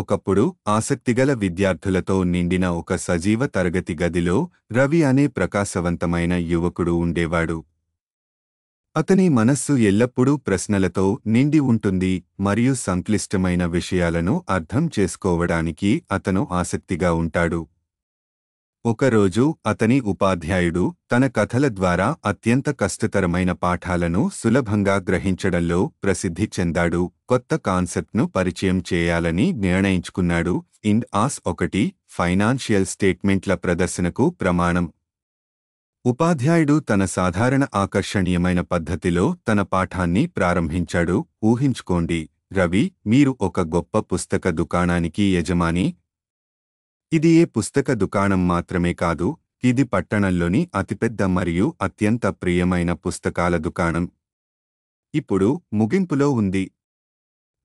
ఒకప్పుడు ఆసక్తిగల విద్యార్థులతో నిండిన ఒక సజీవ తరగతి గదిలో రవి అనే ప్రకాశవంతమైన యువకుడు ఉండేవాడు అతని మనస్సు ఎల్లప్పుడూ ప్రశ్నలతో నిండి ఉంటుంది మరియు సంక్లిష్టమైన విషయాలను అర్థం చేసుకోవడానికి అతను ఆసక్తిగా ఉంటాడు ఒకరోజు అతని ఉపాధ్యాయుడు తన కథల ద్వారా అత్యంత కష్టతరమైన పాఠాలను సులభంగా గ్రహించడంలో ప్రసిద్ధి చెందాడు కొత్త కాన్సెప్ట్ను పరిచయం చేయాలని నిర్ణయించుకున్నాడు ఇండ్ ఆస్ ఒకటి ఫైనాన్షియల్ స్టేట్మెంట్ల ప్రదర్శనకు ప్రమాణం ఉపాధ్యాయుడు తన సాధారణ ఆకర్షణీయమైన పద్ధతిలో తన పాఠాన్ని ప్రారంభించాడు ఊహించుకోండి రవి మీరు ఒక గొప్ప పుస్తక దుకాణానికి యజమాని ఇది ఏ పుస్తక దుకాణం మాత్రమే కాదు ఇది పట్టణంలోని అతిపెద్ద మరియు అత్యంత ప్రియమైన పుస్తకాల దుకాణం ఇప్పుడు ముగింపులో ఉంది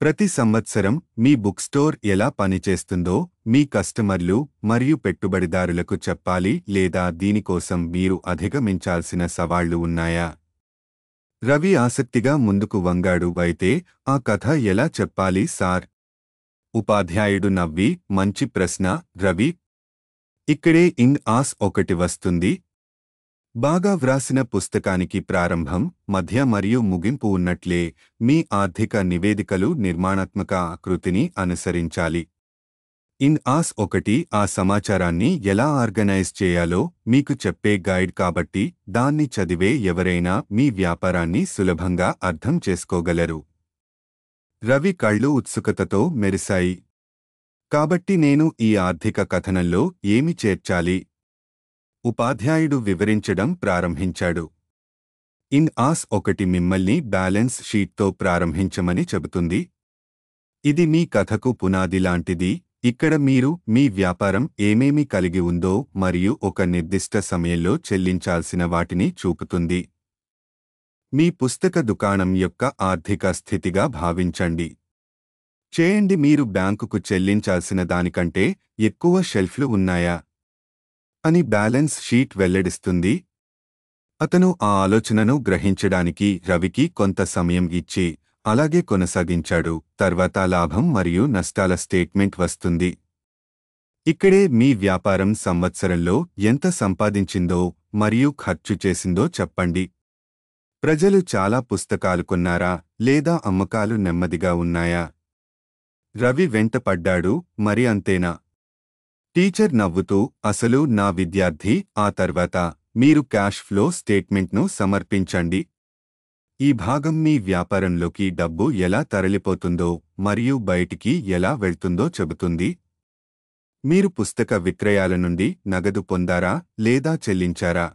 ప్రతి సంవత్సరం మీ బుక్ స్టోర్ ఎలా పనిచేస్తుందో మీ కస్టమర్లు మరియు పెట్టుబడిదారులకు చెప్పాలి లేదా దీనికోసం మీరు అధిగమించాల్సిన సవాళ్లు ఉన్నాయా రవి ఆసక్తిగా ముందుకు వంగాడు అయితే ఆ కథ ఎలా చెప్పాలి సార్ ఉపాధ్యాయుడు నవ్వి మంచి ప్రశ్న రవి ఇక్కడే ఇన్ ఆస్ ఒకటి వస్తుంది బాగా వ్రాసిన పుస్తకానికి ప్రారంభం మధ్య మరియు ముగింపు ఉన్నట్లే మీ ఆర్థిక నివేదికలు నిర్మాణాత్మక ఆకృతిని అనుసరించాలి ఇన్ ఆస్ ఒకటి ఆ సమాచారాన్ని ఎలా ఆర్గనైజ్ చేయాలో మీకు చెప్పే గైడ్ కాబట్టి దాన్ని చదివే ఎవరైనా మీ వ్యాపారాన్ని సులభంగా అర్థం చేసుకోగలరు రవి కళ్ళు ఉత్సుకతతో మెరిశాయి కాబట్టి నేను ఈ ఆర్థిక కథనంలో ఏమి చేర్చాలి ఉపాధ్యాయుడు వివరించడం ప్రారంభించాడు ఇన్ ఆస్ ఒకటి మిమ్మల్ని బ్యాలెన్స్ షీట్తో ప్రారంభించమని చెబుతుంది ఇది మీ కథకు పునాది లాంటిది ఇక్కడ మీరు మీ వ్యాపారం ఏమేమి కలిగి ఉందో మరియు ఒక నిర్దిష్ట సమయంలో చెల్లించాల్సిన వాటిని చూపుతుంది మీ పుస్తక దుకాణం యొక్క ఆర్థిక స్థితిగా భావించండి చేయండి మీరు బ్యాంకుకు చెల్లించాల్సిన దానికంటే ఎక్కువ షెల్ఫ్లు ఉన్నాయా అని బ్యాలెన్స్ షీట్ వెల్లడిస్తుంది అతను ఆ ఆలోచనను గ్రహించడానికి రవికి కొంత సమయం ఇచ్చి అలాగే కొనసాగించాడు తర్వాత లాభం మరియు నష్టాల స్టేట్మెంట్ వస్తుంది ఇక్కడే మీ వ్యాపారం సంవత్సరంలో ఎంత సంపాదించిందో మరియు ఖర్చు చేసిందో చెప్పండి ప్రజలు చాలా పుస్తకాలు కొన్నారా లేదా అమ్మకాలు నెమ్మదిగా ఉన్నాయా రవి వెంట పడ్డాడు మరి అంతేనా టీచర్ నవ్వుతూ అసలు నా విద్యార్థి ఆ తర్వాత మీరు క్యాష్ ఫ్లో స్టేట్మెంట్ను సమర్పించండి ఈ భాగం మీ వ్యాపారంలోకి డబ్బు ఎలా తరలిపోతుందో మరియు బయటికి ఎలా వెళ్తుందో చెబుతుంది మీరు పుస్తక విక్రయాల నుండి నగదు పొందారా లేదా చెల్లించారా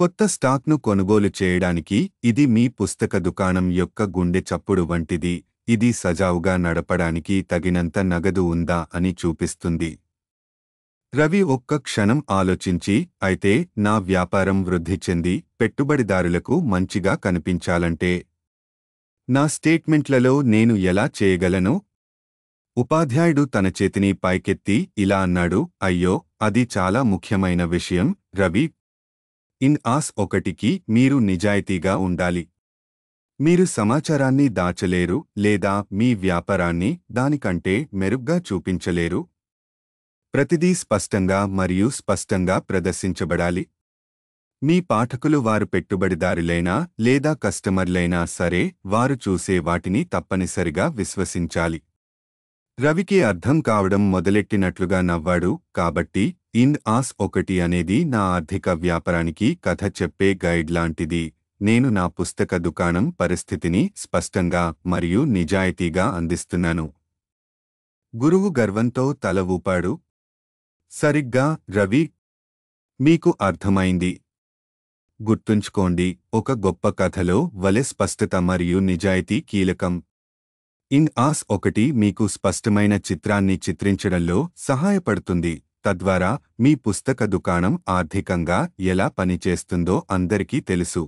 కొత్త స్టాక్ను కొనుగోలు చేయడానికి ఇది మీ పుస్తక దుకాణం యొక్క గుండె చప్పుడు వంటిది ఇది సజావుగా నడపడానికి తగినంత నగదు ఉందా అని చూపిస్తుంది రవి ఒక్క క్షణం ఆలోచించి అయితే నా వ్యాపారం వృద్ధి చెంది పెట్టుబడిదారులకు మంచిగా కనిపించాలంటే నా స్టేట్మెంట్లలో నేను ఎలా చేయగలను ఉపాధ్యాయుడు తన చేతిని పైకెత్తి ఇలా అన్నాడు అయ్యో అది చాలా ముఖ్యమైన విషయం రవి ఇన్ ఆస్ ఒకటికి మీరు నిజాయితీగా ఉండాలి మీరు సమాచారాన్ని దాచలేరు లేదా మీ వ్యాపారాన్ని దానికంటే మెరుగ్గా చూపించలేరు ప్రతిదీ స్పష్టంగా మరియు స్పష్టంగా ప్రదర్శించబడాలి మీ పాఠకులు వారు పెట్టుబడిదారులైనా లేదా కస్టమర్లైనా సరే వారు చూసే వాటిని తప్పనిసరిగా విశ్వసించాలి రవికి అర్థం కావడం మొదలెట్టినట్లుగా నవ్వాడు కాబట్టి ఇన్ ఆస్ ఒకటి అనేది నా ఆర్థిక వ్యాపారానికి కథ చెప్పే గైడ్ లాంటిది నేను నా పుస్తక దుకాణం పరిస్థితిని స్పష్టంగా మరియు నిజాయితీగా అందిస్తున్నాను గురువు గర్వంతో తల ఊపాడు సరిగ్గా రవి మీకు అర్థమైంది గుర్తుంచుకోండి ఒక గొప్ప కథలో వలె స్పష్టత మరియు నిజాయితీ కీలకం ఇన్ ఆస్ ఒకటి మీకు స్పష్టమైన చిత్రాన్ని చిత్రించడంలో సహాయపడుతుంది తద్వారా మీ పుస్తక దుకాణం ఆర్థికంగా ఎలా పనిచేస్తుందో అందరికీ తెలుసు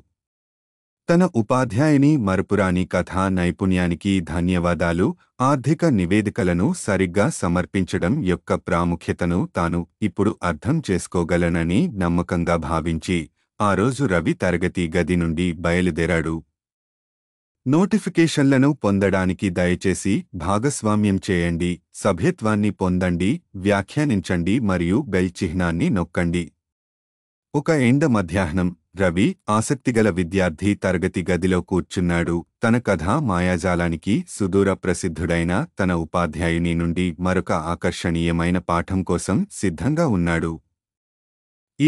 తన ఉపాధ్యాయుని మరపురాని కథా నైపుణ్యానికి ధన్యవాదాలు ఆర్థిక నివేదికలను సరిగ్గా సమర్పించడం యొక్క ప్రాముఖ్యతను తాను ఇప్పుడు అర్థం చేసుకోగలనని నమ్మకంగా భావించి ఆ రోజు రవి తరగతి గది నుండి బయలుదేరాడు నోటిఫికేషన్లను పొందడానికి దయచేసి భాగస్వామ్యం చేయండి సభ్యత్వాన్ని పొందండి వ్యాఖ్యానించండి మరియు బెల్ చిహ్నాన్ని నొక్కండి ఒక ఎండ మధ్యాహ్నం రవి ఆసక్తిగల విద్యార్థి తరగతి గదిలో కూర్చున్నాడు తన కథ మాయాజాలానికి సుదూర ప్రసిద్ధుడైన తన ఉపాధ్యాయుని నుండి మరొక ఆకర్షణీయమైన పాఠం కోసం సిద్ధంగా ఉన్నాడు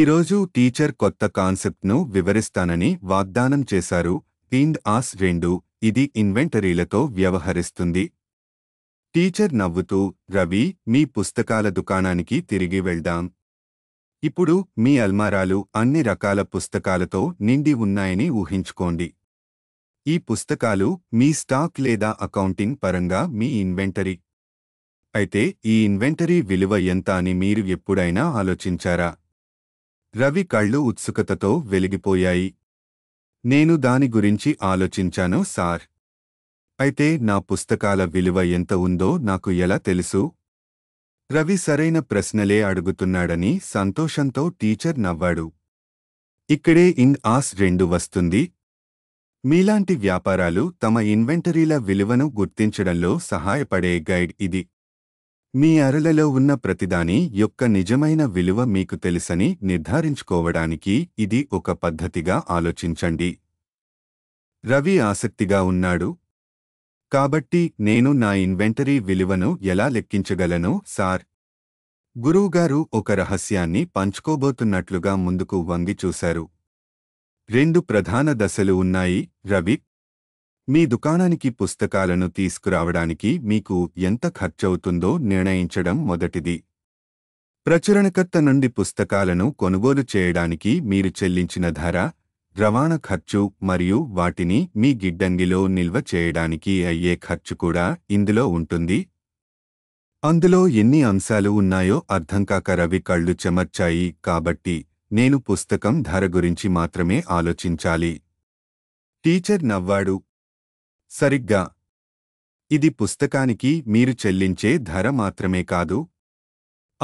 ఈరోజు టీచర్ కొత్త కాన్సెప్ట్ను వివరిస్తానని వాగ్దానం చేశారు పిండ్ ఆస్ రెండు ఇది ఇన్వెంటరీలతో వ్యవహరిస్తుంది టీచర్ నవ్వుతూ రవి మీ పుస్తకాల దుకాణానికి తిరిగి వెళ్దాం ఇప్పుడు మీ అల్మారాలు అన్ని రకాల పుస్తకాలతో నిండి ఉన్నాయని ఊహించుకోండి ఈ పుస్తకాలు మీ స్టాక్ లేదా అకౌంటింగ్ పరంగా మీ ఇన్వెంటరీ అయితే ఈ ఇన్వెంటరీ విలువ ఎంత అని మీరు ఎప్పుడైనా ఆలోచించారా రవి కళ్ళు ఉత్సుకతతో వెలిగిపోయాయి నేను దాని గురించి ఆలోచించాను సార్ అయితే నా పుస్తకాల విలువ ఎంత ఉందో నాకు ఎలా తెలుసు రవి సరైన ప్రశ్నలే అడుగుతున్నాడని సంతోషంతో టీచర్ నవ్వాడు ఇక్కడే ఇన్ ఆస్ రెండు వస్తుంది మీలాంటి వ్యాపారాలు తమ ఇన్వెంటరీల విలువను గుర్తించడంలో సహాయపడే గైడ్ ఇది మీ అరలలో ఉన్న ప్రతిదాని యొక్క నిజమైన విలువ మీకు తెలుసని నిర్ధారించుకోవడానికి ఇది ఒక పద్ధతిగా ఆలోచించండి రవి ఆసక్తిగా ఉన్నాడు కాబట్టి నేను నా ఇన్వెంటరీ విలువను ఎలా లెక్కించగలను సార్ గురువుగారు ఒక రహస్యాన్ని పంచుకోబోతున్నట్లుగా ముందుకు వంగి చూశారు రెండు ప్రధాన దశలు ఉన్నాయి రవి మీ దుకాణానికి పుస్తకాలను తీసుకురావడానికి మీకు ఎంత ఖర్చవుతుందో నిర్ణయించడం మొదటిది ప్రచురణకర్త నుండి పుస్తకాలను కొనుగోలు చేయడానికి మీరు చెల్లించిన ధర రవాణా ఖర్చు మరియు వాటిని మీ గిడ్డంగిలో నిల్వ చేయడానికి అయ్యే ఖర్చు కూడా ఇందులో ఉంటుంది అందులో ఎన్ని అంశాలు ఉన్నాయో అర్థం కాక రవి కళ్ళు చెమర్చాయి కాబట్టి నేను పుస్తకం ధర గురించి మాత్రమే ఆలోచించాలి టీచర్ నవ్వాడు సరిగ్గా ఇది పుస్తకానికి మీరు చెల్లించే ధర మాత్రమే కాదు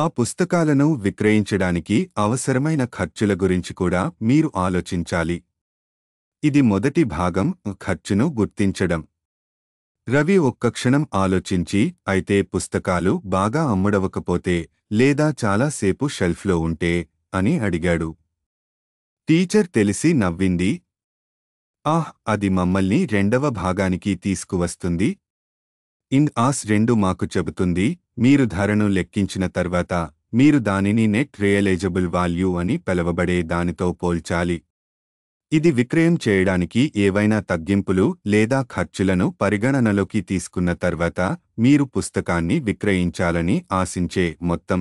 ఆ పుస్తకాలను విక్రయించడానికి అవసరమైన ఖర్చుల గురించి కూడా మీరు ఆలోచించాలి ఇది మొదటి భాగం ఖర్చును గుర్తించడం రవి ఒక్క క్షణం ఆలోచించి అయితే పుస్తకాలు బాగా అమ్ముడవకపోతే లేదా చాలాసేపు షెల్ఫ్లో ఉంటే అని అడిగాడు టీచర్ తెలిసి నవ్వింది ఆహ్ అది మమ్మల్ని రెండవ భాగానికి తీసుకువస్తుంది ఇన్ ఆస్ రెండు మాకు చెబుతుంది మీరు ధరను లెక్కించిన తర్వాత మీరు దానిని నెట్ రియలైజబుల్ వాల్యూ అని పిలవబడే దానితో పోల్చాలి ఇది విక్రయం చేయడానికి ఏవైనా తగ్గింపులు లేదా ఖర్చులను పరిగణనలోకి తీసుకున్న తర్వాత మీరు పుస్తకాన్ని విక్రయించాలని ఆశించే మొత్తం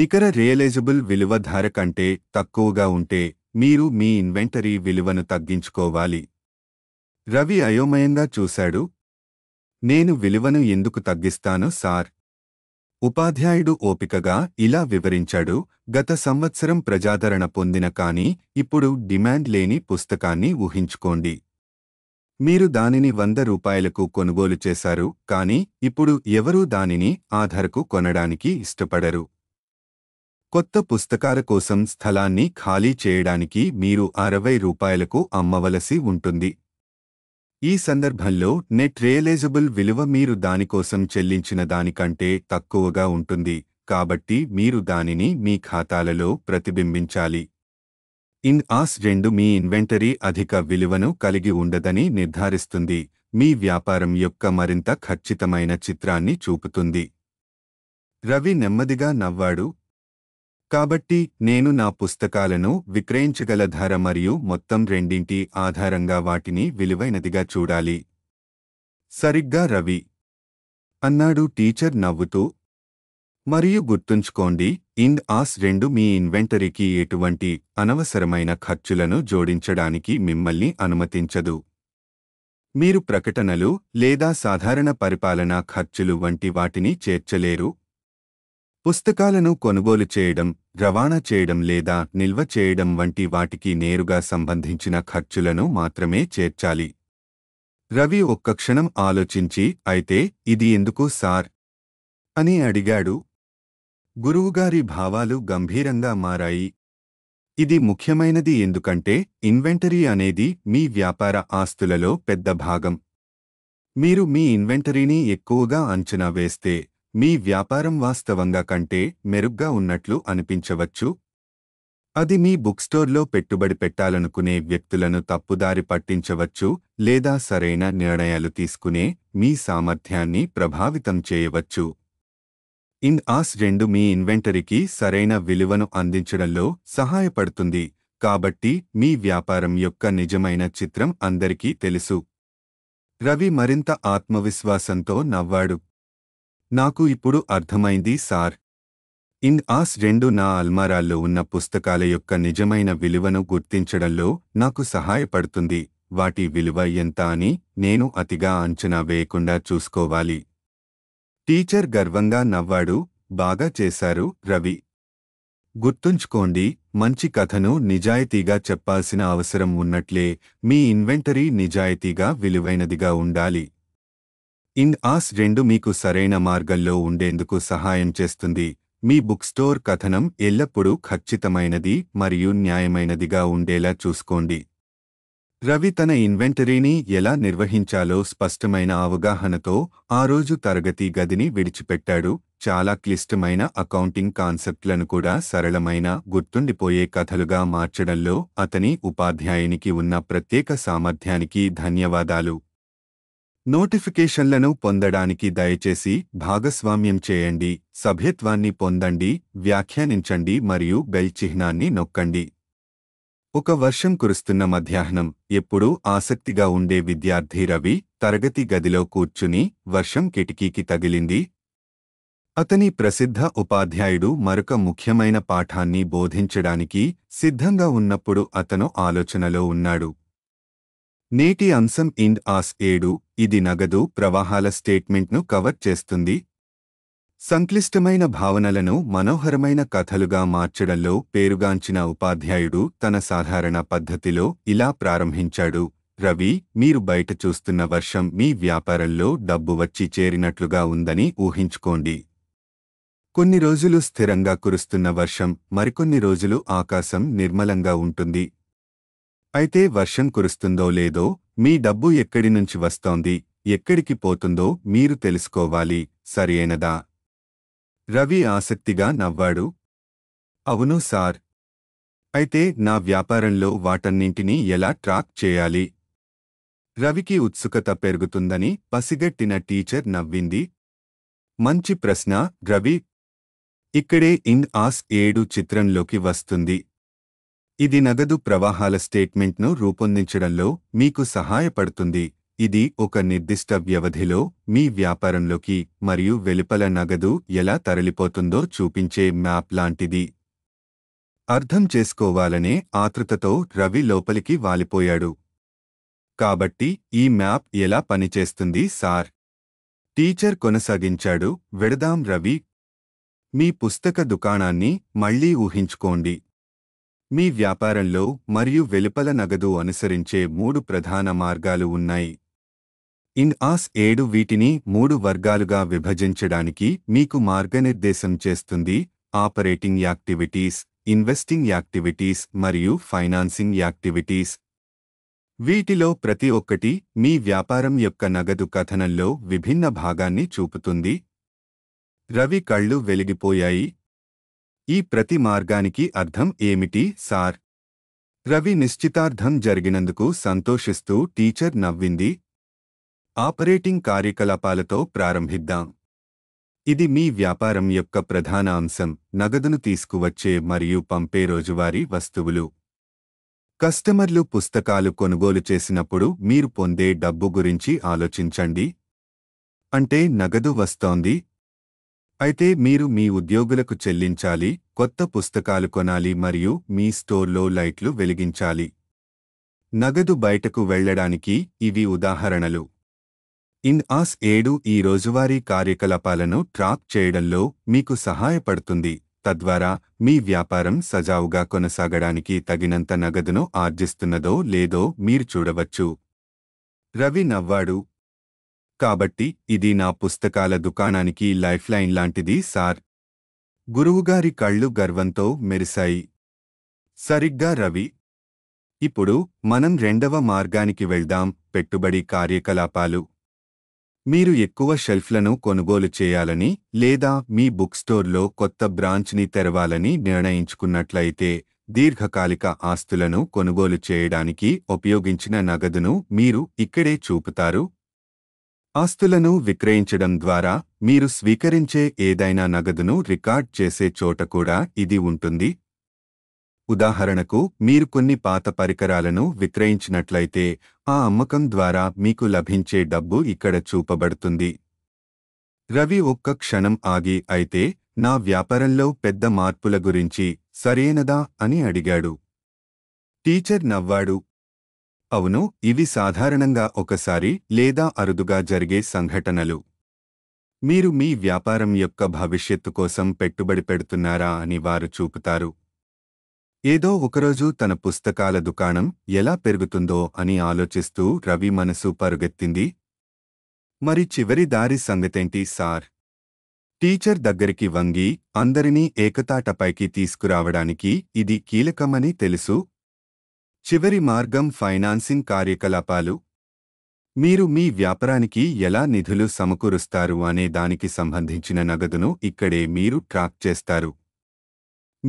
నికర రియలైజబుల్ విలువ ధర కంటే తక్కువగా ఉంటే మీరు మీ ఇన్వెంటరీ విలువను తగ్గించుకోవాలి రవి అయోమయంగా చూశాడు నేను విలువను ఎందుకు తగ్గిస్తాను సార్ ఉపాధ్యాయుడు ఓపికగా ఇలా వివరించాడు గత సంవత్సరం ప్రజాదరణ పొందిన కానీ ఇప్పుడు డిమాండ్ లేని పుస్తకాన్ని ఊహించుకోండి మీరు దానిని వంద రూపాయలకు కొనుగోలు చేశారు కానీ ఇప్పుడు ఎవరూ దానిని ఆధార్కు కొనడానికి ఇష్టపడరు కొత్త పుస్తకాల కోసం స్థలాన్ని ఖాళీ చేయడానికి మీరు అరవై రూపాయలకు అమ్మవలసి ఉంటుంది ఈ సందర్భంలో నెట్ రియలైజబుల్ విలువ మీరు దానికోసం చెల్లించిన దానికంటే తక్కువగా ఉంటుంది కాబట్టి మీరు దానిని మీ ఖాతాలలో ప్రతిబింబించాలి ఇన్ ఆస్ రెండు మీ ఇన్వెంటరీ అధిక విలువను కలిగి ఉండదని నిర్ధారిస్తుంది మీ వ్యాపారం యొక్క మరింత ఖచ్చితమైన చిత్రాన్ని చూపుతుంది రవి నెమ్మదిగా నవ్వాడు కాబట్టి నేను నా పుస్తకాలను విక్రయించగల ధర మరియు మొత్తం రెండింటి ఆధారంగా వాటిని విలువైనదిగా చూడాలి సరిగ్గా రవి అన్నాడు టీచర్ నవ్వుతూ మరియు గుర్తుంచుకోండి ఇన్ ఆస్ రెండు మీ ఇన్వెంటరీకి ఎటువంటి అనవసరమైన ఖర్చులను జోడించడానికి మిమ్మల్ని అనుమతించదు మీరు ప్రకటనలు లేదా సాధారణ పరిపాలనా ఖర్చులు వంటి వాటిని చేర్చలేరు పుస్తకాలను కొనుగోలు చేయడం రవాణా చేయడం లేదా నిల్వ చేయడం వంటి వాటికి నేరుగా సంబంధించిన ఖర్చులను మాత్రమే చేర్చాలి రవి ఒక్క క్షణం ఆలోచించి అయితే ఇది ఎందుకు సార్ అని అడిగాడు గురువుగారి భావాలు గంభీరంగా మారాయి ఇది ముఖ్యమైనది ఎందుకంటే ఇన్వెంటరీ అనేది మీ వ్యాపార ఆస్తులలో పెద్ద భాగం మీరు మీ ఇన్వెంటరీని ఎక్కువగా అంచనా వేస్తే మీ వ్యాపారం వాస్తవంగా కంటే మెరుగ్గా ఉన్నట్లు అనిపించవచ్చు అది మీ బుక్ స్టోర్లో పెట్టుబడి పెట్టాలనుకునే వ్యక్తులను తప్పుదారి పట్టించవచ్చు లేదా సరైన నిర్ణయాలు తీసుకునే మీ సామర్థ్యాన్ని ప్రభావితం చేయవచ్చు ఇన్ ఆస్ రెండు మీ ఇన్వెంటరీకి సరైన విలువను అందించడంలో సహాయపడుతుంది కాబట్టి మీ వ్యాపారం యొక్క నిజమైన చిత్రం అందరికీ తెలుసు రవి మరింత ఆత్మవిశ్వాసంతో నవ్వాడు నాకు ఇప్పుడు అర్థమైంది సార్ ఇన్ ఆస్ రెండు నా అల్మారాల్లో ఉన్న పుస్తకాల యొక్క నిజమైన విలువను గుర్తించడంలో నాకు సహాయపడుతుంది వాటి విలువ ఎంత అని నేను అతిగా అంచనా వేయకుండా చూసుకోవాలి టీచర్ గర్వంగా నవ్వాడు బాగా చేశారు రవి గుర్తుంచుకోండి మంచి కథను నిజాయితీగా చెప్పాల్సిన అవసరం ఉన్నట్లే మీ ఇన్వెంటరీ నిజాయితీగా విలువైనదిగా ఉండాలి ఇన్ ఆస్ రెండు మీకు సరైన మార్గంలో ఉండేందుకు సహాయం చేస్తుంది మీ బుక్ స్టోర్ కథనం ఎల్లప్పుడూ ఖచ్చితమైనది మరియు న్యాయమైనదిగా ఉండేలా చూసుకోండి రవి తన ఇన్వెంటరీని ఎలా నిర్వహించాలో స్పష్టమైన అవగాహనతో ఆ రోజు తరగతి గదిని విడిచిపెట్టాడు చాలా క్లిష్టమైన అకౌంటింగ్ కాన్సెప్ట్లను కూడా సరళమైన గుర్తుండిపోయే కథలుగా మార్చడంలో అతని ఉపాధ్యాయునికి ఉన్న ప్రత్యేక సామర్థ్యానికి ధన్యవాదాలు నోటిఫికేషన్లను పొందడానికి దయచేసి భాగస్వామ్యం చేయండి సభ్యత్వాన్ని పొందండి వ్యాఖ్యానించండి మరియు బెల్ చిహ్నాన్ని నొక్కండి ఒక వర్షం కురుస్తున్న మధ్యాహ్నం ఎప్పుడూ ఆసక్తిగా ఉండే విద్యార్థి రవి తరగతి గదిలో కూర్చుని వర్షం కిటికీకి తగిలింది అతని ప్రసిద్ధ ఉపాధ్యాయుడు మరొక ముఖ్యమైన పాఠాన్ని బోధించడానికి సిద్ధంగా ఉన్నప్పుడు అతను ఆలోచనలో ఉన్నాడు నేటి అంశం ఇండ్ ఆస్ ఏడు ఇది నగదు ప్రవాహాల స్టేట్మెంట్ను కవర్ చేస్తుంది సంక్లిష్టమైన భావనలను మనోహరమైన కథలుగా మార్చడంలో పేరుగాంచిన ఉపాధ్యాయుడు తన సాధారణ పద్ధతిలో ఇలా ప్రారంభించాడు రవి మీరు బయట చూస్తున్న వర్షం మీ వ్యాపారంలో డబ్బు వచ్చి చేరినట్లుగా ఉందని ఊహించుకోండి కొన్ని రోజులు స్థిరంగా కురుస్తున్న వర్షం మరికొన్ని రోజులు ఆకాశం నిర్మలంగా ఉంటుంది అయితే వర్షం కురుస్తుందో లేదో మీ డబ్బు ఎక్కడి నుంచి వస్తోంది ఎక్కడికి పోతుందో మీరు తెలుసుకోవాలి సరియైనదా రవి ఆసక్తిగా నవ్వాడు అవును సార్ అయితే నా వ్యాపారంలో వాటన్నింటినీ ఎలా ట్రాక్ చేయాలి రవికి ఉత్సుకత పెరుగుతుందని పసిగట్టిన టీచర్ నవ్వింది మంచి ప్రశ్న రవి ఇక్కడే ఇన్ ఆస్ ఏడు చిత్రంలోకి వస్తుంది ఇది నగదు ప్రవాహాల స్టేట్మెంట్ను రూపొందించడంలో మీకు సహాయపడుతుంది ఇది ఒక నిర్దిష్ట వ్యవధిలో మీ వ్యాపారంలోకి మరియు వెలుపల నగదు ఎలా తరలిపోతుందో చూపించే మ్యాప్ లాంటిది అర్థం చేసుకోవాలనే ఆతృతతో రవి లోపలికి వాలిపోయాడు కాబట్టి ఈ మ్యాప్ ఎలా పనిచేస్తుంది సార్ టీచర్ కొనసాగించాడు వెడదాం రవి మీ పుస్తక దుకాణాన్ని మళ్లీ ఊహించుకోండి మీ వ్యాపారంలో మరియు వెలుపల నగదు అనుసరించే మూడు ప్రధాన మార్గాలు ఉన్నాయి ఇన్ ఆస్ ఏడు వీటిని మూడు వర్గాలుగా విభజించడానికి మీకు మార్గనిర్దేశం చేస్తుంది ఆపరేటింగ్ యాక్టివిటీస్ ఇన్వెస్టింగ్ యాక్టివిటీస్ మరియు ఫైనాన్సింగ్ యాక్టివిటీస్ వీటిలో ప్రతి ఒక్కటి మీ వ్యాపారం యొక్క నగదు కథనంలో విభిన్న భాగాన్ని చూపుతుంది రవి కళ్ళు వెలిగిపోయాయి ఈ ప్రతి మార్గానికి అర్థం ఏమిటి సార్ రవి నిశ్చితార్థం జరిగినందుకు సంతోషిస్తూ టీచర్ నవ్వింది ఆపరేటింగ్ కార్యకలాపాలతో ప్రారంభిద్దాం ఇది మీ వ్యాపారం యొక్క ప్రధాన అంశం నగదును తీసుకువచ్చే మరియు పంపే రోజువారీ వస్తువులు కస్టమర్లు పుస్తకాలు కొనుగోలు చేసినప్పుడు మీరు పొందే డబ్బు గురించి ఆలోచించండి అంటే నగదు వస్తోంది అయితే మీరు మీ ఉద్యోగులకు చెల్లించాలి కొత్త పుస్తకాలు కొనాలి మరియు మీ స్టోర్లో లైట్లు వెలిగించాలి నగదు బయటకు వెళ్లడానికి ఇవి ఉదాహరణలు ఇన్ ఆస్ ఏడు ఈ రోజువారీ కార్యకలాపాలను ట్రాక్ చేయడంలో మీకు సహాయపడుతుంది తద్వారా మీ వ్యాపారం సజావుగా కొనసాగడానికి తగినంత నగదును ఆర్జిస్తున్నదో లేదో మీరు చూడవచ్చు రవి నవ్వాడు కాబట్టి ఇది నా పుస్తకాల దుకాణానికి లైఫ్లైన్ లాంటిది సార్ గురువుగారి కళ్ళు గర్వంతో మెరిశాయి సరిగ్గా రవి ఇప్పుడు మనం రెండవ మార్గానికి వెళ్దాం పెట్టుబడి కార్యకలాపాలు మీరు ఎక్కువ షెల్ఫ్లను కొనుగోలు చేయాలని లేదా మీ బుక్ స్టోర్లో కొత్త బ్రాంచ్ని తెరవాలని నిర్ణయించుకున్నట్లయితే దీర్ఘకాలిక ఆస్తులను కొనుగోలు చేయడానికి ఉపయోగించిన నగదును మీరు ఇక్కడే చూపుతారు ఆస్తులను విక్రయించడం ద్వారా మీరు స్వీకరించే ఏదైనా నగదును రికార్డ్ చేసే చోట కూడా ఇది ఉంటుంది ఉదాహరణకు మీరు కొన్ని పాత పరికరాలను విక్రయించినట్లయితే ఆ అమ్మకం ద్వారా మీకు లభించే డబ్బు ఇక్కడ చూపబడుతుంది రవి ఒక్క క్షణం ఆగి అయితే నా వ్యాపారంలో పెద్ద మార్పుల గురించి సరేనదా అని అడిగాడు టీచర్ నవ్వాడు అవును ఇవి సాధారణంగా ఒకసారి లేదా అరుదుగా జరిగే సంఘటనలు మీరు మీ వ్యాపారం యొక్క భవిష్యత్తు కోసం పెట్టుబడి పెడుతున్నారా అని వారు చూపుతారు ఏదో ఒకరోజు తన పుస్తకాల దుకాణం ఎలా పెరుగుతుందో అని ఆలోచిస్తూ రవి మనసు పరుగెత్తింది మరి చివరి దారి సంగతేంటి సార్ టీచర్ దగ్గరికి వంగి అందరినీ ఏకతాటపైకి తీసుకురావడానికి ఇది కీలకమని తెలుసు చివరి మార్గం ఫైనాన్సింగ్ కార్యకలాపాలు మీరు మీ వ్యాపారానికి ఎలా నిధులు సమకూరుస్తారు అనే దానికి సంబంధించిన నగదును ఇక్కడే మీరు ట్రాక్ చేస్తారు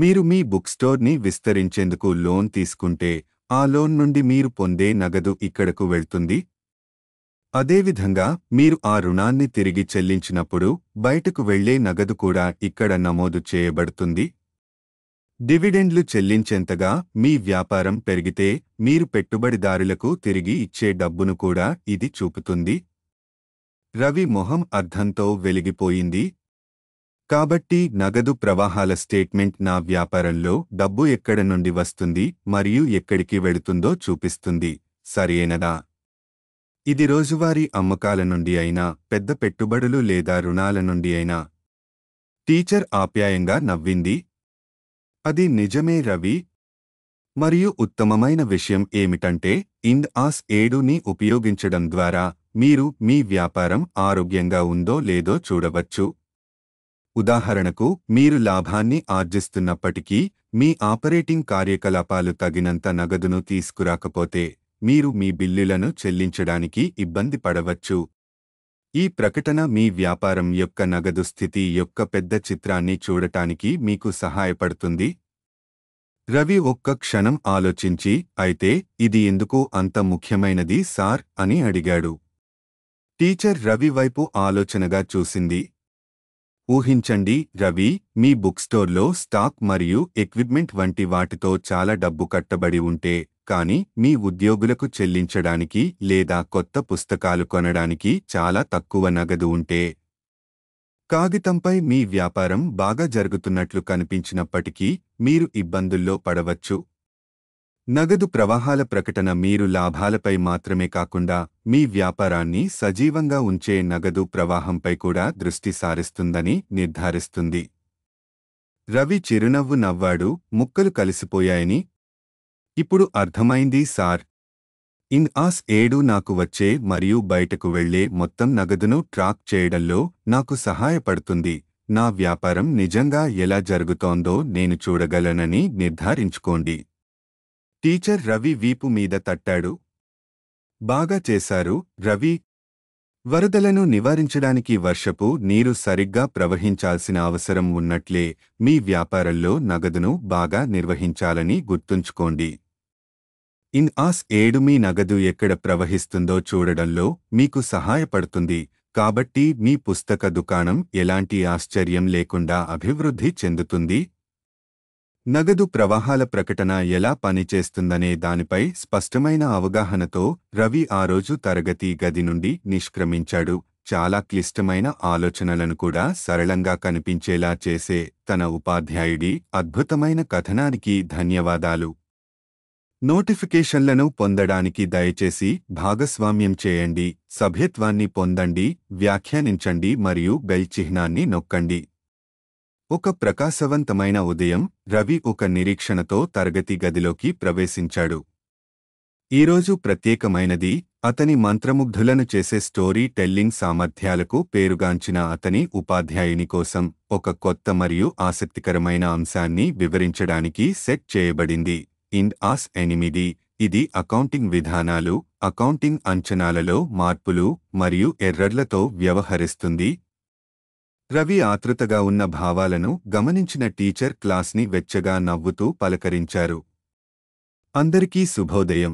మీరు మీ బుక్ స్టోర్ని విస్తరించేందుకు లోన్ తీసుకుంటే ఆ లోన్ నుండి మీరు పొందే నగదు ఇక్కడకు వెళ్తుంది అదేవిధంగా మీరు ఆ రుణాన్ని తిరిగి చెల్లించినప్పుడు బయటకు వెళ్లే నగదు కూడా ఇక్కడ నమోదు చేయబడుతుంది డివిడెండ్లు చెల్లించేంతగా మీ వ్యాపారం పెరిగితే మీరు పెట్టుబడిదారులకు తిరిగి ఇచ్చే డబ్బును కూడా ఇది చూపుతుంది రవి మొహం అర్థంతో వెలిగిపోయింది కాబట్టి నగదు ప్రవాహాల స్టేట్మెంట్ నా వ్యాపారంలో డబ్బు ఎక్కడ నుండి వస్తుంది మరియు ఎక్కడికి వెళుతుందో చూపిస్తుంది సరియేనదా ఇది రోజువారీ అమ్మకాల నుండి అయినా పెద్ద పెట్టుబడులు లేదా రుణాల నుండి అయినా టీచర్ ఆప్యాయంగా నవ్వింది అది నిజమే రవి మరియు ఉత్తమమైన విషయం ఏమిటంటే ఇండ్ ఆస్ ఏడుని ఉపయోగించడం ద్వారా మీరు మీ వ్యాపారం ఆరోగ్యంగా ఉందో లేదో చూడవచ్చు ఉదాహరణకు మీరు లాభాన్ని ఆర్జిస్తున్నప్పటికీ మీ ఆపరేటింగ్ కార్యకలాపాలు తగినంత నగదును తీసుకురాకపోతే మీరు మీ బిల్లులను చెల్లించడానికి ఇబ్బంది పడవచ్చు ఈ ప్రకటన మీ వ్యాపారం యొక్క నగదు స్థితి యొక్క పెద్ద చిత్రాన్ని చూడటానికి మీకు సహాయపడుతుంది రవి ఒక్క క్షణం ఆలోచించి అయితే ఇది ఎందుకు అంత ముఖ్యమైనది సార్ అని అడిగాడు టీచర్ రవి వైపు ఆలోచనగా చూసింది ఊహించండి రవి మీ బుక్ స్టోర్లో స్టాక్ మరియు ఎక్విప్మెంట్ వంటి వాటితో చాలా డబ్బు కట్టబడి ఉంటే కానీ మీ ఉద్యోగులకు చెల్లించడానికి లేదా కొత్త పుస్తకాలు కొనడానికి చాలా తక్కువ నగదు ఉంటే కాగితంపై మీ వ్యాపారం బాగా జరుగుతున్నట్లు కనిపించినప్పటికీ మీరు ఇబ్బందుల్లో పడవచ్చు నగదు ప్రవాహాల ప్రకటన మీరు లాభాలపై మాత్రమే కాకుండా మీ వ్యాపారాన్ని సజీవంగా ఉంచే నగదు ప్రవాహంపై కూడా దృష్టి సారిస్తుందని నిర్ధారిస్తుంది రవి చిరునవ్వు నవ్వాడు ముక్కలు కలిసిపోయాయని ఇప్పుడు అర్థమైంది సార్ ఇన్ ఆస్ ఏడు నాకు వచ్చే మరియు బయటకు వెళ్లే మొత్తం నగదును ట్రాక్ చేయడంలో నాకు సహాయపడుతుంది నా వ్యాపారం నిజంగా ఎలా జరుగుతోందో నేను చూడగలనని నిర్ధారించుకోండి టీచర్ రవి వీపు మీద తట్టాడు బాగా చేశారు రవి వరదలను నివారించడానికి వర్షపు నీరు సరిగ్గా ప్రవహించాల్సిన అవసరం ఉన్నట్లే మీ వ్యాపారంలో నగదును బాగా నిర్వహించాలని గుర్తుంచుకోండి ఇన్ ఆస్ ఏడు మీ నగదు ఎక్కడ ప్రవహిస్తుందో చూడడంలో మీకు సహాయపడుతుంది కాబట్టి మీ పుస్తక దుకాణం ఎలాంటి ఆశ్చర్యం లేకుండా అభివృద్ధి చెందుతుంది నగదు ప్రవాహాల ప్రకటన ఎలా పనిచేస్తుందనే దానిపై స్పష్టమైన అవగాహనతో రవి ఆ రోజు తరగతి గది నుండి నిష్క్రమించాడు చాలా క్లిష్టమైన ఆలోచనలను కూడా సరళంగా కనిపించేలా చేసే తన ఉపాధ్యాయుడి అద్భుతమైన కథనానికి ధన్యవాదాలు నోటిఫికేషన్లను పొందడానికి దయచేసి భాగస్వామ్యం చేయండి సభ్యత్వాన్ని పొందండి వ్యాఖ్యానించండి మరియు బెల్ చిహ్నాన్ని నొక్కండి ఒక ప్రకాశవంతమైన ఉదయం రవి ఒక నిరీక్షణతో తరగతి గదిలోకి ప్రవేశించాడు ఈరోజు ప్రత్యేకమైనది అతని మంత్రముగ్ధులను చేసే స్టోరీ టెల్లింగ్ సామర్థ్యాలకు పేరుగాంచిన అతని ఉపాధ్యాయుని కోసం ఒక కొత్త మరియు ఆసక్తికరమైన అంశాన్ని వివరించడానికి సెట్ చేయబడింది ఇన్ ఆస్ ఎనిమిది ఇది అకౌంటింగ్ విధానాలు అకౌంటింగ్ అంచనాలలో మార్పులు మరియు ఎర్రర్లతో వ్యవహరిస్తుంది రవి ఆతృతగా ఉన్న భావాలను గమనించిన టీచర్ క్లాస్ని వెచ్చగా నవ్వుతూ పలకరించారు అందరికీ శుభోదయం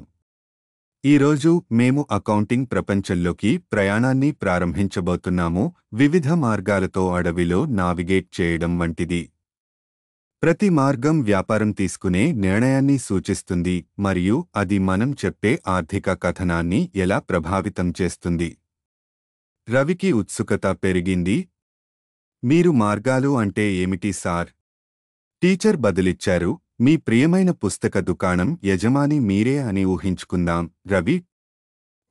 ఈరోజు మేము అకౌంటింగ్ ప్రపంచంలోకి ప్రయాణాన్ని ప్రారంభించబోతున్నాము వివిధ మార్గాలతో అడవిలో నావిగేట్ చేయడం వంటిది ప్రతి మార్గం వ్యాపారం తీసుకునే నిర్ణయాన్ని సూచిస్తుంది మరియు అది మనం చెప్పే ఆర్థిక కథనాన్ని ఎలా ప్రభావితం చేస్తుంది రవికి ఉత్సుకత పెరిగింది మీరు మార్గాలు అంటే ఏమిటి సార్ టీచర్ బదులిచ్చారు మీ ప్రియమైన పుస్తక దుకాణం యజమాని మీరే అని ఊహించుకుందాం రవి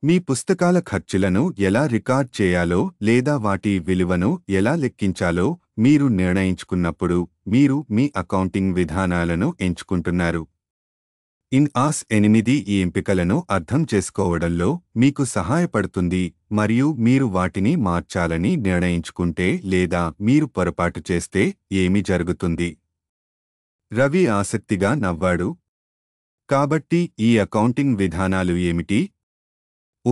మీ పుస్తకాల ఖర్చులను ఎలా రికార్డ్ చేయాలో లేదా వాటి విలువను ఎలా లెక్కించాలో మీరు నిర్ణయించుకున్నప్పుడు మీరు మీ అకౌంటింగ్ విధానాలను ఎంచుకుంటున్నారు ఇన్ ఆస్ ఎనిమిది ఈ ఎంపికలను అర్థం చేసుకోవడంలో మీకు సహాయపడుతుంది మరియు మీరు వాటిని మార్చాలని నిర్ణయించుకుంటే లేదా మీరు పొరపాటు చేస్తే ఏమి జరుగుతుంది రవి ఆసక్తిగా నవ్వాడు కాబట్టి ఈ అకౌంటింగ్ విధానాలు ఏమిటి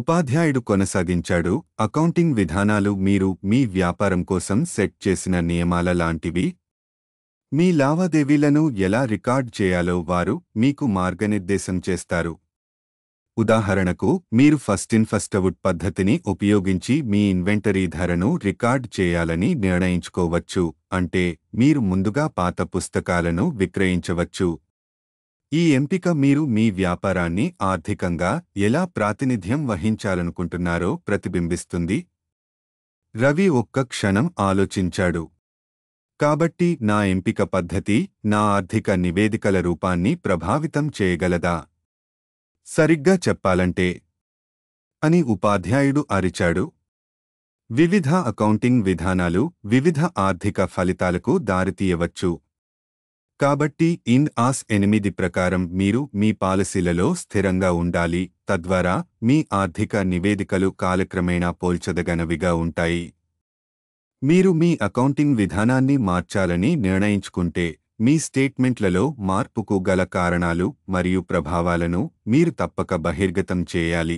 ఉపాధ్యాయుడు కొనసాగించాడు అకౌంటింగ్ విధానాలు మీరు మీ వ్యాపారం కోసం సెట్ చేసిన నియమాల లాంటివి మీ లావాదేవీలను ఎలా రికార్డ్ చేయాలో వారు మీకు మార్గనిర్దేశం చేస్తారు ఉదాహరణకు మీరు ఫస్ట్ ఇన్ ఫస్ట్ అవుట్ పద్ధతిని ఉపయోగించి మీ ఇన్వెంటరీ ధరను రికార్డ్ చేయాలని నిర్ణయించుకోవచ్చు అంటే మీరు ముందుగా పాత పుస్తకాలను విక్రయించవచ్చు ఈ ఎంపిక మీరు మీ వ్యాపారాన్ని ఆర్థికంగా ఎలా ప్రాతినిధ్యం వహించాలనుకుంటున్నారో ప్రతిబింబిస్తుంది రవి ఒక్క క్షణం ఆలోచించాడు కాబట్టి నా ఎంపిక పద్ధతి నా ఆర్థిక నివేదికల రూపాన్ని ప్రభావితం చేయగలదా సరిగ్గా చెప్పాలంటే అని ఉపాధ్యాయుడు అరిచాడు వివిధ అకౌంటింగ్ విధానాలు వివిధ ఆర్థిక ఫలితాలకు దారితీయవచ్చు కాబట్టి ఇన్ ఆస్ ఎనిమిది ప్రకారం మీరు మీ పాలసీలలో స్థిరంగా ఉండాలి తద్వారా మీ ఆర్థిక నివేదికలు కాలక్రమేణా పోల్చదగనవిగా ఉంటాయి మీరు మీ అకౌంటింగ్ విధానాన్ని మార్చాలని నిర్ణయించుకుంటే మీ స్టేట్మెంట్లలో మార్పుకు గల కారణాలు మరియు ప్రభావాలను మీరు తప్పక బహిర్గతం చేయాలి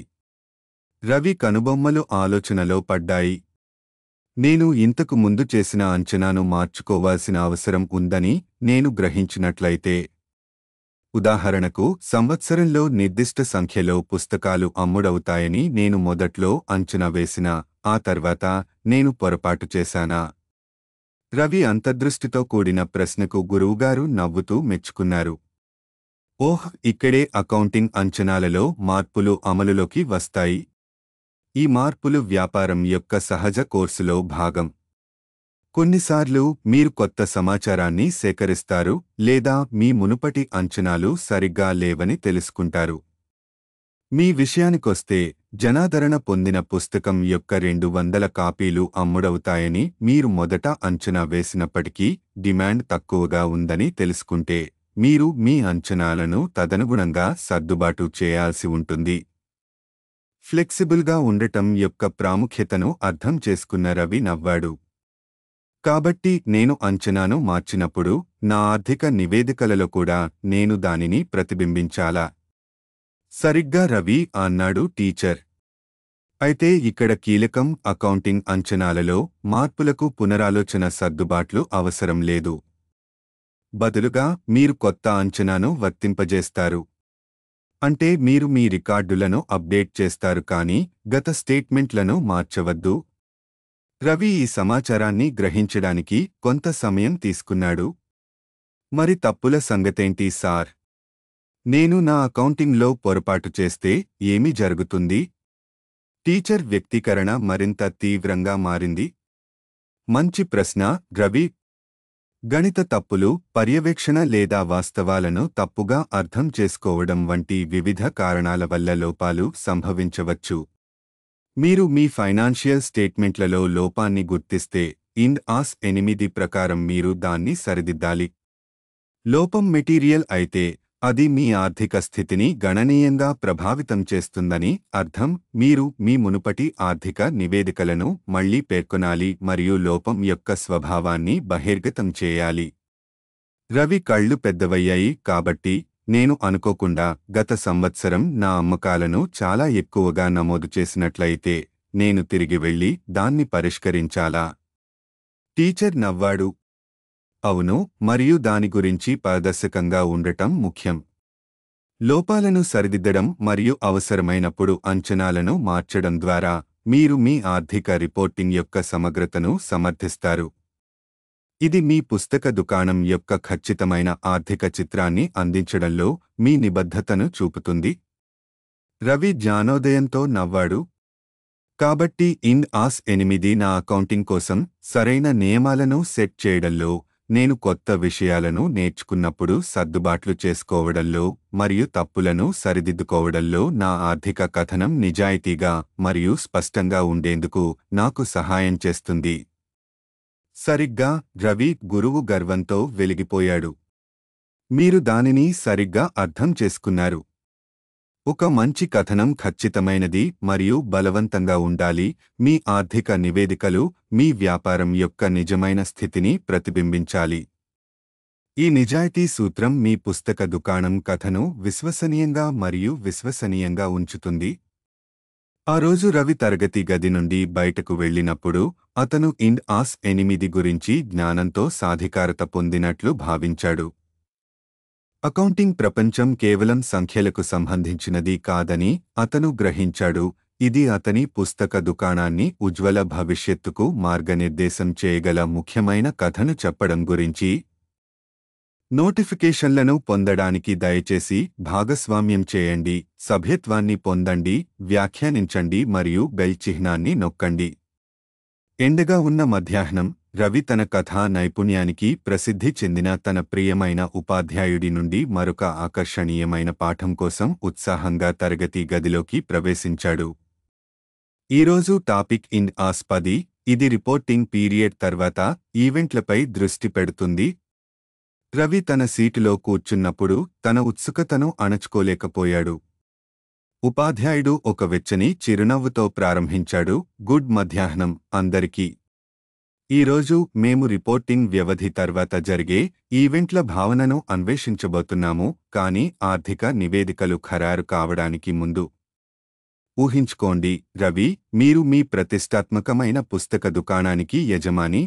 రవి కనుబొమ్మలు ఆలోచనలో పడ్డాయి నేను ఇంతకు ముందు చేసిన అంచనాను మార్చుకోవాల్సిన అవసరం ఉందని నేను గ్రహించినట్లయితే ఉదాహరణకు సంవత్సరంలో నిర్దిష్ట సంఖ్యలో పుస్తకాలు అమ్ముడవుతాయని నేను మొదట్లో అంచనా వేసిన ఆ తర్వాత నేను పొరపాటు చేశానా రవి అంతర్దృష్టితో కూడిన ప్రశ్నకు గురువుగారు నవ్వుతూ మెచ్చుకున్నారు ఓహ్ ఇక్కడే అకౌంటింగ్ అంచనాలలో మార్పులు అమలులోకి వస్తాయి ఈ మార్పులు వ్యాపారం యొక్క సహజ కోర్సులో భాగం కొన్నిసార్లు మీరు కొత్త సమాచారాన్ని సేకరిస్తారు లేదా మీ మునుపటి అంచనాలు సరిగ్గా లేవని తెలుసుకుంటారు మీ విషయానికొస్తే జనాదరణ పొందిన పుస్తకం యొక్క రెండు వందల కాపీలు అమ్ముడవుతాయని మీరు మొదట అంచనా వేసినప్పటికీ డిమాండ్ తక్కువగా ఉందని తెలుసుకుంటే మీరు మీ అంచనాలను తదనుగుణంగా సర్దుబాటు చేయాల్సి ఉంటుంది ఫ్లెక్సిబుల్గా ఉండటం యొక్క ప్రాముఖ్యతను అర్థం చేసుకున్న రవి నవ్వాడు కాబట్టి నేను అంచనాను మార్చినప్పుడు నా ఆర్థిక నివేదికలలో కూడా నేను దానిని ప్రతిబింబించాలా సరిగ్గా రవి అన్నాడు టీచర్ అయితే ఇక్కడ కీలకం అకౌంటింగ్ అంచనాలలో మార్పులకు పునరాలోచన సర్దుబాట్లు అవసరం లేదు బదులుగా మీరు కొత్త అంచనాను వర్తింపజేస్తారు అంటే మీరు మీ రికార్డులను అప్డేట్ చేస్తారు కానీ గత స్టేట్మెంట్లను మార్చవద్దు రవి ఈ సమాచారాన్ని గ్రహించడానికి కొంత సమయం తీసుకున్నాడు మరి తప్పుల సంగతేంటి సార్ నేను నా అకౌంటింగ్లో పొరపాటు చేస్తే ఏమి జరుగుతుంది టీచర్ వ్యక్తీకరణ మరింత తీవ్రంగా మారింది మంచి ప్రశ్న రవి గణిత తప్పులు పర్యవేక్షణ లేదా వాస్తవాలను తప్పుగా అర్థం చేసుకోవడం వంటి వివిధ కారణాల వల్ల లోపాలు సంభవించవచ్చు మీరు మీ ఫైనాన్షియల్ స్టేట్మెంట్లలో లోపాన్ని గుర్తిస్తే ఇండ్ ఆస్ ఎనిమిది ప్రకారం మీరు దాన్ని సరిదిద్దాలి లోపం మెటీరియల్ అయితే అది మీ ఆర్థిక స్థితిని గణనీయంగా ప్రభావితం చేస్తుందని అర్థం మీరు మీ మునుపటి ఆర్థిక నివేదికలను మళ్లీ పేర్కొనాలి మరియు లోపం యొక్క స్వభావాన్ని బహిర్గతం చేయాలి రవి కళ్ళు పెద్దవయ్యాయి కాబట్టి నేను అనుకోకుండా గత సంవత్సరం నా అమ్మకాలను చాలా ఎక్కువగా నమోదు చేసినట్లయితే నేను తిరిగి వెళ్ళి దాన్ని పరిష్కరించాలా టీచర్ నవ్వాడు అవును మరియు దాని గురించి పారదర్శకంగా ఉండటం ముఖ్యం లోపాలను సరిదిద్దడం మరియు అవసరమైనప్పుడు అంచనాలను మార్చడం ద్వారా మీరు మీ ఆర్థిక రిపోర్టింగ్ యొక్క సమగ్రతను సమర్థిస్తారు ఇది మీ పుస్తక దుకాణం యొక్క ఖచ్చితమైన ఆర్థిక చిత్రాన్ని అందించడంలో మీ నిబద్ధతను చూపుతుంది రవి జ్ఞానోదయంతో నవ్వాడు కాబట్టి ఇన్ ఆస్ ఎనిమిది నా అకౌంటింగ్ కోసం సరైన నియమాలను సెట్ చేయడంలో నేను కొత్త విషయాలను నేర్చుకున్నప్పుడు సర్దుబాట్లు చేసుకోవడంలో మరియు తప్పులను సరిదిద్దుకోవడంలో నా ఆర్థిక కథనం నిజాయితీగా మరియు స్పష్టంగా ఉండేందుకు నాకు సహాయం చేస్తుంది సరిగ్గా రవి గురువు గర్వంతో వెలిగిపోయాడు మీరు దానిని సరిగ్గా అర్థం చేసుకున్నారు ఒక మంచి కథనం ఖచ్చితమైనది మరియు బలవంతంగా ఉండాలి మీ ఆర్థిక నివేదికలు మీ వ్యాపారం యొక్క నిజమైన స్థితిని ప్రతిబింబించాలి ఈ నిజాయితీ సూత్రం మీ పుస్తక దుకాణం కథను విశ్వసనీయంగా మరియు విశ్వసనీయంగా ఉంచుతుంది ఆ రోజు రవి తరగతి గది నుండి బయటకు వెళ్ళినప్పుడు అతను ఇండ్ ఆస్ ఎనిమిది గురించి జ్ఞానంతో సాధికారత పొందినట్లు భావించాడు అకౌంటింగ్ ప్రపంచం కేవలం సంఖ్యలకు సంబంధించినది కాదని అతను గ్రహించాడు ఇది అతని పుస్తక దుకాణాన్ని ఉజ్వల భవిష్యత్తుకు మార్గనిర్దేశం చేయగల ముఖ్యమైన కథను చెప్పడం గురించి నోటిఫికేషన్లను పొందడానికి దయచేసి భాగస్వామ్యం చేయండి సభ్యత్వాన్ని పొందండి వ్యాఖ్యానించండి మరియు బెల్ చిహ్నాన్ని నొక్కండి ఎండగా ఉన్న మధ్యాహ్నం రవి తన కథా నైపుణ్యానికి ప్రసిద్ధి చెందిన తన ప్రియమైన ఉపాధ్యాయుడి నుండి మరొక ఆకర్షణీయమైన పాఠం కోసం ఉత్సాహంగా తరగతి గదిలోకి ప్రవేశించాడు ఈరోజు టాపిక్ ఇన్ ఆస్పది ఇది రిపోర్టింగ్ పీరియడ్ తర్వాత ఈవెంట్లపై దృష్టి పెడుతుంది రవి తన సీటులో కూర్చున్నప్పుడు తన ఉత్సుకతను అణచుకోలేకపోయాడు ఉపాధ్యాయుడు ఒక వెచ్చని చిరునవ్వుతో ప్రారంభించాడు గుడ్ మధ్యాహ్నం అందరికీ ఈరోజు మేము రిపోర్టింగ్ వ్యవధి తర్వాత జరిగే ఈవెంట్ల భావనను అన్వేషించబోతున్నాము కాని ఆర్థిక నివేదికలు ఖరారు కావడానికి ముందు ఊహించుకోండి రవి మీరు మీ ప్రతిష్టాత్మకమైన పుస్తక దుకాణానికి యజమాని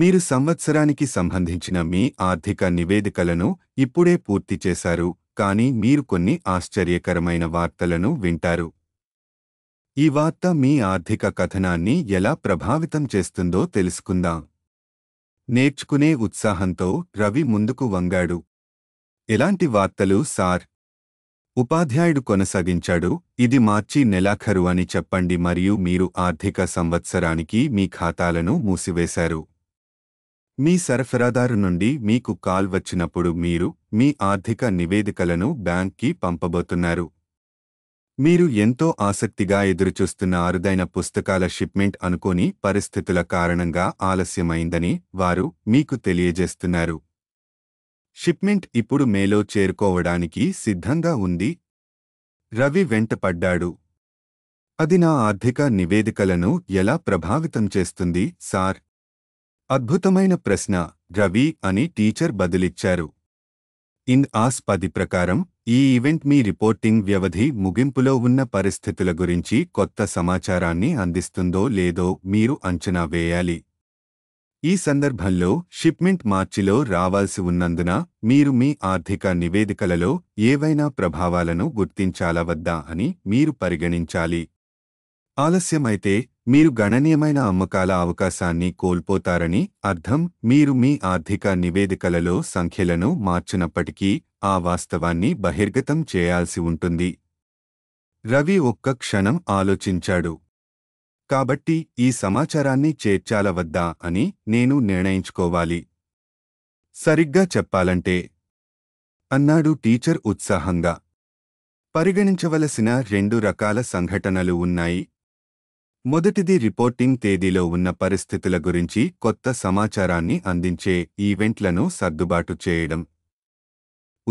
మీరు సంవత్సరానికి సంబంధించిన మీ ఆర్థిక నివేదికలను ఇప్పుడే పూర్తి చేశారు కానీ మీరు కొన్ని ఆశ్చర్యకరమైన వార్తలను వింటారు ఈ వార్త మీ ఆర్థిక కథనాన్ని ఎలా ప్రభావితం చేస్తుందో తెలుసుకుందాం నేర్చుకునే ఉత్సాహంతో రవి ముందుకు వంగాడు ఎలాంటి వార్తలు సార్ ఉపాధ్యాయుడు కొనసాగించాడు ఇది మార్చి నెలాఖరు అని చెప్పండి మరియు మీరు ఆర్థిక సంవత్సరానికి మీ ఖాతాలను మూసివేశారు మీ సరఫరాదారు నుండి మీకు కాల్ వచ్చినప్పుడు మీరు మీ ఆర్థిక నివేదికలను బ్యాంక్కి పంపబోతున్నారు మీరు ఎంతో ఆసక్తిగా ఎదురుచూస్తున్న అరుదైన పుస్తకాల షిప్మెంట్ అనుకోని పరిస్థితుల కారణంగా ఆలస్యమైందని వారు మీకు తెలియజేస్తున్నారు షిప్మెంట్ ఇప్పుడు మేలో చేరుకోవడానికి సిద్ధంగా ఉంది రవి వెంటపడ్డాడు అది నా ఆర్థిక నివేదికలను ఎలా ప్రభావితం చేస్తుంది సార్ అద్భుతమైన ప్రశ్న రవి అని టీచర్ బదిలిచ్చారు ఇన్ ఆస్ పది ప్రకారం ఈ ఈవెంట్ మీ రిపోర్టింగ్ వ్యవధి ముగింపులో ఉన్న పరిస్థితుల గురించి కొత్త సమాచారాన్ని అందిస్తుందో లేదో మీరు అంచనా వేయాలి ఈ సందర్భంలో షిప్మెంట్ మార్చిలో రావాల్సి ఉన్నందున మీరు మీ ఆర్థిక నివేదికలలో ఏవైనా ప్రభావాలను గుర్తించాలా వద్దా అని మీరు పరిగణించాలి ఆలస్యమైతే మీరు గణనీయమైన అమ్మకాల అవకాశాన్ని కోల్పోతారని అర్థం మీరు మీ ఆర్థిక నివేదికలలో సంఖ్యలను మార్చినప్పటికీ ఆ వాస్తవాన్ని బహిర్గతం చేయాల్సి ఉంటుంది రవి ఒక్క క్షణం ఆలోచించాడు కాబట్టి ఈ సమాచారాన్ని చేర్చాల వద్దా అని నేను నిర్ణయించుకోవాలి సరిగ్గా చెప్పాలంటే అన్నాడు టీచర్ ఉత్సాహంగా పరిగణించవలసిన రెండు రకాల సంఘటనలు ఉన్నాయి మొదటిది రిపోర్టింగ్ తేదీలో ఉన్న పరిస్థితుల గురించి కొత్త సమాచారాన్ని అందించే ఈవెంట్లను సర్దుబాటు చేయడం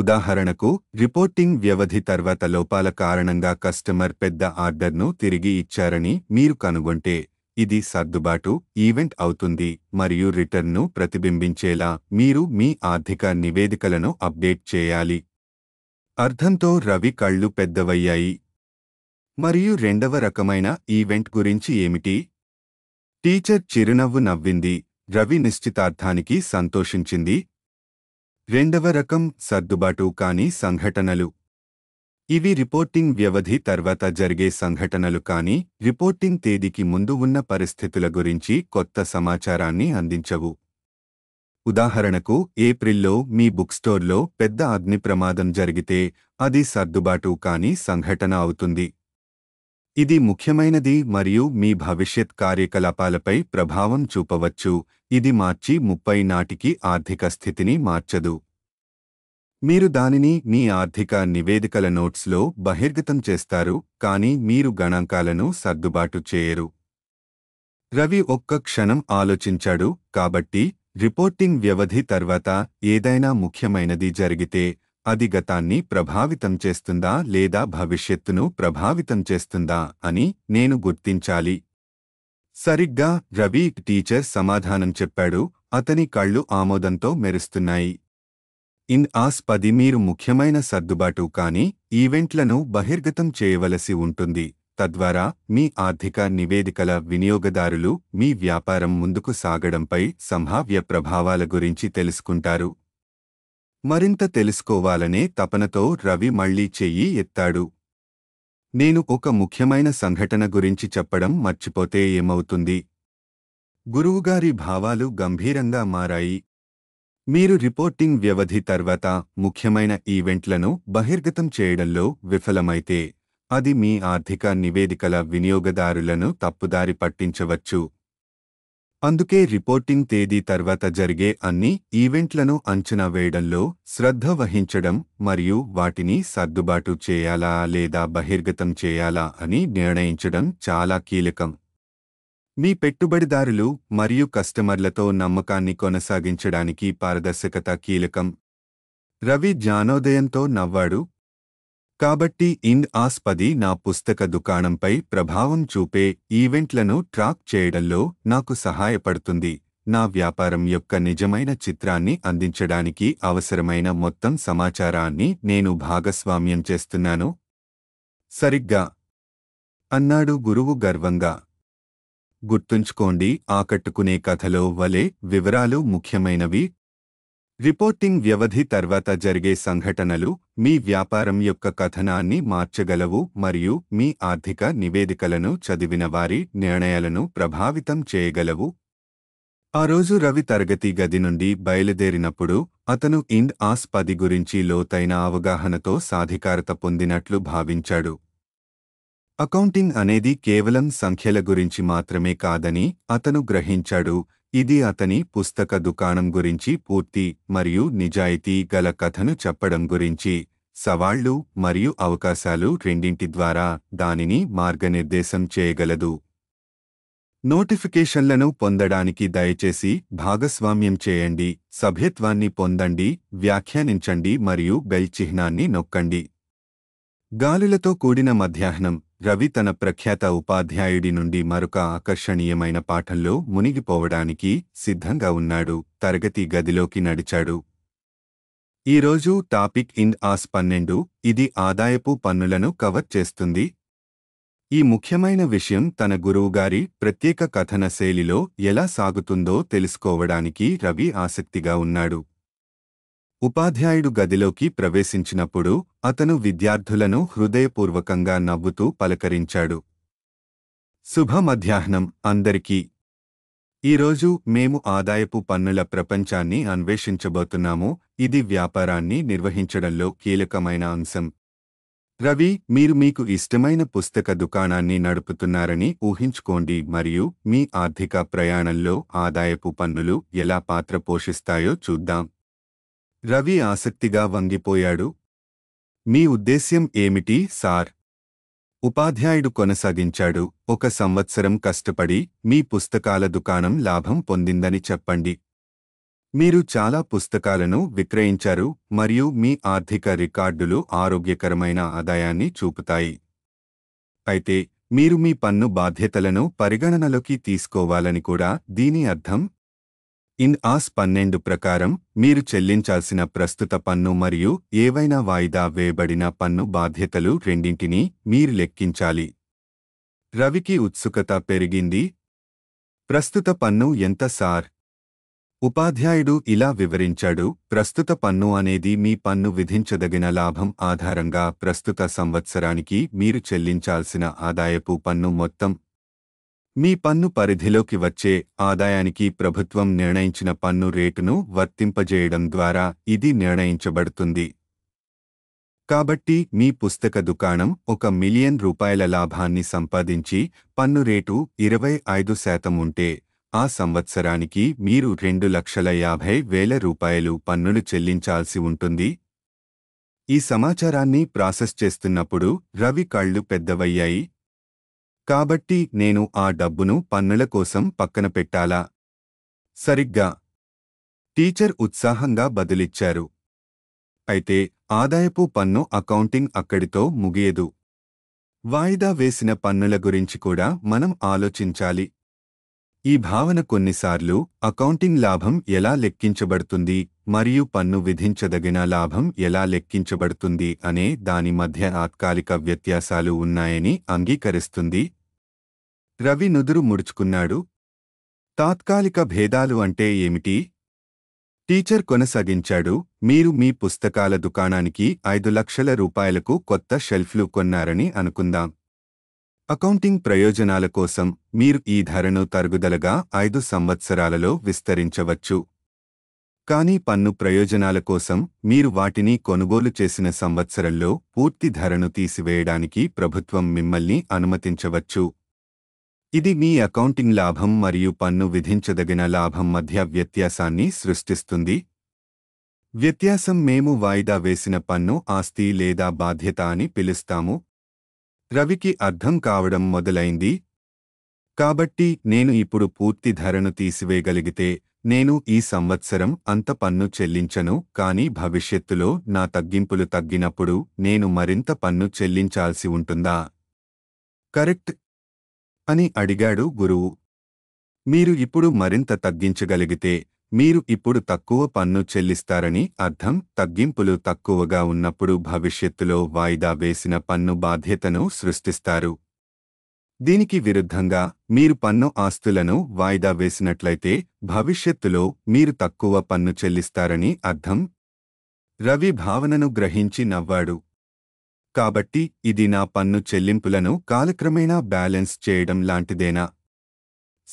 ఉదాహరణకు రిపోర్టింగ్ వ్యవధి తర్వాత లోపాల కారణంగా కస్టమర్ పెద్ద ఆర్డర్ను తిరిగి ఇచ్చారని మీరు కనుగొంటే ఇది సర్దుబాటు ఈవెంట్ అవుతుంది మరియు రిటర్న్ను ప్రతిబింబించేలా మీరు మీ ఆర్థిక నివేదికలను అప్డేట్ చేయాలి అర్థంతో రవి కళ్ళు పెద్దవయ్యాయి మరియు రెండవ రకమైన ఈవెంట్ గురించి ఏమిటి టీచర్ చిరునవ్వు నవ్వింది రవి నిశ్చితార్థానికి సంతోషించింది రెండవ రకం సర్దుబాటు కాని సంఘటనలు ఇవి రిపోర్టింగ్ వ్యవధి తర్వాత జరిగే సంఘటనలు కాని రిపోర్టింగ్ తేదీకి ముందు ఉన్న పరిస్థితుల గురించి కొత్త సమాచారాన్ని అందించవు ఉదాహరణకు ఏప్రిల్లో మీ బుక్ స్టోర్లో పెద్ద అగ్ని ప్రమాదం జరిగితే అది సర్దుబాటు కాని సంఘటన అవుతుంది ఇది ముఖ్యమైనది మరియు మీ భవిష్యత్ కార్యకలాపాలపై ప్రభావం చూపవచ్చు ఇది మార్చి ముప్పై నాటికి ఆర్థిక స్థితిని మార్చదు మీరు దానిని మీ ఆర్థిక నివేదికల నోట్స్లో బహిర్గతం చేస్తారు కానీ మీరు గణాంకాలను సర్దుబాటు చేయరు రవి ఒక్క క్షణం ఆలోచించాడు కాబట్టి రిపోర్టింగ్ వ్యవధి తర్వాత ఏదైనా ముఖ్యమైనది జరిగితే అది గతాన్ని ప్రభావితం చేస్తుందా లేదా భవిష్యత్తును ప్రభావితం చేస్తుందా అని నేను గుర్తించాలి సరిగ్గా రవి టీచర్ సమాధానం చెప్పాడు అతని కళ్ళు ఆమోదంతో మెరుస్తున్నాయి ఇన్ ఆస్ పది మీరు ముఖ్యమైన సర్దుబాటు కాని ఈవెంట్లను బహిర్గతం చేయవలసి ఉంటుంది తద్వారా మీ ఆర్థిక నివేదికల వినియోగదారులు మీ వ్యాపారం ముందుకు సాగడంపై సంభావ్య ప్రభావాల గురించి తెలుసుకుంటారు మరింత తెలుసుకోవాలనే తపనతో రవి మళ్లీ చెయ్యి ఎత్తాడు నేను ఒక ముఖ్యమైన సంఘటన గురించి చెప్పడం మర్చిపోతే ఏమవుతుంది గురువుగారి భావాలు గంభీరంగా మారాయి మీరు రిపోర్టింగ్ వ్యవధి తర్వాత ముఖ్యమైన ఈవెంట్లను బహిర్గతం చేయడంలో విఫలమైతే అది మీ ఆర్థిక నివేదికల వినియోగదారులను తప్పుదారి పట్టించవచ్చు అందుకే రిపోర్టింగ్ తేదీ తర్వాత జరిగే అన్ని ఈవెంట్లను అంచనా వేయడంలో శ్రద్ధ వహించడం మరియు వాటిని సర్దుబాటు చేయాలా లేదా బహిర్గతం చేయాలా అని నిర్ణయించడం చాలా కీలకం మీ పెట్టుబడిదారులు మరియు కస్టమర్లతో నమ్మకాన్ని కొనసాగించడానికి పారదర్శకత కీలకం రవి జానోదయంతో నవ్వాడు కాబట్టి ఇన్ ఆస్పది నా పుస్తక దుకాణంపై ప్రభావం చూపే ఈవెంట్లను ట్రాక్ చేయడంలో నాకు సహాయపడుతుంది నా వ్యాపారం యొక్క నిజమైన చిత్రాన్ని అందించడానికి అవసరమైన మొత్తం సమాచారాన్ని నేను భాగస్వామ్యం చేస్తున్నాను సరిగ్గా అన్నాడు గురువు గర్వంగా గుర్తుంచుకోండి ఆకట్టుకునే కథలో వలె వివరాలు ముఖ్యమైనవి రిపోర్టింగ్ వ్యవధి తర్వాత జరిగే సంఘటనలు మీ వ్యాపారం యొక్క కథనాన్ని మార్చగలవు మరియు మీ ఆర్థిక నివేదికలను చదివిన వారి నిర్ణయాలను ప్రభావితం చేయగలవు ఆ రోజు రవి తరగతి గది నుండి బయలుదేరినప్పుడు అతను ఇండ్ ఆస్ పది గురించి లోతైన అవగాహనతో సాధికారత పొందినట్లు భావించాడు అకౌంటింగ్ అనేది కేవలం సంఖ్యల గురించి మాత్రమే కాదని అతను గ్రహించాడు ఇది అతని పుస్తక దుకాణం గురించి పూర్తి మరియు నిజాయితీ గల కథను చెప్పడం గురించి సవాళ్లు మరియు అవకాశాలు రెండింటి ద్వారా దానిని మార్గనిర్దేశం చేయగలదు నోటిఫికేషన్లను పొందడానికి దయచేసి భాగస్వామ్యం చేయండి సభ్యత్వాన్ని పొందండి వ్యాఖ్యానించండి మరియు బెల్ చిహ్నాన్ని నొక్కండి గాలులతో కూడిన మధ్యాహ్నం రవి తన ప్రఖ్యాత ఉపాధ్యాయుడి నుండి మరొక ఆకర్షణీయమైన పాఠంలో మునిగిపోవడానికి సిద్ధంగా ఉన్నాడు తరగతి గదిలోకి నడిచాడు ఈరోజు టాపిక్ ఇన్ ఆస్ పన్నెండు ఇది ఆదాయపు పన్నులను కవర్ చేస్తుంది ఈ ముఖ్యమైన విషయం తన గురువుగారి ప్రత్యేక కథన శైలిలో ఎలా సాగుతుందో తెలుసుకోవడానికి రవి ఆసక్తిగా ఉన్నాడు ఉపాధ్యాయుడు గదిలోకి ప్రవేశించినప్పుడు అతను విద్యార్థులను హృదయపూర్వకంగా నవ్వుతూ పలకరించాడు శుభ మధ్యాహ్నం అందరికీ ఈరోజు మేము ఆదాయపు పన్నుల ప్రపంచాన్ని అన్వేషించబోతున్నాము ఇది వ్యాపారాన్ని నిర్వహించడంలో కీలకమైన అంశం రవి మీరు మీకు ఇష్టమైన పుస్తక దుకాణాన్ని నడుపుతున్నారని ఊహించుకోండి మరియు మీ ఆర్థిక ప్రయాణంలో ఆదాయపు పన్నులు ఎలా పాత్ర పోషిస్తాయో చూద్దాం రవి ఆసక్తిగా వంగిపోయాడు మీ ఉద్దేశ్యం ఏమిటి సార్ ఉపాధ్యాయుడు కొనసాగించాడు ఒక సంవత్సరం కష్టపడి మీ పుస్తకాల దుకాణం లాభం పొందిందని చెప్పండి మీరు చాలా పుస్తకాలను విక్రయించారు మరియు మీ ఆర్థిక రికార్డులు ఆరోగ్యకరమైన ఆదాయాన్ని చూపుతాయి అయితే మీరు మీ పన్ను బాధ్యతలను పరిగణనలోకి తీసుకోవాలని కూడా దీని అర్థం ఇన్ ఆస్ పన్నెండు ప్రకారం మీరు చెల్లించాల్సిన ప్రస్తుత పన్ను మరియు ఏవైనా వాయిదా వేయబడిన పన్ను బాధ్యతలు రెండింటినీ మీరు లెక్కించాలి రవికి ఉత్సుకత పెరిగింది ప్రస్తుత పన్ను ఎంత సార్ ఉపాధ్యాయుడు ఇలా వివరించాడు ప్రస్తుత పన్ను అనేది మీ పన్ను విధించదగిన లాభం ఆధారంగా ప్రస్తుత సంవత్సరానికి మీరు చెల్లించాల్సిన ఆదాయపు పన్ను మొత్తం మీ పన్ను పరిధిలోకి వచ్చే ఆదాయానికి ప్రభుత్వం నిర్ణయించిన పన్ను రేటును వర్తింపజేయడం ద్వారా ఇది నిర్ణయించబడుతుంది కాబట్టి మీ పుస్తక దుకాణం ఒక మిలియన్ రూపాయల లాభాన్ని సంపాదించి పన్ను రేటు ఇరవై ఐదు శాతం ఉంటే ఆ సంవత్సరానికి మీరు రెండు లక్షల యాభై వేల రూపాయలు పన్నులు చెల్లించాల్సి ఉంటుంది ఈ సమాచారాన్ని ప్రాసెస్ చేస్తున్నప్పుడు రవి కళ్ళు పెద్దవయ్యాయి కాబట్టి నేను ఆ డబ్బును పన్నుల కోసం పక్కన పెట్టాలా సరిగ్గా టీచర్ ఉత్సాహంగా బదిలిచ్చారు అయితే ఆదాయపు పన్ను అకౌంటింగ్ అక్కడితో ముగియదు వాయిదా వేసిన పన్నుల గురించి కూడా మనం ఆలోచించాలి ఈ భావన కొన్నిసార్లు అకౌంటింగ్ లాభం ఎలా లెక్కించబడుతుంది మరియు పన్ను విధించదగిన లాభం ఎలా లెక్కించబడుతుంది అనే దాని మధ్య తాత్కాలిక వ్యత్యాసాలు ఉన్నాయని అంగీకరిస్తుంది రవి నుదురు ముడుచుకున్నాడు తాత్కాలిక భేదాలు అంటే ఏమిటి టీచర్ కొనసాగించాడు మీరు మీ పుస్తకాల దుకాణానికి ఐదు లక్షల రూపాయలకు కొత్త షెల్ఫ్లు కొన్నారని అనుకుందాం అకౌంటింగ్ ప్రయోజనాల కోసం మీరు ఈ ధరను తరుగుదలగా ఐదు సంవత్సరాలలో విస్తరించవచ్చు కానీ పన్ను ప్రయోజనాల కోసం మీరు వాటిని కొనుగోలు చేసిన సంవత్సరంలో పూర్తి ధరను తీసివేయడానికి ప్రభుత్వం మిమ్మల్ని అనుమతించవచ్చు ఇది మీ అకౌంటింగ్ లాభం మరియు పన్ను విధించదగిన లాభం మధ్య వ్యత్యాసాన్ని సృష్టిస్తుంది వ్యత్యాసం మేము వాయిదా వేసిన పన్ను ఆస్తి లేదా బాధ్యత అని పిలుస్తాము రవికి అర్థం కావడం మొదలైంది కాబట్టి నేను ఇప్పుడు పూర్తి ధరను తీసివేయగలిగితే నేను ఈ సంవత్సరం అంత పన్ను చెల్లించను కానీ భవిష్యత్తులో నా తగ్గింపులు తగ్గినప్పుడు నేను మరింత పన్ను చెల్లించాల్సి ఉంటుందా కరెక్ట్ అని అడిగాడు గురువు మీరు ఇప్పుడు మరింత తగ్గించగలిగితే మీరు ఇప్పుడు తక్కువ పన్ను చెల్లిస్తారని అర్థం తగ్గింపులు తక్కువగా ఉన్నప్పుడు భవిష్యత్తులో వాయిదా వేసిన పన్ను బాధ్యతను సృష్టిస్తారు దీనికి విరుద్ధంగా మీరు పన్ను ఆస్తులను వాయిదా వేసినట్లయితే భవిష్యత్తులో మీరు తక్కువ పన్ను చెల్లిస్తారని అర్థం రవి భావనను గ్రహించి నవ్వాడు కాబట్టి ఇది నా పన్ను చెల్లింపులను కాలక్రమేణా బ్యాలెన్స్ చేయడం లాంటిదేనా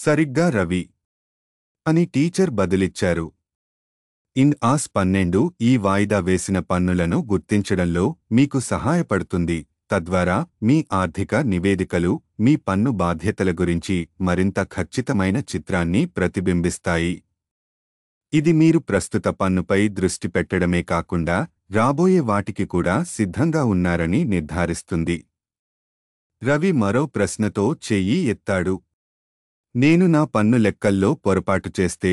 సరిగ్గా రవి అని టీచర్ బదులిచ్చారు ఇన్ ఆస్ పన్నెండు ఈ వాయిదా వేసిన పన్నులను గుర్తించడంలో మీకు సహాయపడుతుంది తద్వారా మీ ఆర్థిక నివేదికలు మీ పన్ను బాధ్యతల గురించి మరింత ఖచ్చితమైన చిత్రాన్ని ప్రతిబింబిస్తాయి ఇది మీరు ప్రస్తుత పన్నుపై దృష్టి పెట్టడమే కాకుండా రాబోయే వాటికి కూడా సిద్ధంగా ఉన్నారని నిర్ధారిస్తుంది రవి మరో ప్రశ్నతో చెయ్యి ఎత్తాడు నేను నా పన్ను లెక్కల్లో పొరపాటు చేస్తే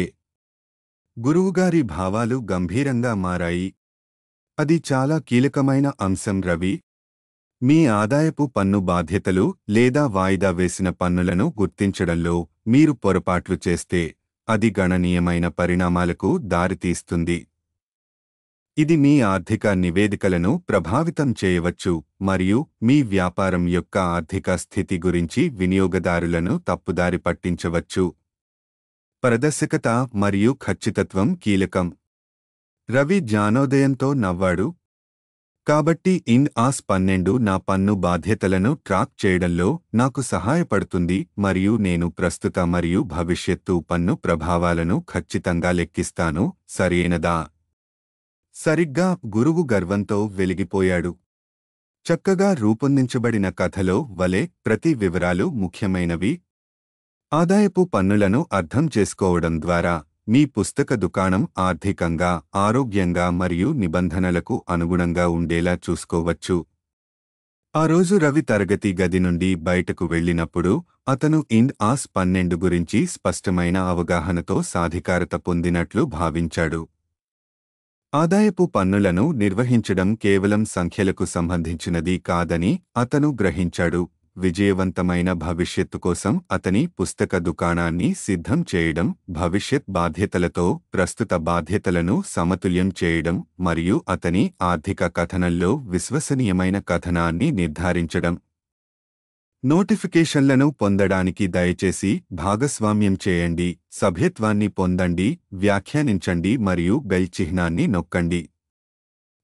గురువుగారి భావాలు గంభీరంగా మారాయి అది చాలా కీలకమైన అంశం రవి మీ ఆదాయపు పన్ను బాధ్యతలు లేదా వాయిదా వేసిన పన్నులను గుర్తించడంలో మీరు పొరపాట్లు చేస్తే అది గణనీయమైన పరిణామాలకు దారితీస్తుంది ఇది మీ ఆర్థిక నివేదికలను ప్రభావితం చేయవచ్చు మరియు మీ వ్యాపారం యొక్క ఆర్థిక స్థితి గురించి వినియోగదారులను తప్పుదారి పట్టించవచ్చు ప్రదర్శకత మరియు ఖచ్చితత్వం కీలకం రవి జ్ఞానోదయంతో నవ్వాడు కాబట్టి ఇన్ ఆస్ పన్నెండు నా పన్ను బాధ్యతలను ట్రాక్ చేయడంలో నాకు సహాయపడుతుంది మరియు నేను ప్రస్తుత మరియు భవిష్యత్తు పన్ను ప్రభావాలను ఖచ్చితంగా లెక్కిస్తాను సరియైనదా సరిగ్గా గురువు గర్వంతో వెలిగిపోయాడు చక్కగా రూపొందించబడిన కథలో వలె ప్రతి వివరాలు ముఖ్యమైనవి ఆదాయపు పన్నులను అర్థం చేసుకోవడం ద్వారా మీ పుస్తక దుకాణం ఆర్థికంగా ఆరోగ్యంగా మరియు నిబంధనలకు అనుగుణంగా ఉండేలా చూసుకోవచ్చు ఆ రోజు రవి తరగతి గది నుండి బయటకు వెళ్ళినప్పుడు అతను ఇండ్ ఆస్ పన్నెండు గురించి స్పష్టమైన అవగాహనతో సాధికారత పొందినట్లు భావించాడు ఆదాయపు పన్నులను నిర్వహించడం కేవలం సంఖ్యలకు సంబంధించినది కాదని అతను గ్రహించాడు విజయవంతమైన భవిష్యత్తు కోసం అతని పుస్తక దుకాణాన్ని సిద్ధం చేయడం భవిష్యత్ బాధ్యతలతో ప్రస్తుత బాధ్యతలను సమతుల్యం చేయడం మరియు అతని ఆర్థిక కథనంలో విశ్వసనీయమైన కథనాన్ని నిర్ధారించడం నోటిఫికేషన్లను పొందడానికి దయచేసి భాగస్వామ్యం చేయండి సభ్యత్వాన్ని పొందండి వ్యాఖ్యానించండి మరియు బెల్ చిహ్నాన్ని నొక్కండి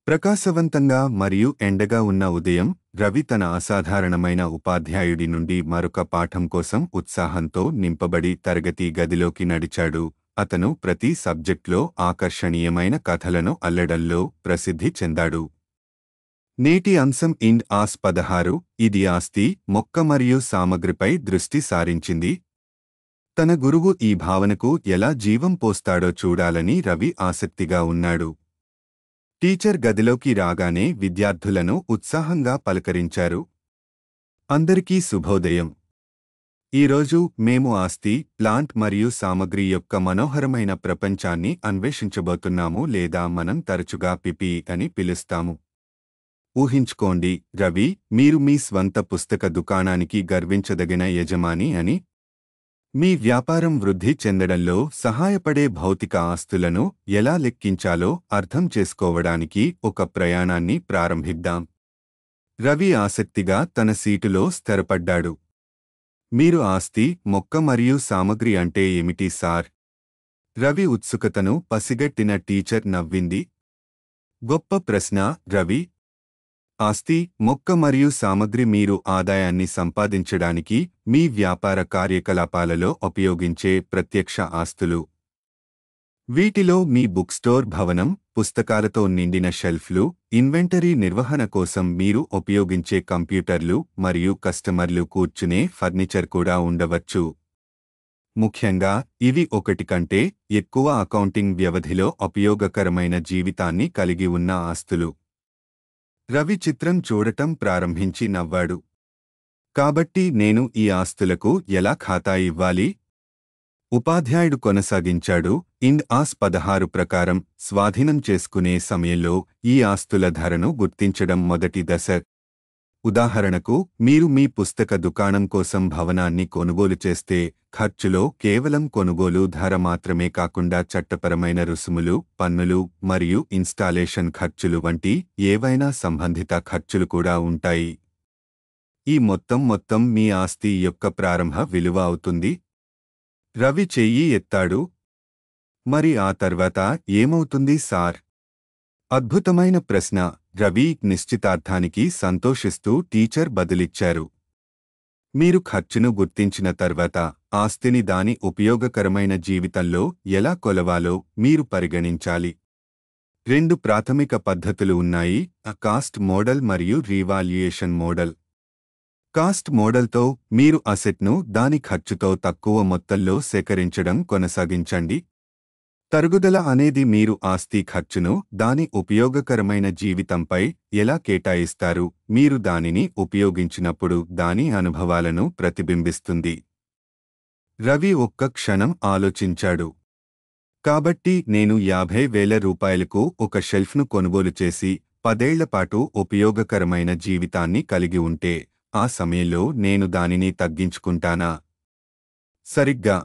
ప్రకాశవంతంగా మరియు ఎండగా ఉన్న ఉదయం రవి తన అసాధారణమైన ఉపాధ్యాయుడి నుండి మరొక పాఠం కోసం ఉత్సాహంతో నింపబడి తరగతి గదిలోకి నడిచాడు అతను ప్రతి సబ్జెక్ట్లో ఆకర్షణీయమైన కథలను అల్లడంలో ప్రసిద్ధి చెందాడు నేటి అంశం ఇండ్ ఆస్ పదహారు ఇది ఆస్తి మొక్క మరియు సామగ్రిపై దృష్టి సారించింది తన గురువు ఈ భావనకు ఎలా జీవం పోస్తాడో చూడాలని రవి ఆసక్తిగా ఉన్నాడు టీచర్ గదిలోకి రాగానే విద్యార్థులను ఉత్సాహంగా పలకరించారు అందరికీ శుభోదయం ఈరోజు మేము ఆస్తి ప్లాంట్ మరియు సామగ్రి యొక్క మనోహరమైన ప్రపంచాన్ని అన్వేషించబోతున్నాము లేదా మనం తరచుగా పిపి అని పిలుస్తాము ఊహించుకోండి రవి మీరు మీ స్వంత పుస్తక దుకాణానికి గర్వించదగిన యజమాని అని మీ వ్యాపారం వృద్ధి చెందడంలో సహాయపడే భౌతిక ఆస్తులను ఎలా లెక్కించాలో అర్థం చేసుకోవడానికి ఒక ప్రయాణాన్ని ప్రారంభిద్దాం రవి ఆసక్తిగా తన సీటులో స్థిరపడ్డాడు మీరు ఆస్తి మొక్క మరియు సామగ్రి అంటే ఏమిటి సార్ రవి ఉత్సుకతను పసిగట్టిన టీచర్ నవ్వింది గొప్ప ప్రశ్న రవి ఆస్తి మొక్క మరియు సామగ్రి మీరు ఆదాయాన్ని సంపాదించడానికి మీ వ్యాపార కార్యకలాపాలలో ఉపయోగించే ప్రత్యక్ష ఆస్తులు వీటిలో మీ బుక్ స్టోర్ భవనం పుస్తకాలతో నిండిన షెల్ఫ్లు ఇన్వెంటరీ నిర్వహణ కోసం మీరు ఉపయోగించే కంప్యూటర్లు మరియు కస్టమర్లు కూర్చునే ఫర్నిచర్ కూడా ఉండవచ్చు ముఖ్యంగా ఇవి ఒకటి కంటే ఎక్కువ అకౌంటింగ్ వ్యవధిలో ఉపయోగకరమైన జీవితాన్ని కలిగి ఉన్న ఆస్తులు రవి చిత్రం చూడటం ప్రారంభించి నవ్వాడు కాబట్టి నేను ఈ ఆస్తులకు ఎలా ఖాతా ఇవ్వాలి ఉపాధ్యాయుడు కొనసాగించాడు ఇన్ ఆస్ పదహారు ప్రకారం స్వాధీనం చేసుకునే సమయంలో ఈ ఆస్తుల ధరను గుర్తించడం మొదటి దశ ఉదాహరణకు మీరు మీ పుస్తక దుకాణం కోసం భవనాన్ని కొనుగోలు చేస్తే ఖర్చులో కేవలం కొనుగోలు ధర మాత్రమే కాకుండా చట్టపరమైన రుసుములు పన్నులు మరియు ఇన్స్టాలేషన్ ఖర్చులు వంటి ఏవైనా సంబంధిత ఖర్చులు కూడా ఉంటాయి ఈ మొత్తం మొత్తం మీ ఆస్తి యొక్క ప్రారంభ విలువ అవుతుంది రవి చెయ్యి ఎత్తాడు మరి ఆ తర్వాత ఏమవుతుంది సార్ అద్భుతమైన ప్రశ్న రవి నిశ్చితార్థానికి సంతోషిస్తూ టీచర్ బదిలిచ్చారు మీరు ఖర్చును గుర్తించిన తర్వాత ఆస్తిని దాని ఉపయోగకరమైన జీవితంలో ఎలా కొలవాలో మీరు పరిగణించాలి రెండు ప్రాథమిక పద్ధతులు ఉన్నాయి కాస్ట్ మోడల్ మరియు రీవాల్యుయేషన్ మోడల్ కాస్ట్ మోడల్తో మీరు అసెట్ను దాని ఖర్చుతో తక్కువ మొత్తంలో సేకరించడం కొనసాగించండి తరుగుదల అనేది మీరు ఆస్తి ఖర్చును దాని ఉపయోగకరమైన జీవితంపై ఎలా కేటాయిస్తారు మీరు దానిని ఉపయోగించినప్పుడు దాని అనుభవాలను ప్రతిబింబిస్తుంది రవి ఒక్క క్షణం ఆలోచించాడు కాబట్టి నేను యాభై వేల రూపాయలకు ఒక షెల్ఫ్ను కొనుగోలు చేసి పదేళ్లపాటు ఉపయోగకరమైన జీవితాన్ని కలిగి ఉంటే ఆ సమయంలో నేను దానిని తగ్గించుకుంటానా సరిగ్గా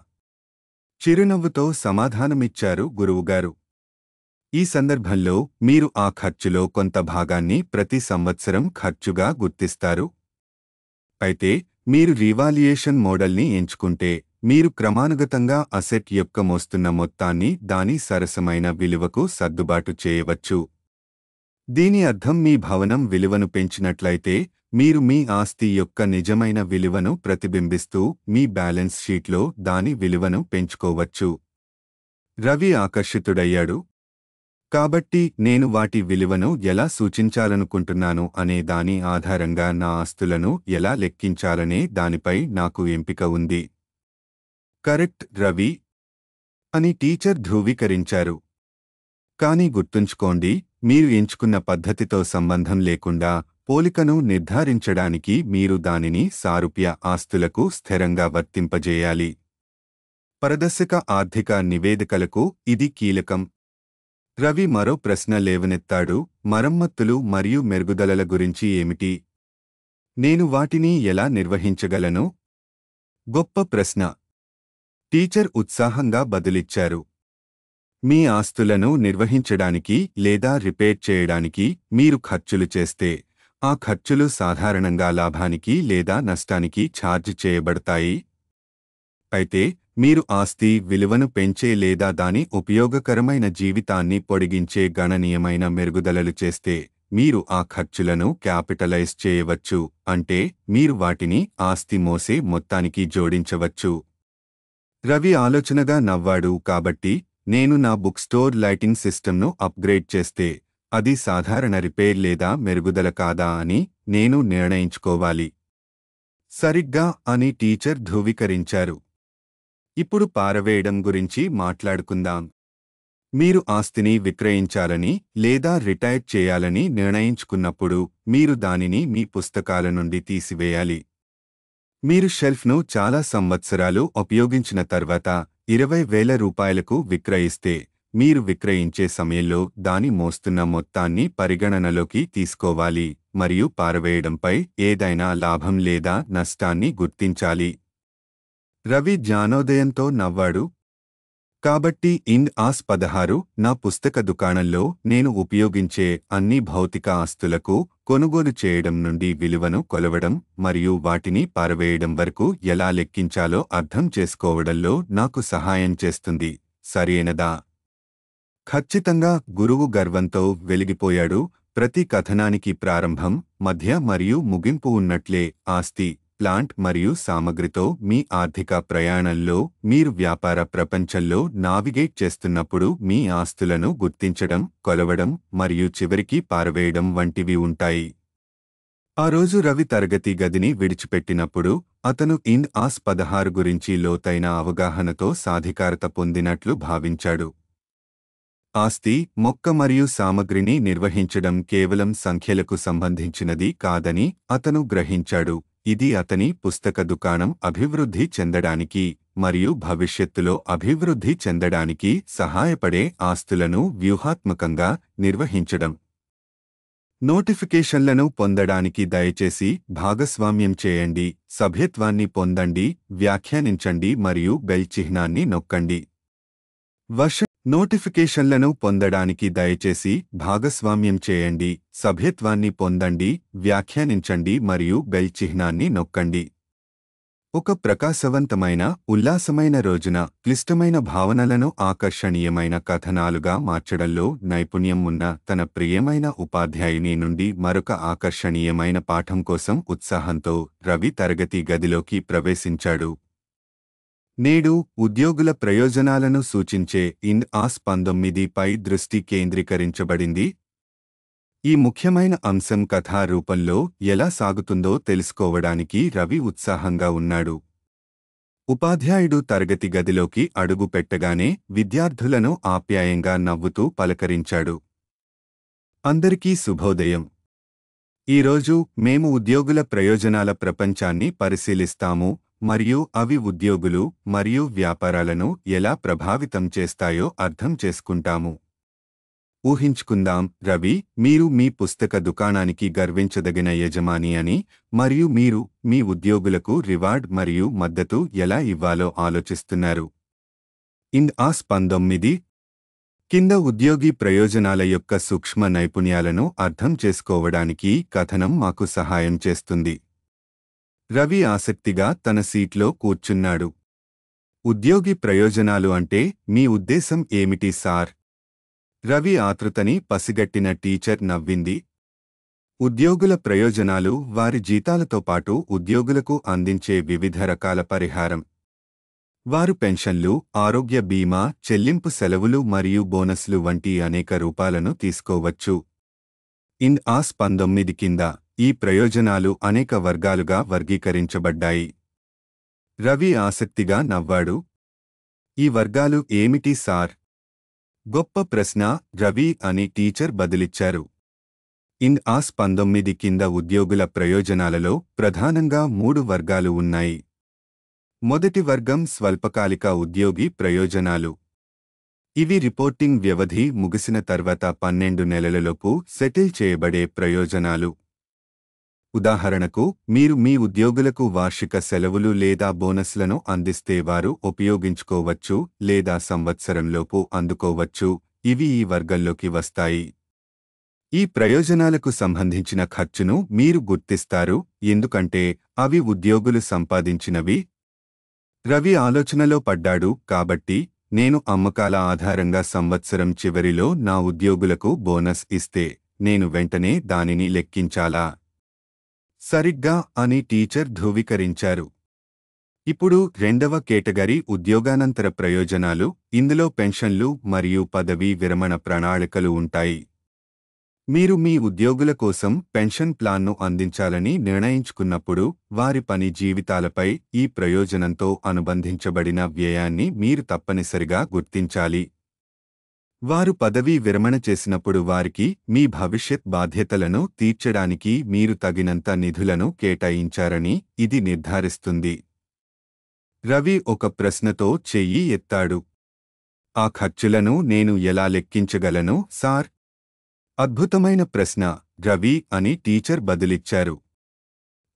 చిరునవ్వుతో సమాధానమిచ్చారు గురువుగారు ఈ సందర్భంలో మీరు ఆ ఖర్చులో కొంత భాగాన్ని ప్రతి సంవత్సరం ఖర్చుగా గుర్తిస్తారు అయితే మీరు రివాల్యుయేషన్ మోడల్ని ఎంచుకుంటే మీరు క్రమానుగతంగా అసెట్ యొక్క మోస్తున్న మొత్తాన్ని దాని సరసమైన విలువకు సర్దుబాటు చేయవచ్చు దీని అర్థం మీ భవనం విలువను పెంచినట్లయితే మీరు మీ ఆస్తి యొక్క నిజమైన విలువను ప్రతిబింబిస్తూ మీ బ్యాలెన్స్ షీట్లో దాని విలువను పెంచుకోవచ్చు రవి ఆకర్షితుడయ్యాడు కాబట్టి నేను వాటి విలువను ఎలా సూచించాలనుకుంటున్నాను అనే దాని ఆధారంగా నా ఆస్తులను ఎలా లెక్కించాలనే దానిపై నాకు ఎంపిక ఉంది కరెక్ట్ రవి అని టీచర్ ధ్రువీకరించారు కానీ గుర్తుంచుకోండి మీరు ఎంచుకున్న పద్ధతితో సంబంధం లేకుండా పోలికను నిర్ధారించడానికి మీరు దానిని సారూప్య ఆస్తులకు స్థిరంగా వర్తింపజేయాలి పరదర్శక ఆర్థిక నివేదికలకు ఇది కీలకం రవి మరో ప్రశ్న లేవనెత్తాడు మరమ్మత్తులు మరియు మెరుగుదలల గురించి ఏమిటి నేను వాటిని ఎలా నిర్వహించగలను గొప్ప ప్రశ్న టీచర్ ఉత్సాహంగా బదులిచ్చారు మీ ఆస్తులను నిర్వహించడానికి లేదా రిపేర్ చేయడానికి మీరు ఖర్చులు చేస్తే ఆ ఖర్చులు సాధారణంగా లాభానికి లేదా నష్టానికి ఛార్జ్ చేయబడతాయి అయితే మీరు ఆస్తి విలువను పెంచే లేదా దాని ఉపయోగకరమైన జీవితాన్ని పొడిగించే గణనీయమైన మెరుగుదలలు చేస్తే మీరు ఆ ఖర్చులను క్యాపిటలైజ్ చేయవచ్చు అంటే మీరు వాటిని ఆస్తి మోసే మొత్తానికి జోడించవచ్చు రవి ఆలోచనగా నవ్వాడు కాబట్టి నేను నా బుక్ స్టోర్ లైటింగ్ సిస్టమ్ను అప్గ్రేడ్ చేస్తే అది సాధారణ రిపేర్ లేదా మెరుగుదల కాదా అని నేను నిర్ణయించుకోవాలి సరిగ్గా అని టీచర్ ధృవీకరించారు ఇప్పుడు పారవేయడం గురించి మాట్లాడుకుందాం మీరు ఆస్తిని విక్రయించాలని లేదా రిటైర్ చేయాలని నిర్ణయించుకున్నప్పుడు మీరు దానిని మీ పుస్తకాల నుండి తీసివేయాలి మీరు షెల్ఫ్ను చాలా సంవత్సరాలు ఉపయోగించిన తర్వాత ఇరవై వేల రూపాయలకు విక్రయిస్తే మీరు విక్రయించే సమయంలో దాని మోస్తున్న మొత్తాన్ని పరిగణనలోకి తీసుకోవాలి మరియు పారవేయడంపై ఏదైనా లాభం లేదా నష్టాన్ని గుర్తించాలి రవి జ్ఞానోదయంతో నవ్వాడు కాబట్టి ఇన్ ఆస్ పదహారు నా పుస్తక దుకాణంలో నేను ఉపయోగించే అన్ని భౌతిక ఆస్తులకు కొనుగోలు చేయడం నుండి విలువను కొలవడం మరియు వాటిని పారవేయడం వరకు ఎలా లెక్కించాలో అర్థం చేసుకోవడంలో నాకు సహాయం చేస్తుంది సరియనదా ఖచ్చితంగా గురువు గర్వంతో వెలిగిపోయాడు ప్రతి కథనానికి ప్రారంభం మధ్య మరియు ముగింపు ఉన్నట్లే ఆస్తి ప్లాంట్ మరియు సామగ్రితో మీ ఆర్థిక ప్రయాణంలో మీరు వ్యాపార ప్రపంచంలో నావిగేట్ చేస్తున్నప్పుడు మీ ఆస్తులను గుర్తించడం కొలవడం మరియు చివరికి పారవేయడం వంటివి ఉంటాయి ఆ రోజు రవి తరగతి గదిని విడిచిపెట్టినప్పుడు అతను ఇన్ ఆస్ పదహారు గురించి లోతైన అవగాహనతో సాధికారత పొందినట్లు భావించాడు ఆస్తి మొక్క మరియు సామగ్రిని నిర్వహించడం కేవలం సంఖ్యలకు సంబంధించినది కాదని అతను గ్రహించాడు ఇది అతని పుస్తక దుకాణం అభివృద్ధి చెందడానికి మరియు భవిష్యత్తులో అభివృద్ధి చెందడానికి సహాయపడే ఆస్తులను వ్యూహాత్మకంగా నిర్వహించడం నోటిఫికేషన్లను పొందడానికి దయచేసి భాగస్వామ్యం చేయండి సభ్యత్వాన్ని పొందండి వ్యాఖ్యానించండి మరియు బెల్ చిహ్నాన్ని నొక్కండి వర్ష నోటిఫికేషన్లను పొందడానికి దయచేసి భాగస్వామ్యం చేయండి సభ్యత్వాన్ని పొందండి వ్యాఖ్యానించండి మరియు బెల్ చిహ్నాన్ని నొక్కండి ఒక ప్రకాశవంతమైన ఉల్లాసమైన రోజున క్లిష్టమైన భావనలను ఆకర్షణీయమైన కథనాలుగా మార్చడంలో నైపుణ్యం ఉన్న తన ప్రియమైన ఉపాధ్యాయుని నుండి మరొక ఆకర్షణీయమైన పాఠం కోసం ఉత్సాహంతో రవి తరగతి గదిలోకి ప్రవేశించాడు నేడు ఉద్యోగుల ప్రయోజనాలను సూచించే ఇన్ ఆస్ పంతొమ్మిది పై దృష్టి కేంద్రీకరించబడింది ఈ ముఖ్యమైన అంశం కథా రూపంలో ఎలా సాగుతుందో తెలుసుకోవడానికి రవి ఉత్సాహంగా ఉన్నాడు ఉపాధ్యాయుడు తరగతి గదిలోకి అడుగు పెట్టగానే విద్యార్థులను ఆప్యాయంగా నవ్వుతూ పలకరించాడు అందరికీ శుభోదయం ఈరోజు మేము ఉద్యోగుల ప్రయోజనాల ప్రపంచాన్ని పరిశీలిస్తాము మరియు అవి ఉద్యోగులు మరియు వ్యాపారాలను ఎలా ప్రభావితం చేస్తాయో అర్థం చేసుకుంటాము ఊహించుకుందాం రవి మీరు మీ పుస్తక దుకాణానికి గర్వించదగిన యజమాని అని మరియు మీరు మీ ఉద్యోగులకు రివార్డ్ మరియు మద్దతు ఎలా ఇవ్వాలో ఆలోచిస్తున్నారు ఇన్ ఆస్ పంతొమ్మిది కింద ఉద్యోగి ప్రయోజనాల యొక్క సూక్ష్మ నైపుణ్యాలను అర్థం చేసుకోవడానికి కథనం మాకు సహాయం చేస్తుంది రవి ఆసక్తిగా తన సీట్లో కూర్చున్నాడు ఉద్యోగి ప్రయోజనాలు అంటే మీ ఉద్దేశం ఏమిటి సార్ రవి ఆతృతని పసిగట్టిన టీచర్ నవ్వింది ఉద్యోగుల ప్రయోజనాలు వారి జీతాలతో పాటు ఉద్యోగులకు అందించే వివిధ రకాల పరిహారం వారు పెన్షన్లు ఆరోగ్య బీమా చెల్లింపు సెలవులు మరియు బోనస్లు వంటి అనేక రూపాలను తీసుకోవచ్చు ఇన్ ఆస్ పంతొమ్మిది కింద ఈ ప్రయోజనాలు అనేక వర్గాలుగా వర్గీకరించబడ్డాయి రవి ఆసక్తిగా నవ్వాడు ఈ వర్గాలు ఏమిటి సార్ గొప్ప ప్రశ్న రవి అని టీచర్ బదిలిచ్చారు ఇన్ ఆస్ పంతొమ్మిది కింద ఉద్యోగుల ప్రయోజనాలలో ప్రధానంగా మూడు వర్గాలు ఉన్నాయి మొదటి వర్గం స్వల్పకాలిక ఉద్యోగి ప్రయోజనాలు ఇవి రిపోర్టింగ్ వ్యవధి ముగిసిన తర్వాత పన్నెండు నెలలలోపు సెటిల్ చేయబడే ప్రయోజనాలు ఉదాహరణకు మీరు మీ ఉద్యోగులకు వార్షిక సెలవులు లేదా బోనస్లను అందిస్తే వారు ఉపయోగించుకోవచ్చు లేదా సంవత్సరంలోపు అందుకోవచ్చు ఇవి ఈ వర్గంలోకి వస్తాయి ఈ ప్రయోజనాలకు సంబంధించిన ఖర్చును మీరు గుర్తిస్తారు ఎందుకంటే అవి ఉద్యోగులు సంపాదించినవి రవి ఆలోచనలో పడ్డాడు కాబట్టి నేను అమ్మకాల ఆధారంగా సంవత్సరం చివరిలో నా ఉద్యోగులకు బోనస్ ఇస్తే నేను వెంటనే దానిని లెక్కించాలా సరిగ్గా అని టీచర్ ధృవీకరించారు ఇప్పుడు రెండవ కేటగరీ ఉద్యోగానంతర ప్రయోజనాలు ఇందులో పెన్షన్లు మరియు పదవీ విరమణ ప్రణాళికలు ఉంటాయి మీరు మీ ఉద్యోగుల కోసం పెన్షన్ ప్లాన్ను అందించాలని నిర్ణయించుకున్నప్పుడు వారి పని జీవితాలపై ఈ ప్రయోజనంతో అనుబంధించబడిన వ్యయాన్ని మీరు తప్పనిసరిగా గుర్తించాలి వారు పదవీ విరమణ చేసినప్పుడు వారికి మీ భవిష్యత్ బాధ్యతలను తీర్చడానికి మీరు తగినంత నిధులను కేటాయించారని ఇది నిర్ధారిస్తుంది రవి ఒక ప్రశ్నతో చెయ్యి ఎత్తాడు ఆ ఖర్చులను నేను ఎలా లెక్కించగలను సార్ అద్భుతమైన ప్రశ్న రవి అని టీచర్ బదిలిచ్చారు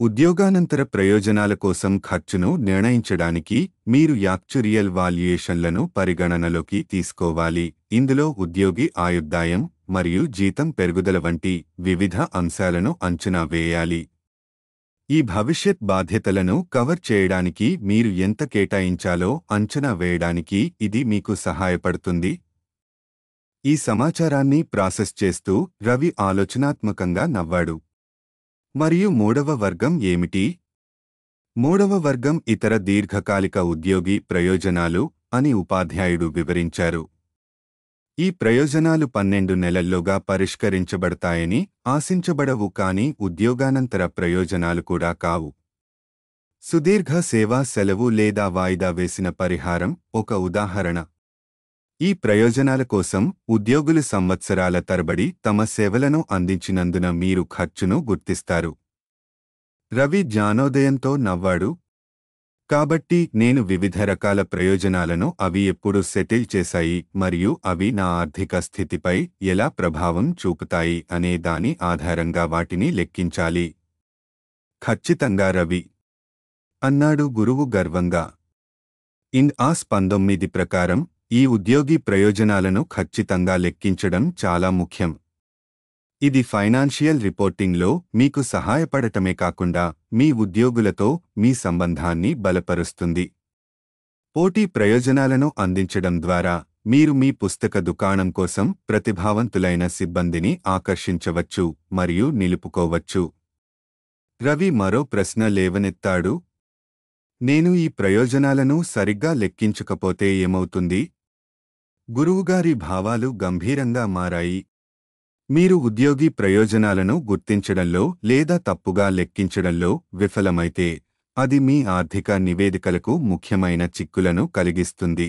ఉద్యోగానంతర ప్రయోజనాల కోసం ఖర్చును నిర్ణయించడానికి మీరు యాక్చురియల్ వాల్యుయేషన్లను పరిగణనలోకి తీసుకోవాలి ఇందులో ఉద్యోగి ఆయుద్దాయం మరియు జీతం పెరుగుదల వంటి వివిధ అంశాలను అంచనా వేయాలి ఈ భవిష్యత్ బాధ్యతలను కవర్ చేయడానికి మీరు ఎంత కేటాయించాలో అంచనా వేయడానికి ఇది మీకు సహాయపడుతుంది ఈ సమాచారాన్ని ప్రాసెస్ చేస్తూ రవి ఆలోచనాత్మకంగా నవ్వాడు మరియు మూడవ వర్గం ఏమిటి మూడవ వర్గం ఇతర దీర్ఘకాలిక ఉద్యోగి ప్రయోజనాలు అని ఉపాధ్యాయుడు వివరించారు ఈ ప్రయోజనాలు పన్నెండు నెలల్లోగా పరిష్కరించబడతాయని ఆశించబడవు కాని ఉద్యోగానంతర ప్రయోజనాలు కూడా కావు సుదీర్ఘ సేవా సెలవు లేదా వాయిదా వేసిన పరిహారం ఒక ఉదాహరణ ఈ ప్రయోజనాల కోసం ఉద్యోగులు సంవత్సరాల తరబడి తమ సేవలను అందించినందున మీరు ఖర్చును గుర్తిస్తారు రవి జానోదయంతో నవ్వాడు కాబట్టి నేను వివిధ రకాల ప్రయోజనాలను అవి ఎప్పుడు సెటిల్ చేశాయి మరియు అవి నా ఆర్థిక స్థితిపై ఎలా ప్రభావం చూపుతాయి అనే దాని ఆధారంగా వాటిని లెక్కించాలి ఖచ్చితంగా రవి అన్నాడు గురువు గర్వంగా ఇన్ ఆస్ పంతొమ్మిది ప్రకారం ఈ ఉద్యోగి ప్రయోజనాలను ఖచ్చితంగా లెక్కించడం చాలా ముఖ్యం ఇది ఫైనాన్షియల్ రిపోర్టింగ్లో మీకు సహాయపడటమే కాకుండా మీ ఉద్యోగులతో మీ సంబంధాన్ని బలపరుస్తుంది పోటీ ప్రయోజనాలను అందించడం ద్వారా మీరు మీ పుస్తక దుకాణం కోసం ప్రతిభావంతులైన సిబ్బందిని ఆకర్షించవచ్చు మరియు నిలుపుకోవచ్చు రవి మరో ప్రశ్న లేవనెత్తాడు నేను ఈ ప్రయోజనాలను సరిగ్గా లెక్కించకపోతే ఏమవుతుంది గురువుగారి భావాలు గంభీరంగా మారాయి మీరు ఉద్యోగి ప్రయోజనాలను గుర్తించడంలో లేదా తప్పుగా లెక్కించడంలో విఫలమైతే అది మీ ఆర్థిక నివేదికలకు ముఖ్యమైన చిక్కులను కలిగిస్తుంది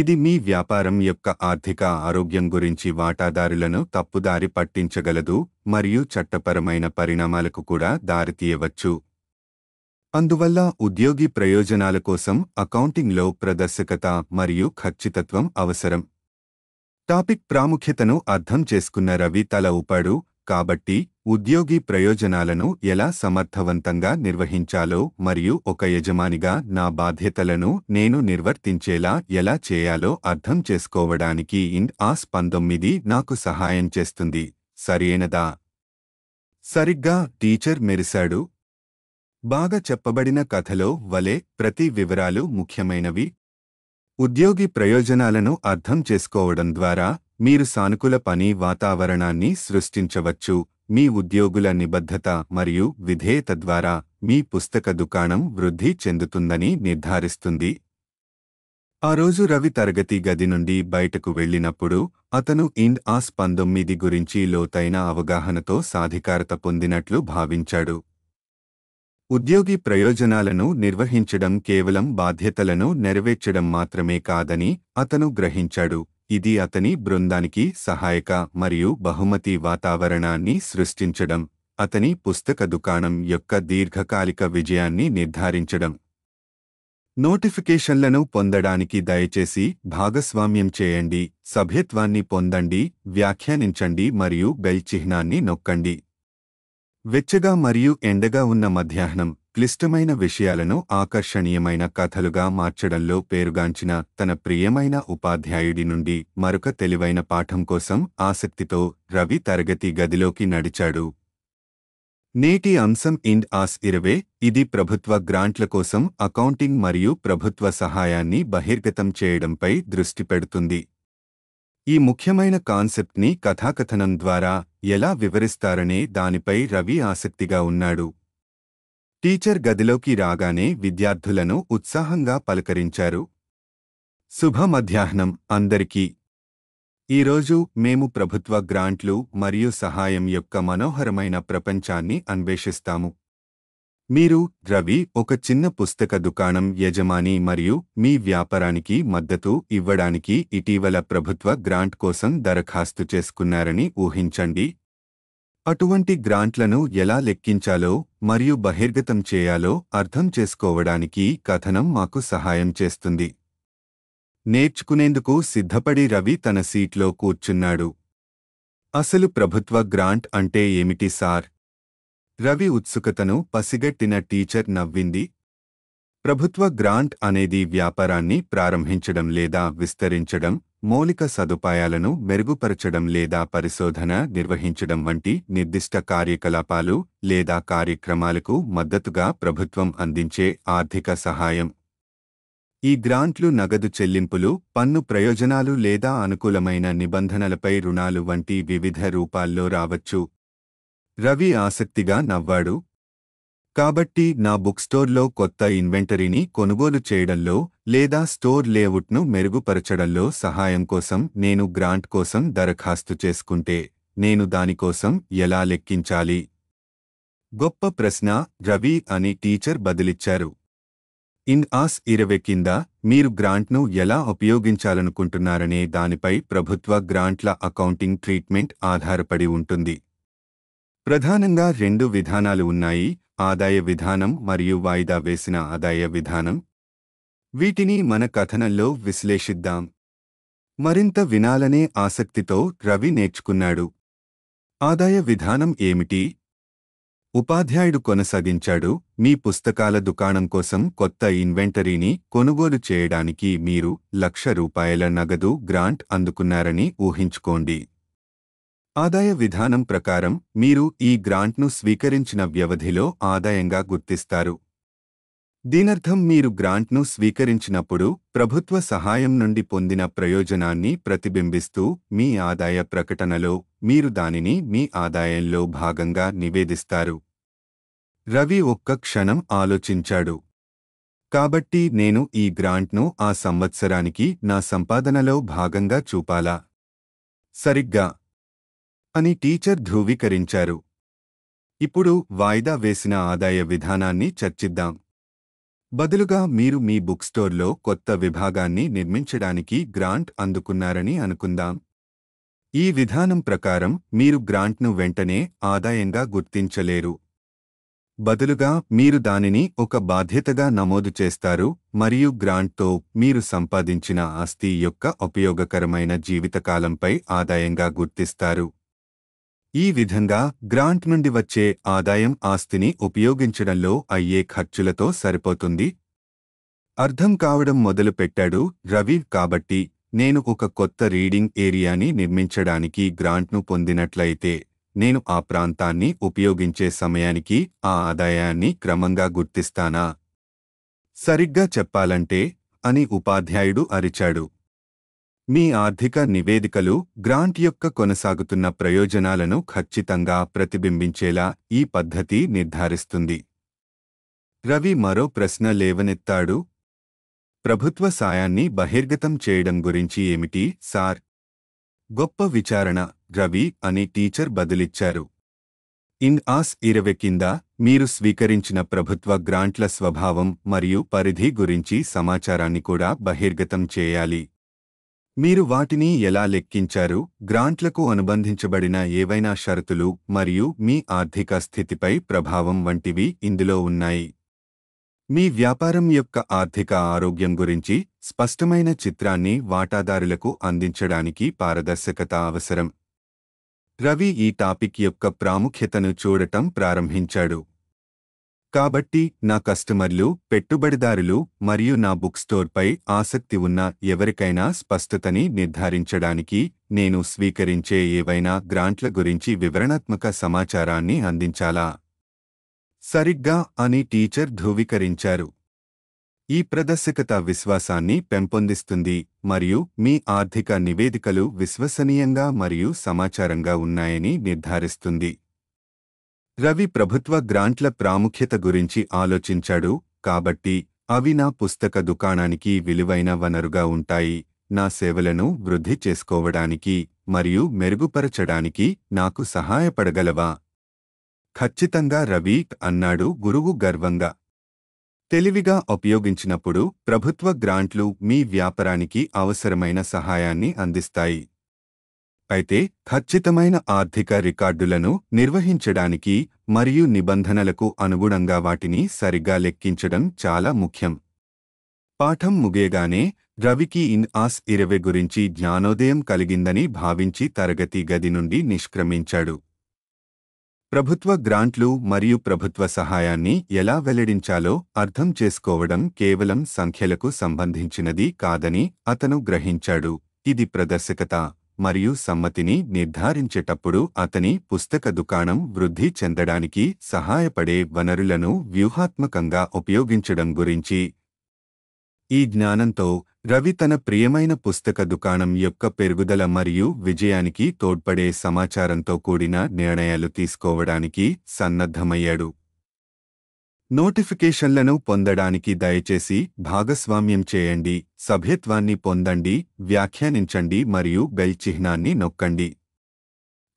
ఇది మీ వ్యాపారం యొక్క ఆర్థిక ఆరోగ్యం గురించి వాటాదారులను తప్పుదారి పట్టించగలదు మరియు చట్టపరమైన పరిణామాలకు కూడా దారితీయవచ్చు అందువల్ల ఉద్యోగి ప్రయోజనాల కోసం అకౌంటింగ్లో ప్రదర్శకత మరియు ఖచ్చితత్వం అవసరం టాపిక్ ప్రాముఖ్యతను అర్థం చేసుకున్న రవి తల ఊపాడు కాబట్టి ఉద్యోగి ప్రయోజనాలను ఎలా సమర్థవంతంగా నిర్వహించాలో మరియు ఒక యజమానిగా నా బాధ్యతలను నేను నిర్వర్తించేలా ఎలా చేయాలో అర్థం చేసుకోవడానికి ఇన్ ఆస్ పంతొమ్మిది నాకు సహాయం చేస్తుంది సరియైనదా సరిగ్గా టీచర్ మెరిశాడు బాగా చెప్పబడిన కథలో వలె ప్రతి వివరాలు ముఖ్యమైనవి ఉద్యోగి ప్రయోజనాలను అర్థం చేసుకోవడం ద్వారా మీరు సానుకూల పని వాతావరణాన్ని సృష్టించవచ్చు మీ ఉద్యోగుల నిబద్ధత మరియు విధేయత ద్వారా మీ పుస్తక దుకాణం వృద్ధి చెందుతుందని నిర్ధారిస్తుంది ఆ రోజు రవి తరగతి గది నుండి బయటకు వెళ్ళినప్పుడు అతను ఇండ్ ఆస్ పంతొమ్మిది గురించి లోతైన అవగాహనతో సాధికారత పొందినట్లు భావించాడు ఉద్యోగి ప్రయోజనాలను నిర్వహించడం కేవలం బాధ్యతలను నెరవేర్చడం మాత్రమే కాదని అతను గ్రహించాడు ఇది అతని బృందానికి సహాయక మరియు బహుమతి వాతావరణాన్ని సృష్టించడం అతని పుస్తక దుకాణం యొక్క దీర్ఘకాలిక విజయాన్ని నిర్ధారించడం నోటిఫికేషన్లను పొందడానికి దయచేసి భాగస్వామ్యం చేయండి సభ్యత్వాన్ని పొందండి వ్యాఖ్యానించండి మరియు బెల్ చిహ్నాన్ని నొక్కండి వెచ్చగా మరియు ఎండగా ఉన్న మధ్యాహ్నం క్లిష్టమైన విషయాలను ఆకర్షణీయమైన కథలుగా మార్చడంలో పేరుగాంచిన తన ప్రియమైన ఉపాధ్యాయుడి నుండి మరొక తెలివైన పాఠం కోసం ఆసక్తితో రవి తరగతి గదిలోకి నడిచాడు నేటి అంశం ఇండ్ ఆస్ ఇరవే ఇది ప్రభుత్వ గ్రాంట్ల కోసం అకౌంటింగ్ మరియు ప్రభుత్వ సహాయాన్ని బహిర్గతం చేయడంపై దృష్టి పెడుతుంది ఈ ముఖ్యమైన కాన్సెప్ట్ని కథాకథనం ద్వారా ఎలా వివరిస్తారనే దానిపై రవి ఆసక్తిగా ఉన్నాడు టీచర్ గదిలోకి రాగానే విద్యార్థులను ఉత్సాహంగా పలకరించారు శుభ మధ్యాహ్నం అందరికీ ఈరోజు మేము ప్రభుత్వ గ్రాంట్లు మరియు సహాయం యొక్క మనోహరమైన ప్రపంచాన్ని అన్వేషిస్తాము మీరు రవి ఒక చిన్న పుస్తక దుకాణం యజమాని మరియు మీ వ్యాపారానికి మద్దతు ఇవ్వడానికి ఇటీవల ప్రభుత్వ గ్రాంట్ కోసం దరఖాస్తు చేసుకున్నారని ఊహించండి అటువంటి గ్రాంట్లను ఎలా లెక్కించాలో మరియు బహిర్గతం చేయాలో అర్థం చేసుకోవడానికి కథనం మాకు సహాయం చేస్తుంది నేర్చుకునేందుకు సిద్ధపడి రవి తన సీట్లో కూర్చున్నాడు అసలు ప్రభుత్వ గ్రాంట్ అంటే ఏమిటి సార్ రవి ఉత్సుకతను పసిగట్టిన టీచర్ నవ్వింది ప్రభుత్వ గ్రాంట్ అనేది వ్యాపారాన్ని ప్రారంభించడం లేదా విస్తరించడం మౌలిక సదుపాయాలను మెరుగుపరచడం లేదా పరిశోధన నిర్వహించడం వంటి నిర్దిష్ట కార్యకలాపాలు లేదా కార్యక్రమాలకు మద్దతుగా ప్రభుత్వం అందించే ఆర్థిక సహాయం ఈ గ్రాంట్లు నగదు చెల్లింపులు పన్ను ప్రయోజనాలు లేదా అనుకూలమైన నిబంధనలపై రుణాలు వంటి వివిధ రూపాల్లో రావచ్చు రవి ఆసక్తిగా నవ్వాడు కాబట్టి నా బుక్ స్టోర్లో కొత్త ఇన్వెంటరీని కొనుగోలు చేయడంలో లేదా స్టోర్ లేఅవుట్ను మెరుగుపరచడంలో సహాయం కోసం నేను గ్రాంట్ కోసం దరఖాస్తు చేసుకుంటే నేను దానికోసం ఎలా లెక్కించాలి గొప్ప ప్రశ్న రవి అని టీచర్ బదిలిచ్చారు ఇన్ ఆస్ ఇరవై కింద మీరు గ్రాంట్ను ఎలా ఉపయోగించాలనుకుంటున్నారనే దానిపై ప్రభుత్వ గ్రాంట్ల అకౌంటింగ్ ట్రీట్మెంట్ ఆధారపడి ఉంటుంది ప్రధానంగా రెండు విధానాలు ఉన్నాయి ఆదాయ విధానం మరియు వాయిదా వేసిన ఆదాయ విధానం వీటిని మన కథనంలో విశ్లేషిద్దాం మరింత వినాలనే ఆసక్తితో రవి నేర్చుకున్నాడు ఆదాయ విధానం ఏమిటి ఉపాధ్యాయుడు కొనసాగించాడు మీ పుస్తకాల దుకాణం కోసం కొత్త ఇన్వెంటరీని కొనుగోలు చేయడానికి మీరు లక్ష రూపాయల నగదు గ్రాంట్ అందుకున్నారని ఊహించుకోండి ఆదాయ విధానం ప్రకారం మీరు ఈ గ్రాంట్ను స్వీకరించిన వ్యవధిలో ఆదాయంగా గుర్తిస్తారు దీనర్థం మీరు గ్రాంట్ను స్వీకరించినప్పుడు ప్రభుత్వ సహాయం నుండి పొందిన ప్రయోజనాన్ని ప్రతిబింబిస్తూ మీ ఆదాయ ప్రకటనలో మీరు దానిని మీ ఆదాయంలో భాగంగా నివేదిస్తారు రవి ఒక్క క్షణం ఆలోచించాడు కాబట్టి నేను ఈ గ్రాంట్ను ఆ సంవత్సరానికి నా సంపాదనలో భాగంగా చూపాలా సరిగ్గా అని టీచర్ ధ్రువీకరించారు ఇప్పుడు వాయిదా వేసిన ఆదాయ విధానాన్ని చర్చిద్దాం బదులుగా మీరు మీ బుక్ స్టోర్లో కొత్త విభాగాన్ని నిర్మించడానికి గ్రాంట్ అందుకున్నారని అనుకుందాం ఈ విధానం ప్రకారం మీరు గ్రాంట్ను వెంటనే ఆదాయంగా గుర్తించలేరు బదులుగా మీరు దానిని ఒక బాధ్యతగా నమోదు చేస్తారు మరియు గ్రాంట్తో మీరు సంపాదించిన ఆస్తి యొక్క ఉపయోగకరమైన జీవితకాలంపై ఆదాయంగా గుర్తిస్తారు ఈ విధంగా గ్రాంట్ నుండి వచ్చే ఆదాయం ఆస్తిని ఉపయోగించడంలో అయ్యే ఖర్చులతో సరిపోతుంది అర్థం కావడం మొదలు పెట్టాడు రవి కాబట్టి నేను ఒక కొత్త రీడింగ్ ఏరియాని నిర్మించడానికి గ్రాంట్ను పొందినట్లయితే నేను ఆ ప్రాంతాన్ని ఉపయోగించే సమయానికి ఆ ఆదాయాన్ని క్రమంగా గుర్తిస్తానా సరిగ్గా చెప్పాలంటే అని ఉపాధ్యాయుడు అరిచాడు మీ ఆర్థిక నివేదికలు గ్రాంట్ యొక్క కొనసాగుతున్న ప్రయోజనాలను ఖచ్చితంగా ప్రతిబింబించేలా ఈ పద్ధతి నిర్ధారిస్తుంది రవి మరో ప్రశ్న లేవనెత్తాడు ప్రభుత్వ సాయాన్ని బహిర్గతం చేయడం గురించి ఏమిటి సార్ గొప్ప విచారణ రవి అని టీచర్ బదిలిచ్చారు ఇన్ ఆస్ ఇరవై కింద మీరు స్వీకరించిన ప్రభుత్వ గ్రాంట్ల స్వభావం మరియు పరిధి గురించి సమాచారాన్ని కూడా బహిర్గతం చేయాలి మీరు వాటిని ఎలా లెక్కించారు గ్రాంట్లకు అనుబంధించబడిన ఏవైనా షరతులు మరియు మీ ఆర్థిక స్థితిపై ప్రభావం వంటివి ఇందులో ఉన్నాయి మీ వ్యాపారం యొక్క ఆర్థిక ఆరోగ్యం గురించి స్పష్టమైన చిత్రాన్ని వాటాదారులకు అందించడానికి పారదర్శకత అవసరం రవి ఈ టాపిక్ యొక్క ప్రాముఖ్యతను చూడటం ప్రారంభించాడు కాబట్టి నా కస్టమర్లు పెట్టుబడిదారులు మరియు నా బుక్ స్టోర్పై ఆసక్తి ఉన్న ఎవరికైనా స్పష్టతని నిర్ధారించడానికి నేను స్వీకరించే ఏవైనా గ్రాంట్ల గురించి వివరణాత్మక సమాచారాన్ని అందించాలా సరిగ్గా అని టీచర్ ధృవీకరించారు ఈ ప్రదర్శకత విశ్వాసాన్ని పెంపొందిస్తుంది మరియు మీ ఆర్థిక నివేదికలు విశ్వసనీయంగా మరియు సమాచారంగా ఉన్నాయని నిర్ధారిస్తుంది రవి ప్రభుత్వ గ్రాంట్ల ప్రాముఖ్యత గురించి ఆలోచించాడు కాబట్టి అవి నా పుస్తక దుకాణానికి విలువైన వనరుగా ఉంటాయి నా సేవలను వృద్ధి చేసుకోవడానికి మరియు మెరుగుపరచడానికి నాకు సహాయపడగలవా ఖచ్చితంగా రవి అన్నాడు గురువు గర్వంగా తెలివిగా ఉపయోగించినప్పుడు ప్రభుత్వ గ్రాంట్లు మీ వ్యాపారానికి అవసరమైన సహాయాన్ని అందిస్తాయి అయితే ఖచ్చితమైన ఆర్థిక రికార్డులను నిర్వహించడానికి మరియు నిబంధనలకు అనుగుణంగా వాటిని సరిగ్గా లెక్కించడం చాలా ముఖ్యం పాఠం ముగేగానే రవికి ఇన్ ఆస్ ఇరవై గురించి జ్ఞానోదయం కలిగిందని భావించి తరగతి గది నుండి నిష్క్రమించాడు ప్రభుత్వ గ్రాంట్లు మరియు ప్రభుత్వ సహాయాన్ని ఎలా వెల్లడించాలో అర్థం చేసుకోవడం కేవలం సంఖ్యలకు సంబంధించినది కాదని అతను గ్రహించాడు ఇది ప్రదర్శకత మరియు సమ్మతిని నిర్ధారించేటప్పుడు అతని పుస్తక దుకాణం వృద్ధి చెందడానికి సహాయపడే వనరులను వ్యూహాత్మకంగా ఉపయోగించడం గురించి ఈ జ్ఞానంతో రవి తన ప్రియమైన పుస్తక దుకాణం యొక్క పెరుగుదల మరియు విజయానికి తోడ్పడే సమాచారంతో కూడిన నిర్ణయాలు తీసుకోవడానికి సన్నద్ధమయ్యాడు నోటిఫికేషన్లను పొందడానికి దయచేసి భాగస్వామ్యం చేయండి సభ్యత్వాన్ని పొందండి వ్యాఖ్యానించండి మరియు బెల్ చిహ్నాన్ని నొక్కండి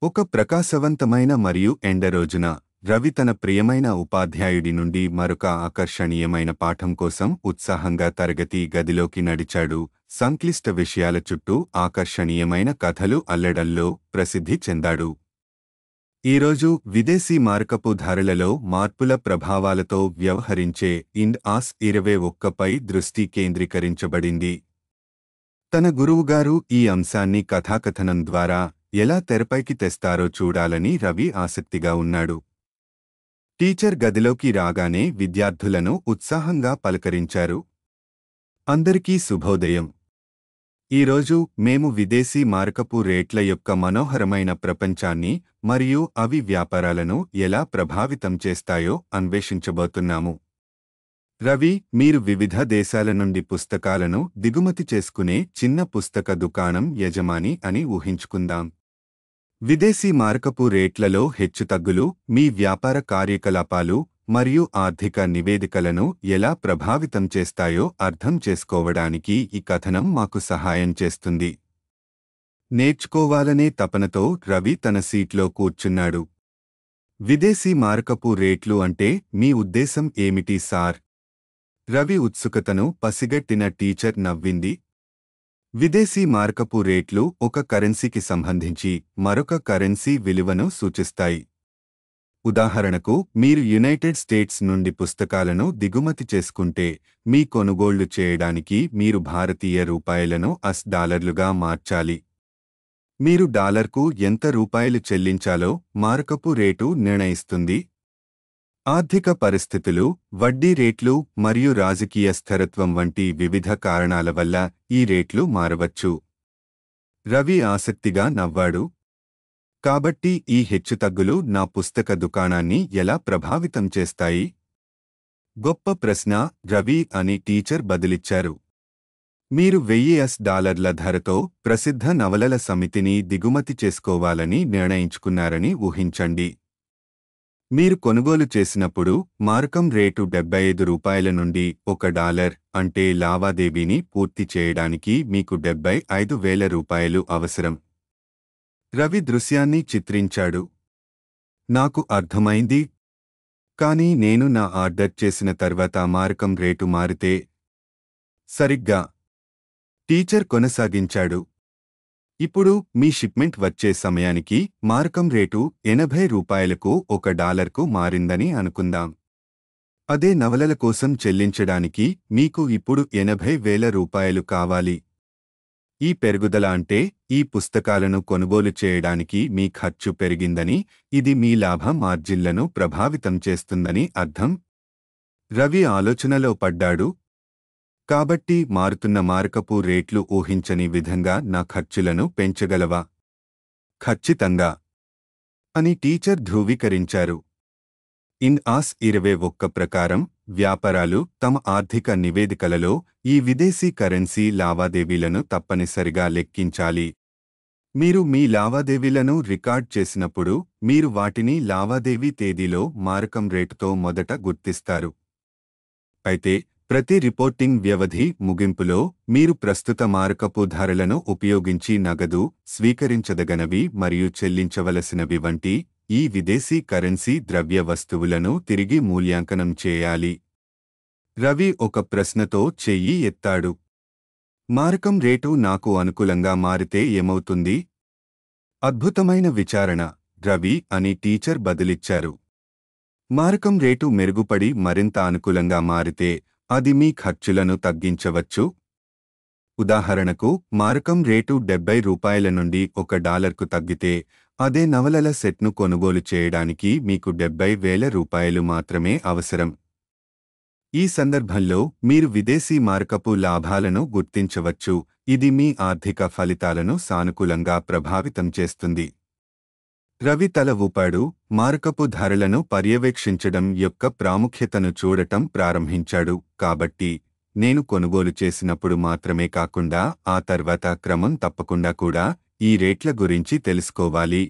ఒక ప్రకాశవంతమైన మరియు ఎండ రోజున రవి తన ప్రియమైన ఉపాధ్యాయుడి నుండి మరొక ఆకర్షణీయమైన పాఠం కోసం ఉత్సాహంగా తరగతి గదిలోకి నడిచాడు సంక్లిష్ట విషయాల చుట్టూ ఆకర్షణీయమైన కథలు అల్లడల్లో ప్రసిద్ధి చెందాడు ఈరోజు విదేశీ మార్కపు ధరలలో మార్పుల ప్రభావాలతో వ్యవహరించే ఇండ్ ఆస్ ఇరవై ఒక్కపై దృష్టి కేంద్రీకరించబడింది తన గురువుగారు ఈ అంశాన్ని కథాకథనం ద్వారా ఎలా తెరపైకి తెస్తారో చూడాలని రవి ఆసక్తిగా ఉన్నాడు టీచర్ గదిలోకి రాగానే విద్యార్థులను ఉత్సాహంగా పలకరించారు అందరికీ శుభోదయం ఈరోజు మేము విదేశీ మారకపు రేట్ల యొక్క మనోహరమైన ప్రపంచాన్ని మరియు అవి వ్యాపారాలను ఎలా ప్రభావితం చేస్తాయో అన్వేషించబోతున్నాము రవి మీరు వివిధ దేశాల నుండి పుస్తకాలను దిగుమతి చేసుకునే చిన్న పుస్తక దుకాణం యజమాని అని ఊహించుకుందాం విదేశీ మారకపు రేట్లలో హెచ్చుతగ్గులు మీ వ్యాపార కార్యకలాపాలు మరియు ఆర్థిక నివేదికలను ఎలా ప్రభావితం చేస్తాయో అర్థం చేసుకోవడానికి ఈ కథనం మాకు సహాయం చేస్తుంది నేర్చుకోవాలనే తపనతో రవి తన సీట్లో కూర్చున్నాడు విదేశీ మారకపు రేట్లు అంటే మీ ఉద్దేశం ఏమిటి సార్ రవి ఉత్సుకతను పసిగట్టిన టీచర్ నవ్వింది విదేశీ మార్కపు రేట్లు ఒక కరెన్సీకి సంబంధించి మరొక కరెన్సీ విలువను సూచిస్తాయి ఉదాహరణకు మీరు యునైటెడ్ స్టేట్స్ నుండి పుస్తకాలను దిగుమతి చేసుకుంటే మీ కొనుగోళ్లు చేయడానికి మీరు భారతీయ రూపాయలను అస్ డాలర్లుగా మార్చాలి మీరు డాలర్కు ఎంత రూపాయలు చెల్లించాలో మార్కపు రేటు నిర్ణయిస్తుంది ఆర్థిక పరిస్థితులు వడ్డీ రేట్లు మరియు రాజకీయ స్థిరత్వం వంటి వివిధ కారణాల వల్ల ఈ రేట్లు మారవచ్చు రవి ఆసక్తిగా నవ్వాడు కాబట్టి ఈ హెచ్చుతగ్గులు నా పుస్తక దుకాణాన్ని ఎలా ప్రభావితం చేస్తాయి గొప్ప ప్రశ్న రవి అని టీచర్ బదిలిచ్చారు మీరు వెయ్యిఎస్ డాలర్ల ధరతో ప్రసిద్ధ నవలల సమితిని దిగుమతి చేసుకోవాలని నిర్ణయించుకున్నారని ఊహించండి మీరు కొనుగోలు చేసినప్పుడు మార్కం రేటు డెబ్బై ఐదు రూపాయల నుండి ఒక డాలర్ అంటే లావాదేవీని పూర్తి చేయడానికి మీకు డెబ్బై ఐదు వేల రూపాయలు అవసరం రవి దృశ్యాన్ని చిత్రించాడు నాకు అర్థమైంది కానీ నేను నా ఆర్డర్ చేసిన తర్వాత మార్కం రేటు మారితే సరిగ్గా టీచర్ కొనసాగించాడు ఇప్పుడు మీ షిప్మెంట్ వచ్చే సమయానికి మార్కం రేటు ఎనభై రూపాయలకు ఒక డాలర్కు మారిందని అనుకుందాం అదే నవలల కోసం చెల్లించడానికి మీకు ఇప్పుడు ఎనభై వేల రూపాయలు కావాలి ఈ పెరుగుదల అంటే ఈ పుస్తకాలను కొనుగోలు చేయడానికి మీ ఖర్చు పెరిగిందని ఇది మీ లాభ మార్జిల్లను ప్రభావితం చేస్తుందని అర్థం రవి ఆలోచనలో పడ్డాడు కాబట్టి మారుతున్న మార్కపు రేట్లు ఊహించని విధంగా నా ఖర్చులను పెంచగలవా ఖచ్చితంగా అని టీచర్ ధ్రువీకరించారు ఇన్ ఆస్ ఇరవై ఒక్క ప్రకారం వ్యాపారాలు తమ ఆర్థిక నివేదికలలో ఈ విదేశీ కరెన్సీ లావాదేవీలను తప్పనిసరిగా లెక్కించాలి మీరు మీ లావాదేవీలను రికార్డ్ చేసినప్పుడు మీరు వాటిని లావాదేవీ తేదీలో మారకం రేటుతో మొదట గుర్తిస్తారు అయితే ప్రతి రిపోర్టింగ్ వ్యవధి ముగింపులో మీరు ప్రస్తుత మారకపు ధరలను ఉపయోగించి నగదు స్వీకరించదగనవి మరియు చెల్లించవలసినవి వంటి ఈ విదేశీ కరెన్సీ ద్రవ్య వస్తువులను తిరిగి మూల్యాంకనం చేయాలి రవి ఒక ప్రశ్నతో చెయ్యి ఎత్తాడు మారకం రేటు నాకు అనుకూలంగా మారితే ఏమవుతుంది అద్భుతమైన విచారణ రవి అని టీచర్ బదిలిచ్చారు మారకం రేటు మెరుగుపడి మరింత అనుకూలంగా మారితే అది మీ ఖర్చులను తగ్గించవచ్చు ఉదాహరణకు మారకం రేటు డెబ్బై రూపాయల నుండి ఒక డాలర్కు తగ్గితే అదే నవలల సెట్ను కొనుగోలు చేయడానికి మీకు డెబ్బై వేల రూపాయలు మాత్రమే అవసరం ఈ సందర్భంలో మీరు విదేశీ మార్కపు లాభాలను గుర్తించవచ్చు ఇది మీ ఆర్థిక ఫలితాలను సానుకూలంగా ప్రభావితం చేస్తుంది రవి తల ఊపాడు మార్కపు ధరలను పర్యవేక్షించడం యొక్క ప్రాముఖ్యతను చూడటం ప్రారంభించాడు కాబట్టి నేను కొనుగోలు చేసినప్పుడు మాత్రమే కాకుండా ఆ తర్వాత క్రమం తప్పకుండా కూడా ఈ రేట్ల గురించి తెలుసుకోవాలి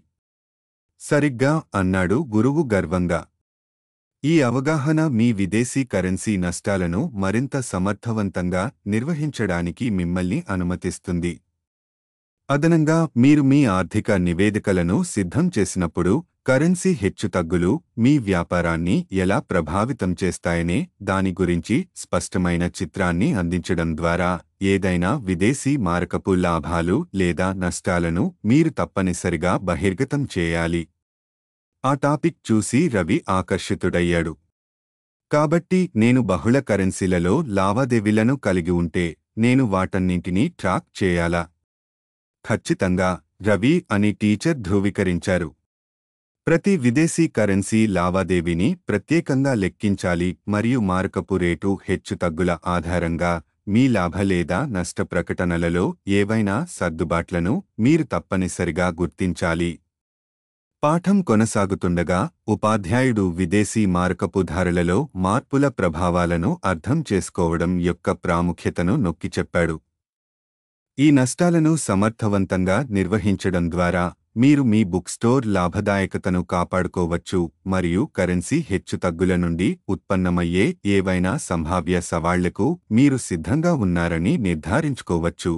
సరిగ్గా అన్నాడు గురువు గర్వంగా ఈ అవగాహన మీ విదేశీ కరెన్సీ నష్టాలను మరింత సమర్థవంతంగా నిర్వహించడానికి మిమ్మల్ని అనుమతిస్తుంది అదనంగా మీరు మీ ఆర్థిక నివేదికలను సిద్ధం చేసినప్పుడు కరెన్సీ హెచ్చుతగ్గులు మీ వ్యాపారాన్ని ఎలా ప్రభావితం చేస్తాయనే దాని గురించి స్పష్టమైన చిత్రాన్ని అందించడం ద్వారా ఏదైనా విదేశీ మారకపు లాభాలు లేదా నష్టాలను మీరు తప్పనిసరిగా బహిర్గతం చేయాలి ఆ టాపిక్ చూసి రవి ఆకర్షితుడయ్యాడు కాబట్టి నేను బహుళ కరెన్సీలలో లావాదేవీలను కలిగి ఉంటే నేను వాటన్నింటినీ ట్రాక్ చేయాలా ఖచ్చితంగా రవి అని టీచర్ ధృవీకరించారు ప్రతి విదేశీ కరెన్సీ లావాదేవీని ప్రత్యేకంగా లెక్కించాలి మరియు మారకపు రేటు హెచ్చుతగ్గుల ఆధారంగా మీ లాభ లేదా నష్ట ప్రకటనలలో ఏవైనా సర్దుబాట్లను మీరు తప్పనిసరిగా గుర్తించాలి పాఠం కొనసాగుతుండగా ఉపాధ్యాయుడు విదేశీ మారకపు ధారలలో మార్పుల ప్రభావాలను అర్థం చేసుకోవడం యొక్క ప్రాముఖ్యతను నొక్కి చెప్పాడు ఈ నష్టాలను సమర్థవంతంగా నిర్వహించడం ద్వారా మీరు మీ బుక్ స్టోర్ లాభదాయకతను కాపాడుకోవచ్చు మరియు కరెన్సీ హెచ్చుతగ్గుల నుండి ఉత్పన్నమయ్యే ఏవైనా సంభావ్య సవాళ్లకు మీరు సిద్ధంగా ఉన్నారని నిర్ధారించుకోవచ్చు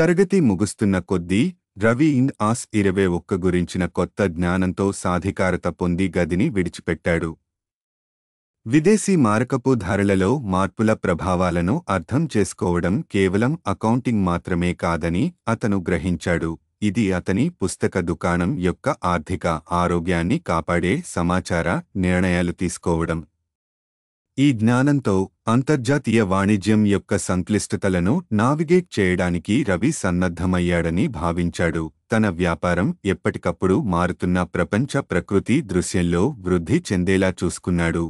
తరగతి ముగుస్తున్న కొద్దీ రవి ఇన్ ఆస్ ఇరవై ఒక్క గురించిన కొత్త జ్ఞానంతో సాధికారత పొంది గదిని విడిచిపెట్టాడు విదేశీ మారకపు ధరలలో మార్పుల ప్రభావాలను అర్థం చేసుకోవడం కేవలం అకౌంటింగ్ మాత్రమే కాదని అతను గ్రహించాడు ఇది అతని పుస్తక దుకాణం యొక్క ఆర్థిక ఆరోగ్యాన్ని కాపాడే సమాచార నిర్ణయాలు తీసుకోవడం ఈ జ్ఞానంతో అంతర్జాతీయ వాణిజ్యం యొక్క సంక్లిష్టతలను నావిగేట్ చేయడానికి రవి సన్నద్ధమయ్యాడని భావించాడు తన వ్యాపారం ఎప్పటికప్పుడు మారుతున్న ప్రపంచ ప్రకృతి దృశ్యంలో వృద్ధి చెందేలా చూసుకున్నాడు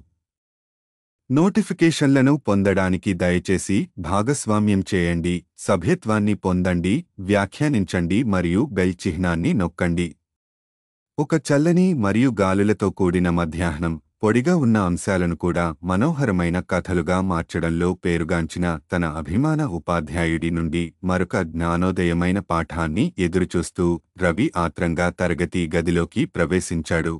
నోటిఫికేషన్లను పొందడానికి దయచేసి భాగస్వామ్యం చేయండి సభ్యత్వాన్ని పొందండి వ్యాఖ్యానించండి మరియు బెల్ చిహ్నాన్ని నొక్కండి ఒక చల్లని మరియు గాలులతో కూడిన మధ్యాహ్నం పొడిగా ఉన్న అంశాలను కూడా మనోహరమైన కథలుగా మార్చడంలో పేరుగాంచిన తన అభిమాన ఉపాధ్యాయుడి నుండి మరొక జ్ఞానోదయమైన పాఠాన్ని ఎదురుచూస్తూ రవి ఆత్రంగా తరగతి గదిలోకి ప్రవేశించాడు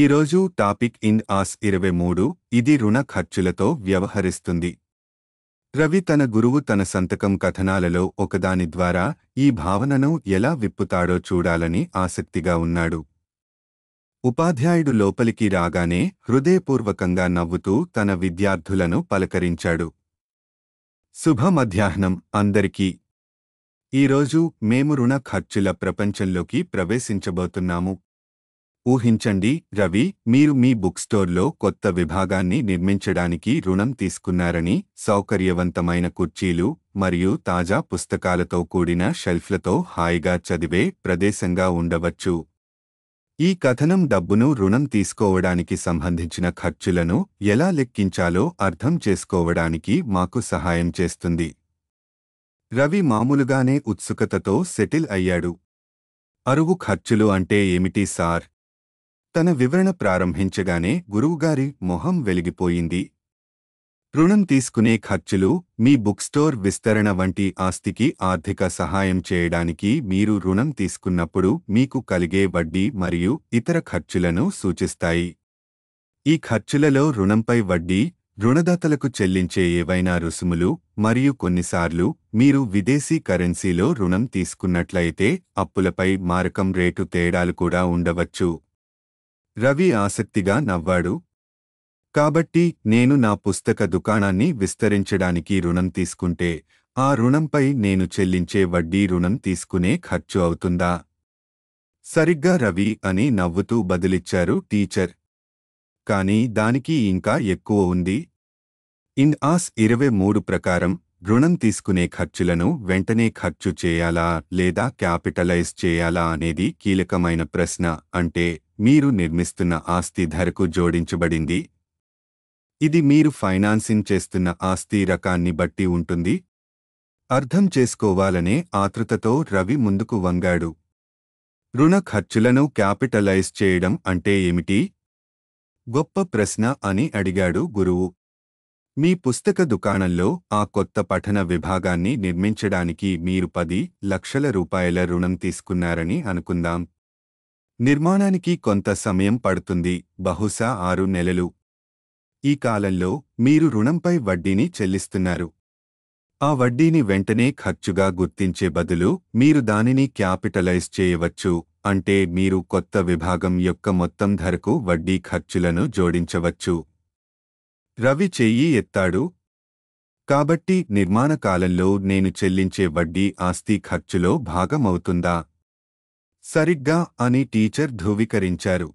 ఈరోజు టాపిక్ ఇన్ ఆస్ ఇరవై మూడు ఇది రుణ ఖర్చులతో వ్యవహరిస్తుంది రవి తన గురువు తన సంతకం కథనాలలో ఒకదాని ద్వారా ఈ భావనను ఎలా విప్పుతాడో చూడాలని ఆసక్తిగా ఉన్నాడు ఉపాధ్యాయుడు లోపలికి రాగానే హృదయపూర్వకంగా నవ్వుతూ తన విద్యార్థులను పలకరించాడు శుభ మధ్యాహ్నం అందరికీ ఈరోజు మేము రుణ ఖర్చుల ప్రపంచంలోకి ప్రవేశించబోతున్నాము ఊహించండి రవి మీరు మీ బుక్ స్టోర్లో కొత్త విభాగాన్ని నిర్మించడానికి రుణం తీసుకున్నారని సౌకర్యవంతమైన కుర్చీలు మరియు తాజా పుస్తకాలతో కూడిన షెల్ఫ్లతో హాయిగా చదివే ప్రదేశంగా ఉండవచ్చు ఈ కథనం డబ్బును రుణం తీసుకోవడానికి సంబంధించిన ఖర్చులను ఎలా లెక్కించాలో అర్థం చేసుకోవడానికి మాకు సహాయం చేస్తుంది రవి మామూలుగానే ఉత్సుకతతో సెటిల్ అయ్యాడు అరువు ఖర్చులు అంటే ఏమిటి సార్ తన వివరణ ప్రారంభించగానే గురువుగారి మొహం వెలిగిపోయింది రుణం తీసుకునే ఖర్చులు మీ బుక్ స్టోర్ విస్తరణ వంటి ఆస్తికి ఆర్థిక సహాయం చేయడానికి మీరు రుణం తీసుకున్నప్పుడు మీకు కలిగే వడ్డీ మరియు ఇతర ఖర్చులను సూచిస్తాయి ఈ ఖర్చులలో రుణంపై వడ్డీ రుణదాతలకు చెల్లించే ఏవైనా రుసుములు మరియు కొన్నిసార్లు మీరు విదేశీ కరెన్సీలో రుణం తీసుకున్నట్లయితే అప్పులపై మారకం రేటు తేడాలు కూడా ఉండవచ్చు రవి ఆసక్తిగా నవ్వాడు కాబట్టి నేను నా పుస్తక దుకాణాన్ని విస్తరించడానికి రుణం తీసుకుంటే ఆ రుణంపై నేను చెల్లించే వడ్డీ రుణం తీసుకునే ఖర్చు అవుతుందా సరిగ్గా రవి అని నవ్వుతూ బదిలిచ్చారు టీచర్ కానీ దానికి ఇంకా ఎక్కువ ఉంది ఇన్ ఆస్ ఇరవై మూడు ప్రకారం రుణం తీసుకునే ఖర్చులను వెంటనే ఖర్చు చేయాలా లేదా క్యాపిటలైజ్ చేయాలా అనేది కీలకమైన ప్రశ్న అంటే మీరు నిర్మిస్తున్న ఆస్తి ధరకు జోడించబడింది ఇది మీరు ఫైనాన్సింగ్ చేస్తున్న ఆస్తి రకాన్ని బట్టి ఉంటుంది అర్థం చేసుకోవాలనే ఆతృతతో రవి ముందుకు వంగాడు రుణ ఖర్చులను క్యాపిటలైజ్ చేయడం అంటే ఏమిటి గొప్ప ప్రశ్న అని అడిగాడు గురువు మీ పుస్తక దుకాణంలో ఆ కొత్త పఠన విభాగాన్ని నిర్మించడానికి మీరు పది లక్షల రూపాయల రుణం తీసుకున్నారని అనుకుందాం నిర్మాణానికి కొంత సమయం పడుతుంది బహుశా ఆరు నెలలు ఈ కాలంలో మీరు రుణంపై వడ్డీని చెల్లిస్తున్నారు ఆ వడ్డీని వెంటనే ఖర్చుగా గుర్తించే బదులు మీరు దానిని క్యాపిటలైజ్ చేయవచ్చు అంటే మీరు కొత్త విభాగం యొక్క మొత్తం ధరకు వడ్డీ ఖర్చులను జోడించవచ్చు రవి చెయ్యి ఎత్తాడు కాబట్టి నిర్మాణ కాలంలో నేను చెల్లించే వడ్డీ ఆస్తి ఖర్చులో భాగమవుతుందా సరిగ్గా అని టీచర్ ధృవీకరించారు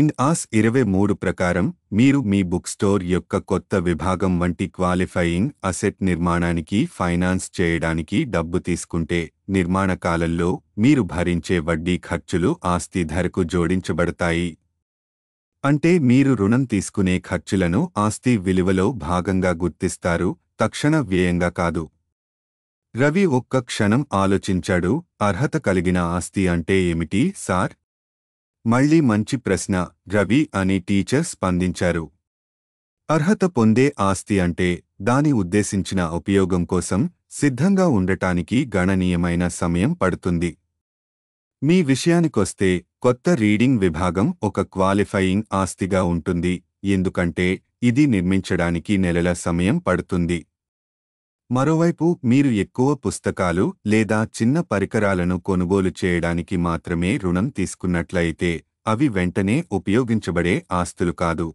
ఇన్ ఆస్ ఇరవై మూడు ప్రకారం మీరు మీ బుక్ స్టోర్ యొక్క కొత్త విభాగం వంటి క్వాలిఫైయింగ్ అసెట్ నిర్మాణానికి ఫైనాన్స్ చేయడానికి డబ్బు తీసుకుంటే నిర్మాణ కాలంలో మీరు భరించే వడ్డీ ఖర్చులు ఆస్తి ధరకు జోడించబడతాయి అంటే మీరు రుణం తీసుకునే ఖర్చులను ఆస్తి విలువలో భాగంగా గుర్తిస్తారు తక్షణ వ్యయంగా కాదు రవి ఒక్క క్షణం ఆలోచించాడు అర్హత కలిగిన ఆస్తి అంటే ఏమిటి సార్ మళ్లీ మంచి ప్రశ్న రవి అని టీచర్ స్పందించారు అర్హత పొందే ఆస్తి అంటే దాని ఉద్దేశించిన ఉపయోగం కోసం సిద్ధంగా ఉండటానికి గణనీయమైన సమయం పడుతుంది మీ విషయానికొస్తే కొత్త రీడింగ్ విభాగం ఒక క్వాలిఫైయింగ్ ఆస్తిగా ఉంటుంది ఎందుకంటే ఇది నిర్మించడానికి నెలల సమయం పడుతుంది మరోవైపు మీరు ఎక్కువ పుస్తకాలు లేదా చిన్న పరికరాలను కొనుగోలు చేయడానికి మాత్రమే రుణం తీసుకున్నట్లయితే అవి వెంటనే ఉపయోగించబడే ఆస్తులు కాదు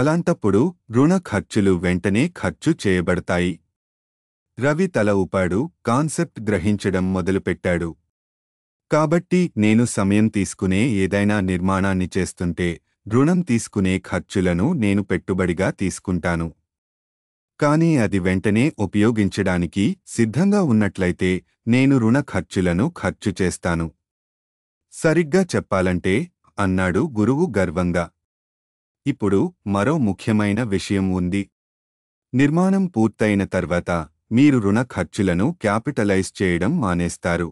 అలాంటప్పుడు రుణ ఖర్చులు వెంటనే ఖర్చు చేయబడతాయి రవి తల ఊపాడు కాన్సెప్ట్ గ్రహించడం మొదలుపెట్టాడు కాబట్టి నేను సమయం తీసుకునే ఏదైనా నిర్మాణాన్ని చేస్తుంటే రుణం తీసుకునే ఖర్చులను నేను పెట్టుబడిగా తీసుకుంటాను కానీ అది వెంటనే ఉపయోగించడానికి సిద్ధంగా ఉన్నట్లయితే నేను రుణ ఖర్చులను ఖర్చు చేస్తాను సరిగ్గా చెప్పాలంటే అన్నాడు గురువు గర్వంగా ఇప్పుడు మరో ముఖ్యమైన విషయం ఉంది నిర్మాణం పూర్తయిన తర్వాత మీరు రుణ ఖర్చులను క్యాపిటలైజ్ చేయడం మానేస్తారు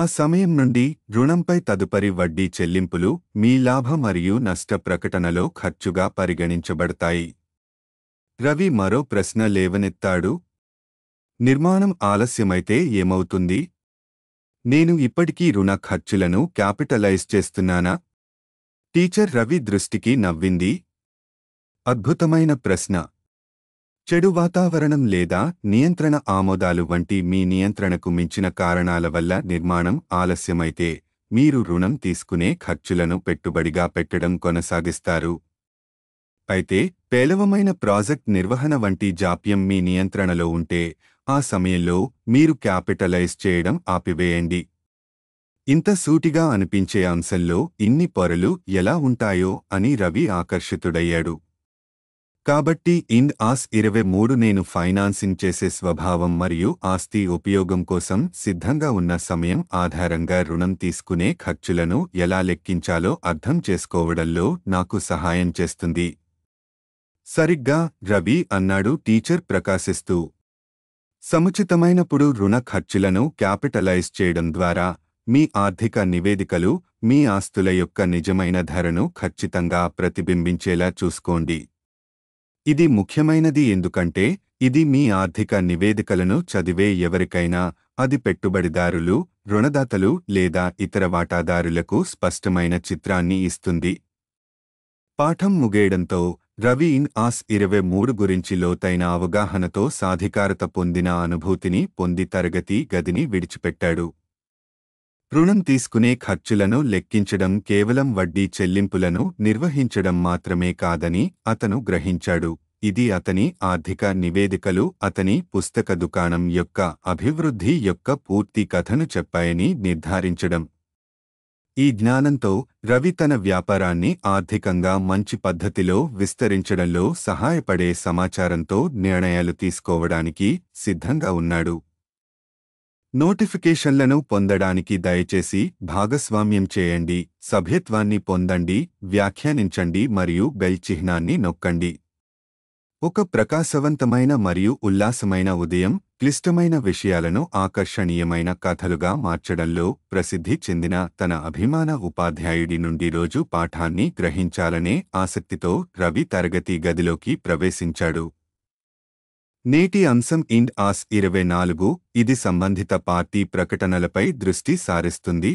ఆ సమయం నుండి రుణంపై తదుపరి వడ్డీ చెల్లింపులు మీ లాభ మరియు నష్ట ప్రకటనలో ఖర్చుగా పరిగణించబడతాయి రవి మరో ప్రశ్న లేవనెత్తాడు నిర్మాణం ఆలస్యమైతే ఏమవుతుంది నేను ఇప్పటికీ రుణ ఖర్చులను క్యాపిటలైజ్ చేస్తున్నానా టీచర్ రవి దృష్టికి నవ్వింది అద్భుతమైన ప్రశ్న చెడు వాతావరణం లేదా నియంత్రణ ఆమోదాలు వంటి మీ నియంత్రణకు మించిన కారణాల వల్ల నిర్మాణం ఆలస్యమైతే మీరు రుణం తీసుకునే ఖర్చులను పెట్టుబడిగా పెట్టడం కొనసాగిస్తారు అయితే పేలవమైన ప్రాజెక్ట్ నిర్వహణ వంటి జాప్యం మీ నియంత్రణలో ఉంటే ఆ సమయంలో మీరు క్యాపిటలైజ్ చేయడం ఆపివేయండి ఇంత సూటిగా అనిపించే అంశంలో ఇన్ని పొరలు ఎలా ఉంటాయో అని రవి ఆకర్షితుడయ్యాడు కాబట్టి ఇన్ ఆస్ ఇరవై మూడు నేను ఫైనాన్సింగ్ చేసే స్వభావం మరియు ఆస్తి ఉపయోగం కోసం సిద్ధంగా ఉన్న సమయం ఆధారంగా రుణం తీసుకునే ఖర్చులను ఎలా లెక్కించాలో అర్థం చేసుకోవడంలో నాకు సహాయం చేస్తుంది సరిగ్గా రవి అన్నాడు టీచర్ ప్రకాశిస్తూ సముచితమైనప్పుడు రుణ ఖర్చులను క్యాపిటలైజ్ చేయడం ద్వారా మీ ఆర్థిక నివేదికలు మీ ఆస్తుల యొక్క నిజమైన ధరను ఖచ్చితంగా ప్రతిబింబించేలా చూసుకోండి ఇది ముఖ్యమైనది ఎందుకంటే ఇది మీ ఆర్థిక నివేదికలను చదివే ఎవరికైనా అది పెట్టుబడిదారులు రుణదాతలు లేదా ఇతర వాటాదారులకు స్పష్టమైన చిత్రాన్ని ఇస్తుంది పాఠం ముగేయడంతో రవి ఇన్ ఆస్ ఇరవై మూడు గురించి లోతైన అవగాహనతో సాధికారత పొందిన అనుభూతిని పొంది తరగతి గదిని విడిచిపెట్టాడు రుణం తీసుకునే ఖర్చులను లెక్కించడం కేవలం వడ్డీ చెల్లింపులను నిర్వహించడం మాత్రమే కాదని అతను గ్రహించాడు ఇది అతని ఆర్థిక నివేదికలు అతని పుస్తక దుకాణం యొక్క అభివృద్ధి యొక్క పూర్తి కథను చెప్పాయని నిర్ధారించడం ఈ జ్ఞానంతో రవి తన వ్యాపారాన్ని ఆర్థికంగా మంచి పద్ధతిలో విస్తరించడంలో సహాయపడే సమాచారంతో నిర్ణయాలు తీసుకోవడానికి సిద్ధంగా ఉన్నాడు నోటిఫికేషన్లను పొందడానికి దయచేసి భాగస్వామ్యం చేయండి సభ్యత్వాన్ని పొందండి వ్యాఖ్యానించండి మరియు బెల్ చిహ్నాన్ని నొక్కండి ఒక ప్రకాశవంతమైన మరియు ఉల్లాసమైన ఉదయం క్లిష్టమైన విషయాలను ఆకర్షణీయమైన కథలుగా మార్చడంలో ప్రసిద్ధి చెందిన తన అభిమాన ఉపాధ్యాయుడి నుండి రోజు పాఠాన్ని గ్రహించాలనే ఆసక్తితో రవి తరగతి గదిలోకి ప్రవేశించాడు నేటి అంశం ఇండ్ ఆస్ ఇరవై నాలుగు ఇది సంబంధిత పార్టీ ప్రకటనలపై దృష్టి సారిస్తుంది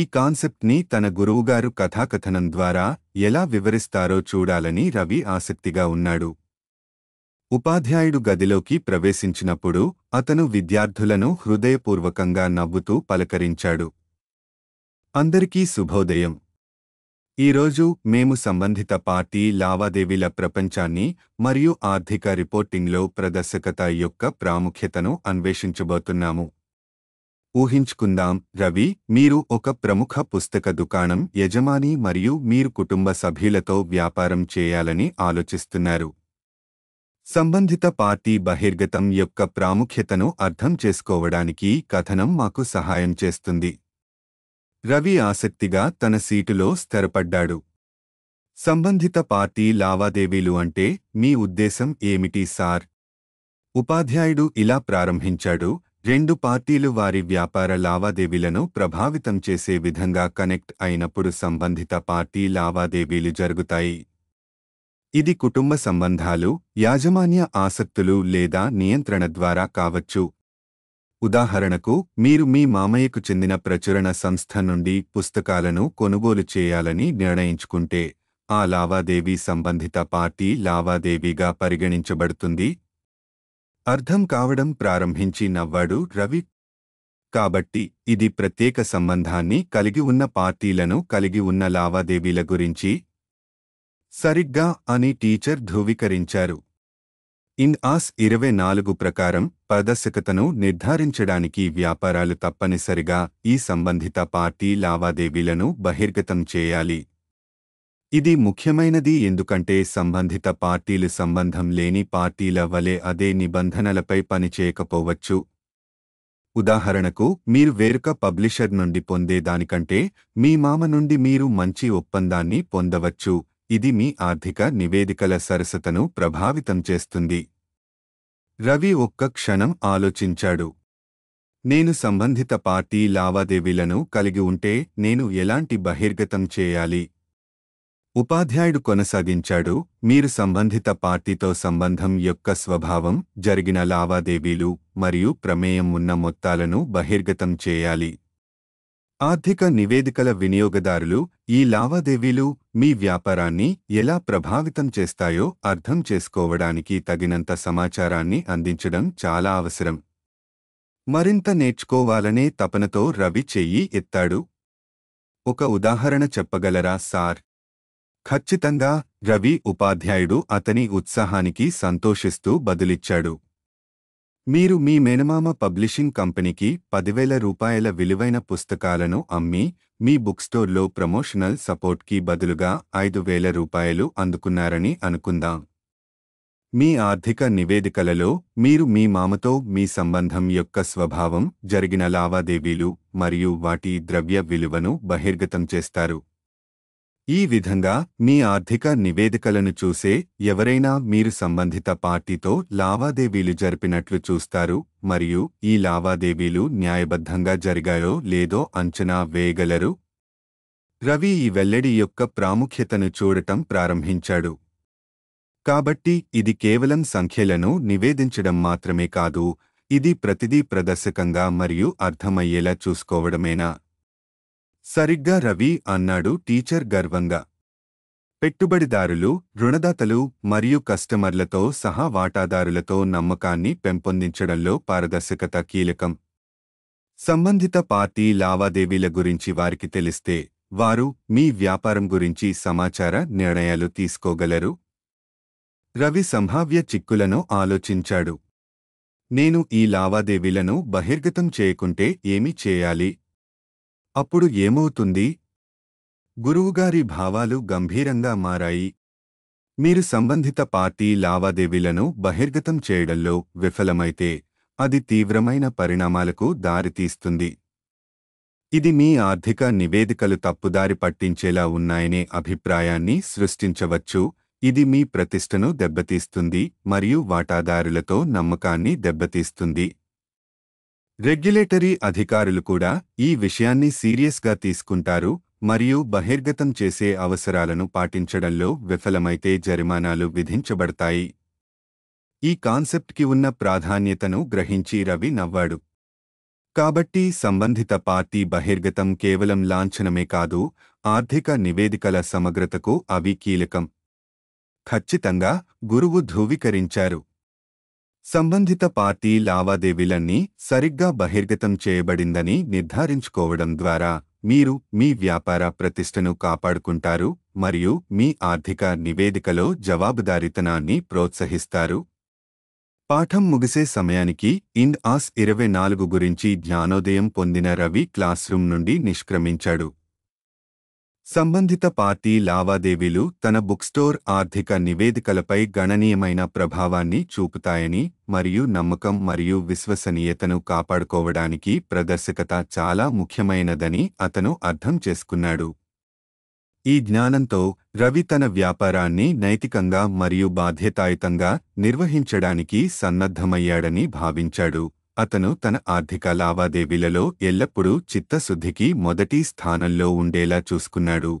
ఈ కాన్సెప్ట్ని తన గురువుగారు కథాకథనం ద్వారా ఎలా వివరిస్తారో చూడాలని రవి ఆసక్తిగా ఉన్నాడు ఉపాధ్యాయుడు గదిలోకి ప్రవేశించినప్పుడు అతను విద్యార్థులను హృదయపూర్వకంగా నవ్వుతూ పలకరించాడు అందరికీ శుభోదయం ఈరోజు మేము సంబంధిత పార్టీ లావాదేవీల ప్రపంచాన్ని మరియు ఆర్థిక రిపోర్టింగ్లో ప్రదర్శకత యొక్క ప్రాముఖ్యతను అన్వేషించబోతున్నాము ఊహించుకుందాం రవి మీరు ఒక ప్రముఖ పుస్తక దుకాణం యజమాని మరియు మీరు కుటుంబ సభ్యులతో వ్యాపారం చేయాలని ఆలోచిస్తున్నారు సంబంధిత పార్టీ బహిర్గతం యొక్క ప్రాముఖ్యతను అర్థం చేసుకోవడానికి కథనం మాకు సహాయం చేస్తుంది రవి ఆసక్తిగా తన సీటులో స్థిరపడ్డాడు సంబంధిత పార్టీ లావాదేవీలు అంటే మీ ఉద్దేశం ఏమిటి సార్ ఉపాధ్యాయుడు ఇలా ప్రారంభించాడు రెండు పార్టీలు వారి వ్యాపార లావాదేవీలను ప్రభావితం చేసే విధంగా కనెక్ట్ అయినప్పుడు సంబంధిత పార్టీ లావాదేవీలు జరుగుతాయి ఇది కుటుంబ సంబంధాలు యాజమాన్య ఆసక్తులు లేదా నియంత్రణ ద్వారా కావచ్చు ఉదాహరణకు మీరు మీ మామయ్యకు చెందిన ప్రచురణ సంస్థ నుండి పుస్తకాలను కొనుగోలు చేయాలని నిర్ణయించుకుంటే ఆ లావాదేవీ సంబంధిత పార్టీ లావాదేవీగా పరిగణించబడుతుంది అర్థం కావడం ప్రారంభించి నవ్వాడు రవి కాబట్టి ఇది ప్రత్యేక సంబంధాన్ని కలిగి ఉన్న పార్టీలను కలిగి ఉన్న లావాదేవీల గురించి సరిగ్గా అని టీచర్ ధృవీకరించారు ఇన్ ఆస్ ఇరవై నాలుగు ప్రకారం పారదర్శకతను నిర్ధారించడానికి వ్యాపారాలు తప్పనిసరిగా ఈ సంబంధిత పార్టీ లావాదేవీలను బహిర్గతం చేయాలి ఇది ముఖ్యమైనది ఎందుకంటే సంబంధిత పార్టీలు సంబంధం లేని పార్టీల వలె అదే నిబంధనలపై పనిచేయకపోవచ్చు ఉదాహరణకు మీరు వేరొక పబ్లిషర్ నుండి పొందేదానికంటే మీ మామ నుండి మీరు మంచి ఒప్పందాన్ని పొందవచ్చు ఇది మీ ఆర్థిక నివేదికల సరసతను ప్రభావితం చేస్తుంది రవి ఒక్క క్షణం ఆలోచించాడు నేను సంబంధిత పార్టీ లావాదేవీలను కలిగి ఉంటే నేను ఎలాంటి బహిర్గతం చేయాలి ఉపాధ్యాయుడు కొనసాగించాడు మీరు సంబంధిత పార్టీతో సంబంధం యొక్క స్వభావం జరిగిన లావాదేవీలు మరియు ప్రమేయం ఉన్న మొత్తాలను బహిర్గతం చేయాలి ఆర్థిక నివేదికల వినియోగదారులు ఈ లావాదేవీలు మీ వ్యాపారాన్ని ఎలా ప్రభావితం చేస్తాయో అర్థం చేసుకోవడానికి తగినంత సమాచారాన్ని అందించడం చాలా అవసరం మరింత నేర్చుకోవాలనే తపనతో రవి చెయ్యి ఎత్తాడు ఒక ఉదాహరణ చెప్పగలరా సార్ ఖచ్చితంగా రవి ఉపాధ్యాయుడు అతని ఉత్సాహానికి సంతోషిస్తూ బదులిచ్చాడు మీరు మీ మేనమామ పబ్లిషింగ్ కంపెనీకి పదివేల రూపాయల విలువైన పుస్తకాలను అమ్మి మీ బుక్ స్టోర్లో ప్రమోషనల్ సపోర్ట్కి బదులుగా ఐదు వేల రూపాయలు అందుకున్నారని అనుకుందాం మీ ఆర్థిక నివేదికలలో మీరు మీ మామతో మీ సంబంధం యొక్క స్వభావం జరిగిన లావాదేవీలు మరియు వాటి ద్రవ్య విలువను బహిర్గతం చేస్తారు ఈ విధంగా మీ ఆర్థిక నివేదికలను చూసే ఎవరైనా మీరు సంబంధిత పార్టీతో లావాదేవీలు జరిపినట్లు చూస్తారు మరియు ఈ లావాదేవీలు న్యాయబద్ధంగా జరిగాయో లేదో అంచనా వేయగలరు రవి ఈ వెల్లడి యొక్క ప్రాముఖ్యతను చూడటం ప్రారంభించాడు కాబట్టి ఇది కేవలం సంఖ్యలను నివేదించడం మాత్రమే కాదు ఇది ప్రతిదీ ప్రదర్శకంగా మరియు అర్థమయ్యేలా చూసుకోవడమేనా సరిగ్గా రవి అన్నాడు టీచర్ గర్వంగా పెట్టుబడిదారులు రుణదాతలు మరియు కస్టమర్లతో సహా వాటాదారులతో నమ్మకాన్ని పెంపొందించడంలో పారదర్శకత కీలకం సంబంధిత పార్టీ లావాదేవీల గురించి వారికి తెలిస్తే వారు మీ వ్యాపారం గురించి సమాచార నిర్ణయాలు తీసుకోగలరు రవి సంభావ్య చిక్కులను ఆలోచించాడు నేను ఈ లావాదేవీలను బహిర్గతం చేయకుంటే ఏమి చేయాలి అప్పుడు ఏమవుతుంది గురువుగారి భావాలు గంభీరంగా మారాయి మీరు సంబంధిత పార్టీ లావాదేవీలను బహిర్గతం చేయడంలో విఫలమైతే అది తీవ్రమైన పరిణామాలకు దారితీస్తుంది ఇది మీ ఆర్థిక నివేదికలు తప్పుదారి పట్టించేలా ఉన్నాయనే అభిప్రాయాన్ని సృష్టించవచ్చు ఇది మీ ప్రతిష్టను దెబ్బతీస్తుంది మరియు వాటాదారులతో నమ్మకాన్ని దెబ్బతీస్తుంది రెగ్యులేటరీ అధికారులు కూడా ఈ విషయాన్ని సీరియస్గా తీసుకుంటారు మరియు బహిర్గతం చేసే అవసరాలను పాటించడంలో విఫలమైతే జరిమానాలు విధించబడతాయి ఈ కాన్సెప్ట్కి ఉన్న ప్రాధాన్యతను గ్రహించి రవి నవ్వాడు కాబట్టి సంబంధిత పార్టీ బహిర్గతం కేవలం లాంఛనమే కాదు ఆర్థిక నివేదికల సమగ్రతకు అవి కీలకం ఖచ్చితంగా గురువు ధృవీకరించారు సంబంధిత పార్టీ లావాదేవీలన్నీ సరిగ్గా బహిర్గతం చేయబడిందని నిర్ధారించుకోవడం ద్వారా మీరు మీ వ్యాపార ప్రతిష్టను కాపాడుకుంటారు మరియు మీ ఆర్థిక నివేదికలో జవాబుదారితనాన్ని ప్రోత్సహిస్తారు పాఠం ముగిసే సమయానికి ఇండ్ ఆస్ ఇరవై నాలుగు గురించి జ్ఞానోదయం పొందిన రవి క్లాస్రూమ్ నుండి నిష్క్రమించాడు సంబంధిత పార్టీ లావాదేవీలు తన బుక్స్టోర్ ఆర్థిక నివేదికలపై గణనీయమైన ప్రభావాన్ని చూపుతాయని మరియు నమ్మకం మరియు విశ్వసనీయతను కాపాడుకోవడానికి ప్రదర్శకత చాలా ముఖ్యమైనదని అతను అర్థం చేసుకున్నాడు ఈ జ్ఞానంతో రవి తన వ్యాపారాన్ని నైతికంగా మరియు బాధ్యతాయుతంగా నిర్వహించడానికి సన్నద్ధమయ్యాడని భావించాడు అతను తన ఆర్థిక లావాదేవీలలో ఎల్లప్పుడూ చిత్తశుద్ధికి మొదటి స్థానంలో ఉండేలా చూసుకున్నాడు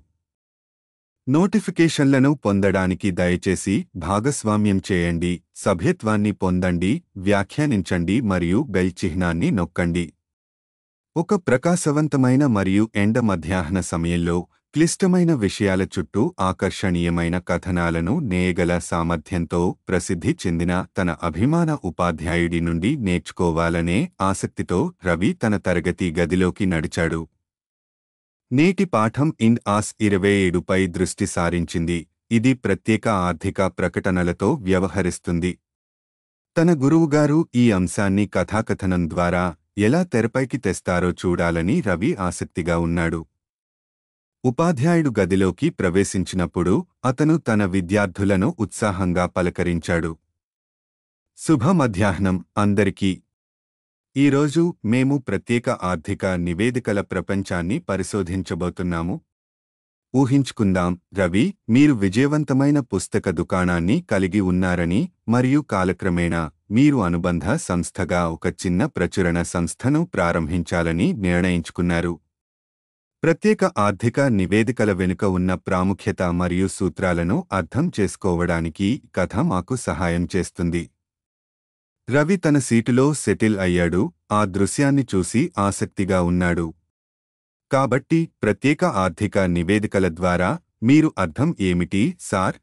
నోటిఫికేషన్లను పొందడానికి దయచేసి భాగస్వామ్యం చేయండి సభ్యత్వాన్ని పొందండి వ్యాఖ్యానించండి మరియు బెల్ చిహ్నాన్ని నొక్కండి ఒక ప్రకాశవంతమైన మరియు ఎండ మధ్యాహ్న సమయంలో క్లిష్టమైన విషయాల చుట్టూ ఆకర్షణీయమైన కథనాలను నేయగల సామర్థ్యంతో ప్రసిద్ధి చెందిన తన అభిమాన ఉపాధ్యాయుడి నుండి నేర్చుకోవాలనే ఆసక్తితో రవి తన తరగతి గదిలోకి నడిచాడు నేటి పాఠం ఇన్ ఆస్ ఇరవై ఏడుపై దృష్టి సారించింది ఇది ప్రత్యేక ఆర్థిక ప్రకటనలతో వ్యవహరిస్తుంది తన గురువుగారు ఈ అంశాన్ని కథాకథనం ద్వారా ఎలా తెరపైకి తెస్తారో చూడాలని రవి ఆసక్తిగా ఉన్నాడు ఉపాధ్యాయుడు గదిలోకి ప్రవేశించినప్పుడు అతను తన విద్యార్థులను ఉత్సాహంగా పలకరించాడు శుభ మధ్యాహ్నం అందరికీ ఈరోజు మేము ప్రత్యేక ఆర్థిక నివేదికల ప్రపంచాన్ని పరిశోధించబోతున్నాము ఊహించుకుందాం రవి మీరు విజయవంతమైన పుస్తక దుకాణాన్ని కలిగి ఉన్నారని మరియు కాలక్రమేణా మీరు అనుబంధ సంస్థగా ఒక చిన్న ప్రచురణ సంస్థను ప్రారంభించాలని నిర్ణయించుకున్నారు ప్రత్యేక ఆర్థిక నివేదికల వెనుక ఉన్న ప్రాముఖ్యత మరియు సూత్రాలను అర్థం చేసుకోవడానికి కథ మాకు సహాయం చేస్తుంది రవి తన సీటులో సెటిల్ అయ్యాడు ఆ దృశ్యాన్ని చూసి ఆసక్తిగా ఉన్నాడు కాబట్టి ప్రత్యేక ఆర్థిక నివేదికల ద్వారా మీరు అర్థం ఏమిటి సార్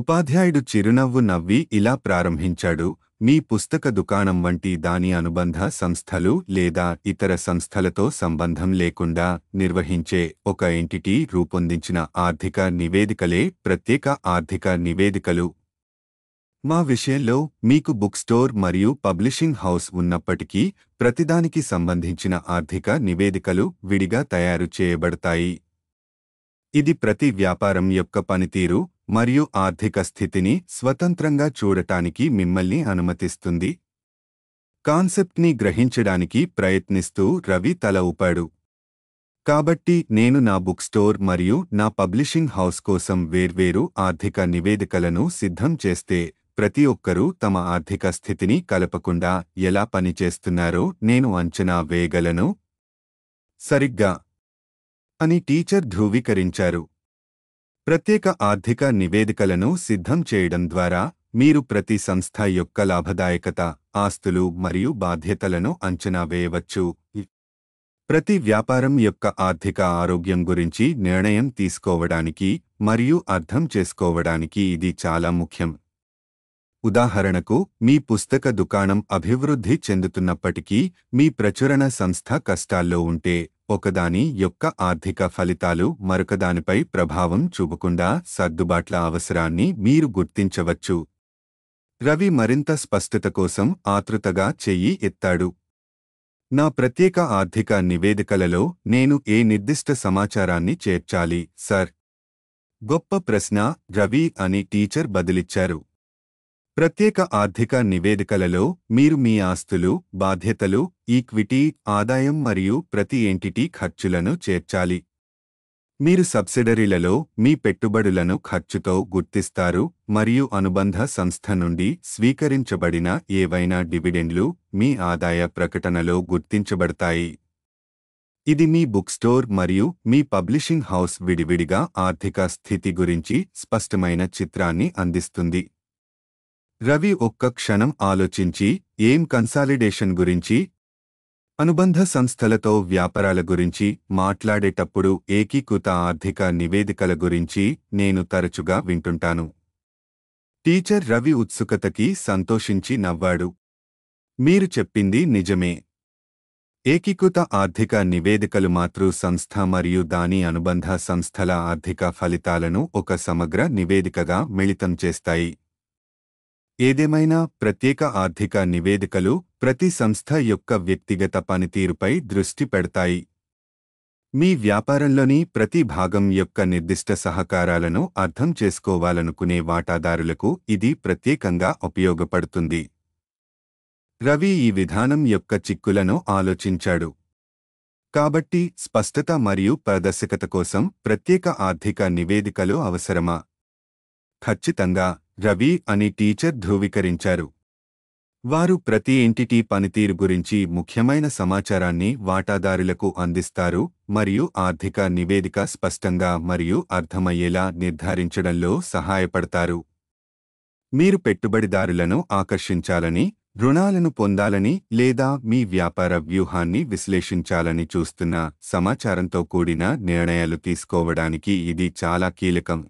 ఉపాధ్యాయుడు చిరునవ్వు నవ్వి ఇలా ప్రారంభించాడు మీ పుస్తక దుకాణం వంటి దాని అనుబంధ సంస్థలు లేదా ఇతర సంస్థలతో సంబంధం లేకుండా నిర్వహించే ఒక ఎంటిటీ రూపొందించిన ఆర్థిక నివేదికలే ప్రత్యేక ఆర్థిక నివేదికలు మా విషయంలో మీకు బుక్ స్టోర్ మరియు పబ్లిషింగ్ హౌస్ ఉన్నప్పటికీ ప్రతిదానికి సంబంధించిన ఆర్థిక నివేదికలు విడిగా తయారు చేయబడతాయి ఇది ప్రతి వ్యాపారం యొక్క పనితీరు మరియు ఆర్థిక స్థితిని స్వతంత్రంగా చూడటానికి మిమ్మల్ని అనుమతిస్తుంది కాన్సెప్ట్ని గ్రహించడానికి ప్రయత్నిస్తూ రవి తల ఊపాడు కాబట్టి నేను నా బుక్ స్టోర్ మరియు నా పబ్లిషింగ్ హౌస్ కోసం వేర్వేరు ఆర్థిక నివేదికలను సిద్ధం చేస్తే ప్రతి ఒక్కరూ తమ ఆర్థిక స్థితిని కలపకుండా ఎలా పనిచేస్తున్నారో నేను అంచనా వేయగలను సరిగ్గా అని టీచర్ ధ్రువీకరించారు ప్రత్యేక ఆర్థిక నివేదికలను సిద్ధం చేయడం ద్వారా మీరు ప్రతి సంస్థ యొక్క లాభదాయకత ఆస్తులు మరియు బాధ్యతలను అంచనా వేయవచ్చు ప్రతి వ్యాపారం యొక్క ఆర్థిక ఆరోగ్యం గురించి నిర్ణయం తీసుకోవడానికి మరియు అర్థం చేసుకోవడానికి ఇది చాలా ముఖ్యం ఉదాహరణకు మీ పుస్తక దుకాణం అభివృద్ధి చెందుతున్నప్పటికీ మీ ప్రచురణ సంస్థ కష్టాల్లో ఉంటే ఒకదాని యొక్క ఆర్థిక ఫలితాలు మరొకదానిపై ప్రభావం చూపకుండా సర్దుబాట్ల అవసరాన్ని మీరు గుర్తించవచ్చు రవి మరింత స్పష్టత కోసం ఆతృతగా చెయ్యి ఎత్తాడు నా ప్రత్యేక ఆర్థిక నివేదికలలో నేను ఏ నిర్దిష్ట సమాచారాన్ని చేర్చాలి సర్ గొప్ప ప్రశ్న రవి అని టీచర్ బదిలిచ్చారు ప్రత్యేక ఆర్థిక నివేదికలలో మీరు మీ ఆస్తులు బాధ్యతలు ఈక్విటీ ఆదాయం మరియు ప్రతి ఎంటిటీ ఖర్చులను చేర్చాలి మీరు సబ్సిడరీలలో మీ పెట్టుబడులను ఖర్చుతో గుర్తిస్తారు మరియు అనుబంధ సంస్థ నుండి స్వీకరించబడిన ఏవైనా డివిడెండ్లు మీ ఆదాయ ప్రకటనలో గుర్తించబడతాయి ఇది మీ బుక్ స్టోర్ మరియు మీ పబ్లిషింగ్ హౌస్ విడివిడిగా ఆర్థిక స్థితి గురించి స్పష్టమైన చిత్రాన్ని అందిస్తుంది రవి ఒక్క క్షణం ఆలోచించి ఏం కన్సాలిడేషన్ గురించి అనుబంధ సంస్థలతో వ్యాపారాల గురించి మాట్లాడేటప్పుడు ఏకీకృత ఆర్థిక నివేదికల గురించి నేను తరచుగా వింటుంటాను టీచర్ రవి ఉత్సుకతకి సంతోషించి నవ్వాడు మీరు చెప్పింది నిజమే ఏకీకృత ఆర్థిక నివేదికలు మాతృ సంస్థ మరియు దాని అనుబంధ సంస్థల ఆర్థిక ఫలితాలను ఒక సమగ్ర నివేదికగా మిళితం చేస్తాయి ఏదేమైనా ప్రత్యేక ఆర్థిక నివేదికలు ప్రతి సంస్థ యొక్క వ్యక్తిగత పనితీరుపై దృష్టి పెడతాయి మీ వ్యాపారంలోని ప్రతి భాగం యొక్క నిర్దిష్ట సహకారాలను అర్థం చేసుకోవాలనుకునే వాటాదారులకు ఇది ప్రత్యేకంగా ఉపయోగపడుతుంది రవి ఈ విధానం యొక్క చిక్కులను ఆలోచించాడు కాబట్టి స్పష్టత మరియు పారదర్శకత కోసం ప్రత్యేక ఆర్థిక నివేదికలు అవసరమా ఖచ్చితంగా రవి అని టీచర్ ధృవీకరించారు వారు ప్రతి ఇంటిటీ పనితీరు గురించి ముఖ్యమైన సమాచారాన్ని వాటాదారులకు అందిస్తారు మరియు ఆర్థిక నివేదిక స్పష్టంగా మరియు అర్థమయ్యేలా నిర్ధారించడంలో సహాయపడతారు మీరు పెట్టుబడిదారులను ఆకర్షించాలని రుణాలను పొందాలని లేదా మీ వ్యాపార వ్యూహాన్ని విశ్లేషించాలని చూస్తున్న సమాచారంతో కూడిన నిర్ణయాలు తీసుకోవడానికి ఇది చాలా కీలకం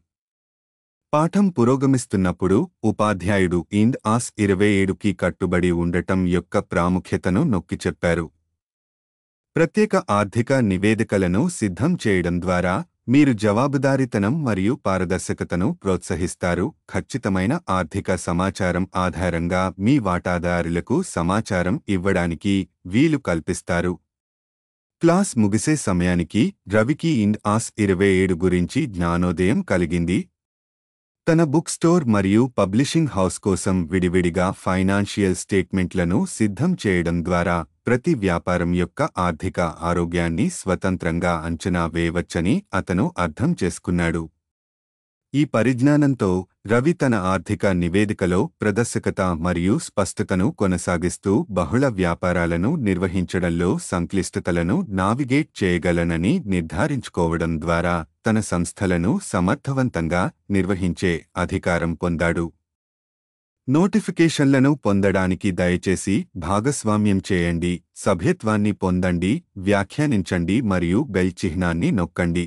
పాఠం పురోగమిస్తున్నప్పుడు ఉపాధ్యాయుడు ఇండ్ ఆస్ ఇరవై ఏడుకి కట్టుబడి ఉండటం యొక్క ప్రాముఖ్యతను నొక్కి చెప్పారు ప్రత్యేక ఆర్థిక నివేదికలను సిద్ధం చేయడం ద్వారా మీరు జవాబుదారితనం మరియు పారదర్శకతను ప్రోత్సహిస్తారు ఖచ్చితమైన ఆర్థిక సమాచారం ఆధారంగా మీ వాటాదారులకు సమాచారం ఇవ్వడానికి వీలు కల్పిస్తారు క్లాస్ ముగిసే సమయానికి రవికి ఇండ్ ఆస్ ఇరవై ఏడు గురించి జ్ఞానోదయం కలిగింది తన బుక్ స్టోర్ మరియు పబ్లిషింగ్ హౌస్ కోసం విడివిడిగా ఫైనాన్షియల్ స్టేట్మెంట్లను సిద్ధం చేయడం ద్వారా ప్రతి వ్యాపారం యొక్క ఆర్థిక ఆరోగ్యాన్ని స్వతంత్రంగా అంచనా వేయవచ్చని అతను అర్థం చేసుకున్నాడు ఈ పరిజ్ఞానంతో రవి తన ఆర్థిక నివేదికలో ప్రదర్శకత మరియు స్పష్టతను కొనసాగిస్తూ బహుళ వ్యాపారాలను నిర్వహించడంలో సంక్లిష్టతలను నావిగేట్ చేయగలనని నిర్ధారించుకోవడం ద్వారా తన సంస్థలను సమర్థవంతంగా నిర్వహించే అధికారం పొందాడు నోటిఫికేషన్లను పొందడానికి దయచేసి భాగస్వామ్యం చేయండి సభ్యత్వాన్ని పొందండి వ్యాఖ్యానించండి మరియు బెల్ చిహ్నాన్ని నొక్కండి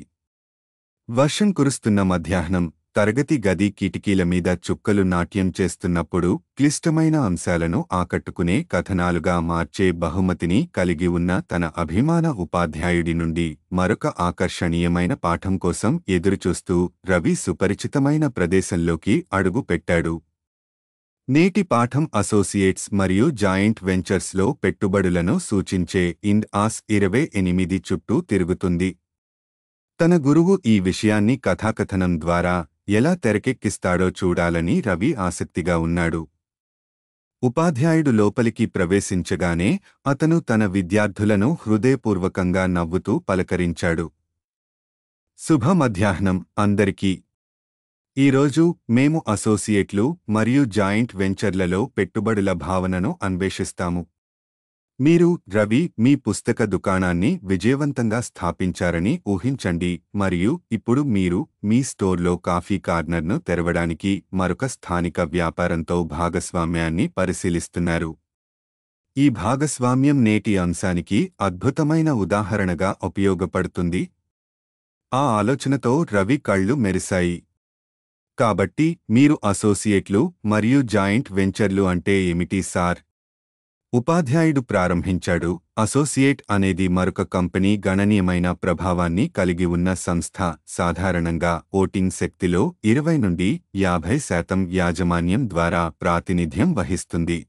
వర్షం కురుస్తున్న మధ్యాహ్నం తరగతి గది కిటికీల మీద చుక్కలు నాట్యం చేస్తున్నప్పుడు క్లిష్టమైన అంశాలను ఆకట్టుకునే కథనాలుగా మార్చే బహుమతిని కలిగి ఉన్న తన అభిమాన ఉపాధ్యాయుడి నుండి మరొక ఆకర్షణీయమైన పాఠం కోసం ఎదురుచూస్తూ రవి సుపరిచితమైన ప్రదేశంలోకి అడుగు పెట్టాడు నేటి పాఠం అసోసియేట్స్ మరియు జాయింట్ వెంచర్స్లో పెట్టుబడులను సూచించే ఇన్ ఆస్ ఇరవై ఎనిమిది చుట్టూ తిరుగుతుంది తన గురువు ఈ విషయాన్ని కథాకథనం ద్వారా ఎలా తెరకెక్కిస్తాడో చూడాలని రవి ఆసక్తిగా ఉన్నాడు ఉపాధ్యాయుడు లోపలికి ప్రవేశించగానే అతను తన విద్యార్థులను హృదయపూర్వకంగా నవ్వుతూ పలకరించాడు శుభ మధ్యాహ్నం అందరికీ ఈరోజు మేము అసోసియేట్లు మరియు జాయింట్ వెంచర్లలో పెట్టుబడుల భావనను అన్వేషిస్తాము మీరు రవి మీ పుస్తక దుకాణాన్ని విజయవంతంగా స్థాపించారని ఊహించండి మరియు ఇప్పుడు మీరు మీ స్టోర్లో కాఫీ కార్నర్ను తెరవడానికి మరొక స్థానిక వ్యాపారంతో భాగస్వామ్యాన్ని పరిశీలిస్తున్నారు ఈ భాగస్వామ్యం నేటి అంశానికి అద్భుతమైన ఉదాహరణగా ఉపయోగపడుతుంది ఆ ఆలోచనతో రవి కళ్ళు మెరిశాయి కాబట్టి మీరు అసోసియేట్లు మరియు జాయింట్ వెంచర్లు అంటే ఏమిటి సార్ ఉపాధ్యాయుడు ప్రారంభించాడు అసోసియేట్ అనేది మరొక కంపెనీ గణనీయమైన ప్రభావాన్ని కలిగి ఉన్న సంస్థ సాధారణంగా ఓటింగ్ శక్తిలో ఇరవై నుండి యాభై శాతం యాజమాన్యం ద్వారా ప్రాతినిధ్యం వహిస్తుంది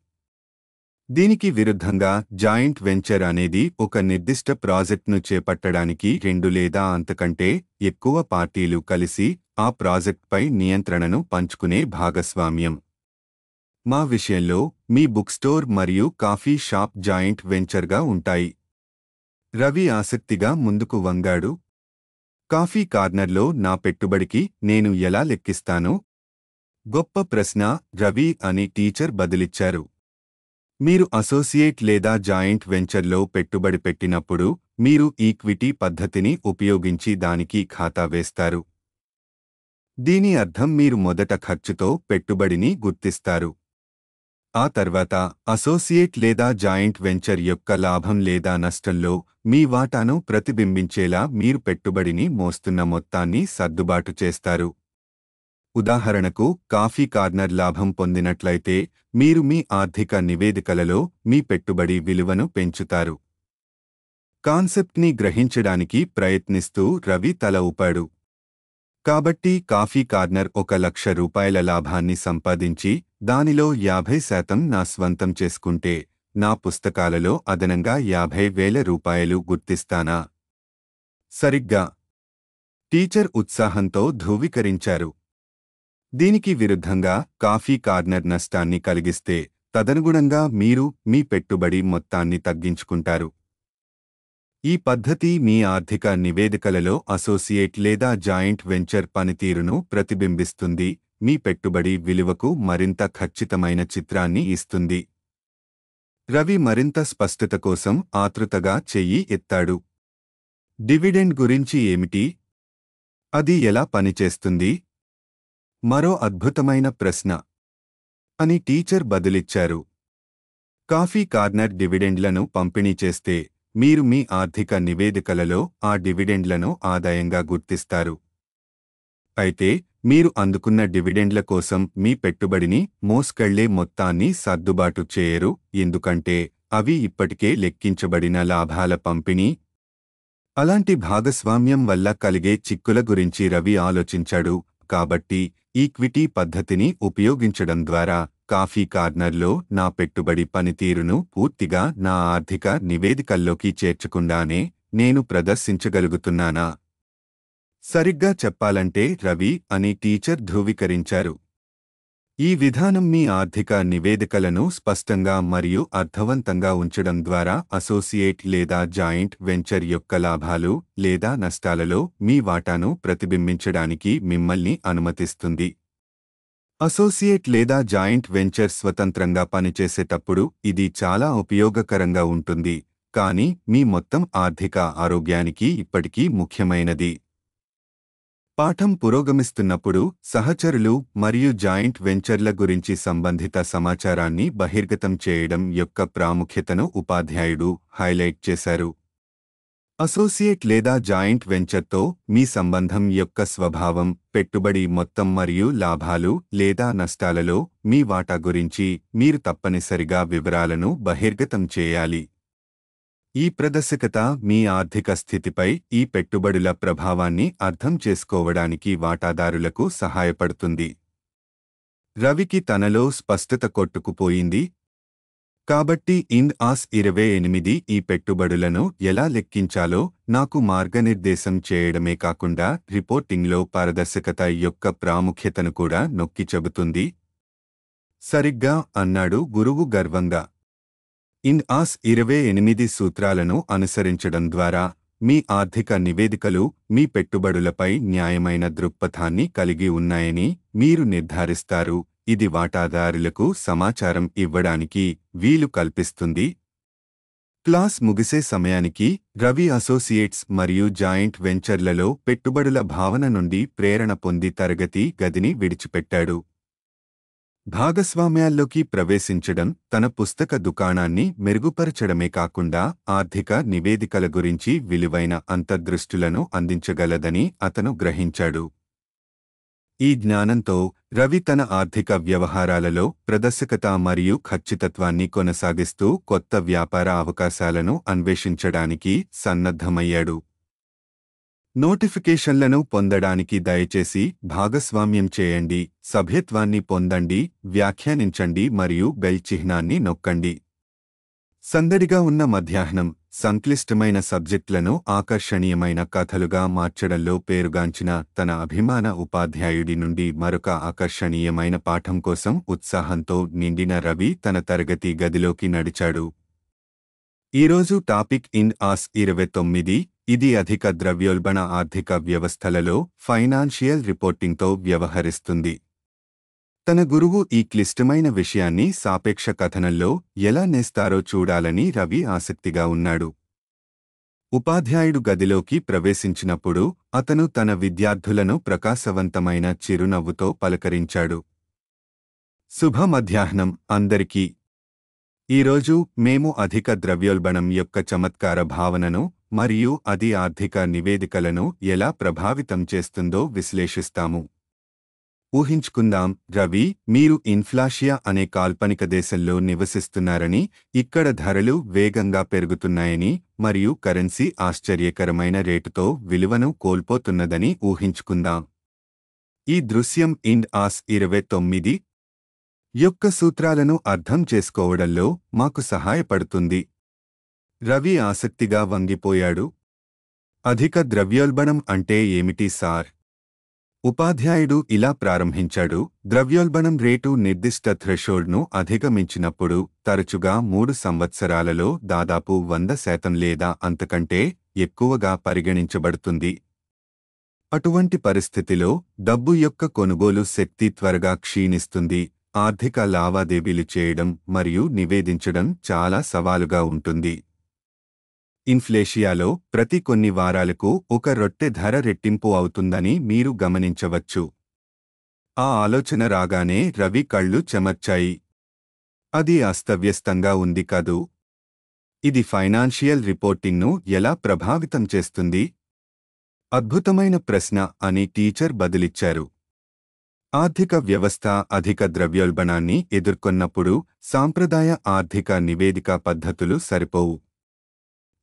దీనికి విరుద్ధంగా జాయింట్ వెంచర్ అనేది ఒక నిర్దిష్ట ప్రాజెక్ట్ను చేపట్టడానికి రెండు లేదా అంతకంటే ఎక్కువ పార్టీలు కలిసి ఆ ప్రాజెక్ట్పై నియంత్రణను పంచుకునే భాగస్వామ్యం మా విషయంలో మీ బుక్ స్టోర్ మరియు కాఫీ షాప్ జాయింట్ వెంచర్గా ఉంటాయి రవి ఆసక్తిగా ముందుకు వంగాడు కాఫీ కార్నర్లో నా పెట్టుబడికి నేను ఎలా లెక్కిస్తాను గొప్ప ప్రశ్న రవి అని టీచర్ బదిలిచ్చారు మీరు అసోసియేట్ లేదా జాయింట్ వెంచర్లో పెట్టుబడి పెట్టినప్పుడు మీరు ఈక్విటీ పద్ధతిని ఉపయోగించి దానికి ఖాతా వేస్తారు దీని అర్థం మీరు మొదట ఖర్చుతో పెట్టుబడిని గుర్తిస్తారు ఆ తర్వాత అసోసియేట్ లేదా జాయింట్ వెంచర్ యొక్క లాభం లేదా నష్టంలో మీ వాటాను ప్రతిబింబించేలా మీరు పెట్టుబడిని మోస్తున్న మొత్తాన్ని సర్దుబాటు చేస్తారు ఉదాహరణకు కాఫీ కార్నర్ లాభం పొందినట్లయితే మీరు మీ ఆర్థిక నివేదికలలో మీ పెట్టుబడి విలువను పెంచుతారు కాన్సెప్ట్ని గ్రహించడానికి ప్రయత్నిస్తూ రవి తల ఊపాడు కాబట్టి కాఫీ కార్నర్ ఒక లక్ష రూపాయల లాభాన్ని సంపాదించి దానిలో యాభై శాతం నా స్వంతం చేసుకుంటే నా పుస్తకాలలో అదనంగా యాభై వేల రూపాయలు గుర్తిస్తానా సరిగ్గా టీచర్ ఉత్సాహంతో ధృవీకరించారు దీనికి విరుద్ధంగా కాఫీ కార్నర్ నష్టాన్ని కలిగిస్తే తదనుగుణంగా మీరు మీ పెట్టుబడి మొత్తాన్ని తగ్గించుకుంటారు ఈ పద్ధతి మీ ఆర్థిక నివేదికలలో అసోసియేట్ లేదా జాయింట్ వెంచర్ పనితీరును ప్రతిబింబిస్తుంది మీ పెట్టుబడి విలువకు మరింత ఖచ్చితమైన చిత్రాన్ని ఇస్తుంది రవి మరింత స్పష్టత కోసం ఆతృతగా చెయ్యి ఎత్తాడు డివిడెండ్ గురించి ఏమిటి అది ఎలా పనిచేస్తుంది మరో అద్భుతమైన ప్రశ్న అని టీచర్ బదులిచ్చారు కాఫీ కార్నర్ డివిడెండ్లను పంపిణీ చేస్తే మీరు మీ ఆర్థిక నివేదికలలో ఆ డివిడెండ్లను ఆదాయంగా గుర్తిస్తారు అయితే మీరు అందుకున్న డివిడెండ్ల కోసం మీ పెట్టుబడిని మోసుకెళ్లే మొత్తాన్ని సర్దుబాటు చేయరు ఎందుకంటే అవి ఇప్పటికే లెక్కించబడిన లాభాల పంపిణీ అలాంటి భాగస్వామ్యం వల్ల కలిగే చిక్కుల గురించి రవి ఆలోచించాడు కాబట్టి ఈక్విటీ పద్ధతిని ఉపయోగించడం ద్వారా కాఫీ కార్నర్లో నా పెట్టుబడి పనితీరును పూర్తిగా నా ఆర్థిక నివేదికల్లోకి చేర్చకుండానే నేను ప్రదర్శించగలుగుతున్నానా సరిగ్గా చెప్పాలంటే రవి అని టీచర్ ధ్రువీకరించారు ఈ విధానం మీ ఆర్థిక నివేదికలను స్పష్టంగా మరియు అర్థవంతంగా ఉంచడం ద్వారా అసోసియేట్ లేదా జాయింట్ వెంచర్ యొక్క లాభాలు లేదా నష్టాలలో మీ వాటాను ప్రతిబింబించడానికి మిమ్మల్ని అనుమతిస్తుంది అసోసియేట్ లేదా జాయింట్ వెంచర్ స్వతంత్రంగా పనిచేసేటప్పుడు ఇది చాలా ఉపయోగకరంగా ఉంటుంది కానీ మీ మొత్తం ఆర్థిక ఆరోగ్యానికి ఇప్పటికీ ముఖ్యమైనది పాఠం పురోగమిస్తున్నప్పుడు సహచరులు మరియు జాయింట్ వెంచర్ల గురించి సంబంధిత సమాచారాన్ని బహిర్గతం చేయడం యొక్క ప్రాముఖ్యతను ఉపాధ్యాయుడు హైలైట్ చేశారు అసోసియేట్ లేదా జాయింట్ వెంచర్తో మీ సంబంధం యొక్క స్వభావం పెట్టుబడి మొత్తం మరియు లాభాలు లేదా నష్టాలలో మీ వాటా గురించి మీరు తప్పనిసరిగా వివరాలను బహిర్గతం చేయాలి ఈ ప్రదర్శకత మీ ఆర్థిక స్థితిపై ఈ పెట్టుబడుల ప్రభావాన్ని అర్థం చేసుకోవడానికి వాటాదారులకు సహాయపడుతుంది రవికి తనలో స్పష్టత కొట్టుకుపోయింది కాబట్టి ఇన్ ఆస్ ఇరవై ఎనిమిది ఈ పెట్టుబడులను ఎలా లెక్కించాలో నాకు మార్గనిర్దేశం చేయడమే కాకుండా రిపోర్టింగ్లో పారదర్శకత యొక్క ప్రాముఖ్యతను కూడా నొక్కి చెబుతుంది సరిగ్గా అన్నాడు గురువు గర్వంగా ఇన్ ఆస్ ఇరవై ఎనిమిది సూత్రాలను అనుసరించడం ద్వారా మీ ఆర్థిక నివేదికలు మీ పెట్టుబడులపై న్యాయమైన దృక్పథాన్ని కలిగి ఉన్నాయని మీరు నిర్ధారిస్తారు ఇది వాటాదారులకు సమాచారం ఇవ్వడానికి వీలు కల్పిస్తుంది క్లాస్ ముగిసే సమయానికి రవి అసోసియేట్స్ మరియు జాయింట్ వెంచర్లలో పెట్టుబడుల భావన నుండి ప్రేరణ పొంది తరగతి గదిని విడిచిపెట్టాడు భాగస్వామ్యాల్లోకి ప్రవేశించడం తన పుస్తక దుకాణాన్ని మెరుగుపరచడమే కాకుండా ఆర్థిక నివేదికల గురించి విలువైన అంతర్దృష్టులను అందించగలదని అతను గ్రహించాడు ఈ జ్ఞానంతో రవి తన ఆర్థిక వ్యవహారాలలో ప్రదర్శకత మరియు ఖచ్చితత్వాన్ని కొనసాగిస్తూ కొత్త వ్యాపార అవకాశాలను అన్వేషించడానికి సన్నద్ధమయ్యాడు నోటిఫికేషన్లను పొందడానికి దయచేసి భాగస్వామ్యం చేయండి సభ్యత్వాన్ని పొందండి వ్యాఖ్యానించండి మరియు బెల్ చిహ్నాన్ని నొక్కండి సందడిగా ఉన్న మధ్యాహ్నం సంక్లిష్టమైన సబ్జెక్టులను ఆకర్షణీయమైన కథలుగా మార్చడంలో పేరుగాంచిన తన అభిమాన ఉపాధ్యాయుడి నుండి మరొక ఆకర్షణీయమైన పాఠం కోసం ఉత్సాహంతో నిండిన రవి తన తరగతి గదిలోకి నడిచాడు ఈరోజు టాపిక్ ఇన్ ఆస్ ఇరవై తొమ్మిది ఇది అధిక ద్రవ్యోల్బణ ఆర్థిక వ్యవస్థలలో ఫైనాన్షియల్ రిపోర్టింగ్తో వ్యవహరిస్తుంది తన గురువు ఈ క్లిష్టమైన విషయాన్ని సాపేక్ష కథనంలో ఎలా నేస్తారో చూడాలని రవి ఆసక్తిగా ఉన్నాడు ఉపాధ్యాయుడు గదిలోకి ప్రవేశించినప్పుడు అతను తన విద్యార్థులను ప్రకాశవంతమైన చిరునవ్వుతో పలకరించాడు శుభ మధ్యాహ్నం అందరికీ ఈరోజు మేము అధిక ద్రవ్యోల్బణం యొక్క చమత్కార భావనను మరియు అది ఆర్థిక నివేదికలను ఎలా ప్రభావితం చేస్తుందో విశ్లేషిస్తాము ఊహించుకుందాం రవి మీరు ఇన్ఫ్లాషియా అనే కాల్పనిక దేశంలో నివసిస్తున్నారని ఇక్కడ ధరలు వేగంగా పెరుగుతున్నాయని మరియు కరెన్సీ ఆశ్చర్యకరమైన రేటుతో విలువను కోల్పోతున్నదని ఊహించుకుందాం ఈ దృశ్యం ఇండ్ ఆస్ ఇరవై తొమ్మిది యొక్క సూత్రాలను అర్థం చేసుకోవడంలో మాకు సహాయపడుతుంది రవి ఆసక్తిగా వంగిపోయాడు అధిక ద్రవ్యోల్బణం అంటే ఏమిటి సార్ ఉపాధ్యాయుడు ఇలా ప్రారంభించాడు ద్రవ్యోల్బణం రేటు నిర్దిష్ట థ్రెషోల్డ్ను అధిగమించినప్పుడు తరచుగా మూడు సంవత్సరాలలో దాదాపు వంద శాతం లేదా అంతకంటే ఎక్కువగా పరిగణించబడుతుంది అటువంటి పరిస్థితిలో డబ్బు యొక్క కొనుగోలు శక్తి త్వరగా క్షీణిస్తుంది ఆర్థిక లావాదేవీలు చేయడం మరియు నివేదించడం చాలా సవాలుగా ఉంటుంది ఇన్ఫ్లేషియాలో ప్రతి కొన్ని వారాలకు ఒక రొట్టె ధర రెట్టింపు అవుతుందని మీరు గమనించవచ్చు ఆ ఆలోచన రాగానే రవి కళ్ళు చెమర్చాయి అది అస్తవ్యస్తంగా ఉంది కాదు ఇది ఫైనాన్షియల్ రిపోర్టింగ్ను ఎలా ప్రభావితం చేస్తుంది అద్భుతమైన ప్రశ్న అని టీచర్ బదిలిచ్చారు ఆర్థిక వ్యవస్థ అధిక ద్రవ్యోల్బణాన్ని ఎదుర్కొన్నప్పుడు సాంప్రదాయ ఆర్థిక నివేదిక పద్ధతులు సరిపోవు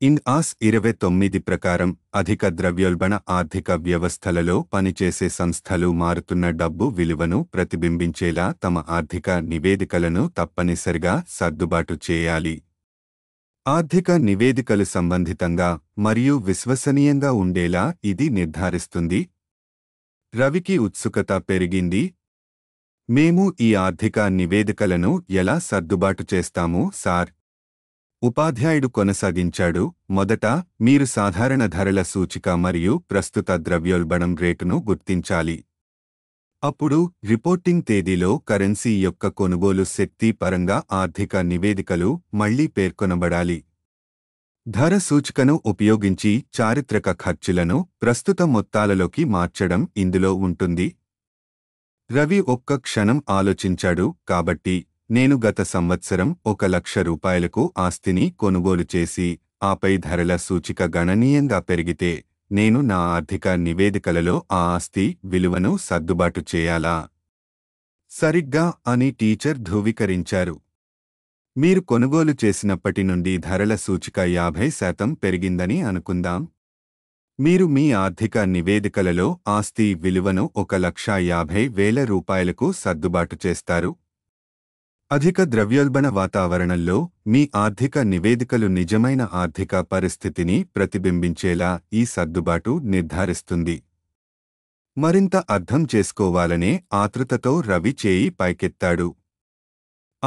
ఇన్ ఆస్ ఇరవై తొమ్మిది ప్రకారం అధిక ద్రవ్యోల్బణ ఆర్థిక వ్యవస్థలలో పనిచేసే సంస్థలు మారుతున్న డబ్బు విలువను ప్రతిబింబించేలా తమ ఆర్థిక నివేదికలను తప్పనిసరిగా సర్దుబాటు చేయాలి ఆర్థిక నివేదికలు సంబంధితంగా మరియు విశ్వసనీయంగా ఉండేలా ఇది నిర్ధారిస్తుంది రవికి ఉత్సుకత పెరిగింది మేము ఈ ఆర్థిక నివేదికలను ఎలా సర్దుబాటు చేస్తాము సార్ ఉపాధ్యాయుడు కొనసాగించాడు మొదట మీరు సాధారణ ధరల సూచిక మరియు ప్రస్తుత ద్రవ్యోల్బణం రేటును గుర్తించాలి అప్పుడు రిపోర్టింగ్ తేదీలో కరెన్సీ యొక్క కొనుగోలు శక్తి పరంగా ఆర్థిక నివేదికలు మళ్లీ పేర్కొనబడాలి ధర సూచికను ఉపయోగించి చారిత్రక ఖర్చులను ప్రస్తుత మొత్తాలలోకి మార్చడం ఇందులో ఉంటుంది రవి ఒక్క క్షణం ఆలోచించాడు కాబట్టి నేను గత సంవత్సరం ఒక లక్ష రూపాయలకు ఆస్తిని కొనుగోలు చేసి ఆపై ధరల సూచిక గణనీయంగా పెరిగితే నేను నా ఆర్థిక నివేదికలలో ఆ ఆస్తి విలువను సర్దుబాటు చేయాలా సరిగ్గా అని టీచర్ ధృవీకరించారు మీరు కొనుగోలు చేసినప్పటి నుండి ధరల సూచిక యాభై శాతం పెరిగిందని అనుకుందాం మీరు మీ ఆర్థిక నివేదికలలో ఆస్తి విలువను ఒక లక్ష యాభై వేల రూపాయలకు సర్దుబాటు చేస్తారు అధిక ద్రవ్యోల్బణ వాతావరణంలో మీ ఆర్థిక నివేదికలు నిజమైన ఆర్థిక పరిస్థితిని ప్రతిబింబించేలా ఈ సర్దుబాటు నిర్ధారిస్తుంది మరింత అర్థం చేసుకోవాలనే ఆతృతతో రవి చేయి పైకెత్తాడు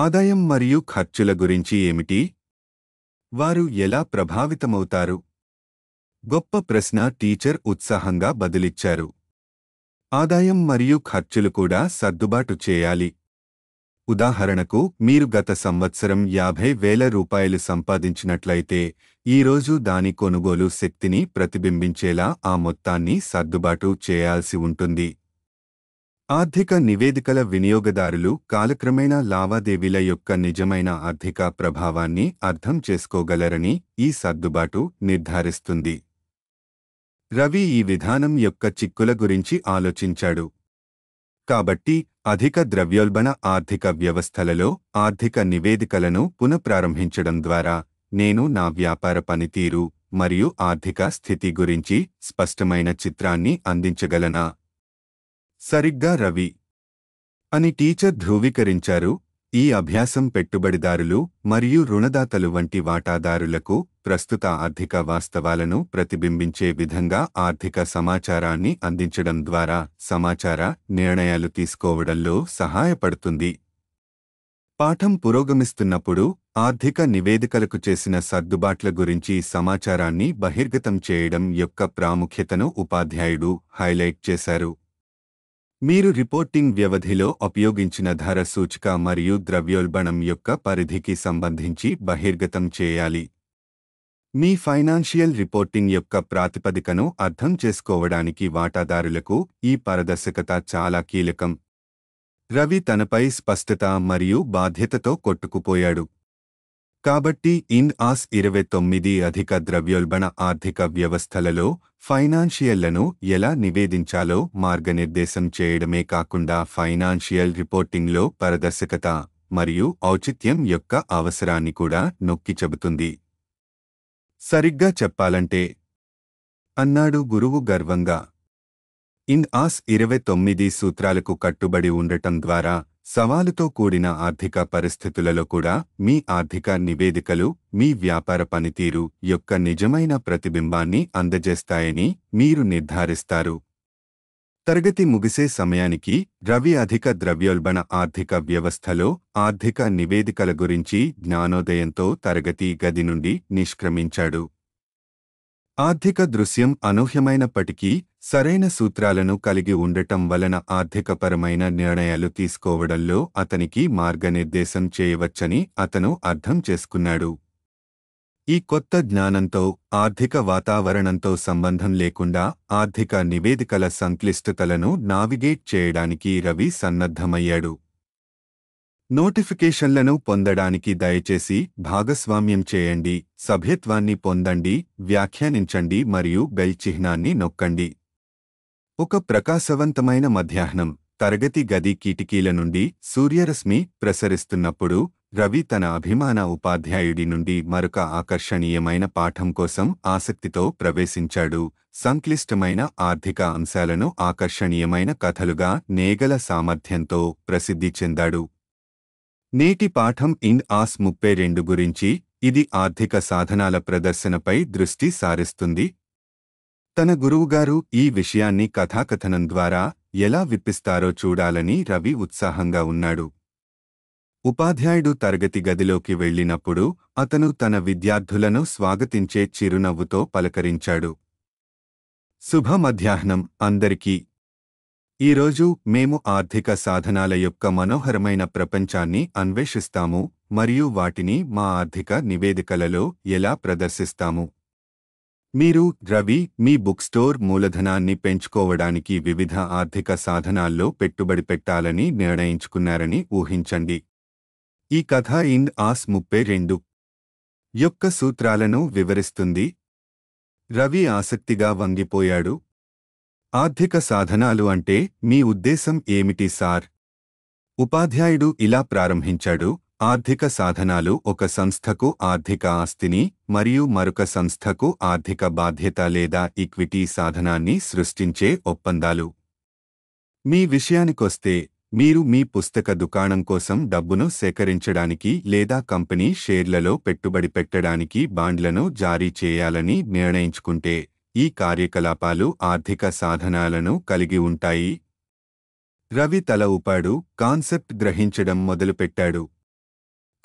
ఆదాయం మరియు ఖర్చుల గురించి ఏమిటి వారు ఎలా ప్రభావితమవుతారు గొప్ప ప్రశ్న టీచర్ ఉత్సాహంగా బదిలిచ్చారు ఆదాయం మరియు ఖర్చులు కూడా సర్దుబాటు చేయాలి ఉదాహరణకు మీరు గత సంవత్సరం యాభై వేల రూపాయలు సంపాదించినట్లయితే ఈరోజు దాని కొనుగోలు శక్తిని ప్రతిబింబించేలా ఆ మొత్తాన్ని సర్దుబాటు చేయాల్సి ఉంటుంది ఆర్థిక నివేదికల వినియోగదారులు కాలక్రమేణా లావాదేవీల యొక్క నిజమైన ఆర్థిక ప్రభావాన్ని అర్థం చేసుకోగలరని ఈ సర్దుబాటు నిర్ధారిస్తుంది రవి ఈ విధానం యొక్క చిక్కుల గురించి ఆలోచించాడు కాబట్టి అధిక ద్రవ్యోల్బణ ఆర్థిక వ్యవస్థలలో ఆర్థిక నివేదికలను పునఃప్రారంభించడం ద్వారా నేను నా వ్యాపార పనితీరు మరియు ఆర్థిక స్థితి గురించి స్పష్టమైన చిత్రాన్ని అందించగలనా సరిగ్గా రవి అని టీచర్ ధ్రువీకరించారు ఈ అభ్యాసం పెట్టుబడిదారులు మరియు రుణదాతలు వంటి వాటాదారులకు ప్రస్తుత ఆర్థిక వాస్తవాలను ప్రతిబింబించే విధంగా ఆర్థిక సమాచారాన్ని అందించడం ద్వారా సమాచార నిర్ణయాలు తీసుకోవడంలో సహాయపడుతుంది పాఠం పురోగమిస్తున్నప్పుడు ఆర్థిక నివేదికలకు చేసిన సర్దుబాట్ల గురించి సమాచారాన్ని బహిర్గతం చేయడం యొక్క ప్రాముఖ్యతను ఉపాధ్యాయుడు హైలైట్ చేశారు మీరు రిపోర్టింగ్ వ్యవధిలో ఉపయోగించిన ధర సూచిక మరియు ద్రవ్యోల్బణం యొక్క పరిధికి సంబంధించి బహిర్గతం చేయాలి మీ ఫైనాన్షియల్ రిపోర్టింగ్ యొక్క ప్రాతిపదికను అర్థం చేసుకోవడానికి వాటాదారులకు ఈ పారదర్శకత చాలా కీలకం రవి తనపై స్పష్టత మరియు బాధ్యతతో కొట్టుకుపోయాడు కాబట్టి ఇన్ ఆస్ ఇరవై తొమ్మిది అధిక ద్రవ్యోల్బణ ఆర్థిక వ్యవస్థలలో ఫైనాన్షియల్లను ఎలా నివేదించాలో మార్గనిర్దేశం చేయడమే కాకుండా ఫైనాన్షియల్ రిపోర్టింగ్లో పారదర్శకత మరియు ఔచిత్యం యొక్క అవసరాన్ని కూడా నొక్కి చెబుతుంది సరిగ్గా చెప్పాలంటే అన్నాడు గురువు గర్వంగా ఇన్ ఆస్ ఇరవై తొమ్మిది సూత్రాలకు కట్టుబడి ఉండటం ద్వారా సవాలుతో కూడిన ఆర్థిక పరిస్థితులలో కూడా మీ ఆర్థిక నివేదికలు మీ వ్యాపార పనితీరు యొక్క నిజమైన ప్రతిబింబాన్ని అందజేస్తాయని మీరు నిర్ధారిస్తారు తరగతి ముగిసే సమయానికి రవి అధిక ద్రవ్యోల్బణ ఆర్థిక వ్యవస్థలో ఆర్థిక నివేదికల గురించి జ్ఞానోదయంతో తరగతి గది నుండి నిష్క్రమించాడు ఆర్థిక దృశ్యం అనూహ్యమైనప్పటికీ సరైన సూత్రాలను కలిగి ఉండటం వలన ఆర్థికపరమైన నిర్ణయాలు తీసుకోవడంలో అతనికి మార్గనిర్దేశం చేయవచ్చని అతను అర్థం చేసుకున్నాడు ఈ కొత్త జ్ఞానంతో ఆర్థిక వాతావరణంతో సంబంధం లేకుండా ఆర్థిక నివేదికల సంక్లిష్టతలను నావిగేట్ చేయడానికి రవి సన్నద్ధమయ్యాడు నోటిఫికేషన్లను పొందడానికి దయచేసి భాగస్వామ్యం చేయండి సభ్యత్వాన్ని పొందండి వ్యాఖ్యానించండి మరియు బెల్ చిహ్నాన్ని నొక్కండి ఒక ప్రకాశవంతమైన మధ్యాహ్నం తరగతి గది కిటికీల నుండి సూర్యరశ్మి ప్రసరిస్తున్నప్పుడు రవి తన అభిమాన ఉపాధ్యాయుడి నుండి మరొక ఆకర్షణీయమైన పాఠం కోసం ఆసక్తితో ప్రవేశించాడు సంక్లిష్టమైన ఆర్థిక అంశాలను ఆకర్షణీయమైన కథలుగా నేగల సామర్థ్యంతో ప్రసిద్ధి చెందాడు నేటి పాఠం ఇన్ ఆస్ ముప్పై రెండు గురించి ఇది ఆర్థిక సాధనాల ప్రదర్శనపై దృష్టి సారిస్తుంది తన గురువుగారు ఈ విషయాన్ని కథాకథనం ద్వారా ఎలా విప్పిస్తారో చూడాలని రవి ఉత్సాహంగా ఉన్నాడు ఉపాధ్యాయుడు తరగతి గదిలోకి వెళ్లినప్పుడు అతను తన విద్యార్థులను స్వాగతించే చిరునవ్వుతో పలకరించాడు శుభ మధ్యాహ్నం అందరికీ ఈరోజు మేము ఆర్థిక సాధనాల యొక్క మనోహరమైన ప్రపంచాన్ని అన్వేషిస్తాము మరియు వాటిని మా ఆర్థిక నివేదికలలో ఎలా ప్రదర్శిస్తాము మీరు రవి మీ బుక్ స్టోర్ మూలధనాన్ని పెంచుకోవడానికి వివిధ ఆర్థిక సాధనాల్లో పెట్టుబడి పెట్టాలని నిర్ణయించుకున్నారని ఊహించండి ఈ కథ ఇన్ ఆస్ ముప్పై రెండు యొక్క సూత్రాలను వివరిస్తుంది రవి ఆసక్తిగా వంగిపోయాడు ఆర్థిక సాధనాలు అంటే మీ ఉద్దేశం ఏమిటి సార్ ఉపాధ్యాయుడు ఇలా ప్రారంభించాడు ఆర్థిక సాధనాలు ఒక సంస్థకు ఆర్థిక ఆస్తిని మరియు మరొక సంస్థకు ఆర్థిక బాధ్యత లేదా ఈక్విటీ సాధనాన్ని సృష్టించే ఒప్పందాలు మీ విషయానికొస్తే మీరు మీ పుస్తక దుకాణం కోసం డబ్బును సేకరించడానికి లేదా కంపెనీ షేర్లలో పెట్టుబడి పెట్టడానికి బాండ్లను జారీ చేయాలని నిర్ణయించుకుంటే ఈ కార్యకలాపాలు ఆర్థిక సాధనాలను కలిగి ఉంటాయి రవి తల ఊపాడు కాన్సెప్ట్ గ్రహించడం మొదలుపెట్టాడు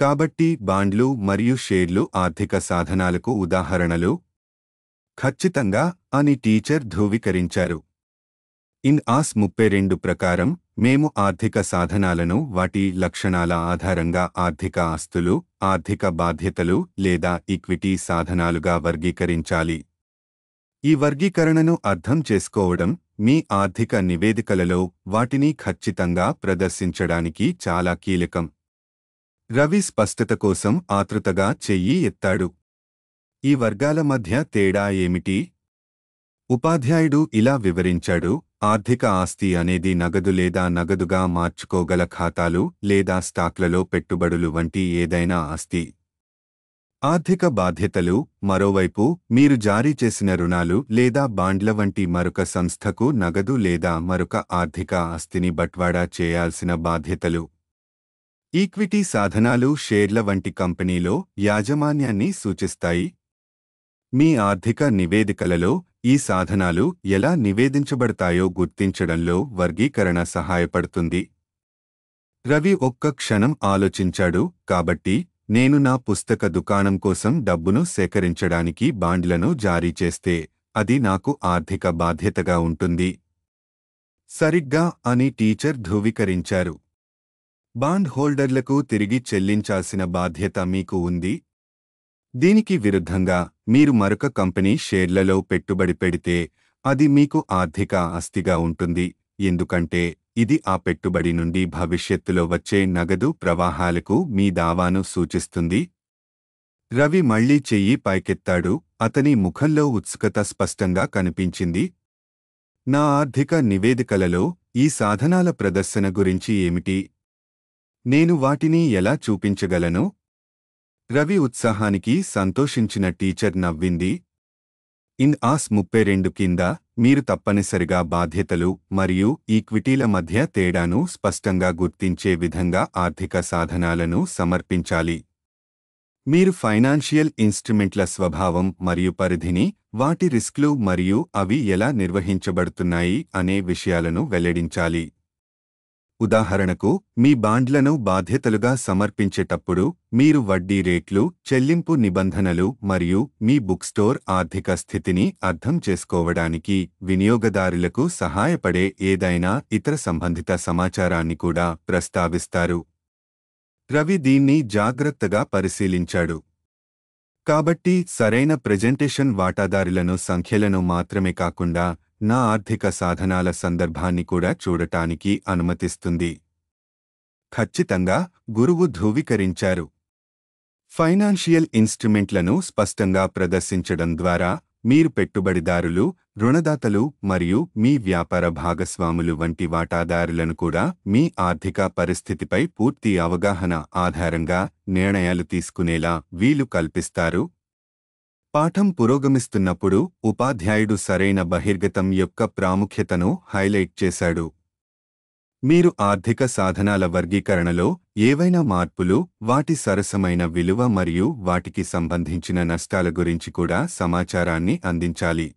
కాబట్టి బాండ్లు మరియు షేర్లు ఆర్థిక సాధనాలకు ఉదాహరణలు ఖచ్చితంగా అని టీచర్ ధృవీకరించారు ఇన్ ఆస్ ముప్పై రెండు ప్రకారం మేము ఆర్థిక సాధనాలను వాటి లక్షణాల ఆధారంగా ఆర్థిక ఆస్తులు ఆర్థిక బాధ్యతలు లేదా ఈక్విటీ సాధనాలుగా వర్గీకరించాలి ఈ వర్గీకరణను అర్థం చేసుకోవడం మీ ఆర్థిక నివేదికలలో వాటిని ఖచ్చితంగా ప్రదర్శించడానికి చాలా కీలకం రవి స్పష్టత కోసం ఆతృతగా చెయ్యి ఎత్తాడు ఈ వర్గాల మధ్య తేడా ఏమిటి ఉపాధ్యాయుడు ఇలా వివరించాడు ఆర్థిక ఆస్తి అనేది నగదు లేదా నగదుగా మార్చుకోగల ఖాతాలు లేదా స్టాక్లలో పెట్టుబడులు వంటి ఏదైనా ఆస్తి ఆర్థిక బాధ్యతలు మరోవైపు మీరు జారీ చేసిన రుణాలు లేదా బాండ్ల వంటి మరొక సంస్థకు నగదు లేదా మరొక ఆర్థిక ఆస్తిని బట్వాడా చేయాల్సిన బాధ్యతలు ఈక్విటీ సాధనాలు షేర్ల వంటి కంపెనీలో యాజమాన్యాన్ని సూచిస్తాయి మీ ఆర్థిక నివేదికలలో ఈ సాధనాలు ఎలా నివేదించబడతాయో గుర్తించడంలో వర్గీకరణ సహాయపడుతుంది రవి ఒక్క క్షణం ఆలోచించాడు కాబట్టి నేను నా పుస్తక దుకాణం కోసం డబ్బును సేకరించడానికి బాండ్లను జారీ చేస్తే అది నాకు ఆర్థిక బాధ్యతగా ఉంటుంది సరిగ్గా అని టీచర్ ధృవీకరించారు బాండ్ హోల్డర్లకు తిరిగి చెల్లించాల్సిన బాధ్యత మీకు ఉంది దీనికి విరుద్ధంగా మీరు మరొక కంపెనీ షేర్లలో పెట్టుబడి పెడితే అది మీకు ఆర్థిక ఆస్తిగా ఉంటుంది ఎందుకంటే ఇది ఆ పెట్టుబడి నుండి భవిష్యత్తులో వచ్చే నగదు ప్రవాహాలకు మీ దావాను సూచిస్తుంది రవి మళ్లీ చెయ్యి పైకెత్తాడు అతని ముఖంలో ఉత్సుకత స్పష్టంగా కనిపించింది నా ఆర్థిక నివేదికలలో ఈ సాధనాల ప్రదర్శన గురించి ఏమిటి నేను వాటిని ఎలా చూపించగలను రవి ఉత్సాహానికి సంతోషించిన టీచర్ నవ్వింది ఇన్ ఆస్ ముప్పై రెండు కింద మీరు తప్పనిసరిగా బాధ్యతలు మరియు ఈక్విటీల మధ్య తేడాను స్పష్టంగా గుర్తించే విధంగా ఆర్థిక సాధనాలను సమర్పించాలి మీరు ఫైనాన్షియల్ ఇన్స్ట్రుమెంట్ల స్వభావం మరియు పరిధిని వాటి రిస్క్లు మరియు అవి ఎలా నిర్వహించబడుతున్నాయి అనే విషయాలను వెల్లడించాలి ఉదాహరణకు మీ బాండ్లను బాధ్యతలుగా సమర్పించేటప్పుడు మీరు వడ్డీ రేట్లు చెల్లింపు నిబంధనలు మరియు మీ బుక్ స్టోర్ ఆర్థిక స్థితిని అర్థం చేసుకోవడానికి వినియోగదారులకు సహాయపడే ఏదైనా ఇతర సంబంధిత సమాచారాన్ని కూడా ప్రస్తావిస్తారు రవి దీన్ని జాగ్రత్తగా పరిశీలించాడు కాబట్టి సరైన ప్రెజెంటేషన్ వాటాదారులను సంఖ్యలను మాత్రమే కాకుండా నా ఆర్థిక సాధనాల సందర్భాన్ని కూడా చూడటానికి అనుమతిస్తుంది ఖచ్చితంగా గురువు ధ్రువీకరించారు ఫైనాన్షియల్ ఇన్స్ట్రుమెంట్లను స్పష్టంగా ప్రదర్శించడం ద్వారా మీరు పెట్టుబడిదారులు రుణదాతలు మరియు మీ వ్యాపార భాగస్వాములు వంటి వాటాదారులను కూడా మీ ఆర్థిక పరిస్థితిపై పూర్తి అవగాహన ఆధారంగా నిర్ణయాలు తీసుకునేలా వీలు కల్పిస్తారు పాఠం పురోగమిస్తున్నప్పుడు ఉపాధ్యాయుడు సరైన బహిర్గతం యొక్క ప్రాముఖ్యతను హైలైట్ చేశాడు మీరు ఆర్థిక సాధనాల వర్గీకరణలో ఏవైనా మార్పులు వాటి సరసమైన విలువ మరియు వాటికి సంబంధించిన నష్టాల గురించి కూడా సమాచారాన్ని అందించాలి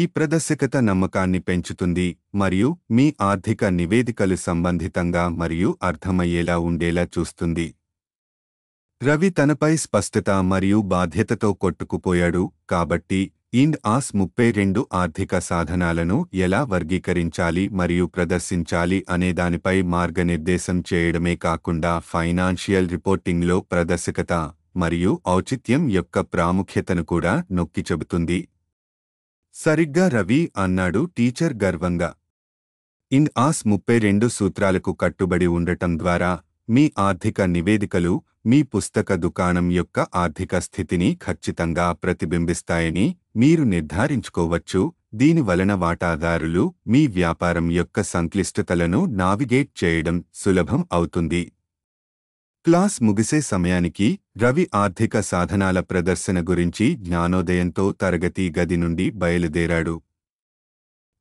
ఈ ప్రదర్శకత నమ్మకాన్ని పెంచుతుంది మరియు మీ ఆర్థిక నివేదికలు సంబంధితంగా మరియు అర్థమయ్యేలా ఉండేలా చూస్తుంది రవి తనపై స్పష్టత మరియు బాధ్యతతో కొట్టుకుపోయాడు కాబట్టి ఇండ్ ఆస్ ముప్పై రెండు ఆర్థిక సాధనాలను ఎలా వర్గీకరించాలి మరియు ప్రదర్శించాలి అనే దానిపై మార్గనిర్దేశం చేయడమే కాకుండా ఫైనాన్షియల్ రిపోర్టింగ్లో ప్రదర్శకత మరియు ఔచిత్యం యొక్క ప్రాముఖ్యతను కూడా నొక్కి చెబుతుంది సరిగ్గా రవి అన్నాడు టీచర్ గర్వంగా ఇండ్ ఆస్ ముప్పై రెండు సూత్రాలకు కట్టుబడి ఉండటం ద్వారా మీ ఆర్థిక నివేదికలు మీ పుస్తక దుకాణం యొక్క ఆర్థిక స్థితిని ఖచ్చితంగా ప్రతిబింబిస్తాయని మీరు నిర్ధారించుకోవచ్చు దీనివలన వాటాదారులు మీ వ్యాపారం యొక్క సంక్లిష్టతలను నావిగేట్ చేయడం సులభం అవుతుంది క్లాస్ ముగిసే సమయానికి రవి ఆర్థిక సాధనాల ప్రదర్శన గురించి జ్ఞానోదయంతో తరగతి గది నుండి బయలుదేరాడు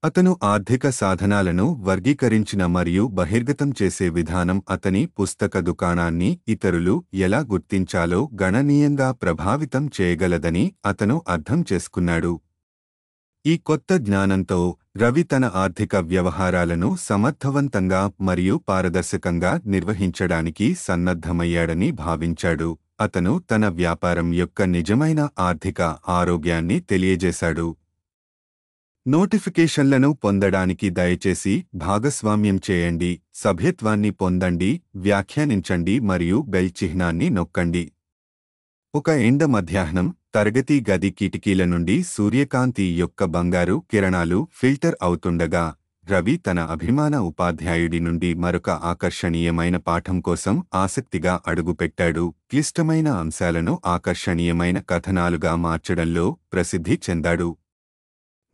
అతను ఆర్థిక సాధనాలను వర్గీకరించిన మరియు బహిర్గతం చేసే విధానం అతని పుస్తక దుకాణాన్ని ఇతరులు ఎలా గుర్తించాలో గణనీయంగా ప్రభావితం చేయగలదని అతను అర్థం చేసుకున్నాడు ఈ కొత్త జ్ఞానంతో రవి తన ఆర్థిక వ్యవహారాలను సమర్థవంతంగా మరియు పారదర్శకంగా నిర్వహించడానికి సన్నద్ధమయ్యాడని భావించాడు అతను తన వ్యాపారం యొక్క నిజమైన ఆర్థిక ఆరోగ్యాన్ని తెలియజేశాడు నోటిఫికేషన్లను పొందడానికి దయచేసి భాగస్వామ్యం చేయండి సభ్యత్వాన్ని పొందండి వ్యాఖ్యానించండి మరియు బెల్ చిహ్నాన్ని నొక్కండి ఒక ఎండ మధ్యాహ్నం తరగతి గది కిటికీల నుండి సూర్యకాంతి యొక్క బంగారు కిరణాలు ఫిల్టర్ అవుతుండగా రవి తన అభిమాన ఉపాధ్యాయుడి నుండి మరొక ఆకర్షణీయమైన పాఠం కోసం ఆసక్తిగా అడుగుపెట్టాడు క్లిష్టమైన అంశాలను ఆకర్షణీయమైన కథనాలుగా మార్చడంలో ప్రసిద్ధి చెందాడు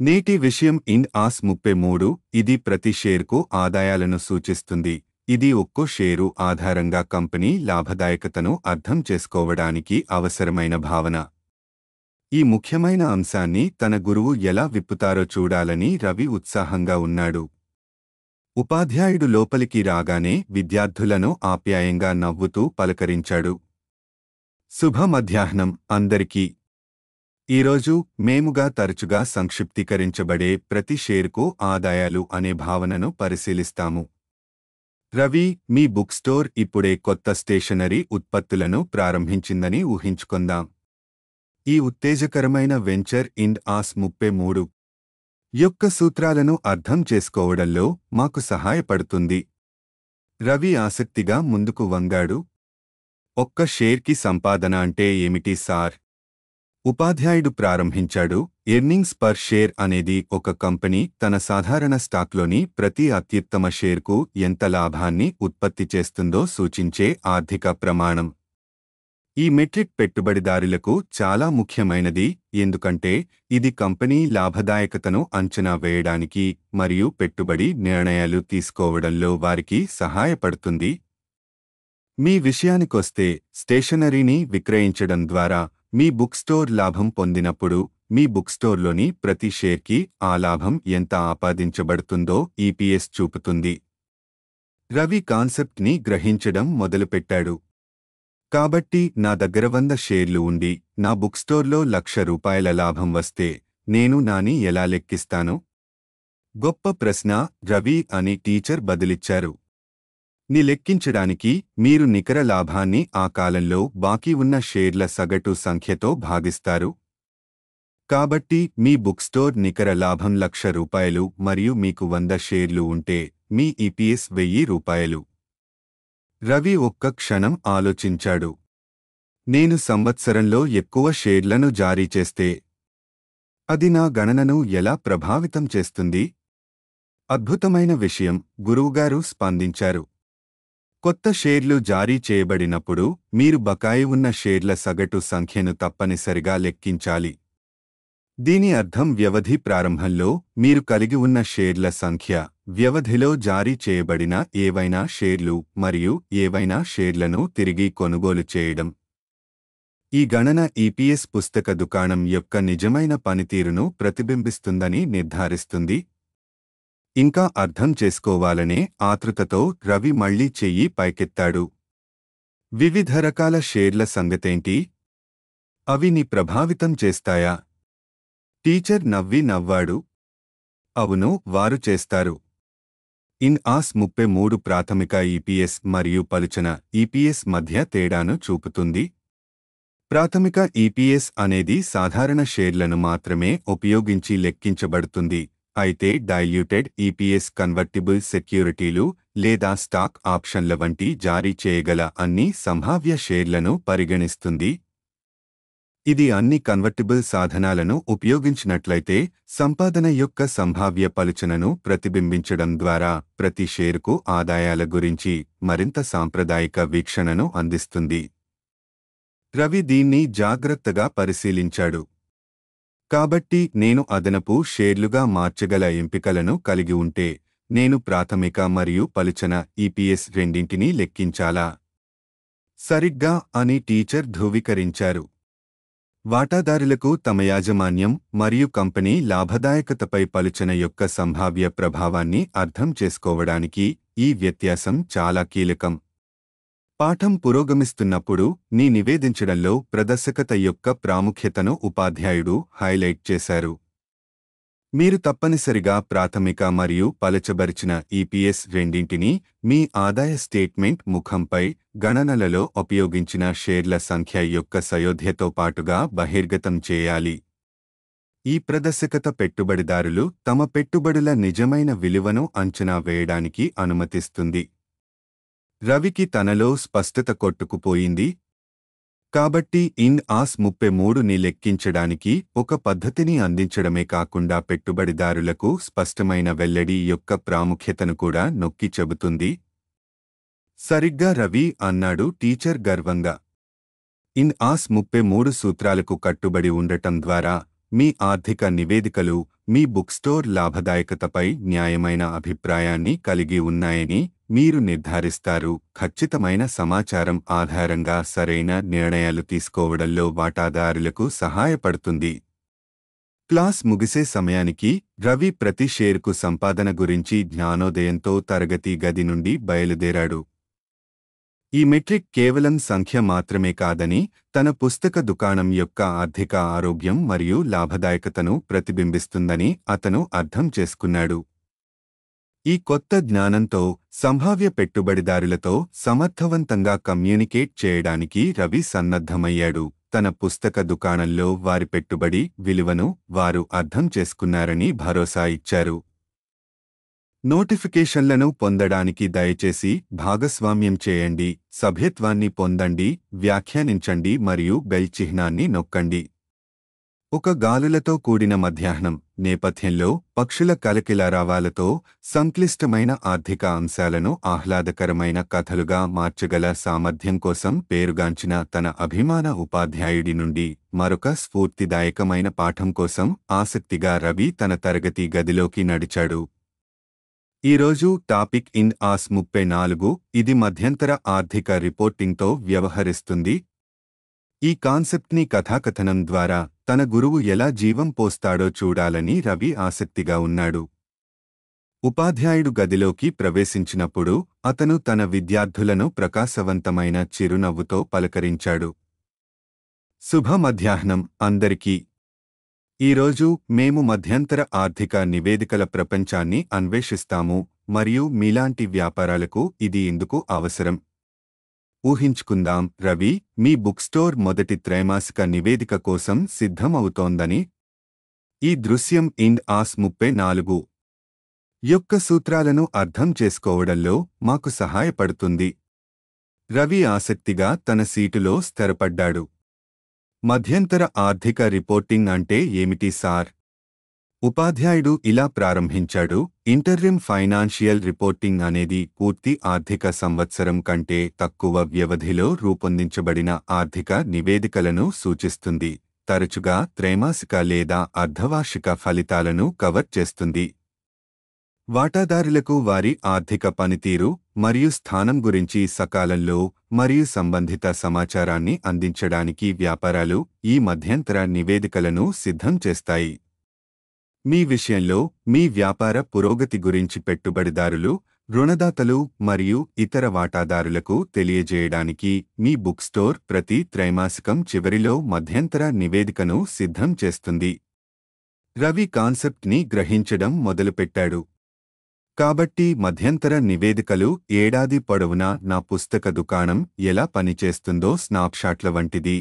నేటి విషయం ఇన్ ఆస్ ముప్పై మూడు ఇది ప్రతి షేర్కు ఆదాయాలను సూచిస్తుంది ఇది ఒక్కో షేరు ఆధారంగా కంపెనీ లాభదాయకతను అర్థం చేసుకోవడానికి అవసరమైన భావన ఈ ముఖ్యమైన అంశాన్ని తన గురువు ఎలా విప్పుతారో చూడాలని రవి ఉత్సాహంగా ఉన్నాడు ఉపాధ్యాయుడు లోపలికి రాగానే విద్యార్థులను ఆప్యాయంగా నవ్వుతూ పలకరించాడు శుభ మధ్యాహ్నం అందరికీ ఈరోజు మేముగా తరచుగా సంక్షిప్తీకరించబడే ప్రతి షేర్కు ఆదాయాలు అనే భావనను పరిశీలిస్తాము రవి మీ బుక్ స్టోర్ ఇప్పుడే కొత్త స్టేషనరీ ఉత్పత్తులను ప్రారంభించిందని ఊహించుకుందాం ఈ ఉత్తేజకరమైన వెంచర్ ఇండ్ ఆస్ ముప్పై మూడు యొక్క సూత్రాలను అర్థం చేసుకోవడంలో మాకు సహాయపడుతుంది రవి ఆసక్తిగా ముందుకు వంగాడు ఒక్క షేర్కి సంపాదన అంటే ఏమిటి సార్ ఉపాధ్యాయుడు ప్రారంభించాడు ఎర్నింగ్స్ పర్ షేర్ అనేది ఒక కంపెనీ తన సాధారణ స్టాక్లోని ప్రతి అత్యుత్తమ షేర్కు ఎంత లాభాన్ని ఉత్పత్తి చేస్తుందో సూచించే ఆర్థిక ప్రమాణం ఈ మెట్రిక్ పెట్టుబడిదారులకు చాలా ముఖ్యమైనది ఎందుకంటే ఇది కంపెనీ లాభదాయకతను అంచనా వేయడానికి మరియు పెట్టుబడి నిర్ణయాలు తీసుకోవడంలో వారికి సహాయపడుతుంది మీ విషయానికొస్తే స్టేషనరీని విక్రయించడం ద్వారా మీ బుక్ స్టోర్ లాభం పొందినప్పుడు మీ బుక్ స్టోర్లోని ప్రతి షేర్కి ఆ లాభం ఎంత ఆపాదించబడుతుందో ఈపీఎస్ చూపుతుంది రవి కాన్సెప్ట్ని గ్రహించడం మొదలుపెట్టాడు కాబట్టి నా దగ్గర వంద షేర్లు ఉండి నా బుక్ స్టోర్లో లక్ష రూపాయల లాభం వస్తే నేను నాని ఎలా లెక్కిస్తాను గొప్ప ప్రశ్న రవి అని టీచర్ బదిలిచ్చారు ని లెక్కించడానికి మీరు నికర లాభాన్ని ఆ కాలంలో బాకీ ఉన్న షేర్ల సగటు సంఖ్యతో భాగిస్తారు కాబట్టి మీ బుక్ స్టోర్ నికర లాభం లక్ష రూపాయలు మరియు మీకు వంద షేర్లు ఉంటే మీ ఈపీఎస్ వెయ్యి రూపాయలు రవి ఒక్క క్షణం ఆలోచించాడు నేను సంవత్సరంలో ఎక్కువ షేర్లను జారీ చేస్తే అది నా గణనను ఎలా ప్రభావితం చేస్తుంది అద్భుతమైన విషయం గురువుగారు స్పందించారు కొత్త షేర్లు జారీ చేయబడినప్పుడు మీరు బకాయి ఉన్న షేర్ల సగటు సంఖ్యను తప్పనిసరిగా లెక్కించాలి దీని అర్థం వ్యవధి ప్రారంభంలో మీరు కలిగి ఉన్న షేర్ల సంఖ్య వ్యవధిలో జారీ చేయబడిన ఏవైనా షేర్లు మరియు ఏవైనా షేర్లను తిరిగి కొనుగోలు చేయడం ఈ గణన ఈపీఎస్ పుస్తక దుకాణం యొక్క నిజమైన పనితీరును ప్రతిబింబిస్తుందని నిర్ధారిస్తుంది ఇంకా అర్థం చేసుకోవాలనే ఆతృతతో రవి మళ్లీ చెయ్యి పైకెత్తాడు వివిధ రకాల షేర్ల సంగతేంటి అవి నీ ప్రభావితం చేస్తాయా టీచర్ నవ్వి నవ్వాడు అవును వారు చేస్తారు ఇన్ ఆస్ ముప్పై మూడు ప్రాథమిక ఈపీఎస్ మరియు పలుచన ఈపీఎస్ మధ్య తేడాను చూపుతుంది ప్రాథమిక ఈపీఎస్ అనేది సాధారణ షేర్లను మాత్రమే ఉపయోగించి లెక్కించబడుతుంది అయితే డైల్యూటెడ్ ఈపీఎస్ కన్వర్టిబుల్ సెక్యూరిటీలు లేదా స్టాక్ ఆప్షన్ల వంటి జారీ చేయగల అన్ని సంభావ్య షేర్లను పరిగణిస్తుంది ఇది అన్ని కన్వర్టిబుల్ సాధనాలను ఉపయోగించినట్లయితే సంపాదన యొక్క సంభావ్య పలుచనను ప్రతిబింబించడం ద్వారా ప్రతి షేరుకు ఆదాయాల గురించి మరింత సాంప్రదాయిక వీక్షణను అందిస్తుంది రవి దీన్ని జాగ్రత్తగా పరిశీలించాడు కాబట్టి నేను అదనపు షేర్లుగా మార్చగల ఎంపికలను కలిగి ఉంటే నేను ప్రాథమిక మరియు పలుచన ఈపీఎస్ రెండింటినీ లెక్కించాలా సరిగ్గా అని టీచర్ ధృవీకరించారు వాటాదారులకు తమ యాజమాన్యం మరియు కంపెనీ లాభదాయకతపై పలుచన యొక్క సంభావ్య ప్రభావాన్ని అర్థం చేసుకోవడానికి ఈ వ్యత్యాసం చాలా కీలకం పాఠం పురోగమిస్తున్నప్పుడు నీ నివేదించడంలో ప్రదర్శకత యొక్క ప్రాముఖ్యతను ఉపాధ్యాయుడు హైలైట్ చేశారు మీరు తప్పనిసరిగా ప్రాథమిక మరియు పలచబరిచిన ఈపీఎస్ e రెండింటినీ మీ ఆదాయ స్టేట్మెంట్ ముఖంపై గణనలలో ఉపయోగించిన షేర్ల సంఖ్య యొక్క సయోధ్యతో పాటుగా బహిర్గతం చేయాలి ఈ ప్రదర్శకత పెట్టుబడిదారులు తమ పెట్టుబడుల నిజమైన విలువను అంచనా వేయడానికి అనుమతిస్తుంది రవికి తనలో స్పష్టత కొట్టుకుపోయింది కాబట్టి ఇన్ ఆస్ ముప్పై మూడుని లెక్కించడానికి ఒక పద్ధతిని అందించడమే కాకుండా పెట్టుబడిదారులకు స్పష్టమైన వెల్లడి యొక్క ప్రాముఖ్యతను కూడా నొక్కి చెబుతుంది సరిగ్గా రవి అన్నాడు టీచర్ గర్వంగా ఇన్ ఆస్ ముప్పై మూడు సూత్రాలకు కట్టుబడి ఉండటం ద్వారా మీ ఆర్థిక నివేదికలు మీ బుక్ స్టోర్ లాభదాయకతపై న్యాయమైన అభిప్రాయాన్ని కలిగి ఉన్నాయని మీరు నిర్ధారిస్తారు ఖచ్చితమైన సమాచారం ఆధారంగా సరైన నిర్ణయాలు తీసుకోవడంలో వాటాదారులకు సహాయపడుతుంది క్లాస్ ముగిసే సమయానికి రవి ప్రతి షేర్కు సంపాదన గురించి జ్ఞానోదయంతో తరగతి గది నుండి బయలుదేరాడు ఈ మెట్రిక్ కేవలం సంఖ్య మాత్రమే కాదని తన పుస్తక దుకాణం యొక్క ఆర్థిక ఆరోగ్యం మరియు లాభదాయకతను ప్రతిబింబిస్తుందని అతను అర్థం చేసుకున్నాడు ఈ కొత్త జ్ఞానంతో సంభావ్య పెట్టుబడిదారులతో సమర్థవంతంగా కమ్యూనికేట్ చేయడానికి రవి సన్నద్ధమయ్యాడు తన పుస్తక దుకాణంలో వారి పెట్టుబడి విలువను వారు అర్థం చేసుకున్నారని భరోసా ఇచ్చారు నోటిఫికేషన్లను పొందడానికి దయచేసి భాగస్వామ్యం చేయండి సభ్యత్వాన్ని పొందండి వ్యాఖ్యానించండి మరియు బెల్ చిహ్నాన్ని నొక్కండి ఒక గాలులతో కూడిన మధ్యాహ్నం నేపథ్యంలో పక్షుల కలకిలారావాలతో సంక్లిష్టమైన ఆర్థిక అంశాలను ఆహ్లాదకరమైన కథలుగా మార్చగల సామర్థ్యం కోసం పేరుగాంచిన తన అభిమాన ఉపాధ్యాయుడి నుండి మరొక స్ఫూర్తిదాయకమైన పాఠం కోసం ఆసక్తిగా రవి తన తరగతి గదిలోకి నడిచాడు ఈరోజు టాపిక్ ఇన్ ఆస్ ముప్పై నాలుగు ఇది మధ్యంతర ఆర్థిక రిపోర్టింగ్తో వ్యవహరిస్తుంది ఈ కాన్సెప్ట్ని కథాకథనం ద్వారా తన గురువు ఎలా జీవం పోస్తాడో చూడాలని రవి ఆసక్తిగా ఉన్నాడు ఉపాధ్యాయుడు గదిలోకి ప్రవేశించినప్పుడు అతను తన విద్యార్థులను ప్రకాశవంతమైన చిరునవ్వుతో పలకరించాడు శుభ మధ్యాహ్నం అందరికీ ఈరోజు మేము మధ్యంతర ఆర్థిక నివేదికల ప్రపంచాన్ని అన్వేషిస్తాము మరియు మీలాంటి వ్యాపారాలకు ఇది ఎందుకు అవసరం ఊహించుకుందాం రవి మీ బుక్ స్టోర్ మొదటి త్రైమాసిక నివేదిక కోసం సిద్ధం అవుతోందని ఈ దృశ్యం ఇండ్ ఆస్ ముప్పై నాలుగు యొక్క సూత్రాలను అర్థం చేసుకోవడంలో మాకు సహాయపడుతుంది రవి ఆసక్తిగా తన సీటులో స్థిరపడ్డాడు మధ్యంతర ఆర్థిక రిపోర్టింగ్ అంటే ఏమిటి సార్ ఉపాధ్యాయుడు ఇలా ప్రారంభించాడు ఇంటర్రిమ్ ఫైనాన్షియల్ రిపోర్టింగ్ అనేది పూర్తి ఆర్థిక సంవత్సరం కంటే తక్కువ వ్యవధిలో రూపొందించబడిన ఆర్థిక నివేదికలను సూచిస్తుంది తరచుగా త్రైమాసిక లేదా అర్ధవార్షిక ఫలితాలను కవర్ చేస్తుంది వాటాదారులకు వారి ఆర్థిక పనితీరు మరియు స్థానం గురించి సకాలంలో మరియు సంబంధిత సమాచారాన్ని అందించడానికి వ్యాపారాలు ఈ మధ్యంతర నివేదికలను సిద్ధం చేస్తాయి మీ విషయంలో మీ వ్యాపార పురోగతి గురించి పెట్టుబడిదారులు రుణదాతలు మరియు ఇతర వాటాదారులకు తెలియజేయడానికి మీ బుక్ స్టోర్ ప్రతి త్రైమాసికం చివరిలో మధ్యంతర నివేదికను సిద్ధం చేస్తుంది రవి కాన్సెప్ట్ని గ్రహించడం మొదలుపెట్టాడు కాబట్టి మధ్యంతర నివేదికలు ఏడాది పొడవునా నా పుస్తక దుకాణం ఎలా పనిచేస్తుందో స్నాప్షాట్ల వంటిది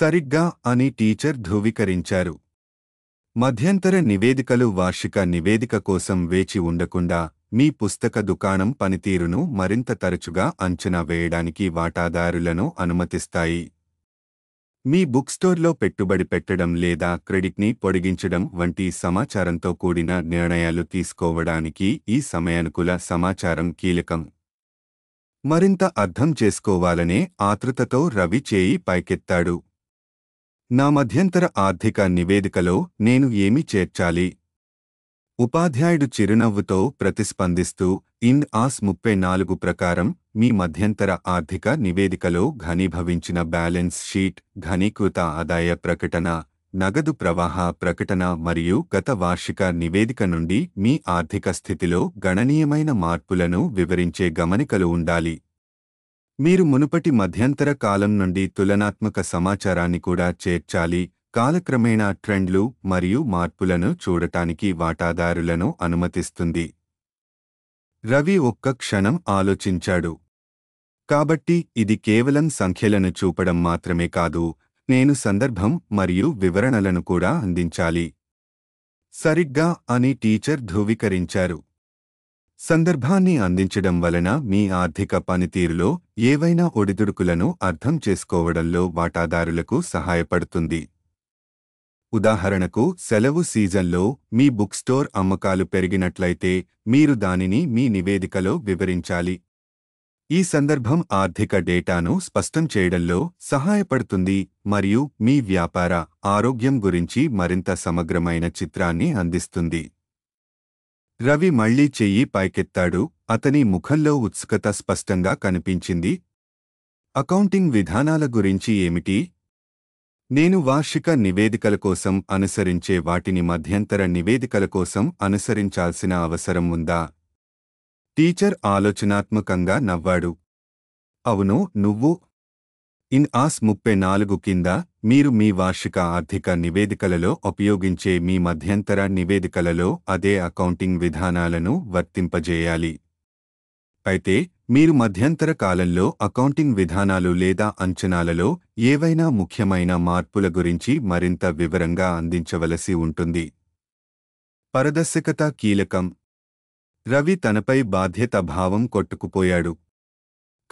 సరిగ్గా అని టీచర్ ధృవీకరించారు మధ్యంతర నివేదికలు వార్షిక నివేదిక కోసం వేచి ఉండకుండా మీ పుస్తక దుకాణం పనితీరును మరింత తరచుగా అంచనా వేయడానికి వాటాదారులను అనుమతిస్తాయి మీ బుక్ స్టోర్లో పెట్టుబడి పెట్టడం లేదా క్రెడిట్ని పొడిగించడం వంటి సమాచారంతో కూడిన నిర్ణయాలు తీసుకోవడానికి ఈ సమయానుకూల సమాచారం కీలకం మరింత అర్థం చేసుకోవాలనే ఆతృతతో రవి చేయి పైకెత్తాడు నా మధ్యంతర ఆర్థిక నివేదికలో నేను ఏమి చేర్చాలి ఉపాధ్యాయుడు చిరునవ్వుతో ప్రతిస్పందిస్తూ ఇన్ ఆస్ ముప్పై నాలుగు ప్రకారం మీ మధ్యంతర ఆర్థిక నివేదికలో ఘనీభవించిన బ్యాలెన్స్ షీట్ ఘనీకృత ఆదాయ ప్రకటన నగదు ప్రవాహ ప్రకటన మరియు గత వార్షిక నివేదిక నుండి మీ ఆర్థిక స్థితిలో గణనీయమైన మార్పులను వివరించే గమనికలు ఉండాలి మీరు మునుపటి మధ్యంతర కాలం నుండి తులనాత్మక సమాచారాన్ని కూడా చేర్చాలి కాలక్రమేణా ట్రెండ్లు మరియు మార్పులను చూడటానికి వాటాదారులను అనుమతిస్తుంది రవి ఒక్క క్షణం ఆలోచించాడు కాబట్టి ఇది కేవలం సంఖ్యలను చూపడం మాత్రమే కాదు నేను సందర్భం మరియు వివరణలను కూడా అందించాలి సరిగ్గా అని టీచర్ ధృవీకరించారు సందర్భాన్ని అందించడం వలన మీ ఆర్థిక పనితీరులో ఏవైనా ఒడిదుడుకులను అర్థం చేసుకోవడంలో వాటాదారులకు సహాయపడుతుంది ఉదాహరణకు సెలవు సీజన్లో మీ బుక్ స్టోర్ అమ్మకాలు పెరిగినట్లయితే మీరు దానిని మీ నివేదికలో వివరించాలి ఈ సందర్భం ఆర్థిక డేటాను స్పష్టం చేయడంలో సహాయపడుతుంది మరియు మీ వ్యాపార ఆరోగ్యం గురించి మరింత సమగ్రమైన చిత్రాన్ని అందిస్తుంది రవి మళ్లీ చెయ్యి పైకెత్తాడు అతని ముఖంలో ఉత్సుకత స్పష్టంగా కనిపించింది అకౌంటింగ్ విధానాల గురించి ఏమిటి నేను వార్షిక నివేదికల కోసం అనుసరించే వాటిని మధ్యంతర నివేదికల కోసం అనుసరించాల్సిన అవసరం ఉందా టీచర్ ఆలోచనాత్మకంగా నవ్వాడు అవును నువ్వు ఇన్ ఆస్ ముప్పై నాలుగు కింద మీరు మీ వార్షిక ఆర్థిక నివేదికలలో ఉపయోగించే మీ మధ్యంతర నివేదికలలో అదే అకౌంటింగ్ విధానాలను వర్తింపజేయాలి అయితే మీరు మధ్యంతర కాలంలో అకౌంటింగ్ విధానాలు లేదా అంచనాలలో ఏవైనా ముఖ్యమైన మార్పుల గురించి మరింత వివరంగా అందించవలసి ఉంటుంది పారదర్శకత కీలకం రవి తనపై బాధ్యత భావం కొట్టుకుపోయాడు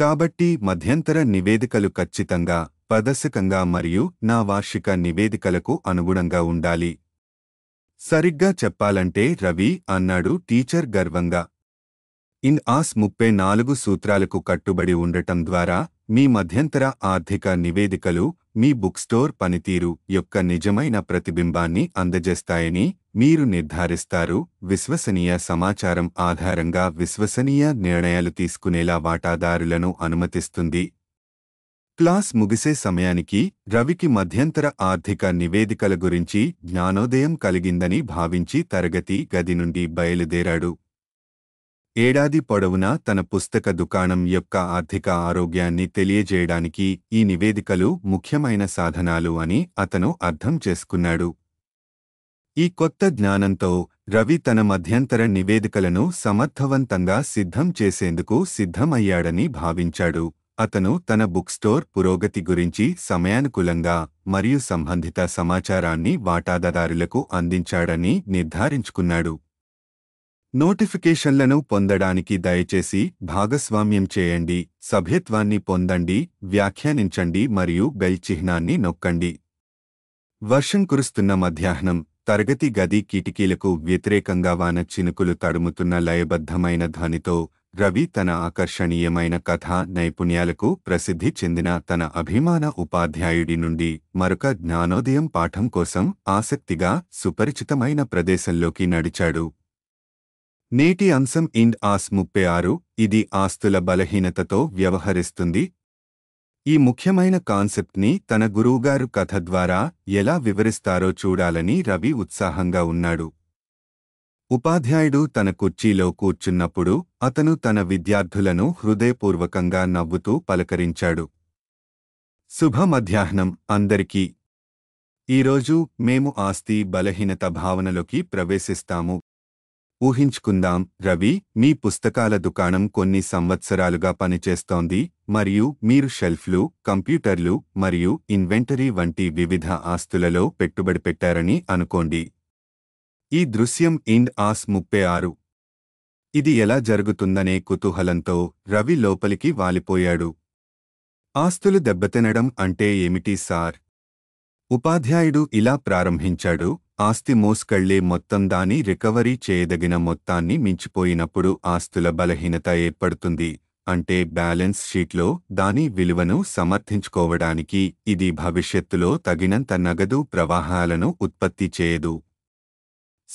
కాబట్టి మధ్యంతర నివేదికలు ఖచ్చితంగా ప్రదర్శకంగా మరియు నా వార్షిక నివేదికలకు అనుగుణంగా ఉండాలి సరిగ్గా చెప్పాలంటే రవి అన్నాడు టీచర్ గర్వంగా ఇన్ ఆస్ ముప్పై నాలుగు సూత్రాలకు కట్టుబడి ఉండటం ద్వారా మీ మధ్యంతర ఆర్థిక నివేదికలు మీ బుక్ స్టోర్ పనితీరు యొక్క నిజమైన ప్రతిబింబాన్ని అందజేస్తాయని మీరు నిర్ధారిస్తారు విశ్వసనీయ సమాచారం ఆధారంగా విశ్వసనీయ నిర్ణయాలు తీసుకునేలా వాటాదారులను అనుమతిస్తుంది క్లాస్ ముగిసే సమయానికి రవికి మధ్యంతర ఆర్థిక నివేదికల గురించి జ్ఞానోదయం కలిగిందని భావించి తరగతి గది నుండి బయలుదేరాడు ఏడాది పొడవునా తన పుస్తక దుకాణం యొక్క ఆర్థిక ఆరోగ్యాన్ని తెలియజేయడానికి ఈ నివేదికలు ముఖ్యమైన సాధనాలు అని అతను అర్థం చేసుకున్నాడు ఈ కొత్త జ్ఞానంతో రవి తన మధ్యంతర నివేదికలను సమర్థవంతంగా సిద్ధం చేసేందుకు సిద్ధమయ్యాడని భావించాడు అతను తన బుక్ స్టోర్ పురోగతి గురించి సమయానుకూలంగా మరియు సంబంధిత సమాచారాన్ని వాటాదారులకు అందించాడని నిర్ధారించుకున్నాడు నోటిఫికేషన్లను పొందడానికి దయచేసి భాగస్వామ్యం చేయండి సభ్యత్వాన్ని పొందండి వ్యాఖ్యానించండి మరియు బెల్ చిహ్నాన్ని నొక్కండి వర్షం కురుస్తున్న మధ్యాహ్నం తరగతి గది కిటికీలకు వ్యతిరేకంగా వాన చినుకులు తడుముతున్న లయబద్ధమైన ధ్వనితో రవి తన ఆకర్షణీయమైన కథా నైపుణ్యాలకు ప్రసిద్ధి చెందిన తన అభిమాన ఉపాధ్యాయుడి నుండి మరొక జ్ఞానోదయం పాఠం కోసం ఆసక్తిగా సుపరిచితమైన ప్రదేశంలోకి నడిచాడు నేటి అంశం ఇండ్ ఆస్ ముప్పై ఆరు ఇది ఆస్తుల బలహీనతతో వ్యవహరిస్తుంది ఈ ముఖ్యమైన కాన్సెప్ట్ని తన గురువుగారు కథ ద్వారా ఎలా వివరిస్తారో చూడాలని రవి ఉత్సాహంగా ఉన్నాడు ఉపాధ్యాయుడు తన కుర్చీలో కూర్చున్నప్పుడు అతను తన విద్యార్థులను హృదయపూర్వకంగా నవ్వుతూ పలకరించాడు శుభ మధ్యాహ్నం అందరికీ ఈరోజు మేము ఆస్తి బలహీనత భావనలోకి ప్రవేశిస్తాము ఊహించుకుందాం రవి మీ పుస్తకాల దుకాణం కొన్ని సంవత్సరాలుగా పనిచేస్తోంది మరియు మీరు షెల్ఫ్లు కంప్యూటర్లు మరియు ఇన్వెంటరీ వంటి వివిధ ఆస్తులలో పెట్టుబడి పెట్టారని అనుకోండి ఈ దృశ్యం ఇండ్ ఆస్ ముప్పై ఆరు ఇది ఎలా జరుగుతుందనే కుతూహలంతో రవి లోపలికి వాలిపోయాడు ఆస్తులు దెబ్బతినడం అంటే ఏమిటి సార్ ఉపాధ్యాయుడు ఇలా ప్రారంభించాడు ఆస్తి మోసుకెళ్లే మొత్తం దాని రికవరీ చేయదగిన మొత్తాన్ని మించిపోయినప్పుడు ఆస్తుల బలహీనత ఏర్పడుతుంది అంటే బ్యాలెన్స్ షీట్లో దాని విలువను సమర్థించుకోవడానికి ఇది భవిష్యత్తులో తగినంత నగదు ప్రవాహాలను ఉత్పత్తి చేయదు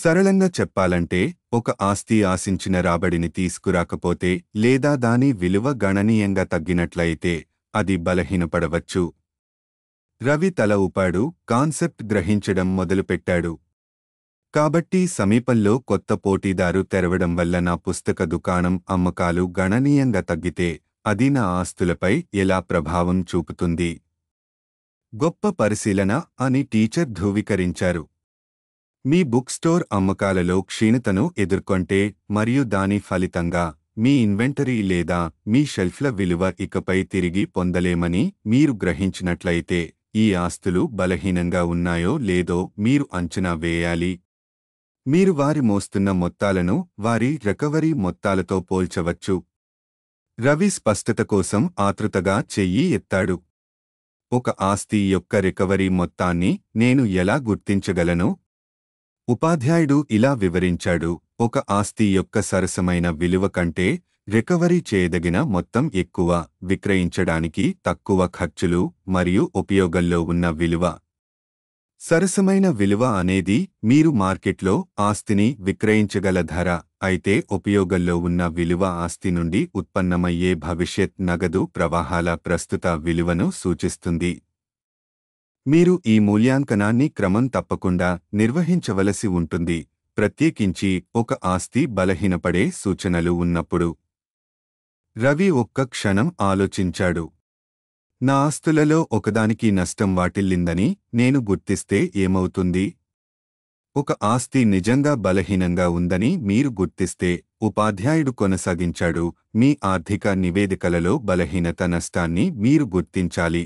సరళంగా చెప్పాలంటే ఒక ఆస్తి ఆశించిన రాబడిని తీసుకురాకపోతే లేదా దాని విలువ గణనీయంగా తగ్గినట్లయితే అది బలహీనపడవచ్చు రవి తల ఊపాడు కాన్సెప్ట్ గ్రహించడం మొదలుపెట్టాడు కాబట్టి సమీపంలో కొత్త పోటీదారు తెరవడం వల్ల నా పుస్తక దుకాణం అమ్మకాలు గణనీయంగా తగ్గితే అది నా ఆస్తులపై ఎలా ప్రభావం చూపుతుంది గొప్ప పరిశీలన అని టీచర్ ధృవీకరించారు మీ బుక్ స్టోర్ అమ్మకాలలో క్షీణతను ఎదుర్కొంటే మరియు దాని ఫలితంగా మీ ఇన్వెంటరీ లేదా మీ షెల్ఫ్ల విలువ ఇకపై తిరిగి పొందలేమని మీరు గ్రహించినట్లయితే ఈ ఆస్తులు బలహీనంగా ఉన్నాయో లేదో మీరు అంచనా వేయాలి మీరు వారి మోస్తున్న మొత్తాలను వారి రికవరీ మొత్తాలతో పోల్చవచ్చు రవి స్పష్టత కోసం ఆతృతగా చెయ్యి ఎత్తాడు ఒక ఆస్తి యొక్క రికవరీ మొత్తాన్ని నేను ఎలా గుర్తించగలను ఉపాధ్యాయుడు ఇలా వివరించాడు ఒక ఆస్తి యొక్క సరసమైన విలువ కంటే రికవరీ చేయదగిన మొత్తం ఎక్కువ విక్రయించడానికి తక్కువ ఖర్చులు మరియు ఉపయోగంలో ఉన్న విలువ సరసమైన విలువ అనేది మీరు మార్కెట్లో ఆస్తిని విక్రయించగల ధర అయితే ఉపయోగంలో ఉన్న విలువ ఆస్తి నుండి ఉత్పన్నమయ్యే భవిష్యత్ నగదు ప్రవాహాల ప్రస్తుత విలువను సూచిస్తుంది మీరు ఈ మూల్యాంకనాన్ని క్రమం తప్పకుండా నిర్వహించవలసి ఉంటుంది ప్రత్యేకించి ఒక ఆస్తి బలహీనపడే సూచనలు ఉన్నప్పుడు రవి ఒక్క క్షణం ఆలోచించాడు నా ఆస్తులలో ఒకదానికి నష్టం వాటిల్లిందని నేను గుర్తిస్తే ఏమవుతుంది ఒక ఆస్తి నిజంగా బలహీనంగా ఉందని మీరు గుర్తిస్తే ఉపాధ్యాయుడు కొనసాగించాడు మీ ఆర్థిక నివేదికలలో బలహీనత నష్టాన్ని మీరు గుర్తించాలి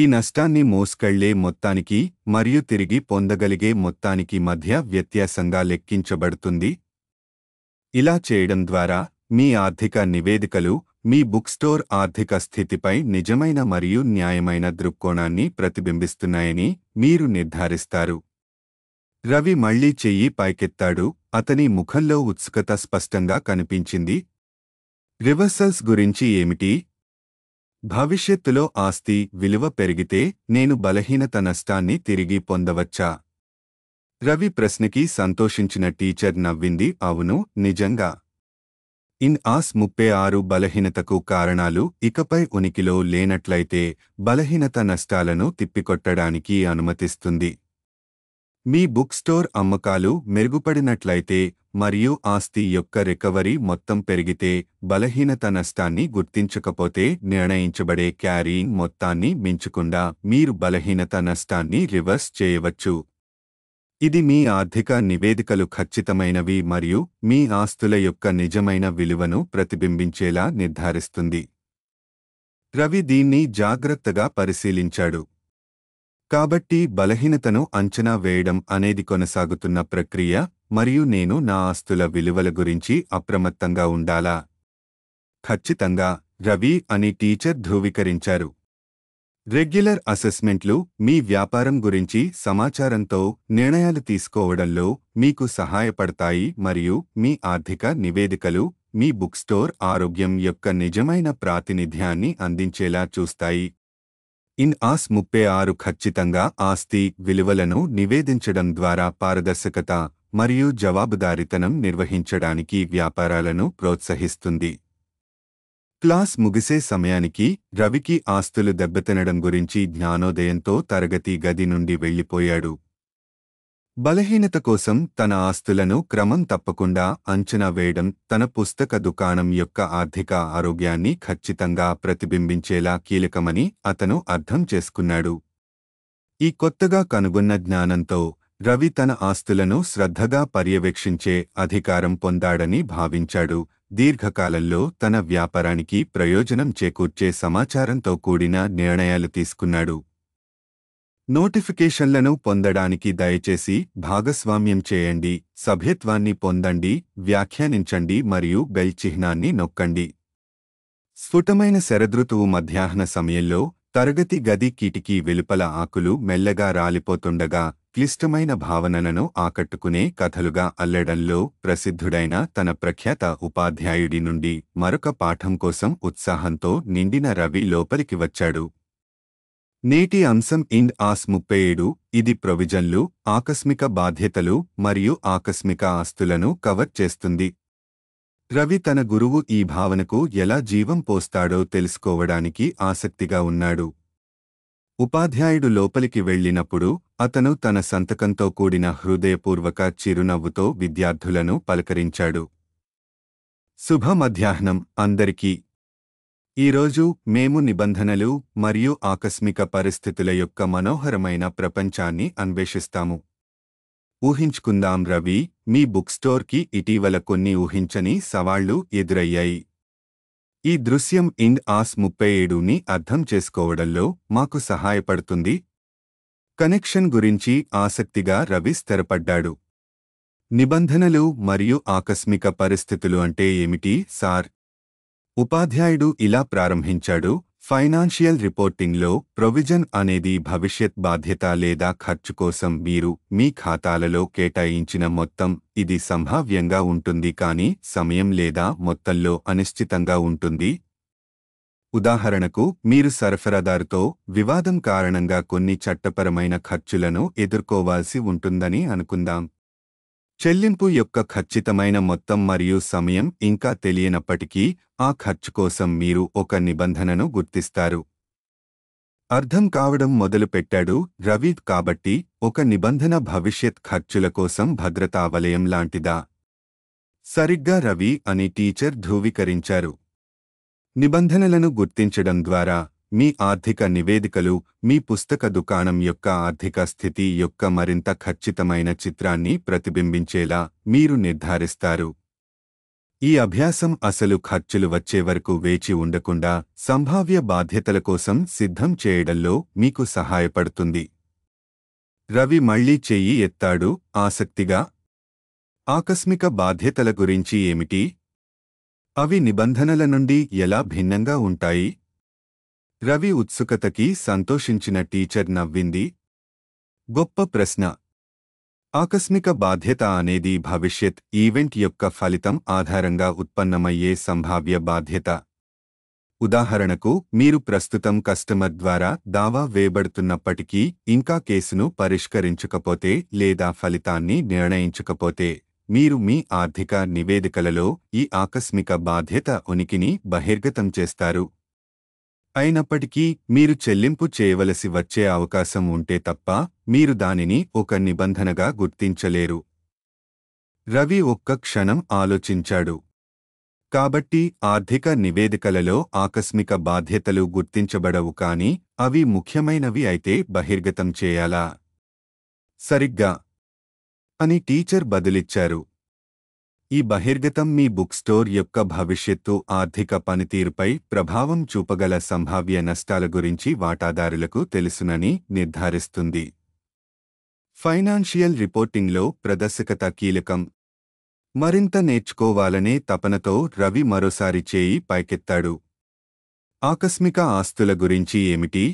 ఈ నష్టాన్ని మోసుకెళ్లే మొత్తానికి మరియు తిరిగి పొందగలిగే మొత్తానికి మధ్య వ్యత్యాసంగా లెక్కించబడుతుంది ఇలా చేయడం ద్వారా మీ ఆర్థిక నివేదికలు మీ బుక్ స్టోర్ ఆర్థిక స్థితిపై నిజమైన మరియు న్యాయమైన దృక్కోణాన్ని ప్రతిబింబిస్తున్నాయని మీరు నిర్ధారిస్తారు రవి మళ్లీ చెయ్యి పైకెత్తాడు అతని ముఖంలో ఉత్సుకత స్పష్టంగా కనిపించింది రివర్సల్స్ గురించి ఏమిటి భవిష్యత్తులో ఆస్తి విలువ పెరిగితే నేను బలహీనత నష్టాన్ని తిరిగి పొందవచ్చా రవి ప్రశ్నకి సంతోషించిన టీచర్ నవ్వింది అవును నిజంగా ఇన్ ఆస్ ముప్పై ఆరు బలహీనతకు కారణాలు ఇకపై ఉనికిలో లేనట్లయితే బలహీనత నష్టాలను తిప్పికొట్టడానికి అనుమతిస్తుంది మీ బుక్ స్టోర్ అమ్మకాలు మెరుగుపడినట్లయితే మరియు ఆస్తి యొక్క రికవరీ మొత్తం పెరిగితే బలహీనత నష్టాన్ని గుర్తించకపోతే నిర్ణయించబడే క్యారీ మొత్తాన్ని మించకుండా మీరు బలహీనత నష్టాన్ని రివర్స్ చేయవచ్చు ఇది మీ ఆర్థిక నివేదికలు ఖచ్చితమైనవి మరియు మీ ఆస్తుల యొక్క నిజమైన విలువను ప్రతిబింబించేలా నిర్ధారిస్తుంది రవి దీన్ని జాగ్రత్తగా పరిశీలించాడు కాబట్టి బలహీనతను అంచనా వేయడం అనేది కొనసాగుతున్న ప్రక్రియ మరియు నేను నా ఆస్తుల విలువల గురించి అప్రమత్తంగా ఉండాలా ఖచ్చితంగా రవి అని టీచర్ ధృవీకరించారు రెగ్యులర్ అసెస్మెంట్లు మీ వ్యాపారం గురించి సమాచారంతో నిర్ణయాలు తీసుకోవడంలో మీకు సహాయపడతాయి మరియు మీ ఆర్థిక నివేదికలు మీ బుక్ స్టోర్ ఆరోగ్యం యొక్క నిజమైన ప్రాతినిధ్యాన్ని అందించేలా చూస్తాయి ఇన్ ఆస్ ముప్పై ఆరు ఖచ్చితంగా ఆస్తి విలువలను నివేదించడం ద్వారా పారదర్శకత మరియు జవాబుదారితనం నిర్వహించడానికి వ్యాపారాలను ప్రోత్సహిస్తుంది క్లాస్ ముగిసే సమయానికి రవికి ఆస్తులు దెబ్బతినడం గురించి జ్ఞానోదయంతో తరగతి గది నుండి వెళ్ళిపోయాడు బలహీనత కోసం తన ఆస్తులను క్రమం తప్పకుండా అంచనా వేయడం తన పుస్తక దుకాణం యొక్క ఆర్థిక ఆరోగ్యాన్ని ఖచ్చితంగా ప్రతిబింబించేలా కీలకమని అతను అర్థం చేసుకున్నాడు ఈ కొత్తగా కనుగొన్న జ్ఞానంతో రవి తన ఆస్తులను శ్రద్ధగా పర్యవేక్షించే అధికారం పొందాడని భావించాడు దీర్ఘకాలంలో తన వ్యాపారానికి ప్రయోజనం చేకూర్చే సమాచారంతో కూడిన నిర్ణయాలు తీసుకున్నాడు నోటిఫికేషన్లను పొందడానికి దయచేసి భాగస్వామ్యం చేయండి సభ్యత్వాన్ని పొందండి వ్యాఖ్యానించండి మరియు బెల్ చిహ్నాన్ని నొక్కండి స్ఫుటమైన శరదృతువు మధ్యాహ్న సమయంలో తరగతి గది కిటికీ వెలుపల ఆకులు మెల్లగా రాలిపోతుండగా క్లిష్టమైన భావనలను ఆకట్టుకునే కథలుగా అల్లడంలో ప్రసిద్ధుడైన తన ప్రఖ్యాత ఉపాధ్యాయుడి నుండి మరొక పాఠం కోసం ఉత్సాహంతో నిండిన రవి లోపలికి వచ్చాడు నేటి అంశం ఇండ్ ఆస్ ముప్పై ఏడు ఇది ప్రొవిజన్లు ఆకస్మిక బాధ్యతలు మరియు ఆకస్మిక ఆస్తులను కవర్ చేస్తుంది రవి తన గురువు ఈ భావనకు ఎలా జీవం పోస్తాడో తెలుసుకోవడానికి ఆసక్తిగా ఉన్నాడు ఉపాధ్యాయుడు లోపలికి వెళ్ళినప్పుడు అతను తన సంతకంతో కూడిన హృదయపూర్వక చిరునవ్వుతో విద్యార్థులను పలకరించాడు శుభ మధ్యాహ్నం అందరికీ ఈరోజు మేము నిబంధనలు మరియు ఆకస్మిక పరిస్థితుల యొక్క మనోహరమైన ప్రపంచాన్ని అన్వేషిస్తాము ఊహించుకుందాం రవి మీ బుక్ స్టోర్కి ఇటీవల కొన్ని ఊహించని సవాళ్లు ఎదురయ్యాయి ఈ దృశ్యం ఇండ్ ఆస్ ముప్పై ఏడుని అర్థం చేసుకోవడంలో మాకు సహాయపడుతుంది కనెక్షన్ గురించి ఆసక్తిగా రవి స్థిరపడ్డాడు నిబంధనలు మరియు ఆకస్మిక పరిస్థితులు అంటే ఏమిటి సార్ ఉపాధ్యాయుడు ఇలా ప్రారంభించాడు ఫైనాన్షియల్ రిపోర్టింగ్లో ప్రొవిజన్ అనేది భవిష్యత్ బాధ్యత లేదా ఖర్చు కోసం మీరు మీ ఖాతాలలో కేటాయించిన మొత్తం ఇది సంభావ్యంగా ఉంటుంది కానీ సమయం లేదా మొత్తంలో అనిశ్చితంగా ఉంటుంది ఉదాహరణకు మీరు సరఫరాదారుతో వివాదం కారణంగా కొన్ని చట్టపరమైన ఖర్చులను ఎదుర్కోవాల్సి ఉంటుందని అనుకుందాం చెల్లింపు యొక్క ఖచ్చితమైన మొత్తం మరియు సమయం ఇంకా తెలియనప్పటికీ ఆ ఖర్చు కోసం మీరు ఒక నిబంధనను గుర్తిస్తారు అర్థం కావడం మొదలుపెట్టాడు రవీద్ కాబట్టి ఒక నిబంధన భవిష్యత్ ఖర్చుల కోసం భద్రతా వలయం లాంటిదా సరిగ్గా రవి అని టీచర్ ధ్రువీకరించారు నిబంధనలను గుర్తించడం ద్వారా మీ ఆర్థిక నివేదికలు మీ పుస్తక దుకాణం యొక్క ఆర్థిక స్థితి యొక్క మరింత ఖచ్చితమైన చిత్రాన్ని ప్రతిబింబించేలా మీరు నిర్ధారిస్తారు ఈ అభ్యాసం అసలు ఖర్చులు వచ్చే వరకు వేచి ఉండకుండా సంభావ్య బాధ్యతల కోసం సిద్ధం చేయడంలో మీకు సహాయపడుతుంది రవి మళ్లీ చెయ్యి ఎత్తాడు ఆసక్తిగా ఆకస్మిక బాధ్యతల గురించి ఏమిటి అవి నిబంధనల నుండి ఎలా భిన్నంగా ఉంటాయి రవి ఉత్సుకతకి సంతోషించిన టీచర్ నవ్వింది గొప్ప ప్రశ్న ఆకస్మిక బాధ్యత అనేది భవిష్యత్ ఈవెంట్ యొక్క ఫలితం ఆధారంగా ఉత్పన్నమయ్యే సంభావ్య బాధ్యత ఉదాహరణకు మీరు ప్రస్తుతం కస్టమర్ ద్వారా దావా వేయబడుతున్నప్పటికీ ఇంకా కేసును పరిష్కరించకపోతే లేదా ఫలితాన్ని నిర్ణయించకపోతే మీరు మీ ఆర్థిక నివేదికలలో ఈ ఆకస్మిక బాధ్యత ఉనికిని బహిర్గతం చేస్తారు అయినప్పటికీ మీరు చెల్లింపు చేయవలసి వచ్చే అవకాశం ఉంటే తప్ప మీరు దానిని ఒక నిబంధనగా గుర్తించలేరు రవి ఒక్క క్షణం ఆలోచించాడు కాబట్టి ఆర్థిక నివేదికలలో ఆకస్మిక బాధ్యతలు గుర్తించబడవు కాని అవి ముఖ్యమైనవి అయితే బహిర్గతం చేయాలా సరిగ్గా అని టీచర్ బదిలిచ్చారు ఈ బహిర్గతం మీ బుక్ స్టోర్ యొక్క భవిష్యత్తు ఆర్థిక పనితీరుపై ప్రభావం చూపగల సంభావ్య నష్టాల గురించి వాటాదారులకు తెలుసునని నిర్ధారిస్తుంది ఫైనాన్షియల్ రిపోర్టింగ్లో ప్రదర్శకత కీలకం మరింత నేర్చుకోవాలనే తపనతో రవి మరోసారి చేయి పైకెత్తాడు ఆకస్మిక ఆస్తుల గురించి ఏమిటి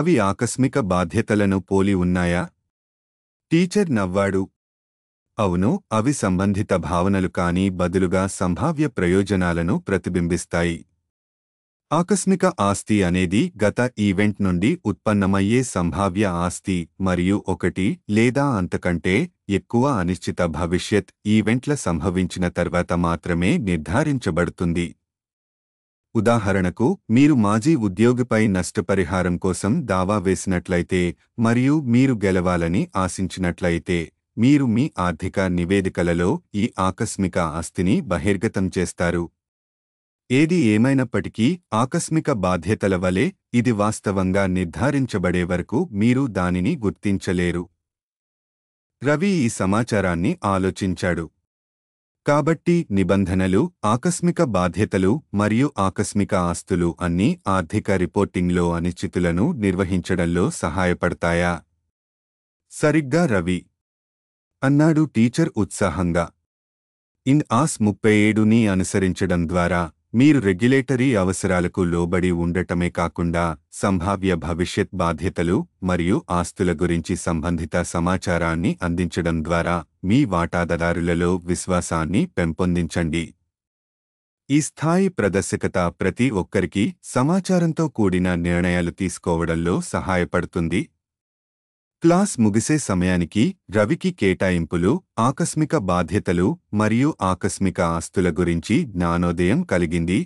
అవి ఆకస్మిక బాధ్యతలను పోలి ఉన్నాయా టీచర్ నవ్వాడు అవును అవి సంబంధిత భావనలు కానీ బదులుగా సంభావ్య ప్రయోజనాలను ప్రతిబింబిస్తాయి ఆకస్మిక ఆస్తి అనేది గత ఈవెంట్ నుండి ఉత్పన్నమయ్యే సంభావ్య ఆస్తి మరియు ఒకటి లేదా అంతకంటే ఎక్కువ అనిశ్చిత భవిష్యత్ ఈవెంట్ల సంభవించిన తర్వాత మాత్రమే నిర్ధారించబడుతుంది ఉదాహరణకు మీరు మాజీ ఉద్యోగిపై నష్టపరిహారం కోసం దావా వేసినట్లయితే మరియు మీరు గెలవాలని ఆశించినట్లయితే మీరు మీ ఆర్థిక నివేదికలలో ఈ ఆకస్మిక ఆస్తిని బహిర్గతం చేస్తారు ఏది ఏమైనప్పటికీ ఆకస్మిక బాధ్యతల వలె ఇది వాస్తవంగా నిర్ధారించబడే వరకు మీరు దానిని గుర్తించలేరు రవి ఈ సమాచారాన్ని ఆలోచించాడు కాబట్టి నిబంధనలు ఆకస్మిక బాధ్యతలు మరియు ఆకస్మిక ఆస్తులు అన్నీ ఆర్థిక రిపోర్టింగ్లో అనిశ్చితులను నిర్వహించడంలో సహాయపడతాయా సరిగ్గా రవి అన్నాడు టీచర్ ఉత్సాహంగా ఇన్ ఆస్ ముప్పై ఏడుని అనుసరించడం ద్వారా మీరు రెగ్యులేటరీ అవసరాలకు లోబడి ఉండటమే కాకుండా సంభావ్య భవిష్యత్ బాధ్యతలు మరియు ఆస్తుల గురించి సంబంధిత సమాచారాన్ని అందించడం ద్వారా మీ వాటాదారులలో విశ్వాసాన్ని పెంపొందించండి ఈ స్థాయి ప్రదర్శకత ప్రతి ఒక్కరికి సమాచారంతో కూడిన నిర్ణయాలు తీసుకోవడంలో సహాయపడుతుంది క్లాస్ ముగిసే సమయానికి రవికి కేటాయింపులు ఆకస్మిక బాధ్యతలు మరియు ఆకస్మిక ఆస్తుల గురించి జ్ఞానోదయం కలిగింది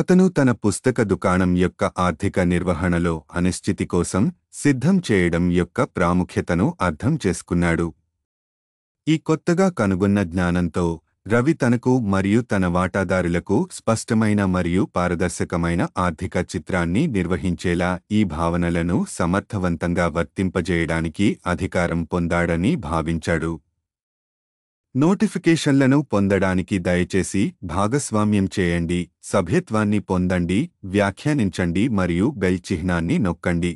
అతను తన పుస్తక దుకాణం యొక్క ఆర్థిక నిర్వహణలో అనిశ్చితి కోసం సిద్ధం చేయడం యొక్క ప్రాముఖ్యతను అర్థం చేసుకున్నాడు ఈ కొత్తగా కనుగొన్న జ్ఞానంతో రవి తనకు మరియు తన వాటాదారులకు స్పష్టమైన మరియు పారదర్శకమైన ఆర్థిక చిత్రాన్ని నిర్వహించేలా ఈ భావనలను సమర్థవంతంగా వర్తింపజేయడానికి అధికారం పొందాడని భావించాడు నోటిఫికేషన్లను పొందడానికి దయచేసి భాగస్వామ్యం చేయండి సభ్యత్వాన్ని పొందండి వ్యాఖ్యానించండి మరియు బెల్ చిహ్నాన్ని నొక్కండి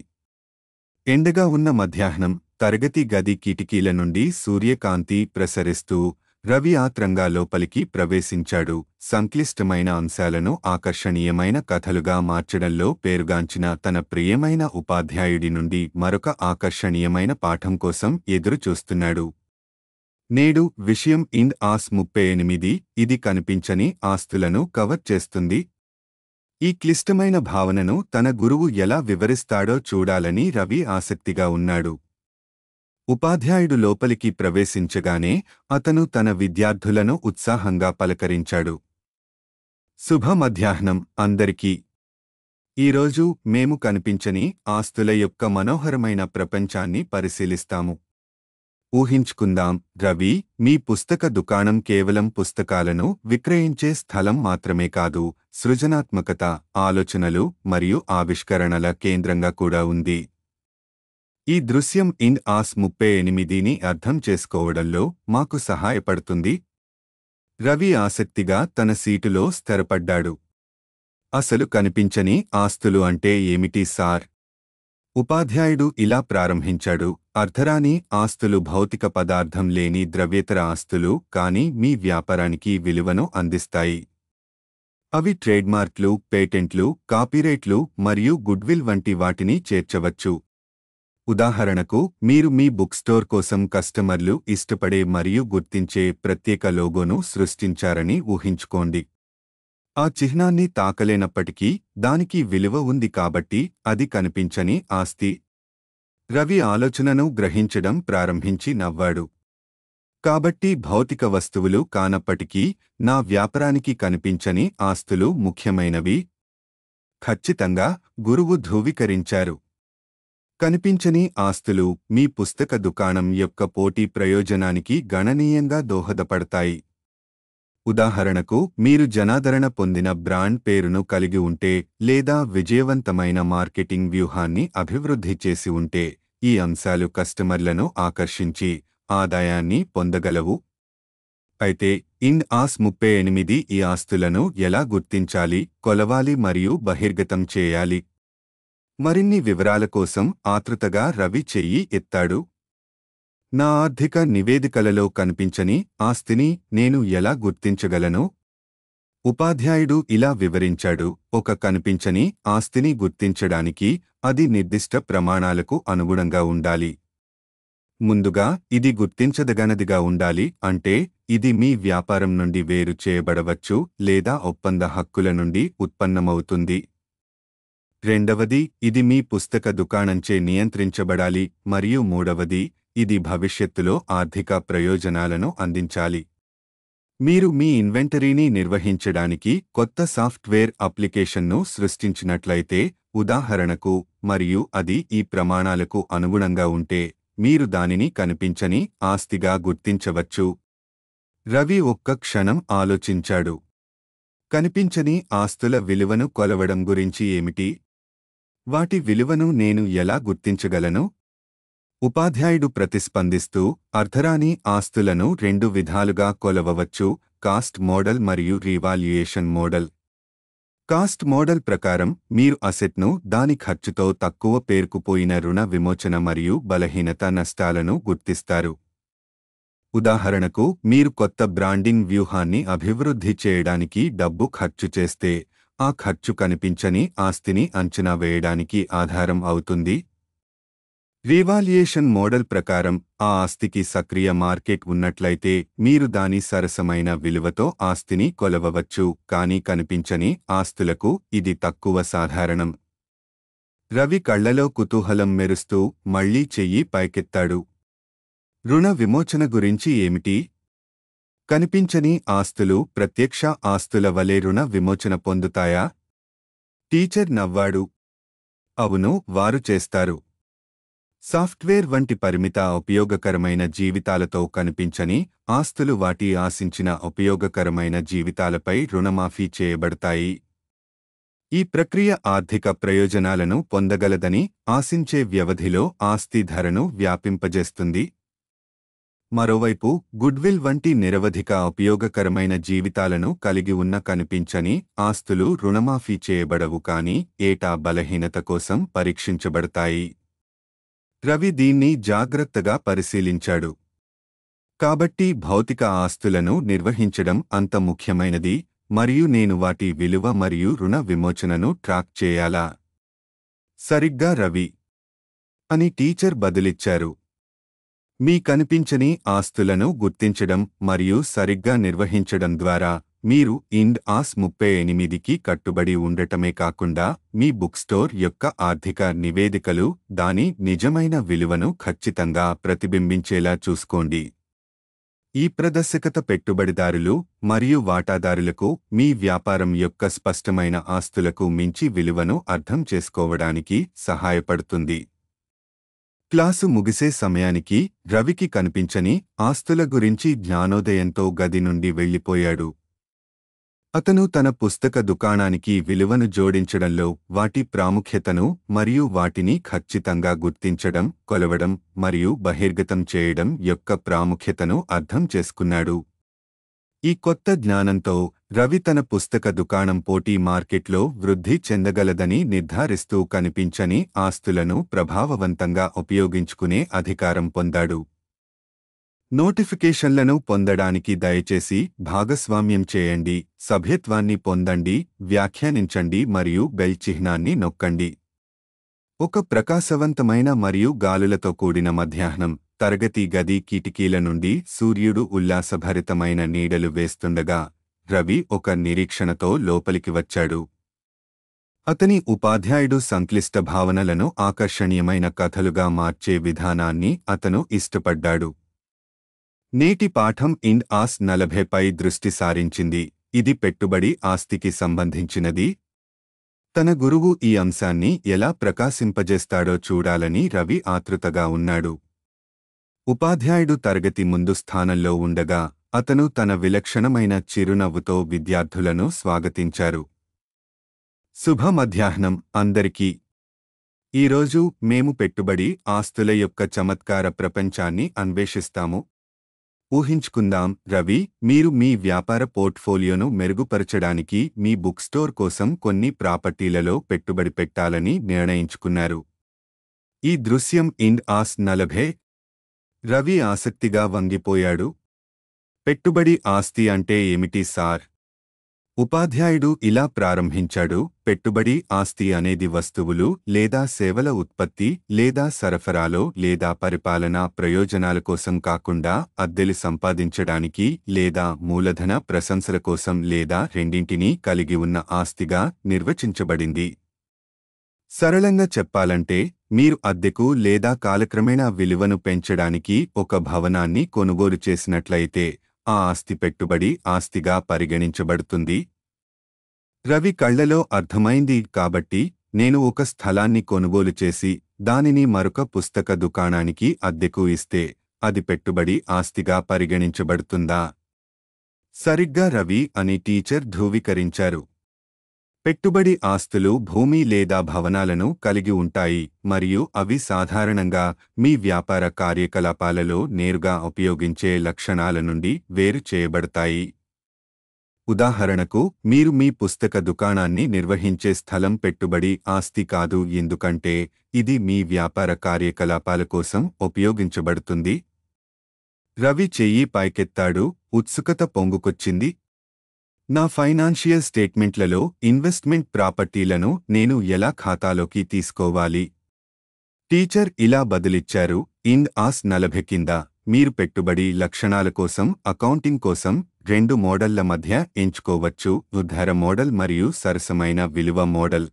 ఎండగా ఉన్న మధ్యాహ్నం తరగతి గది కిటికీల నుండి సూర్యకాంతి ప్రసరిస్తూ రవి ఆత్రంగా లోపలికి ప్రవేశించాడు సంక్లిష్టమైన అంశాలను ఆకర్షణీయమైన కథలుగా మార్చడంలో పేరుగాంచిన తన ప్రియమైన ఉపాధ్యాయుడి నుండి మరొక ఆకర్షణీయమైన పాఠం కోసం ఎదురుచూస్తున్నాడు నేడు విషయం ఇన్ ఆస్ ముప్పై ఎనిమిది ఇది కనిపించని ఆస్తులను కవర్ చేస్తుంది ఈ క్లిష్టమైన భావనను తన గురువు ఎలా వివరిస్తాడో చూడాలని రవి ఆసక్తిగా ఉన్నాడు ఉపాధ్యాయుడు లోపలికి ప్రవేశించగానే అతను తన విద్యార్థులను ఉత్సాహంగా పలకరించాడు శుభ మధ్యాహ్నం అందరికీ ఈరోజు మేము కనిపించని ఆస్తుల యొక్క మనోహరమైన ప్రపంచాన్ని పరిశీలిస్తాము ఊహించుకుందాం రవి మీ పుస్తక దుకాణం కేవలం పుస్తకాలను విక్రయించే స్థలం మాత్రమే కాదు సృజనాత్మకత ఆలోచనలు మరియు ఆవిష్కరణల కేంద్రంగా కూడా ఉంది ఈ దృశ్యం ఇన్ ఆస్ ముప్పై ఎనిమిదిని అర్థం చేసుకోవడంలో మాకు సహాయపడుతుంది రవి ఆసక్తిగా తన సీటులో స్థిరపడ్డాడు అసలు కనిపించని ఆస్తులు అంటే ఏమిటి సార్ ఉపాధ్యాయుడు ఇలా ప్రారంభించాడు అర్ధరాని ఆస్తులు భౌతిక పదార్థం లేని ద్రవ్యేతర ఆస్తులు కానీ మీ వ్యాపారానికి విలువను అందిస్తాయి అవి ట్రేడ్మార్క్లు పేటెంట్లు కాపీరేట్లు మరియు గుడ్విల్ వంటి వాటిని చేర్చవచ్చు ఉదాహరణకు మీరు మీ బుక్ స్టోర్ కోసం కస్టమర్లు ఇష్టపడే మరియు గుర్తించే ప్రత్యేక లోగోను సృష్టించారని ఊహించుకోండి ఆ చిహ్నాన్ని తాకలేనప్పటికీ దానికి విలువ ఉంది కాబట్టి అది కనిపించని ఆస్తి రవి ఆలోచనను గ్రహించడం ప్రారంభించి నవ్వాడు కాబట్టి భౌతిక వస్తువులు కానప్పటికీ నా వ్యాపారానికి కనిపించని ఆస్తులు ముఖ్యమైనవి ఖచ్చితంగా గురువు ధ్రువీకరించారు కనిపించని ఆస్తులు మీ పుస్తక దుకాణం యొక్క పోటీ ప్రయోజనానికి గణనీయంగా దోహదపడతాయి ఉదాహరణకు మీరు జనాదరణ పొందిన బ్రాండ్ పేరును కలిగి ఉంటే లేదా విజయవంతమైన మార్కెటింగ్ వ్యూహాన్ని అభివృద్ధి చేసి ఉంటే ఈ అంశాలు కస్టమర్లను ఆకర్షించి ఆదాయాన్ని పొందగలవు అయితే ఇన్ ఆస్ ముప్పై ఎనిమిది ఈ ఆస్తులను ఎలా గుర్తించాలి కొలవాలి మరియు బహిర్గతం చేయాలి మరిన్ని వివరాల కోసం ఆతృతగా రవి చెయ్యి ఎత్తాడు నా ఆర్థిక నివేదికలలో కనిపించని ఆస్తిని నేను ఎలా గుర్తించగలను ఉపాధ్యాయుడు ఇలా వివరించాడు ఒక కనిపించని ఆస్తిని గుర్తించడానికి అది నిర్దిష్ట ప్రమాణాలకు అనుగుణంగా ఉండాలి ముందుగా ఇది గుర్తించదగనదిగా ఉండాలి అంటే ఇది మీ వ్యాపారం నుండి వేరు చేయబడవచ్చు లేదా ఒప్పంద హక్కుల నుండి ఉత్పన్నమవుతుంది రెండవది ఇది మీ పుస్తక దుకాణంచే నియంత్రించబడాలి మరియు మూడవది ఇది భవిష్యత్తులో ఆర్థిక ప్రయోజనాలను అందించాలి మీరు మీ ఇన్వెంటరీని నిర్వహించడానికి కొత్త సాఫ్ట్వేర్ అప్లికేషన్ను సృష్టించినట్లయితే ఉదాహరణకు మరియు అది ఈ ప్రమాణాలకు అనుగుణంగా ఉంటే మీరు దానిని కనిపించని ఆస్తిగా గుర్తించవచ్చు రవి ఒక్క క్షణం ఆలోచించాడు కనిపించని ఆస్తుల విలువను కొలవడం గురించి ఏమిటి వాటి విలువను నేను ఎలా గుర్తించగలను ఉపాధ్యాయుడు ప్రతిస్పందిస్తూ అర్ధరాని ఆస్తులను రెండు విధాలుగా కొలవవచ్చు కాస్ట్ మోడల్ మరియు రీవాల్యుయేషన్ మోడల్ కాస్ట్ మోడల్ ప్రకారం మీరు అసెట్ను దాని ఖర్చుతో తక్కువ పేరుకుపోయిన రుణ విమోచన మరియు బలహీనత నష్టాలను గుర్తిస్తారు ఉదాహరణకు మీరు కొత్త బ్రాండింగ్ వ్యూహాన్ని అభివృద్ధి చేయడానికి డబ్బు ఖర్చు చేస్తే ఆ ఖర్చు కనిపించని ఆస్తిని అంచనా వేయడానికి ఆధారం అవుతుంది రివాల్యుయేషన్ మోడల్ ప్రకారం ఆ ఆస్తికి సక్రియ మార్కెట్ ఉన్నట్లయితే మీరు దాని సరసమైన విలువతో ఆస్తిని కొలవవచ్చు కానీ కనిపించని ఆస్తులకు ఇది తక్కువ సాధారణం రవి కళ్లలో కుతూహలం మెరుస్తూ మళ్లీ చెయ్యి పైకెత్తాడు రుణ విమోచన గురించి ఏమిటి కనిపించని ఆస్తులు ప్రత్యక్ష ఆస్తుల వలె రుణ విమోచన పొందుతాయా టీచర్ నవ్వాడు అవును వారు చేస్తారు సాఫ్ట్వేర్ వంటి పరిమిత ఉపయోగకరమైన జీవితాలతో కనిపించని ఆస్తులు వాటి ఆశించిన ఉపయోగకరమైన జీవితాలపై రుణమాఫీ చేయబడతాయి ఈ ప్రక్రియ ఆర్థిక ప్రయోజనాలను పొందగలదని ఆశించే వ్యవధిలో ఆస్తి ధరను వ్యాపింపజేస్తుంది మరోవైపు గుడ్విల్ వంటి నిరవధిక ఉపయోగకరమైన జీవితాలను కలిగి ఉన్న కనిపించని ఆస్తులు రుణమాఫీ చేయబడవు కానీ ఏటా బలహీనత కోసం పరీక్షించబడతాయి రవి దీన్ని జాగ్రత్తగా పరిశీలించాడు కాబట్టి భౌతిక ఆస్తులను నిర్వహించడం అంత ముఖ్యమైనది మరియు నేను వాటి విలువ మరియు రుణ విమోచనను ట్రాక్ చేయాలా సరిగ్గా రవి అని టీచర్ బదిలిచ్చారు మీ కనిపించని ఆస్తులను గుర్తించడం మరియు సరిగ్గా నిర్వహించడం ద్వారా మీరు ఇండ్ ఆస్ ముప్పై ఎనిమిదికి కట్టుబడి ఉండటమే కాకుండా మీ బుక్ స్టోర్ యొక్క ఆర్థిక నివేదికలు దాని నిజమైన విలువను ఖచ్చితంగా ప్రతిబింబించేలా చూసుకోండి ఈ ప్రదర్శకత పెట్టుబడిదారులు మరియు వాటాదారులకు మీ వ్యాపారం యొక్క స్పష్టమైన ఆస్తులకు మించి విలువను అర్థం చేసుకోవడానికి సహాయపడుతుంది క్లాసు ముగిసే సమయానికి రవికి కనిపించని ఆస్తుల గురించి జ్ఞానోదయంతో గది నుండి వెళ్ళిపోయాడు అతను తన పుస్తక దుకాణానికి విలువను జోడించడంలో వాటి ప్రాముఖ్యతను మరియు వాటిని ఖచ్చితంగా గుర్తించడం కొలవడం మరియు బహిర్గతం చేయడం యొక్క ప్రాముఖ్యతను అర్థం చేసుకున్నాడు ఈ కొత్త జ్ఞానంతో రవి తన పుస్తక దుకాణం పోటీ మార్కెట్లో వృద్ధి చెందగలదని నిర్ధారిస్తూ కనిపించని ఆస్తులను ప్రభావవంతంగా ఉపయోగించుకునే అధికారం పొందాడు నోటిఫికేషన్లను పొందడానికి దయచేసి భాగస్వామ్యం చేయండి సభ్యత్వాన్ని పొందండి వ్యాఖ్యానించండి మరియు బెల్ చిహ్నాన్ని నొక్కండి ఒక ప్రకాశవంతమైన మరియు గాలులతో కూడిన మధ్యాహ్నం తరగతి గది కిటికీల నుండి సూర్యుడు ఉల్లాసభరితమైన నీడలు వేస్తుండగా రవి ఒక నిరీక్షణతో లోపలికి వచ్చాడు అతని ఉపాధ్యాయుడు సంక్లిష్ట భావనలను ఆకర్షణీయమైన కథలుగా మార్చే విధానాన్ని అతను ఇష్టపడ్డాడు నేటి పాఠం ఇండ్ ఆస్ నలభైపై దృష్టి సారించింది ఇది పెట్టుబడి ఆస్తికి సంబంధించినది తన గురువు ఈ అంశాన్ని ఎలా ప్రకాశింపజేస్తాడో చూడాలని రవి ఆతృతగా ఉన్నాడు ఉపాధ్యాయుడు తరగతి ముందు స్థానంలో ఉండగా అతను తన విలక్షణమైన చిరునవ్వుతో విద్యార్థులను స్వాగతించారు శుభ మధ్యాహ్నం అందరికీ ఈరోజు మేము పెట్టుబడి ఆస్తుల యొక్క చమత్కార ప్రపంచాన్ని అన్వేషిస్తాము ఊహించుకుందాం రవి మీరు మీ వ్యాపార పోర్ట్ఫోలియోను మెరుగుపరచడానికి మీ బుక్ స్టోర్ కోసం కొన్ని ప్రాపర్టీలలో పెట్టుబడి పెట్టాలని నిర్ణయించుకున్నారు ఈ దృశ్యం ఇండ్ ఆస్ నలభే రవి ఆసక్తిగా వంగిపోయాడు పెట్టుబడి ఆస్తి అంటే ఏమిటి సార్ ఉపాధ్యాయుడు ఇలా ప్రారంభించాడు పెట్టుబడి ఆస్తి అనేది వస్తువులు లేదా సేవల ఉత్పత్తి లేదా సరఫరాలో లేదా పరిపాలనా ప్రయోజనాల కోసం కాకుండా అద్దెలు సంపాదించడానికి లేదా మూలధన ప్రశంసల కోసం లేదా రెండింటినీ కలిగి ఉన్న ఆస్తిగా నిర్వచించబడింది సరళంగా చెప్పాలంటే మీరు అద్దెకు లేదా కాలక్రమేణా విలువను పెంచడానికి ఒక భవనాన్ని కొనుగోలు చేసినట్లయితే ఆ ఆస్తి పెట్టుబడి ఆస్తిగా పరిగణించబడుతుంది రవి కళ్లలో అర్థమైంది కాబట్టి నేను ఒక స్థలాన్ని కొనుగోలు చేసి దానిని మరొక పుస్తక దుకాణానికి అద్దెకు ఇస్తే అది పెట్టుబడి ఆస్తిగా పరిగణించబడుతుందా సరిగ్గా రవి అని టీచర్ ధ్రువీకరించారు పెట్టుబడి ఆస్తులు భూమి లేదా భవనాలను కలిగి ఉంటాయి మరియు అవి సాధారణంగా మీ వ్యాపార కార్యకలాపాలలో నేరుగా ఉపయోగించే లక్షణాల నుండి వేరు చేయబడతాయి ఉదాహరణకు మీరు మీ పుస్తక దుకాణాన్ని నిర్వహించే స్థలం పెట్టుబడి ఆస్తి కాదు ఎందుకంటే ఇది మీ వ్యాపార కార్యకలాపాల కోసం ఉపయోగించబడుతుంది రవి చెయ్యి పైకెత్తాడు ఉత్సుకత పొంగుకొచ్చింది నా ఫైనాన్షియల్ స్టేట్మెంట్లలో ఇన్వెస్ట్మెంట్ ప్రాపర్టీలను నేను ఎలా ఖాతాలోకి తీసుకోవాలి టీచర్ ఇలా బదిలిచ్చారు ఇన్ ఆస్ నలభై కింద మీరు పెట్టుబడి లక్షణాల కోసం అకౌంటింగ్ కోసం రెండు మోడళ్ల మధ్య ఎంచుకోవచ్చు ఉద్ధార మోడల్ మరియు సరసమైన విలువ మోడల్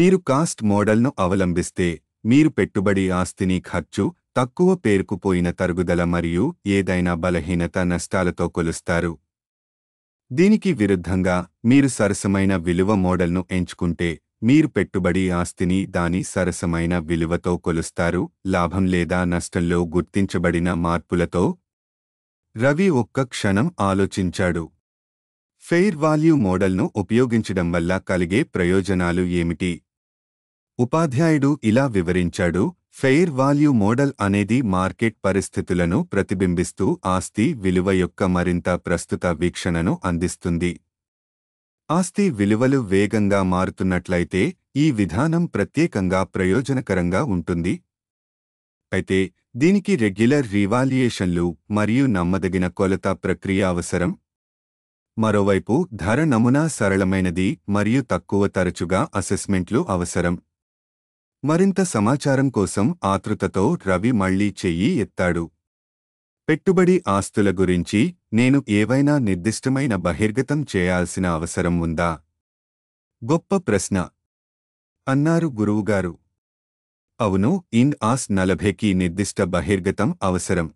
మీరు కాస్ట్ మోడల్ను అవలంబిస్తే మీరు పెట్టుబడి ఆస్తిని ఖర్చు తక్కువ పేరుకుపోయిన తరుగుదల మరియు ఏదైనా బలహీనత నష్టాలతో కొలుస్తారు దీనికి విరుద్ధంగా మీరు సరసమైన విలువ మోడల్ను ఎంచుకుంటే మీరు పెట్టుబడి ఆస్తిని దాని సరసమైన విలువతో కొలుస్తారు లాభం లేదా నష్టంలో గుర్తించబడిన మార్పులతో రవి ఒక్క క్షణం ఆలోచించాడు ఫెయిర్ వాల్యూ మోడల్ను ఉపయోగించడం వల్ల కలిగే ప్రయోజనాలు ఏమిటి ఉపాధ్యాయుడు ఇలా వివరించాడు ఫెయిర్ వాల్యూ మోడల్ అనేది మార్కెట్ పరిస్థితులను ప్రతిబింబిస్తూ ఆస్తి విలువ యొక్క మరింత ప్రస్తుత వీక్షణను అందిస్తుంది ఆస్తి విలువలు వేగంగా మారుతున్నట్లయితే ఈ విధానం ప్రత్యేకంగా ప్రయోజనకరంగా ఉంటుంది అయితే దీనికి రెగ్యులర్ రీవాల్యుయేషన్లు మరియు నమ్మదగిన కొలత ప్రక్రియ అవసరం మరోవైపు ధర నమూనా సరళమైనది మరియు తక్కువ తరచుగా అసెస్మెంట్లు అవసరం మరింత సమాచారం కోసం ఆతృతతో రవి మళ్లీ చెయ్యి ఎత్తాడు పెట్టుబడి ఆస్తుల గురించి నేను ఏవైనా నిర్దిష్టమైన బహిర్గతం చేయాల్సిన అవసరం ఉందా గొప్ప ప్రశ్న అన్నారు గురువుగారు అవును ఇన్ ఆస్ నలభైకి నిర్దిష్ట బహిర్గతం అవసరం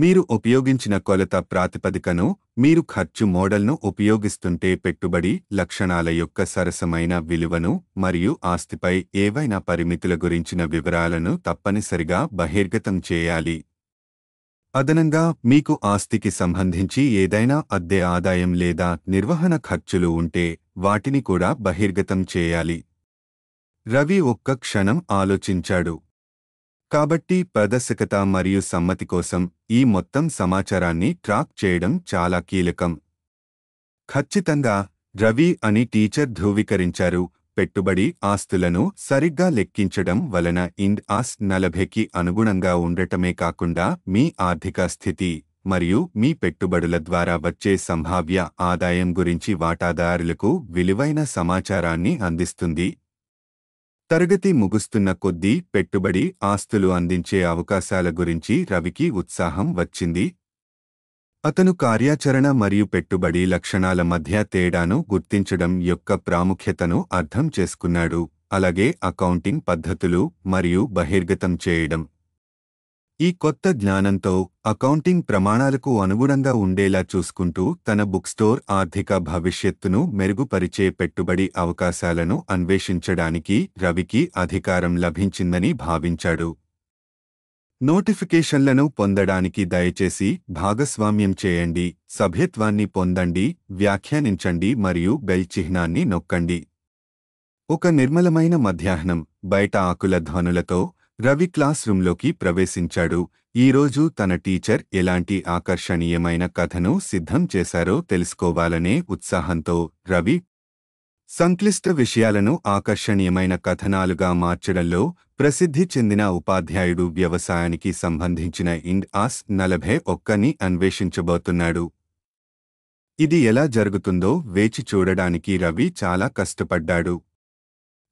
మీరు ఉపయోగించిన కొలత ప్రాతిపదికను మీరు ఖర్చు మోడల్ను ఉపయోగిస్తుంటే పెట్టుబడి లక్షణాల యొక్క సరసమైన విలువను మరియు ఆస్తిపై ఏవైనా పరిమితుల గురించిన వివరాలను తప్పనిసరిగా బహిర్గతం చేయాలి అదనంగా మీకు ఆస్తికి సంబంధించి ఏదైనా అద్దె ఆదాయం లేదా నిర్వహణ ఖర్చులు ఉంటే వాటిని కూడా బహిర్గతం చేయాలి రవి ఒక్క క్షణం ఆలోచించాడు కాబట్టి ప్రదర్శకత మరియు సమ్మతి కోసం ఈ మొత్తం సమాచారాన్ని ట్రాక్ చేయడం చాలా కీలకం ఖచ్చితంగా రవి అని టీచర్ ధృవీకరించారు పెట్టుబడి ఆస్తులను సరిగ్గా లెక్కించడం వలన ఇండ్ ఆస్ నలభైకి అనుగుణంగా ఉండటమే కాకుండా మీ ఆర్థిక స్థితి మరియు మీ పెట్టుబడుల ద్వారా వచ్చే సంభావ్య ఆదాయం గురించి వాటాదారులకు విలువైన సమాచారాన్ని అందిస్తుంది తరగతి ముగుస్తున్న కొద్దీ పెట్టుబడి ఆస్తులు అందించే అవకాశాల గురించి రవికి ఉత్సాహం వచ్చింది అతను కార్యాచరణ మరియు పెట్టుబడి లక్షణాల మధ్య తేడాను గుర్తించడం యొక్క ప్రాముఖ్యతను అర్థం చేసుకున్నాడు అలాగే అకౌంటింగ్ పద్ధతులు మరియు బహిర్గతం చేయడం ఈ కొత్త జ్ఞానంతో అకౌంటింగ్ ప్రమాణాలకు అనుగుణంగా ఉండేలా చూసుకుంటూ తన బుక్ స్టోర్ ఆర్థిక భవిష్యత్తును మెరుగుపరిచే పెట్టుబడి అవకాశాలను అన్వేషించడానికి రవికి అధికారం లభించిందని భావించాడు నోటిఫికేషన్లను పొందడానికి దయచేసి భాగస్వామ్యం చేయండి సభ్యత్వాన్ని పొందండి వ్యాఖ్యానించండి మరియు బెల్ చిహ్నాన్ని నొక్కండి ఒక నిర్మలమైన మధ్యాహ్నం బయట ఆకుల ధ్వనులతో రవి క్లాస్ రూంలోకి ప్రవేశించాడు ఈరోజు తన టీచర్ ఎలాంటి ఆకర్షణీయమైన కథను సిద్ధం చేశారో తెలుసుకోవాలనే ఉత్సాహంతో రవి సంక్లిష్ట విషయాలను ఆకర్షణీయమైన కథనాలుగా మార్చడంలో ప్రసిద్ధి చెందిన ఉపాధ్యాయుడు వ్యవసాయానికి సంబంధించిన ఇండ్ ఆస్ నలభై ఒక్కని అన్వేషించబోతున్నాడు ఇది ఎలా జరుగుతుందో వేచి చూడడానికి రవి చాలా కష్టపడ్డాడు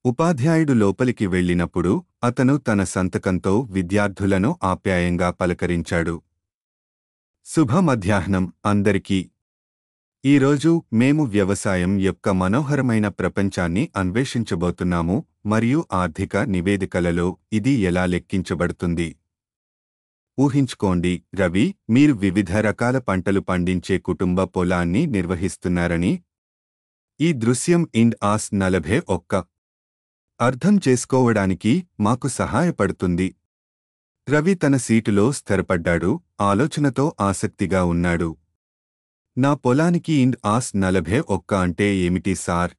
ఉపాధ్యాయుడు లోపలికి వెళ్లినప్పుడు అతను తన సంతకంతో విద్యార్థులను ఆప్యాయంగా పలకరించాడు శుభ మధ్యాహ్నం అందరికీ ఈరోజు మేము వ్యవసాయం యొక్క మనోహరమైన ప్రపంచాన్ని అన్వేషించబోతున్నాము మరియు ఆర్థిక నివేదికలలో ఇది ఎలా లెక్కించబడుతుంది ఊహించుకోండి రవి మీరు వివిధ రకాల పంటలు పండించే కుటుంబ పొలాన్ని నిర్వహిస్తున్నారని ఈ దృశ్యం ఇండ్ ఆస్ నలభై ఒక్క అర్థం చేసుకోవడానికి మాకు సహాయపడుతుంది రవి తన సీటులో స్థిరపడ్డాడు ఆలోచనతో ఆసక్తిగా ఉన్నాడు నా పొలానికి ఇండ్ ఆస్ నలభే ఒక్క అంటే ఏమిటి సార్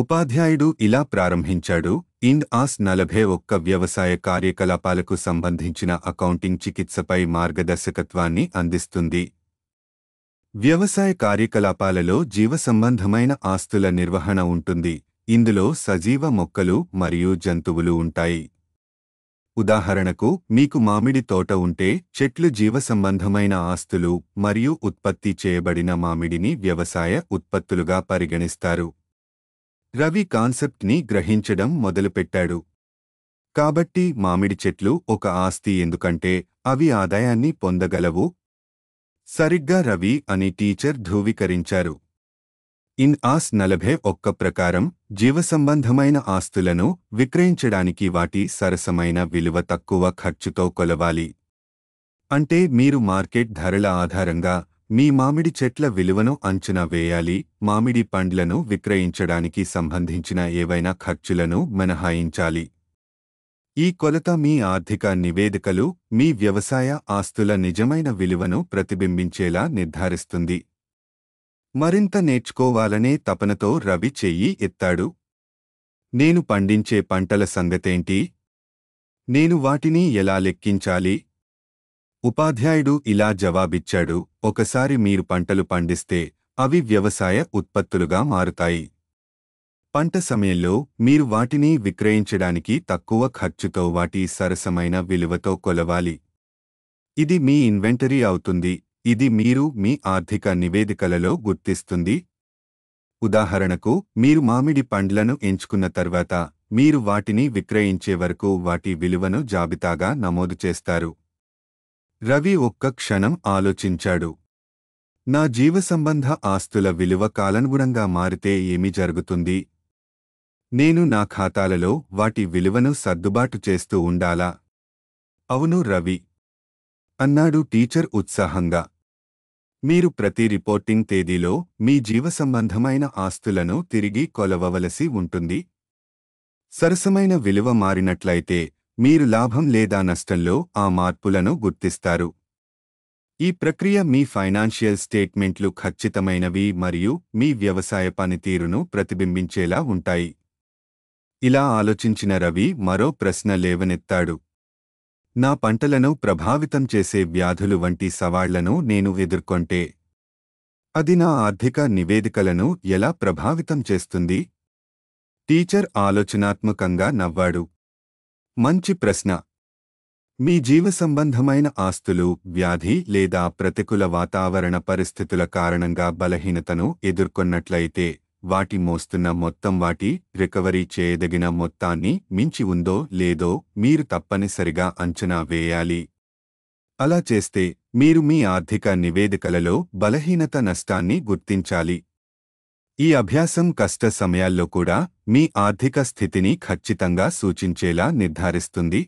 ఉపాధ్యాయుడు ఇలా ప్రారంభించాడు ఇండ్ ఆస్ నలభే ఒక్క వ్యవసాయ కార్యకలాపాలకు సంబంధించిన అకౌంటింగ్ చికిత్సపై మార్గదర్శకత్వాన్ని అందిస్తుంది వ్యవసాయ కార్యకలాపాలలో జీవసంబంధమైన ఆస్తుల నిర్వహణ ఉంటుంది ఇందులో సజీవ మొక్కలు మరియు జంతువులు ఉంటాయి ఉదాహరణకు మీకు మామిడి తోట ఉంటే చెట్లు జీవసంబంధమైన ఆస్తులు మరియు ఉత్పత్తి చేయబడిన మామిడిని వ్యవసాయ ఉత్పత్తులుగా పరిగణిస్తారు రవి కాన్సెప్ట్ని గ్రహించడం మొదలుపెట్టాడు కాబట్టి మామిడి చెట్లు ఒక ఆస్తి ఎందుకంటే అవి ఆదాయాన్ని పొందగలవు సరిగ్గా రవి అని టీచర్ ధ్రువీకరించారు ఇన్ ఆస్ నలభై ఒక్క ప్రకారం జీవసంబంధమైన ఆస్తులను విక్రయించడానికి వాటి సరసమైన విలువ తక్కువ ఖర్చుతో కొలవాలి అంటే మీరు మార్కెట్ ధరల ఆధారంగా మీ మామిడి చెట్ల విలువను అంచనా వేయాలి మామిడి పండ్లను విక్రయించడానికి సంబంధించిన ఏవైనా ఖర్చులను మినహాయించాలి ఈ కొలత మీ ఆర్థిక నివేదికలు మీ వ్యవసాయ ఆస్తుల నిజమైన విలువను ప్రతిబింబించేలా నిర్ధారిస్తుంది మరింత నేర్చుకోవాలనే తపనతో రవి చెయ్యి ఎత్తాడు నేను పండించే పంటల సంగతేంటి నేను వాటిని ఎలా లెక్కించాలి ఉపాధ్యాయుడు ఇలా జవాబిచ్చాడు ఒకసారి మీరు పంటలు పండిస్తే అవి వ్యవసాయ ఉత్పత్తులుగా మారుతాయి పంట సమయంలో మీరు వాటిని విక్రయించడానికి తక్కువ ఖర్చుతో వాటి సరసమైన విలువతో కొలవాలి ఇది మీ ఇన్వెంటరీ అవుతుంది ఇది మీరు మీ ఆర్థిక నివేదికలలో గుర్తిస్తుంది ఉదాహరణకు మీరు మామిడి పండ్లను ఎంచుకున్న తర్వాత మీరు వాటిని విక్రయించే వరకు వాటి విలువను జాబితాగా నమోదు చేస్తారు రవి ఒక్క క్షణం ఆలోచించాడు నా జీవసంబంధ ఆస్తుల విలువ కాలనుగుణంగా మారితే ఏమి జరుగుతుంది నేను నా ఖాతాలలో వాటి విలువను సర్దుబాటు చేస్తూ ఉండాలా అవును రవి అన్నాడు టీచర్ ఉత్సాహంగా మీరు ప్రతి రిపోర్టింగ్ తేదీలో మీ జీవసంబంధమైన ఆస్తులను తిరిగి కొలవవలసి ఉంటుంది సరసమైన విలువ మారినట్లయితే మీరు లాభం లేదా నష్టంలో ఆ మార్పులను గుర్తిస్తారు ఈ ప్రక్రియ మీ ఫైనాన్షియల్ స్టేట్మెంట్లు ఖచ్చితమైనవి మరియు మీ వ్యవసాయ పనితీరును ప్రతిబింబించేలా ఉంటాయి ఇలా ఆలోచించిన రవి మరో ప్రశ్న లేవనెత్తాడు నా పంటలను ప్రభావితం చేసే వ్యాధులు వంటి సవాళ్లను నేను ఎదుర్కొంటే అది నా ఆర్థిక నివేదికలను ఎలా ప్రభావితం చేస్తుంది టీచర్ ఆలోచనాత్మకంగా నవ్వాడు మంచి ప్రశ్న మీ జీవ సంబంధమైన ఆస్తులు వ్యాధి లేదా ప్రతికూల వాతావరణ పరిస్థితుల కారణంగా బలహీనతను ఎదుర్కొన్నట్లయితే వాటి మోస్తున్న మొత్తం వాటి రికవరీ చేయదగిన మొత్తాన్ని మించి ఉందో లేదో మీరు తప్పనిసరిగా అంచనా వేయాలి అలా చేస్తే మీరు మీ ఆర్థిక నివేదికలలో బలహీనత నష్టాన్ని గుర్తించాలి ఈ అభ్యాసం కష్ట సమయాల్లో కూడా మీ ఆర్థిక స్థితిని ఖచ్చితంగా సూచించేలా నిర్ధారిస్తుంది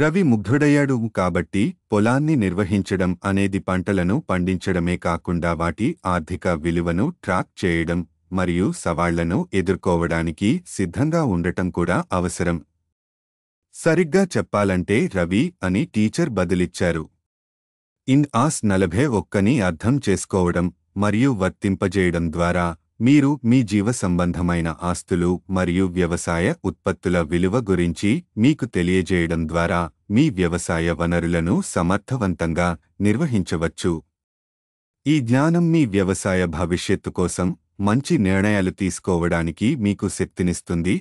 రవి ముగ్ధుడయ్యాడు కాబట్టి పొలాన్ని నిర్వహించడం అనేది పంటలను పండించడమే కాకుండా వాటి ఆర్థిక విలువను ట్రాక్ చేయడం మరియు సవాళ్లను ఎదుర్కోవడానికి సిద్ధంగా ఉండటం కూడా అవసరం సరిగ్గా చెప్పాలంటే రవి అని టీచర్ బదిలిచ్చారు ఇన్ ఆస్ నలభై ఒక్కని అర్థం చేసుకోవడం మరియు వర్తింపజేయడం ద్వారా మీరు మీ జీవ సంబంధమైన ఆస్తులు మరియు వ్యవసాయ ఉత్పత్తుల విలువ గురించి మీకు తెలియజేయడం ద్వారా మీ వ్యవసాయ వనరులను సమర్థవంతంగా నిర్వహించవచ్చు ఈ జ్ఞానం మీ వ్యవసాయ భవిష్యత్తు కోసం మంచి నిర్ణయాలు తీసుకోవడానికి మీకు శక్తినిస్తుంది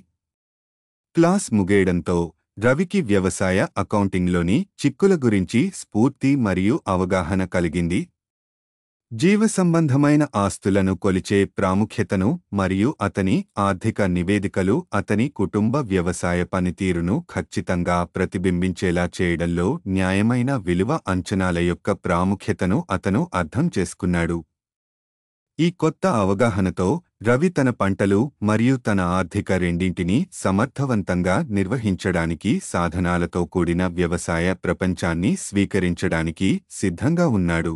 క్లాస్ ముగేయడంతో రవికి వ్యవసాయ అకౌంటింగ్లోని చిక్కుల గురించి స్ఫూర్తి మరియు అవగాహన కలిగింది జీవసంబంధమైన ఆస్తులను కొలిచే ప్రాముఖ్యతను మరియు అతని ఆర్థిక నివేదికలు అతని కుటుంబ వ్యవసాయ పనితీరును ఖచ్చితంగా ప్రతిబింబించేలా చేయడంలో న్యాయమైన విలువ అంచనాల యొక్క ప్రాముఖ్యతను అతను అర్థం చేసుకున్నాడు ఈ కొత్త అవగాహనతో రవి తన పంటలు మరియు తన ఆర్థిక రెండింటినీ సమర్థవంతంగా నిర్వహించడానికి సాధనాలతో కూడిన వ్యవసాయ ప్రపంచాన్ని స్వీకరించడానికి సిద్ధంగా ఉన్నాడు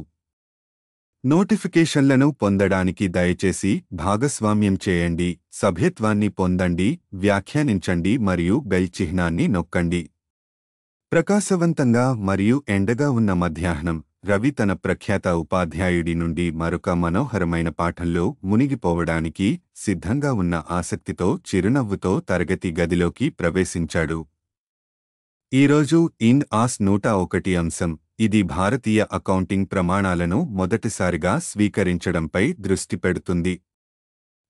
నోటిఫికేషన్లను పొందడానికి దయచేసి భాగస్వామ్యం చేయండి సభ్యత్వాన్ని పొందండి వ్యాఖ్యానించండి మరియు బెల్ చిహ్నాన్ని నొక్కండి ప్రకాశవంతంగా మరియు ఎండగా ఉన్న మధ్యాహ్నం రవి తన ప్రఖ్యాత ఉపాధ్యాయుడి నుండి మరొక మనోహరమైన పాఠంలో మునిగిపోవడానికి సిద్ధంగా ఉన్న ఆసక్తితో చిరునవ్వుతో తరగతి గదిలోకి ప్రవేశించాడు ఈరోజు ఇన్ ఆస్ నూట ఒకటి అంశం ఇది భారతీయ అకౌంటింగ్ ప్రమాణాలను మొదటిసారిగా స్వీకరించడంపై దృష్టి పెడుతుంది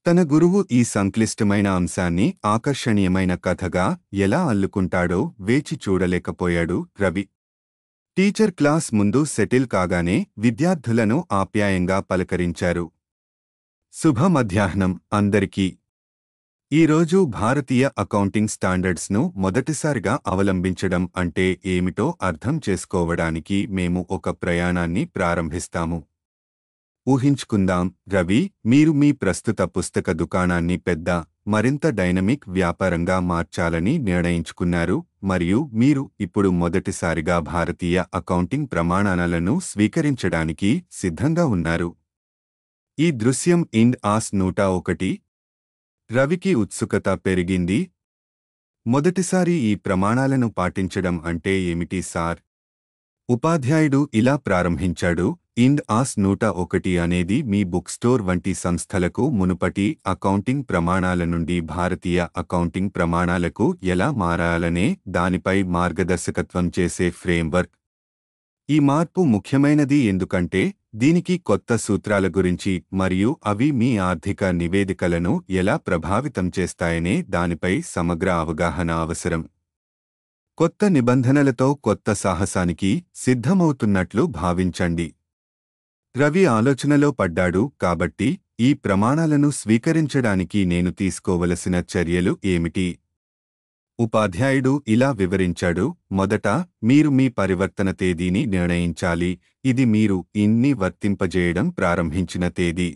తన గురువు ఈ సంక్లిష్టమైన అంశాన్ని ఆకర్షణీయమైన కథగా ఎలా అల్లుకుంటాడో వేచి చూడలేకపోయాడు రవి టీచర్ క్లాస్ ముందు సెటిల్ కాగానే విద్యార్థులను ఆప్యాయంగా పలకరించారు శుభ మధ్యాహ్నం అందరికీ ఈరోజు భారతీయ అకౌంటింగ్ స్టాండర్డ్స్ను మొదటిసారిగా అవలంబించడం అంటే ఏమిటో అర్థం చేసుకోవడానికి మేము ఒక ప్రయాణాన్ని ప్రారంభిస్తాము ఊహించుకుందాం రవి మీరు మీ ప్రస్తుత పుస్తక దుకాణాన్ని పెద్ద మరింత డైనమిక్ వ్యాపారంగా మార్చాలని నిర్ణయించుకున్నారు మరియు మీరు ఇప్పుడు మొదటిసారిగా భారతీయ అకౌంటింగ్ ప్రమాణాలను స్వీకరించడానికి సిద్ధంగా ఉన్నారు ఈ దృశ్యం ఇండ్ ఆస్ నూట ఒకటి రవికి ఉత్సుకత పెరిగింది మొదటిసారి ఈ ప్రమాణాలను పాటించడం అంటే ఏమిటి సార్ ఉపాధ్యాయుడు ఇలా ప్రారంభించాడు ఇండ్ ఆస్ నూట ఒకటి అనేది మీ బుక్ స్టోర్ వంటి సంస్థలకు మునుపటి అకౌంటింగ్ ప్రమాణాల నుండి భారతీయ అకౌంటింగ్ ప్రమాణాలకు ఎలా మారాలనే దానిపై మార్గదర్శకత్వం చేసే ఫ్రేమ్వర్క్ ఈ మార్పు ముఖ్యమైనది ఎందుకంటే దీనికి కొత్త సూత్రాల గురించి మరియు అవి మీ ఆర్థిక నివేదికలను ఎలా ప్రభావితం చేస్తాయనే దానిపై సమగ్ర అవగాహన అవసరం కొత్త నిబంధనలతో కొత్త సాహసానికి సిద్ధమవుతున్నట్లు భావించండి రవి ఆలోచనలో పడ్డాడు కాబట్టి ఈ ప్రమాణాలను స్వీకరించడానికి నేను తీసుకోవలసిన చర్యలు ఏమిటి ఉపాధ్యాయుడు ఇలా వివరించాడు మొదట మీరు మీ పరివర్తన తేదీని నిర్ణయించాలి ఇది మీరు ఇన్ని వర్తింపజేయడం ప్రారంభించిన తేదీ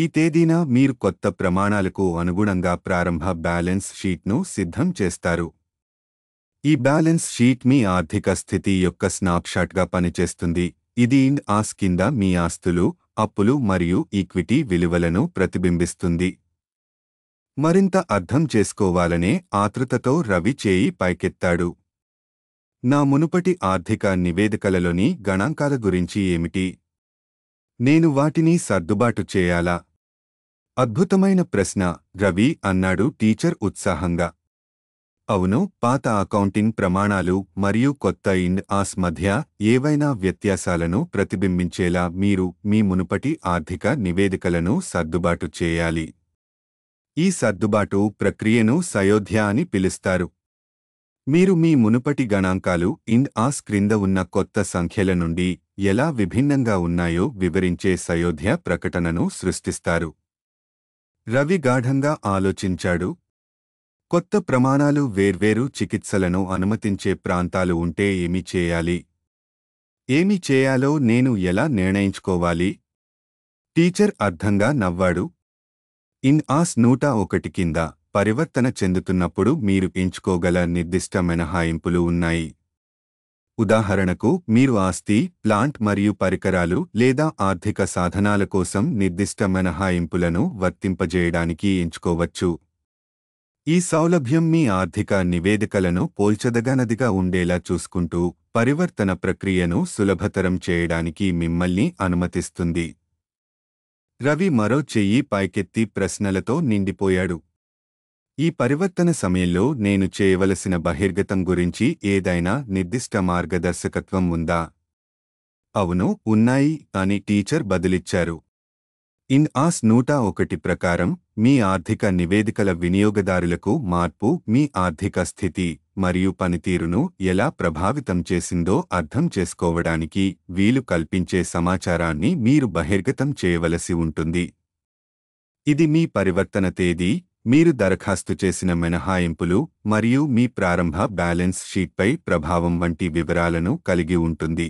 ఈ తేదీన మీరు కొత్త ప్రమాణాలకు అనుగుణంగా ప్రారంభ బ్యాలెన్స్ షీట్ను సిద్ధం చేస్తారు ఈ బ్యాలెన్స్ షీట్ మీ ఆర్థిక స్థితి యొక్క స్నాప్షాట్గా పనిచేస్తుంది ఇది ఇండ్ ఆస్ కింద మీ ఆస్తులు అప్పులు మరియు ఈక్విటీ విలువలను ప్రతిబింబిస్తుంది మరింత అర్థం చేసుకోవాలనే ఆతృతతో రవి చేయి పైకెత్తాడు నా మునుపటి ఆర్థిక నివేదికలలోని గణాంకాల గురించి ఏమిటి నేను వాటిని సర్దుబాటు చేయాలా అద్భుతమైన ప్రశ్న రవి అన్నాడు టీచర్ ఉత్సాహంగా అవును పాత అకౌంటింగ్ ప్రమాణాలు మరియు కొత్త ఇండ్ ఆస్ మధ్య ఏవైనా వ్యత్యాసాలను ప్రతిబింబించేలా మీరు మీ మునుపటి ఆర్థిక నివేదికలను సర్దుబాటు చేయాలి ఈ సర్దుబాటు ప్రక్రియను సయోధ్య అని పిలుస్తారు మీరు మీ మునుపటి గణాంకాలు ఇండ్ ఆస్ క్రింద ఉన్న కొత్త సంఖ్యల నుండి ఎలా విభిన్నంగా ఉన్నాయో వివరించే సయోధ్య ప్రకటనను సృష్టిస్తారు రవి గాఢంగా ఆలోచించాడు కొత్త ప్రమాణాలు వేర్వేరు చికిత్సలను అనుమతించే ప్రాంతాలు ఉంటే ఏమి చేయాలి ఏమి చేయాలో నేను ఎలా నిర్ణయించుకోవాలి టీచర్ అర్థంగా నవ్వాడు ఇన్ ఆస్ నూట ఒకటి కింద పరివర్తన చెందుతున్నప్పుడు మీరు ఎంచుకోగల నిర్దిష్ట మినహాయింపులు ఉన్నాయి ఉదాహరణకు మీరు ఆస్తి ప్లాంట్ మరియు పరికరాలు లేదా ఆర్థిక సాధనాల కోసం నిర్దిష్ట మినహాయింపులను వర్తింపజేయడానికి ఎంచుకోవచ్చు ఈ సౌలభ్యం మీ ఆర్థిక నివేదికలను పోల్చదగనదిగా ఉండేలా చూసుకుంటూ పరివర్తన ప్రక్రియను సులభతరం చేయడానికి మిమ్మల్ని అనుమతిస్తుంది రవి మరో చెయ్యి పైకెత్తి ప్రశ్నలతో నిండిపోయాడు ఈ పరివర్తన సమయంలో నేను చేయవలసిన బహిర్గతం గురించి ఏదైనా నిర్దిష్ట మార్గదర్శకత్వం ఉందా అవును ఉన్నాయి అని టీచర్ బదిలిచ్చారు ఇన్ ఆస్ నూట ఒకటి ప్రకారం మీ ఆర్థిక నివేదికల వినియోగదారులకు మార్పు మీ ఆర్థిక స్థితి మరియు పనితీరును ఎలా ప్రభావితం చేసిందో అర్థం చేసుకోవడానికి వీలు కల్పించే సమాచారాన్ని మీరు బహిర్గతం చేయవలసి ఉంటుంది ఇది మీ పరివర్తన తేదీ మీరు దరఖాస్తు చేసిన మినహాయింపులు మరియు మీ ప్రారంభ బ్యాలెన్స్ షీట్పై ప్రభావం వంటి వివరాలను కలిగి ఉంటుంది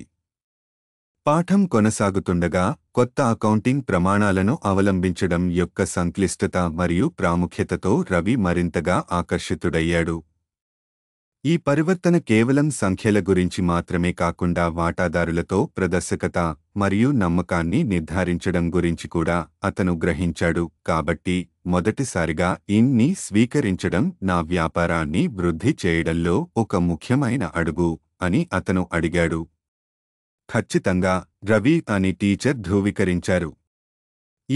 పాఠం కొనసాగుతుండగా కొత్త అకౌంటింగ్ ప్రమాణాలను అవలంబించడం యొక్క సంక్లిష్టత మరియు ప్రాముఖ్యతతో రవి మరింతగా ఆకర్షితుడయ్యాడు ఈ పరివర్తన కేవలం సంఖ్యల గురించి మాత్రమే కాకుండా వాటాదారులతో ప్రదర్శకత మరియు నమ్మకాన్ని నిర్ధారించడం గురించి కూడా అతను గ్రహించాడు కాబట్టి మొదటిసారిగా ఇన్ని స్వీకరించడం నా వ్యాపారాన్ని వృద్ధి చేయడంలో ఒక ముఖ్యమైన అడుగు అని అతను అడిగాడు ఖచ్చితంగా రవి అని టీచర్ ధృవీకరించారు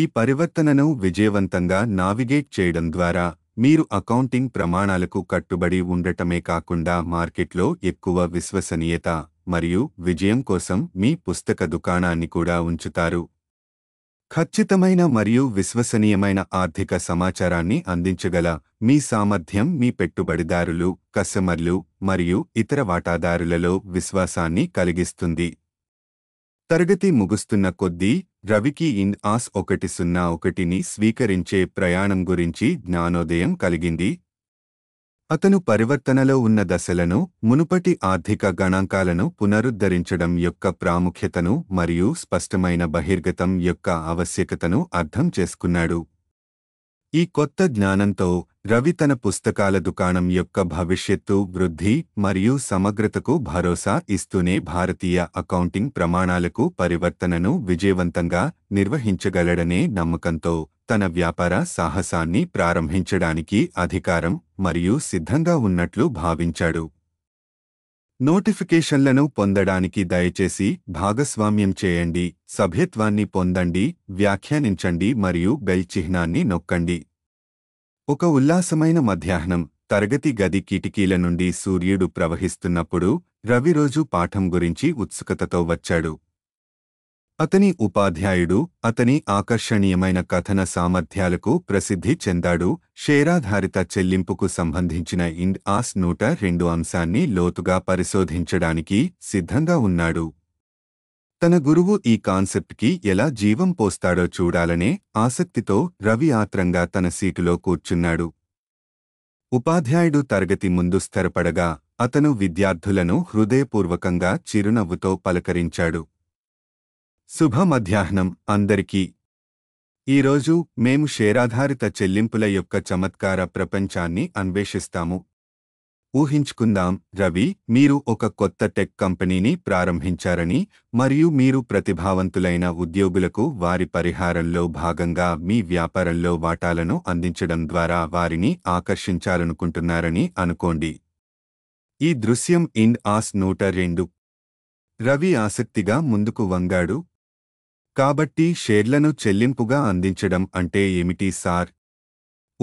ఈ పరివర్తనను విజయవంతంగా నావిగేట్ చేయడం ద్వారా మీరు అకౌంటింగ్ ప్రమాణాలకు కట్టుబడి ఉండటమే కాకుండా మార్కెట్లో ఎక్కువ విశ్వసనీయత మరియు విజయం కోసం మీ పుస్తక దుకాణాన్ని కూడా ఉంచుతారు ఖచ్చితమైన మరియు విశ్వసనీయమైన ఆర్థిక సమాచారాన్ని అందించగల మీ సామర్థ్యం మీ పెట్టుబడిదారులు కస్టమర్లు మరియు ఇతర వాటాదారులలో విశ్వాసాన్ని కలిగిస్తుంది తరగతి ముగుస్తున్న కొద్దీ రవికి ఇన్ ఆస్ ఒకటి సున్నా ఒకటిని స్వీకరించే ప్రయాణం గురించి జ్ఞానోదయం కలిగింది అతను పరివర్తనలో ఉన్న దశలను మునుపటి ఆర్థిక గణాంకాలను పునరుద్ధరించడం యొక్క ప్రాముఖ్యతను మరియు స్పష్టమైన బహిర్గతం యొక్క ఆవశ్యకతను అర్థం చేసుకున్నాడు ఈ కొత్త జ్ఞానంతో రవి తన పుస్తకాల దుకాణం యొక్క భవిష్యత్తు వృద్ధి మరియు సమగ్రతకు భరోసా ఇస్తూనే భారతీయ అకౌంటింగ్ ప్రమాణాలకు పరివర్తనను విజయవంతంగా నిర్వహించగలడనే నమ్మకంతో తన వ్యాపార సాహసాన్ని ప్రారంభించడానికి అధికారం మరియు సిద్ధంగా ఉన్నట్లు భావించాడు నోటిఫికేషన్లను పొందడానికి దయచేసి భాగస్వామ్యం చేయండి సభ్యత్వాన్ని పొందండి వ్యాఖ్యానించండి మరియు బెల్ చిహ్నాన్ని నొక్కండి ఒక ఉల్లాసమైన మధ్యాహ్నం తరగతి గది కిటికీల నుండి సూర్యుడు ప్రవహిస్తున్నప్పుడు రవిరోజు పాఠం గురించి ఉత్సుకతతో వచ్చాడు అతని ఉపాధ్యాయుడు అతని ఆకర్షణీయమైన కథన సామర్థ్యాలకు ప్రసిద్ధి చెందాడు షేరాధారిత చెల్లింపుకు సంబంధించిన ఇండ్ ఆస్ నూట రెండు అంశాన్ని లోతుగా పరిశోధించడానికి సిద్ధంగా ఉన్నాడు తన గురువు ఈ కాన్సెప్ట్కి ఎలా జీవం పోస్తాడో చూడాలనే ఆసక్తితో రవి ఆత్రంగా తన సీటులో కూర్చున్నాడు ఉపాధ్యాయుడు తరగతి ముందు స్థిరపడగా అతను విద్యార్థులను హృదయపూర్వకంగా చిరునవ్వుతో పలకరించాడు శుభ మధ్యాహ్నం అందరికీ ఈరోజు మేము షేరాధారిత చెల్లింపుల యొక్క చమత్కార ప్రపంచాన్ని అన్వేషిస్తాము ఊహించుకుందాం రవి మీరు ఒక కొత్త టెక్ కంపెనీని ప్రారంభించారని మరియు మీరు ప్రతిభావంతులైన ఉద్యోగులకు వారి పరిహారంలో భాగంగా మీ వ్యాపారంలో వాటాలను అందించడం ద్వారా వారిని ఆకర్షించాలనుకుంటున్నారని అనుకోండి ఈ దృశ్యం ఇన్ ఆస్ నూట రెండు రవి ఆసక్తిగా ముందుకు వంగాడు కాబట్టి షేర్లను చెల్లింపుగా అందించడం అంటే ఏమిటి సార్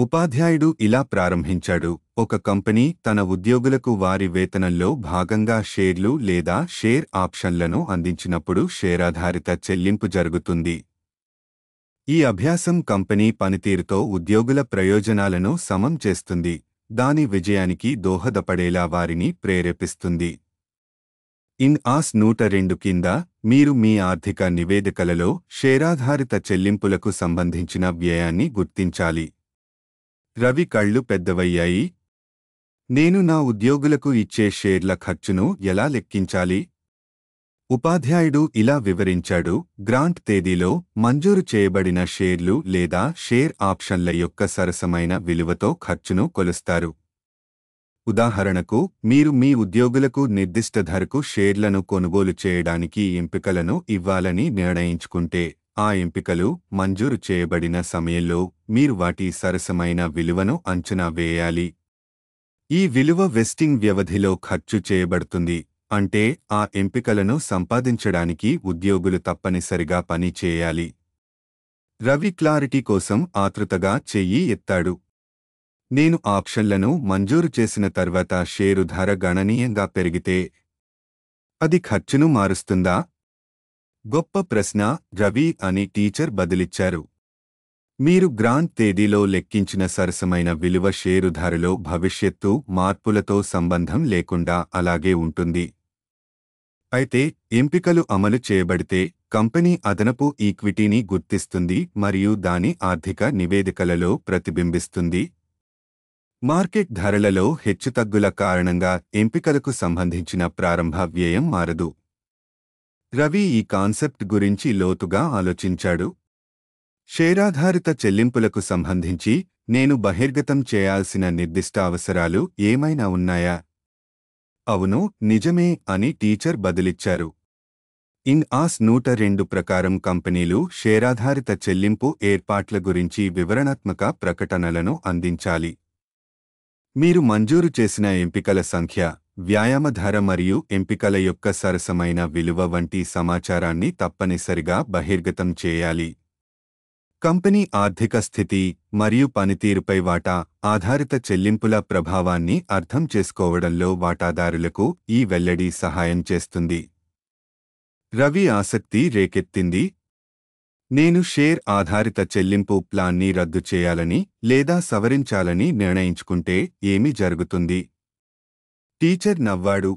ఉపాధ్యాయుడు ఇలా ప్రారంభించాడు ఒక కంపెనీ తన ఉద్యోగులకు వారి వేతనంలో భాగంగా షేర్లు లేదా షేర్ ఆప్షన్లను అందించినప్పుడు షేరాధారిత చెల్లింపు జరుగుతుంది ఈ అభ్యాసం కంపెనీ పనితీరుతో ఉద్యోగుల ప్రయోజనాలను సమం చేస్తుంది దాని విజయానికి దోహదపడేలా వారిని ప్రేరేపిస్తుంది ఇన్ ఆస్ నూట రెండు కింద మీరు మీ ఆర్థిక నివేదికలలో షేరాధారిత చెల్లింపులకు సంబంధించిన వ్యయాన్ని గుర్తించాలి రవి కళ్ళు పెద్దవయ్యాయి నేను నా ఉద్యోగులకు ఇచ్చే షేర్ల ఖర్చును ఎలా లెక్కించాలి ఉపాధ్యాయుడు ఇలా వివరించాడు గ్రాంట్ తేదీలో మంజూరు చేయబడిన షేర్లు లేదా షేర్ ఆప్షన్ల యొక్క సరసమైన విలువతో ఖర్చును కొలుస్తారు ఉదాహరణకు మీరు మీ ఉద్యోగులకు నిర్దిష్ట ధరకు షేర్లను కొనుగోలు చేయడానికి ఎంపికలను ఇవ్వాలని నిర్ణయించుకుంటే ఆ ఎంపికలు మంజూరు చేయబడిన సమయంలో మీరు వాటి సరసమైన విలువను అంచనా వేయాలి ఈ విలువ వెస్టింగ్ వ్యవధిలో ఖర్చు చేయబడుతుంది అంటే ఆ ఎంపికలను సంపాదించడానికి ఉద్యోగులు తప్పనిసరిగా పని చేయాలి రవి క్లారిటీ కోసం ఆతృతగా చెయ్యి ఎత్తాడు నేను ఆప్షన్లను మంజూరు చేసిన తర్వాత షేరు ధర గణనీయంగా పెరిగితే అది ఖర్చును మారుస్తుందా గొప్ప ప్రశ్న రవి అని టీచర్ బదిలిచ్చారు మీరు గ్రాంట్ తేదీలో లెక్కించిన సరసమైన విలువ ధరలో భవిష్యత్తు మార్పులతో సంబంధం లేకుండా అలాగే ఉంటుంది అయితే ఎంపికలు అమలు చేయబడితే కంపెనీ అదనపు ఈక్విటీని గుర్తిస్తుంది మరియు దాని ఆర్థిక నివేదికలలో ప్రతిబింబిస్తుంది మార్కెట్ ధరలలో హెచ్చుతగ్గుల కారణంగా ఎంపికలకు సంబంధించిన ప్రారంభ వ్యయం మారదు రవి ఈ కాన్సెప్ట్ గురించి లోతుగా ఆలోచించాడు షేరాధారిత చెల్లింపులకు సంబంధించి నేను బహిర్గతం చేయాల్సిన నిర్దిష్ట అవసరాలు ఏమైనా ఉన్నాయా అవును నిజమే అని టీచర్ బదిలిచ్చారు ఇన్ ఆస్ నూట రెండు ప్రకారం కంపెనీలు షేరాధారిత చెల్లింపు ఏర్పాట్ల గురించి వివరణాత్మక ప్రకటనలను అందించాలి మీరు మంజూరు చేసిన ఎంపికల సంఖ్య వ్యాయామధార మరియు ఎంపికల యొక్క సరసమైన విలువ వంటి సమాచారాన్ని తప్పనిసరిగా బహిర్గతం చేయాలి కంపెనీ ఆర్థిక స్థితి మరియు పనితీరుపై వాటా ఆధారిత చెల్లింపుల ప్రభావాన్ని అర్థం చేసుకోవడంలో వాటాదారులకు ఈ వెల్లడి సహాయం చేస్తుంది రవి ఆసక్తి రేకెత్తింది నేను షేర్ ఆధారిత చెల్లింపు ప్లాన్ని రద్దు చేయాలని లేదా సవరించాలని నిర్ణయించుకుంటే ఏమి జరుగుతుంది టీచర్ నవ్వాడు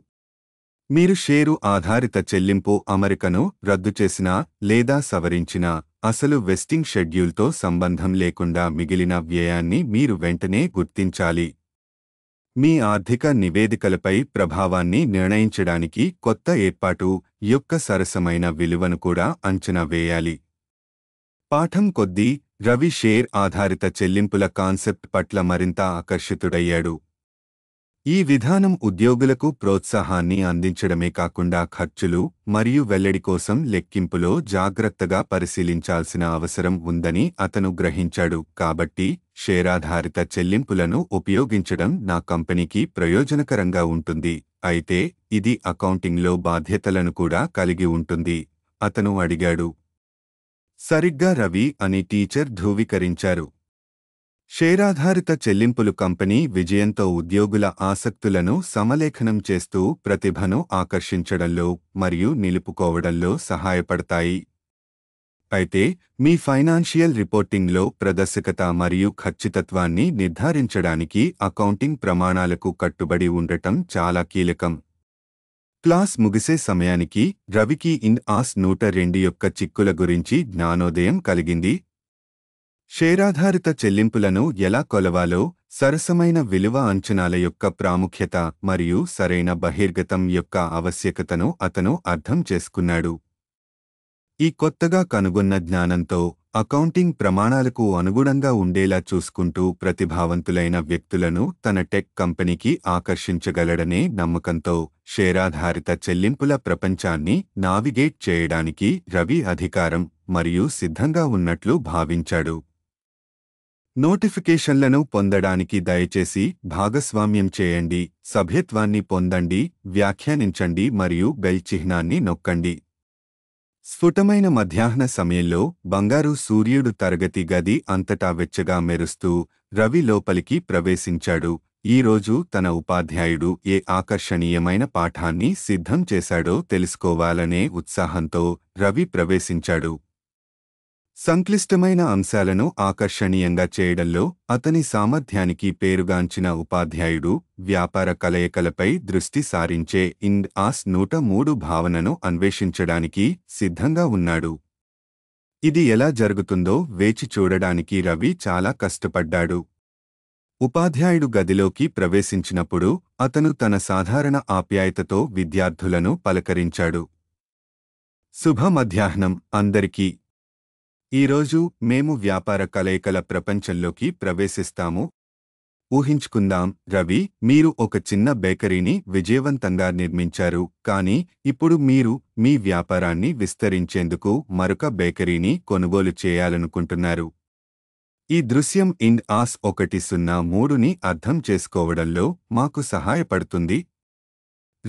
మీరు షేరు ఆధారిత చెల్లింపు అమరికను రద్దు చేసినా లేదా సవరించినా అసలు వెస్టింగ్ షెడ్యూల్తో సంబంధం లేకుండా మిగిలిన వ్యయాన్ని మీరు వెంటనే గుర్తించాలి మీ ఆర్థిక నివేదికలపై ప్రభావాన్ని నిర్ణయించడానికి కొత్త ఏర్పాటు యొక్క సరసమైన విలువను కూడా అంచనా వేయాలి పాఠం కొద్దీ రవి షేర్ ఆధారిత చెల్లింపుల కాన్సెప్ట్ పట్ల మరింత ఆకర్షితుడయ్యాడు ఈ విధానం ఉద్యోగులకు ప్రోత్సాహాన్ని అందించడమే కాకుండా ఖర్చులు మరియు వెల్లడి కోసం లెక్కింపులో జాగ్రత్తగా పరిశీలించాల్సిన అవసరం ఉందని అతను గ్రహించాడు కాబట్టి షేరాధారిత చెల్లింపులను ఉపయోగించడం నా కంపెనీకి ప్రయోజనకరంగా ఉంటుంది అయితే ఇది అకౌంటింగ్లో బాధ్యతలను కూడా కలిగి ఉంటుంది అతను అడిగాడు సరిగ్గా రవి అని టీచర్ ధ్రువీకరించారు షేరాధారిత చెల్లింపులు కంపెనీ విజయంతో ఉద్యోగుల ఆసక్తులను సమలేఖనం చేస్తూ ప్రతిభను ఆకర్షించడంలో మరియు నిలుపుకోవడంలో సహాయపడతాయి అయితే మీ ఫైనాన్షియల్ రిపోర్టింగ్లో ప్రదర్శకత మరియు ఖచ్చితత్వాన్ని నిర్ధారించడానికి అకౌంటింగ్ ప్రమాణాలకు కట్టుబడి ఉండటం చాలా కీలకం క్లాస్ ముగిసే సమయానికి రవికి ఇన్ ఆస్ నూట రెండు యొక్క చిక్కుల గురించి జ్ఞానోదయం కలిగింది షేరాధారిత చెల్లింపులను ఎలా కొలవాలో సరసమైన విలువ అంచనాల యొక్క ప్రాముఖ్యత మరియు సరైన బహిర్గతం యొక్క ఆవశ్యకతను అతను అర్థం చేసుకున్నాడు ఈ కొత్తగా కనుగొన్న జ్ఞానంతో అకౌంటింగ్ ప్రమాణాలకు అనుగుణంగా ఉండేలా చూసుకుంటూ ప్రతిభావంతులైన వ్యక్తులను తన టెక్ కంపెనీకి ఆకర్షించగలడనే నమ్మకంతో షేరాధారిత చెల్లింపుల ప్రపంచాన్ని నావిగేట్ చేయడానికి రవి అధికారం మరియు సిద్ధంగా ఉన్నట్లు భావించాడు నోటిఫికేషన్లను పొందడానికి దయచేసి భాగస్వామ్యం చేయండి సభ్యత్వాన్ని పొందండి వ్యాఖ్యానించండి మరియు బెల్ చిహ్నాన్ని నొక్కండి స్ఫుటమైన మధ్యాహ్న సమయంలో బంగారు సూర్యుడు తరగతి గది అంతటా వెచ్చగా మెరుస్తూ రవి లోపలికి ప్రవేశించాడు ఈరోజు తన ఉపాధ్యాయుడు ఏ ఆకర్షణీయమైన పాఠాన్ని సిద్ధం చేశాడో తెలుసుకోవాలనే ఉత్సాహంతో రవి ప్రవేశించాడు సంక్లిష్టమైన అంశాలను ఆకర్షణీయంగా చేయడంలో అతని సామర్థ్యానికి పేరుగాంచిన ఉపాధ్యాయుడు వ్యాపార కలయికలపై దృష్టి సారించే ఇండ్ ఆస్ నూట మూడు భావనను అన్వేషించడానికి సిద్ధంగా ఉన్నాడు ఇది ఎలా జరుగుతుందో వేచి చూడడానికి రవి చాలా కష్టపడ్డాడు ఉపాధ్యాయుడు గదిలోకి ప్రవేశించినప్పుడు అతను తన సాధారణ ఆప్యాయతతో విద్యార్థులను పలకరించాడు శుభ మధ్యాహ్నం అందరికీ ఈరోజు మేము వ్యాపార కలయికల ప్రపంచంలోకి ప్రవేశిస్తాము ఊహించుకుందాం రవి మీరు ఒక చిన్న బేకరీని విజయవంతంగా నిర్మించారు కానీ ఇప్పుడు మీరు మీ వ్యాపారాన్ని విస్తరించేందుకు మరొక బేకరీని కొనుగోలు చేయాలనుకుంటున్నారు ఈ దృశ్యం ఇన్ ఆస్ ఒకటి సున్నా మూడుని అర్థం చేసుకోవడంలో మాకు సహాయపడుతుంది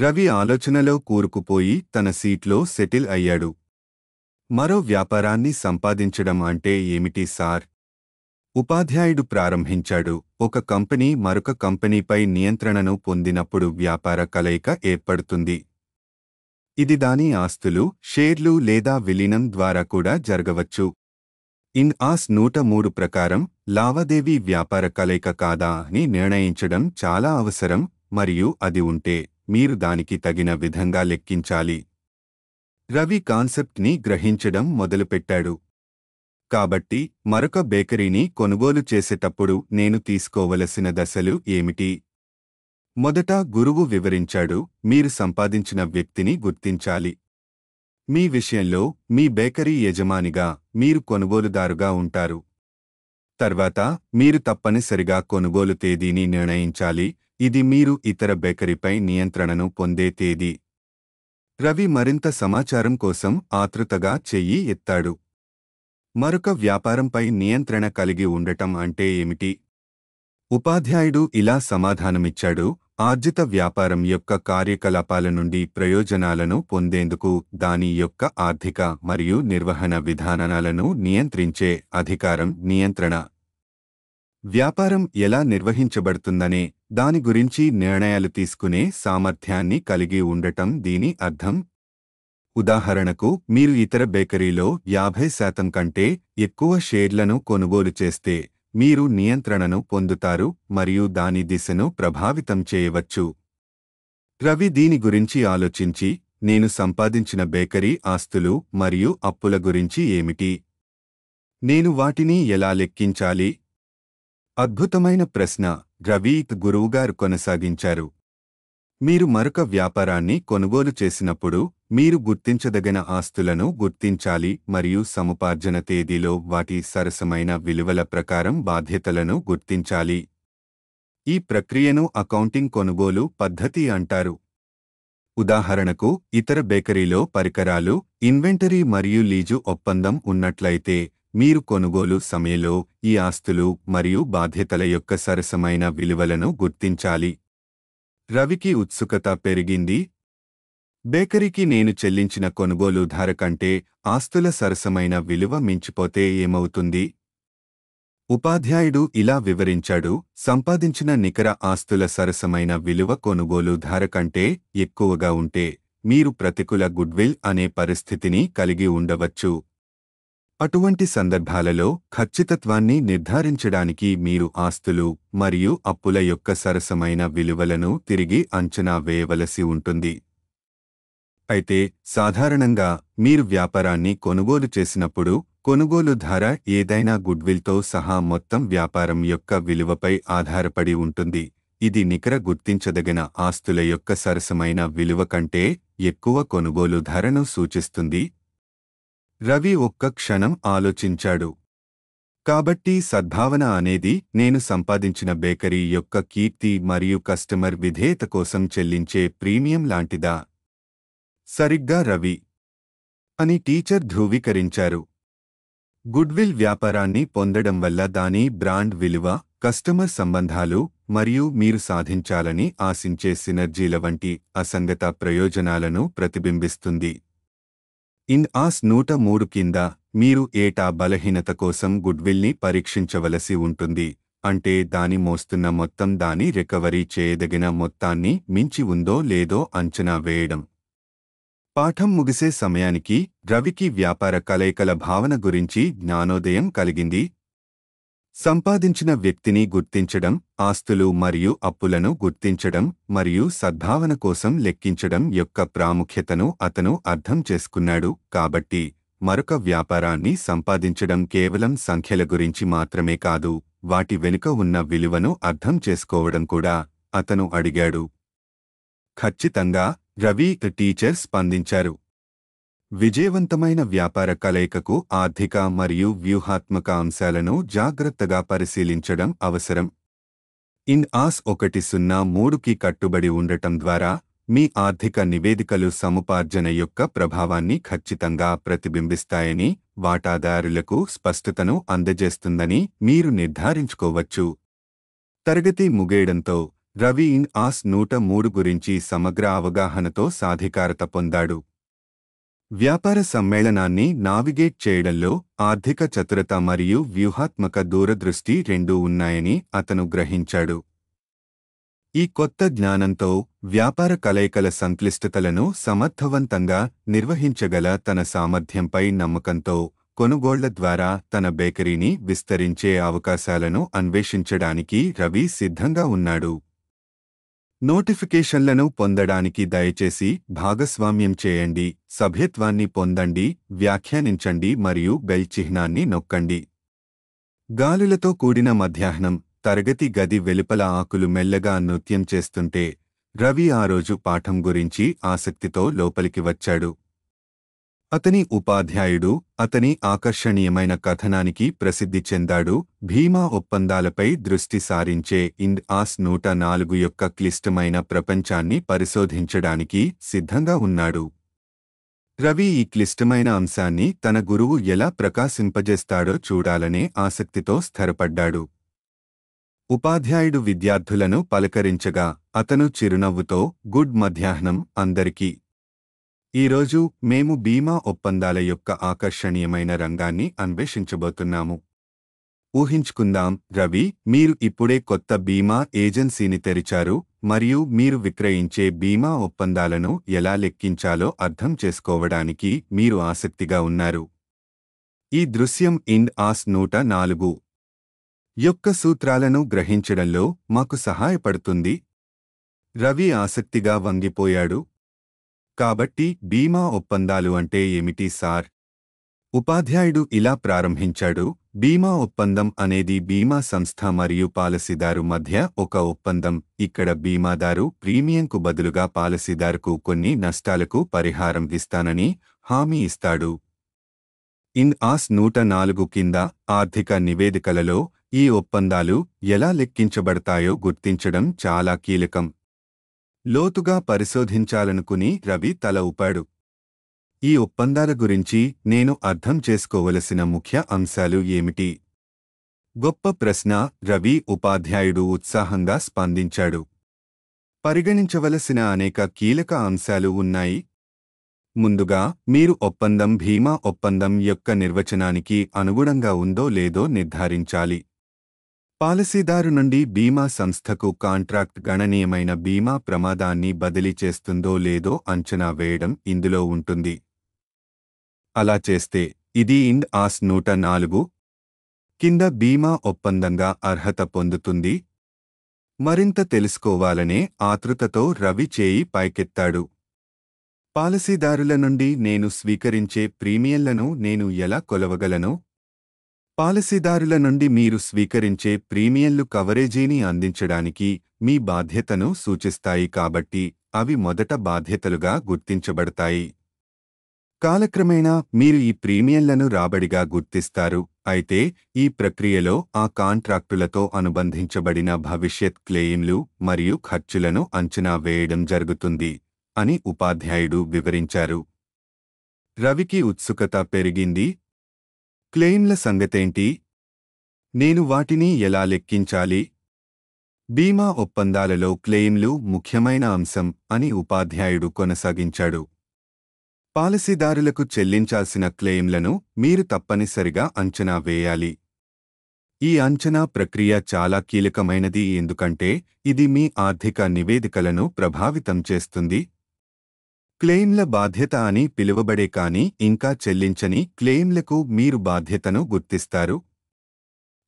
రవి ఆలోచనలో కూరుకుపోయి తన సీట్లో సెటిల్ అయ్యాడు మరో వ్యాపారాన్ని సంపాదించడం అంటే ఏమిటి సార్ ఉపాధ్యాయుడు ప్రారంభించాడు ఒక కంపెనీ మరొక కంపెనీపై నియంత్రణను పొందినప్పుడు వ్యాపార కలయిక ఏర్పడుతుంది ఇది దాని ఆస్తులు షేర్లు లేదా విలీనం ద్వారా కూడా జరగవచ్చు ఇన్ ఆస్ నూట మూడు ప్రకారం లావాదేవీ వ్యాపార కలయిక కాదా అని నిర్ణయించడం చాలా అవసరం మరియు అది ఉంటే మీరు దానికి తగిన విధంగా లెక్కించాలి రవి కాన్సెప్ట్ ని గ్రహించడం మొదలుపెట్టాడు కాబట్టి మరొక బేకరీని కొనుగోలు చేసేటప్పుడు నేను తీసుకోవలసిన దశలు ఏమిటి మొదట గురువు వివరించాడు మీరు సంపాదించిన వ్యక్తిని గుర్తించాలి మీ విషయంలో మీ బేకరీ యజమానిగా మీరు కొనుగోలుదారుగా ఉంటారు తర్వాత మీరు తప్పనిసరిగా కొనుగోలు తేదీని నిర్ణయించాలి ఇది మీరు ఇతర బేకరీపై నియంత్రణను పొందే తేదీ రవి మరింత సమాచారం కోసం ఆతృతగా చెయ్యి ఎత్తాడు మరొక వ్యాపారంపై నియంత్రణ కలిగి ఉండటం అంటే ఏమిటి ఉపాధ్యాయుడు ఇలా సమాధానమిచ్చాడు ఆర్జిత వ్యాపారం యొక్క కార్యకలాపాల నుండి ప్రయోజనాలను పొందేందుకు దాని యొక్క ఆర్థిక మరియు నిర్వహణ విధానాలను నియంత్రించే అధికారం నియంత్రణ వ్యాపారం ఎలా నిర్వహించబడుతుందనే దాని గురించి నిర్ణయాలు తీసుకునే సామర్థ్యాన్ని కలిగి ఉండటం దీని అర్థం ఉదాహరణకు మీరు ఇతర బేకరీలో యాభై శాతం కంటే ఎక్కువ షేర్లను కొనుగోలు చేస్తే మీరు నియంత్రణను పొందుతారు మరియు దాని దిశను ప్రభావితం చేయవచ్చు రవి దీని గురించి ఆలోచించి నేను సంపాదించిన బేకరీ ఆస్తులు మరియు అప్పుల గురించి ఏమిటి నేను వాటిని ఎలా లెక్కించాలి అద్భుతమైన ప్రశ్న రవీత్ గురువుగారు కొనసాగించారు మీరు మరొక వ్యాపారాన్ని కొనుగోలు చేసినప్పుడు మీరు గుర్తించదగిన ఆస్తులను గుర్తించాలి మరియు సముపార్జన తేదీలో వాటి సరసమైన విలువల ప్రకారం బాధ్యతలను గుర్తించాలి ఈ ప్రక్రియను అకౌంటింగ్ కొనుగోలు పద్ధతి అంటారు ఉదాహరణకు ఇతర బేకరీలో పరికరాలు ఇన్వెంటరీ మరియు లీజు ఒప్పందం ఉన్నట్లయితే మీరు కొనుగోలు సమయంలో ఈ ఆస్తులు మరియు బాధ్యతల యొక్క సరసమైన విలువలను గుర్తించాలి రవికి ఉత్సుకత పెరిగింది బేకరీకి నేను చెల్లించిన కొనుగోలు ధర కంటే ఆస్తుల సరసమైన విలువ మించిపోతే ఏమవుతుంది ఉపాధ్యాయుడు ఇలా వివరించాడు సంపాదించిన నికర ఆస్తుల సరసమైన విలువ కొనుగోలు ధర కంటే ఎక్కువగా ఉంటే మీరు ప్రతికూల గుడ్విల్ అనే పరిస్థితిని కలిగి ఉండవచ్చు అటువంటి సందర్భాలలో ఖచ్చితత్వాన్ని నిర్ధారించడానికి మీరు ఆస్తులు మరియు అప్పుల యొక్క సరసమైన విలువలను తిరిగి అంచనా వేయవలసి ఉంటుంది అయితే సాధారణంగా మీరు వ్యాపారాన్ని కొనుగోలు చేసినప్పుడు కొనుగోలు ధర ఏదైనా గుడ్విల్తో సహా మొత్తం వ్యాపారం యొక్క విలువపై ఆధారపడి ఉంటుంది ఇది నికర గుర్తించదగిన ఆస్తుల యొక్క సరసమైన విలువ కంటే ఎక్కువ కొనుగోలు ధరను సూచిస్తుంది రవి ఒక్క క్షణం ఆలోచించాడు కాబట్టి సద్భావన అనేది నేను సంపాదించిన బేకరీ యొక్క కీర్తి మరియు కస్టమర్ విధేయత కోసం చెల్లించే ప్రీమియం లాంటిదా సరిగ్గా రవి అని టీచర్ ధ్రువీకరించారు గుడ్విల్ వ్యాపారాన్ని పొందడం వల్ల దాని బ్రాండ్ విలువ కస్టమర్ సంబంధాలు మరియు మీరు సాధించాలని ఆశించే సినర్జీల వంటి అసంగత ప్రయోజనాలను ప్రతిబింబిస్తుంది ఇన్ ఆస్ నూట మూడు కింద మీరు ఏటా బలహీనత కోసం గుడ్విల్ని పరీక్షించవలసి ఉంటుంది అంటే దాని మోస్తున్న మొత్తం దాని రికవరీ చేయదగిన మొత్తాన్ని మించి ఉందో లేదో అంచనా వేయడం పాఠం ముగిసే సమయానికి రవికి వ్యాపార కలయికల భావన గురించి జ్ఞానోదయం కలిగింది సంపాదించిన వ్యక్తిని గుర్తించడం ఆస్తులు మరియు అప్పులను గుర్తించడం మరియు సద్భావన కోసం లెక్కించడం యొక్క ప్రాముఖ్యతను అతను అర్థం చేసుకున్నాడు కాబట్టి మరొక వ్యాపారాన్ని సంపాదించడం కేవలం సంఖ్యల గురించి మాత్రమే కాదు వాటి వెనుక ఉన్న విలువను అర్థం చేసుకోవడం కూడా అతను అడిగాడు ఖచ్చితంగా రవి టీచర్ స్పందించారు విజయవంతమైన వ్యాపార కలయికకు ఆర్థిక మరియు వ్యూహాత్మక అంశాలను జాగ్రత్తగా పరిశీలించడం అవసరం ఇన్ ఆస్ ఒకటి సున్నా మూడుకి కట్టుబడి ఉండటం ద్వారా మీ ఆర్థిక నివేదికలు సముపార్జన యొక్క ప్రభావాన్ని ఖచ్చితంగా ప్రతిబింబిస్తాయని వాటాదారులకు స్పష్టతను అందజేస్తుందని మీరు నిర్ధారించుకోవచ్చు తరగతి ముగేయడంతో రవి ఇన్ ఆస్ నూట మూడు గురించి సమగ్ర అవగాహనతో సాధికారత పొందాడు వ్యాపార సమ్మేళనాన్ని నావిగేట్ చేయడంలో ఆర్థిక చతురత మరియు వ్యూహాత్మక దూరదృష్టి రెండూ ఉన్నాయని అతను గ్రహించాడు ఈ కొత్త జ్ఞానంతో వ్యాపార కలయికల సంక్లిష్టతలను సమర్థవంతంగా నిర్వహించగల తన సామర్థ్యంపై నమ్మకంతో కొనుగోళ్ల ద్వారా తన బేకరీని విస్తరించే అవకాశాలను అన్వేషించడానికి రవి సిద్ధంగా ఉన్నాడు నోటిఫికేషన్లను పొందడానికి దయచేసి భాగస్వామ్యం చేయండి సభ్యత్వాన్ని పొందండి వ్యాఖ్యానించండి మరియు బెల్ చిహ్నాన్ని నొక్కండి గాలులతో కూడిన మధ్యాహ్నం తరగతి గది వెలుపల ఆకులు మెల్లగా నృత్యం చేస్తుంటే రవి ఆ రోజు పాఠం గురించి ఆసక్తితో లోపలికి వచ్చాడు అతని ఉపాధ్యాయుడు అతని ఆకర్షణీయమైన కథనానికి ప్రసిద్ధి చెందాడు భీమా ఒప్పందాలపై దృష్టి సారించే ఇండ్ ఆస్ నూట నాలుగు యొక్క క్లిష్టమైన ప్రపంచాన్ని పరిశోధించడానికి సిద్ధంగా ఉన్నాడు రవి ఈ క్లిష్టమైన అంశాన్ని తన గురువు ఎలా ప్రకాశింపజేస్తాడో చూడాలనే ఆసక్తితో స్థిరపడ్డాడు ఉపాధ్యాయుడు విద్యార్థులను పలకరించగా అతను చిరునవ్వుతో గుడ్ మధ్యాహ్నం అందరికీ ఈరోజు మేము బీమా ఒప్పందాల యొక్క ఆకర్షణీయమైన రంగాన్ని అన్వేషించబోతున్నాము ఊహించుకుందాం రవి మీరు ఇప్పుడే కొత్త బీమా ఏజెన్సీని తెరిచారు మరియు మీరు విక్రయించే బీమా ఒప్పందాలను ఎలా లెక్కించాలో అర్థం చేసుకోవడానికి మీరు ఆసక్తిగా ఉన్నారు ఈ దృశ్యం ఇండ్ ఆస్ నూట నాలుగు యొక్క సూత్రాలను గ్రహించడంలో మాకు సహాయపడుతుంది రవి ఆసక్తిగా వంగిపోయాడు కాబట్టి బీమా ఒప్పందాలు అంటే ఏమిటి సార్ ఉపాధ్యాయుడు ఇలా ప్రారంభించాడు బీమా ఒప్పందం అనేది బీమా సంస్థ మరియు పాలసీదారు మధ్య ఒక ఒప్పందం ఇక్కడ బీమాదారు ప్రీమియంకు బదులుగా పాలసీదారుకు కొన్ని నష్టాలకు పరిహారం ఇస్తానని హామీ ఇస్తాడు ఇన్ ఆస్ నూట నాలుగు కింద ఆర్థిక నివేదికలలో ఈ ఒప్పందాలు ఎలా లెక్కించబడతాయో గుర్తించడం చాలా కీలకం లోతుగా పరిశోధించాలనుకుని రవి తల ఊపాడు ఈ ఒప్పందాల గురించి నేను అర్థం చేసుకోవలసిన ముఖ్య అంశాలు ఏమిటి గొప్ప ప్రశ్న రవి ఉపాధ్యాయుడు ఉత్సాహంగా స్పందించాడు పరిగణించవలసిన అనేక కీలక అంశాలు ఉన్నాయి ముందుగా మీరు ఒప్పందం భీమా ఒప్పందం యొక్క నిర్వచనానికి అనుగుణంగా ఉందో లేదో నిర్ధారించాలి పాలసీదారు నుండి బీమా సంస్థకు కాంట్రాక్ట్ గణనీయమైన బీమా ప్రమాదాన్ని బదిలీ చేస్తుందో లేదో అంచనా వేయడం ఇందులో ఉంటుంది అలా చేస్తే ఇది ఇండ్ ఆస్ నూట నాలుగు కింద బీమా ఒప్పందంగా అర్హత పొందుతుంది మరింత తెలుసుకోవాలనే ఆతృతతో రవి చేయి పైకెత్తాడు పాలసీదారుల నుండి నేను స్వీకరించే ప్రీమియంలను నేను ఎలా కొలవగలను పాలసీదారుల నుండి మీరు స్వీకరించే ప్రీమియంలు కవరేజీని అందించడానికి మీ బాధ్యతను సూచిస్తాయి కాబట్టి అవి మొదట బాధ్యతలుగా గుర్తించబడతాయి కాలక్రమేణా మీరు ఈ ప్రీమియంలను రాబడిగా గుర్తిస్తారు అయితే ఈ ప్రక్రియలో ఆ కాంట్రాక్టులతో అనుబంధించబడిన భవిష్యత్ క్లెయిమ్లు మరియు ఖర్చులను అంచనా వేయడం జరుగుతుంది అని ఉపాధ్యాయుడు వివరించారు రవికి ఉత్సుకత పెరిగింది క్లెయిమ్ల సంగతేంటి నేను వాటిని ఎలా లెక్కించాలి బీమా ఒప్పందాలలో క్లెయిమ్లు ముఖ్యమైన అంశం అని ఉపాధ్యాయుడు కొనసాగించాడు పాలసీదారులకు చెల్లించాల్సిన క్లెయిమ్లను మీరు తప్పనిసరిగా అంచనా వేయాలి ఈ అంచనా ప్రక్రియ చాలా కీలకమైనది ఎందుకంటే ఇది మీ ఆర్థిక నివేదికలను ప్రభావితం చేస్తుంది క్లెయిమ్ల బాధ్యత అని పిలువబడే కానీ ఇంకా చెల్లించని క్లెయిమ్లకు మీరు బాధ్యతను గుర్తిస్తారు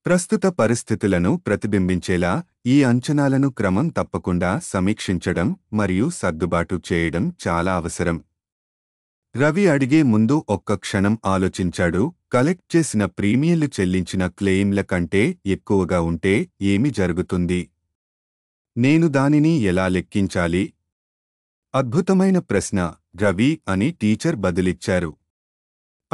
ప్రస్తుత పరిస్థితులను ప్రతిబింబించేలా ఈ అంచనాలను క్రమం తప్పకుండా సమీక్షించడం మరియు సర్దుబాటు చేయడం చాలా అవసరం రవి అడిగే ముందు ఒక్క క్షణం ఆలోచించాడు కలెక్ట్ చేసిన ప్రీమియంలు చెల్లించిన క్లెయిమ్ల కంటే ఎక్కువగా ఉంటే ఏమి జరుగుతుంది నేను దానిని ఎలా లెక్కించాలి అద్భుతమైన ప్రశ్న రవి అని టీచర్ బదులిచ్చారు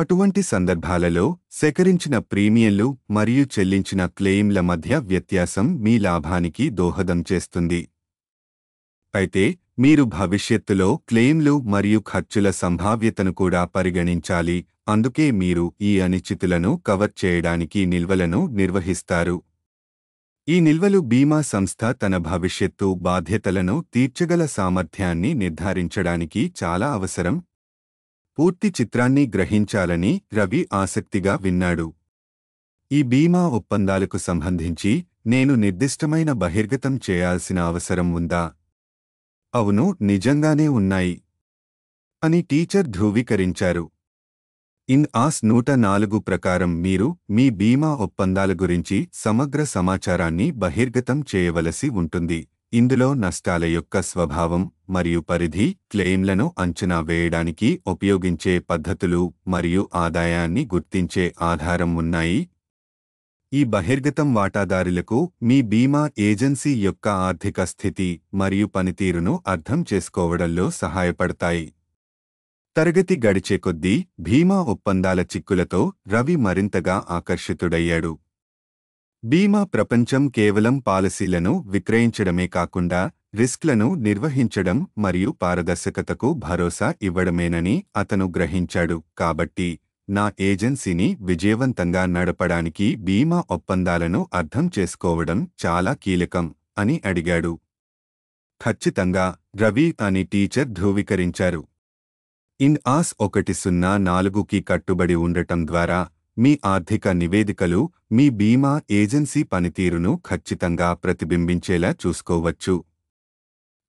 అటువంటి సందర్భాలలో సేకరించిన ప్రీమియంలు మరియు చెల్లించిన క్లెయిమ్ల మధ్య వ్యత్యాసం మీ లాభానికి దోహదం చేస్తుంది అయితే మీరు భవిష్యత్తులో క్లెయిమ్లు మరియు ఖర్చుల సంభావ్యతను కూడా పరిగణించాలి అందుకే మీరు ఈ అనిశ్చితులను కవర్ చేయడానికి నిల్వలను నిర్వహిస్తారు ఈ నిల్వలు బీమా సంస్థ తన భవిష్యత్తు బాధ్యతలను తీర్చగల సామర్థ్యాన్ని నిర్ధారించడానికి చాలా అవసరం పూర్తి చిత్రాన్ని గ్రహించాలని రవి ఆసక్తిగా విన్నాడు ఈ బీమా ఒప్పందాలకు సంబంధించి నేను నిర్దిష్టమైన బహిర్గతం చేయాల్సిన అవసరం ఉందా అవును నిజంగానే ఉన్నాయి అని టీచర్ ధ్రువీకరించారు ఇన్ ఆస్ నూట నాలుగు ప్రకారం మీరు మీ బీమా ఒప్పందాల గురించి సమగ్ర సమాచారాన్ని బహిర్గతం చేయవలసి ఉంటుంది ఇందులో నష్టాల యొక్క స్వభావం మరియు పరిధి క్లెయిమ్లను అంచనా వేయడానికి ఉపయోగించే పద్ధతులు మరియు ఆదాయాన్ని గుర్తించే ఆధారం ఉన్నాయి ఈ బహిర్గతం వాటాదారులకు మీ బీమా ఏజెన్సీ యొక్క ఆర్థిక స్థితి మరియు పనితీరును అర్థం చేసుకోవడంలో సహాయపడతాయి తరగతి గడిచే కొద్దీ భీమా ఒప్పందాల చిక్కులతో రవి మరింతగా ఆకర్షితుడయ్యాడు బీమా ప్రపంచం కేవలం పాలసీలను విక్రయించడమే కాకుండా రిస్క్లను నిర్వహించడం మరియు పారదర్శకతకు భరోసా ఇవ్వడమేనని అతను గ్రహించాడు కాబట్టి నా ఏజెన్సీని విజయవంతంగా నడపడానికి బీమా ఒప్పందాలను అర్థం చేసుకోవడం చాలా కీలకం అని అడిగాడు ఖచ్చితంగా రవి అని టీచర్ ధ్రువీకరించారు ఇన్ ఆస్ ఒకటి సున్నా నాలుగుకి కట్టుబడి ఉండటం ద్వారా మీ ఆర్థిక నివేదికలు మీ బీమా ఏజెన్సీ పనితీరును ఖచ్చితంగా ప్రతిబింబించేలా చూసుకోవచ్చు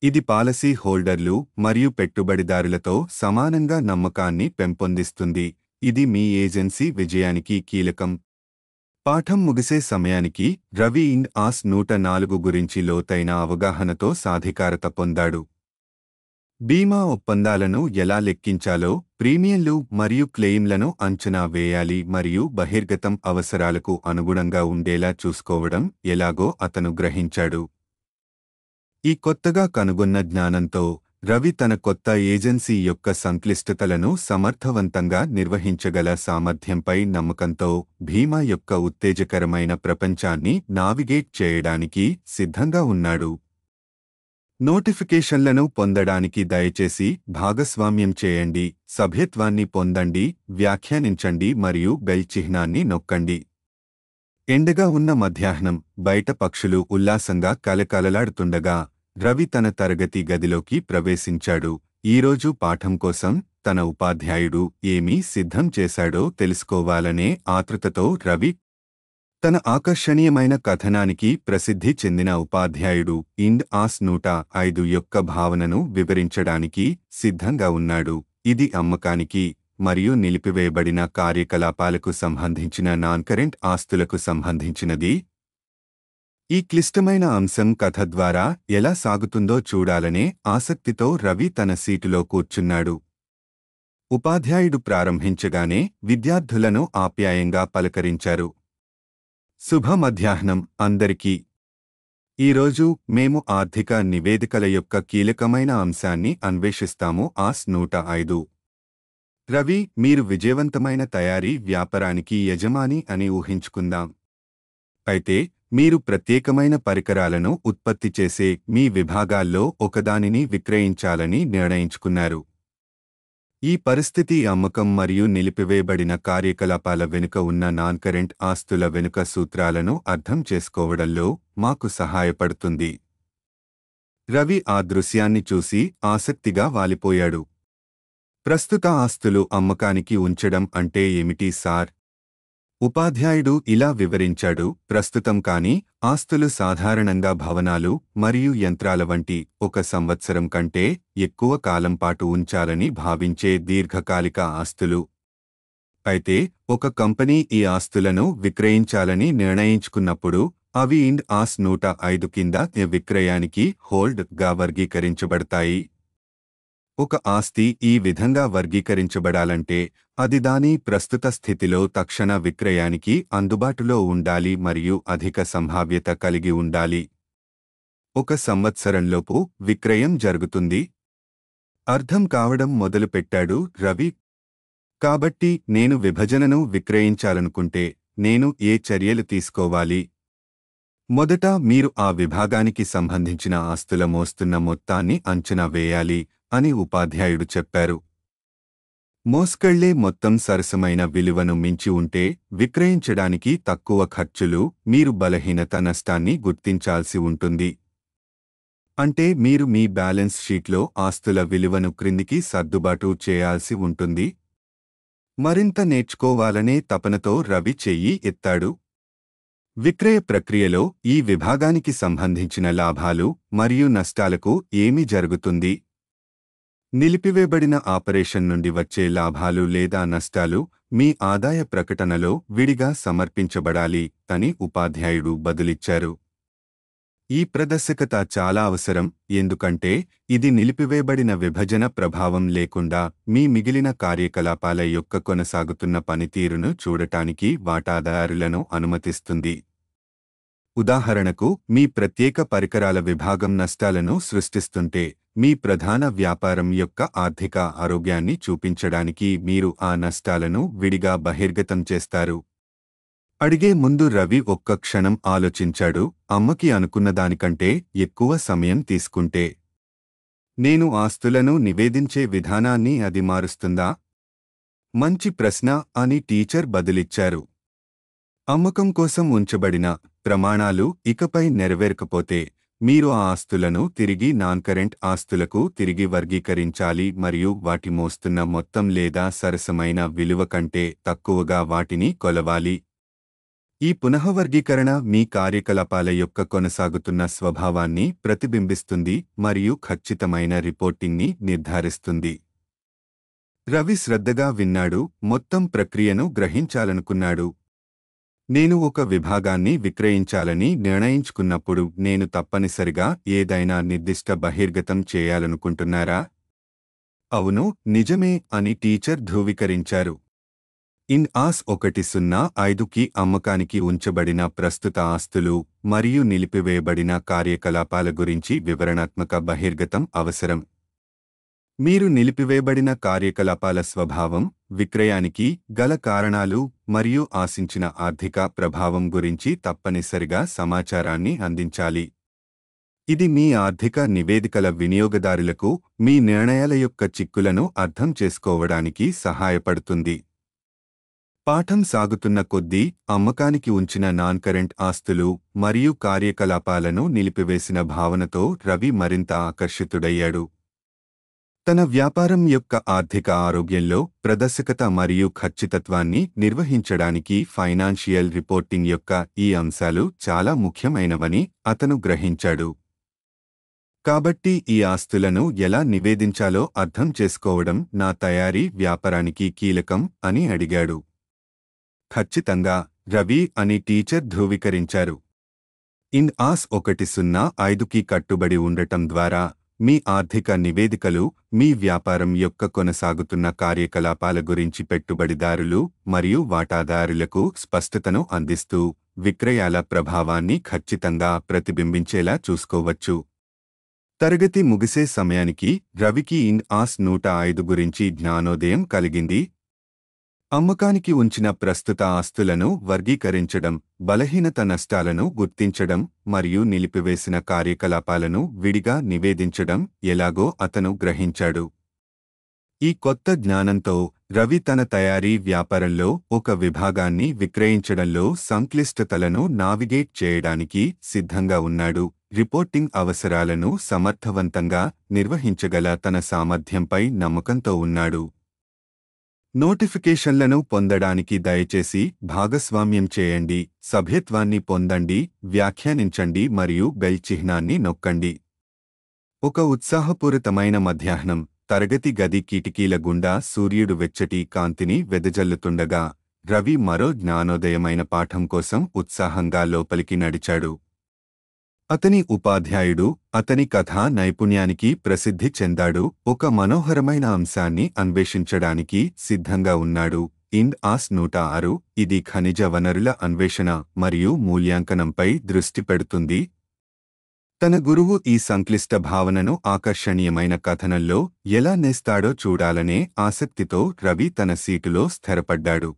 ఇది పాలసీ హోల్డర్లు మరియు పెట్టుబడిదారులతో సమానంగా నమ్మకాన్ని పెంపొందిస్తుంది ఇది మీ ఏజెన్సీ విజయానికి కీలకం పాఠం ముగిసే సమయానికి రవి ఇన్ ఆస్ నూట నాలుగు గురించి లోతైన అవగాహనతో సాధికారత పొందాడు బీమా ఒప్పందాలను ఎలా లెక్కించాలో ప్రీమియంలు మరియు క్లెయిమ్లను అంచనా వేయాలి మరియు బహిర్గతం అవసరాలకు అనుగుణంగా ఉండేలా చూసుకోవడం ఎలాగో అతను గ్రహించాడు ఈ కొత్తగా కనుగొన్న జ్ఞానంతో రవి తన కొత్త ఏజెన్సీ యొక్క సంక్లిష్టతలను సమర్థవంతంగా నిర్వహించగల సామర్థ్యంపై నమ్మకంతో భీమా యొక్క ఉత్తేజకరమైన ప్రపంచాన్ని నావిగేట్ చేయడానికి సిద్ధంగా ఉన్నాడు నోటిఫికేషన్లను పొందడానికి దయచేసి భాగస్వామ్యం చేయండి సభ్యత్వాన్ని పొందండి వ్యాఖ్యానించండి మరియు బెల్ చిహ్నాన్ని నొక్కండి ఎండగా ఉన్న మధ్యాహ్నం బయట పక్షులు ఉల్లాసంగా కలకలలాడుతుండగా రవి తన తరగతి గదిలోకి ప్రవేశించాడు ఈరోజు పాఠం కోసం తన ఉపాధ్యాయుడు ఏమీ సిద్ధం చేశాడో తెలుసుకోవాలనే ఆతృతతో రవి తన ఆకర్షణీయమైన కథనానికి ప్రసిద్ధి చెందిన ఉపాధ్యాయుడు ఇండ్ ఆస్ నూట ఐదు యొక్క భావనను వివరించడానికి సిద్ధంగా ఉన్నాడు ఇది అమ్మకానికి మరియు నిలిపివేయబడిన కార్యకలాపాలకు సంబంధించిన నాన్కరెంట్ ఆస్తులకు సంబంధించినది ఈ క్లిష్టమైన అంశం కథ ద్వారా ఎలా సాగుతుందో చూడాలనే ఆసక్తితో రవి తన సీటులో కూర్చున్నాడు ఉపాధ్యాయుడు ప్రారంభించగానే విద్యార్థులను ఆప్యాయంగా పలకరించారు శుభ మధ్యాహ్నం అందరికీ ఈరోజు మేము ఆర్థిక నివేదికల యొక్క కీలకమైన అంశాన్ని అన్వేషిస్తాము ఆస్ నూట ఐదు రవి మీరు విజయవంతమైన తయారీ వ్యాపారానికి యజమాని అని ఊహించుకుందాం అయితే మీరు ప్రత్యేకమైన పరికరాలను ఉత్పత్తి చేసే మీ విభాగాల్లో ఒకదానిని విక్రయించాలని నిర్ణయించుకున్నారు ఈ పరిస్థితి అమ్మకం మరియు నిలిపివేయబడిన కార్యకలాపాల వెనుక ఉన్న నాన్ కరెంట్ ఆస్తుల వెనుక సూత్రాలను అర్థం చేసుకోవడంలో మాకు సహాయపడుతుంది రవి ఆ దృశ్యాన్ని చూసి ఆసక్తిగా వాలిపోయాడు ప్రస్తుత ఆస్తులు అమ్మకానికి ఉంచడం అంటే ఏమిటి సార్ ఉపాధ్యాయుడు ఇలా వివరించాడు ప్రస్తుతం కానీ ఆస్తులు సాధారణంగా భవనాలు మరియు యంత్రాల వంటి ఒక సంవత్సరం కంటే ఎక్కువ కాలం పాటు ఉంచాలని భావించే దీర్ఘకాలిక ఆస్తులు అయితే ఒక కంపెనీ ఈ ఆస్తులను విక్రయించాలని నిర్ణయించుకున్నప్పుడు అవి ఇండ్ ఆస్ నూట ఐదు కింద విక్రయానికి హోల్డ్ గా వర్గీకరించబడతాయి ఒక ఆస్తి ఈ విధంగా వర్గీకరించబడాలంటే అది దాని ప్రస్తుత స్థితిలో తక్షణ విక్రయానికి అందుబాటులో ఉండాలి మరియు అధిక సంభావ్యత కలిగి ఉండాలి ఒక సంవత్సరంలోపు విక్రయం జరుగుతుంది అర్థం కావడం మొదలుపెట్టాడు రవి కాబట్టి నేను విభజనను విక్రయించాలనుకుంటే నేను ఏ చర్యలు తీసుకోవాలి మొదట మీరు ఆ విభాగానికి సంబంధించిన ఆస్తుల మోస్తున్న మొత్తాన్ని అంచనా వేయాలి అని ఉపాధ్యాయుడు చెప్పారు మోస్కళ్లే మొత్తం సరసమైన విలువను మించి ఉంటే విక్రయించడానికి తక్కువ ఖర్చులు మీరు బలహీనత నష్టాన్ని గుర్తించాల్సి ఉంటుంది అంటే మీరు మీ బ్యాలెన్స్ షీట్లో ఆస్తుల విలువను క్రిందికి సర్దుబాటు చేయాల్సి ఉంటుంది మరింత నేర్చుకోవాలనే తపనతో రవి చెయ్యి ఎత్తాడు విక్రయ ప్రక్రియలో ఈ విభాగానికి సంబంధించిన లాభాలు మరియు నష్టాలకు ఏమి జరుగుతుంది నిలిపివేయబడిన ఆపరేషన్ నుండి వచ్చే లాభాలు లేదా నష్టాలు మీ ఆదాయ ప్రకటనలో విడిగా సమర్పించబడాలి అని ఉపాధ్యాయుడు బదులిచ్చారు ఈ ప్రదర్శకత చాలా అవసరం ఎందుకంటే ఇది నిలిపివేయబడిన విభజన ప్రభావం లేకుండా మీ మిగిలిన కార్యకలాపాల యొక్క కొనసాగుతున్న పనితీరును చూడటానికి వాటాదారులను అనుమతిస్తుంది ఉదాహరణకు మీ ప్రత్యేక పరికరాల విభాగం నష్టాలను సృష్టిస్తుంటే మీ ప్రధాన వ్యాపారం యొక్క ఆర్థిక ఆరోగ్యాన్ని చూపించడానికి మీరు ఆ నష్టాలను విడిగా బహిర్గతం చేస్తారు అడిగే ముందు రవి ఒక్క క్షణం ఆలోచించాడు అమ్మకి అనుకున్న దానికంటే ఎక్కువ సమయం తీసుకుంటే నేను ఆస్తులను నివేదించే విధానాన్ని అది మారుస్తుందా మంచి ప్రశ్న అని టీచర్ బదిలిచ్చారు అమ్మకం కోసం ఉంచబడిన ప్రమాణాలు ఇకపై నెరవేరకపోతే మీరు ఆ ఆస్తులను తిరిగి నాన్ కరెంట్ ఆస్తులకు తిరిగి వర్గీకరించాలి మరియు వాటి మోస్తున్న మొత్తం లేదా సరసమైన విలువ కంటే తక్కువగా వాటిని కొలవాలి ఈ పునఃవర్గీకరణ మీ కార్యకలాపాల యొక్క కొనసాగుతున్న స్వభావాన్ని ప్రతిబింబిస్తుంది మరియు ఖచ్చితమైన రిపోర్టింగ్ని నిర్ధారిస్తుంది రవి శ్రద్ధగా విన్నాడు మొత్తం ప్రక్రియను గ్రహించాలనుకున్నాడు నేను ఒక విభాగాన్ని విక్రయించాలని నిర్ణయించుకున్నప్పుడు నేను తప్పనిసరిగా ఏదైనా నిర్దిష్ట బహిర్గతం చేయాలనుకుంటున్నారా అవును నిజమే అని టీచర్ ధ్రువీకరించారు ఇన్ ఆస్ ఒకటి సున్నా ఐదుకి అమ్మకానికి ఉంచబడిన ప్రస్తుత ఆస్తులు మరియు నిలిపివేయబడిన కార్యకలాపాల గురించి వివరణాత్మక బహిర్గతం అవసరం మీరు నిలిపివేయబడిన కార్యకలాపాల స్వభావం విక్రయానికి గల కారణాలు మరియు ఆశించిన ఆర్థిక ప్రభావం గురించి తప్పనిసరిగా సమాచారాన్ని అందించాలి ఇది మీ ఆర్థిక నివేదికల వినియోగదారులకు మీ నిర్ణయాల యొక్క చిక్కులను అర్థం చేసుకోవడానికి సహాయపడుతుంది పాఠం సాగుతున్న కొద్దీ అమ్మకానికి ఉంచిన నాన్ కరెంట్ ఆస్తులు మరియు కార్యకలాపాలను నిలిపివేసిన భావనతో రవి మరింత ఆకర్షితుడయ్యాడు తన వ్యాపారం యొక్క ఆర్థిక ఆరోగ్యంలో ప్రదర్శకత మరియు ఖచ్చితత్వాన్ని నిర్వహించడానికి ఫైనాన్షియల్ రిపోర్టింగ్ యొక్క ఈ అంశాలు చాలా ముఖ్యమైనవని అతను గ్రహించాడు కాబట్టి ఈ ఆస్తులను ఎలా నివేదించాలో అర్థం చేసుకోవడం నా తయారీ వ్యాపారానికి కీలకం అని అడిగాడు ఖచ్చితంగా రవి అని టీచర్ ధృవీకరించారు ఇన్ ఆస్ ఒకటి సున్నా ఐదుకి కట్టుబడి ఉండటం ద్వారా మీ ఆర్థిక నివేదికలు మీ వ్యాపారం యొక్క కొనసాగుతున్న కార్యకలాపాల గురించి పెట్టుబడిదారులు మరియు వాటాదారులకు స్పష్టతను అందిస్తూ విక్రయాల ప్రభావాన్ని ఖచ్చితంగా ప్రతిబింబించేలా చూసుకోవచ్చు తరగతి ముగిసే సమయానికి రవికి ఇన్ ఆస్ నూట ఐదు గురించి జ్ఞానోదయం కలిగింది అమ్మకానికి ఉంచిన ప్రస్తుత ఆస్తులను వర్గీకరించడం బలహీనత నష్టాలను గుర్తించడం మరియు నిలిపివేసిన కార్యకలాపాలను విడిగా నివేదించడం ఎలాగో అతను గ్రహించాడు ఈ కొత్త జ్ఞానంతో రవి తన తయారీ వ్యాపారంలో ఒక విభాగాన్ని విక్రయించడంలో సంక్లిష్టతలను నావిగేట్ చేయడానికి సిద్ధంగా ఉన్నాడు రిపోర్టింగ్ అవసరాలను సమర్థవంతంగా నిర్వహించగల తన సామర్థ్యంపై నమ్మకంతో ఉన్నాడు నోటిఫికేషన్లను పొందడానికి దయచేసి భాగస్వామ్యం చేయండి సభ్యత్వాన్ని పొందండి వ్యాఖ్యానించండి మరియు బెల్ చిహ్నాన్ని నొక్కండి ఒక ఉత్సాహపూరితమైన మధ్యాహ్నం తరగతి గది కిటికీల గుండా సూర్యుడు వెచ్చటి కాంతిని వెదజల్లుతుండగా రవి మరో జ్ఞానోదయమైన పాఠం కోసం ఉత్సాహంగా లోపలికి నడిచాడు అతని ఉపాధ్యాయుడు అతని కథా నైపుణ్యానికి ప్రసిద్ధి చెందాడు ఒక మనోహరమైన అంశాన్ని అన్వేషించడానికి సిద్ధంగా ఉన్నాడు ఇండ్ ఆస్ నూట ఆరు ఇది ఖనిజ వనరుల అన్వేషణ మరియు మూల్యాంకనంపై దృష్టి పెడుతుంది తన గురువు ఈ సంక్లిష్ట భావనను ఆకర్షణీయమైన కథనంలో ఎలా నేస్తాడో చూడాలనే ఆసక్తితో రవి తన సీటులో స్థిరపడ్డాడు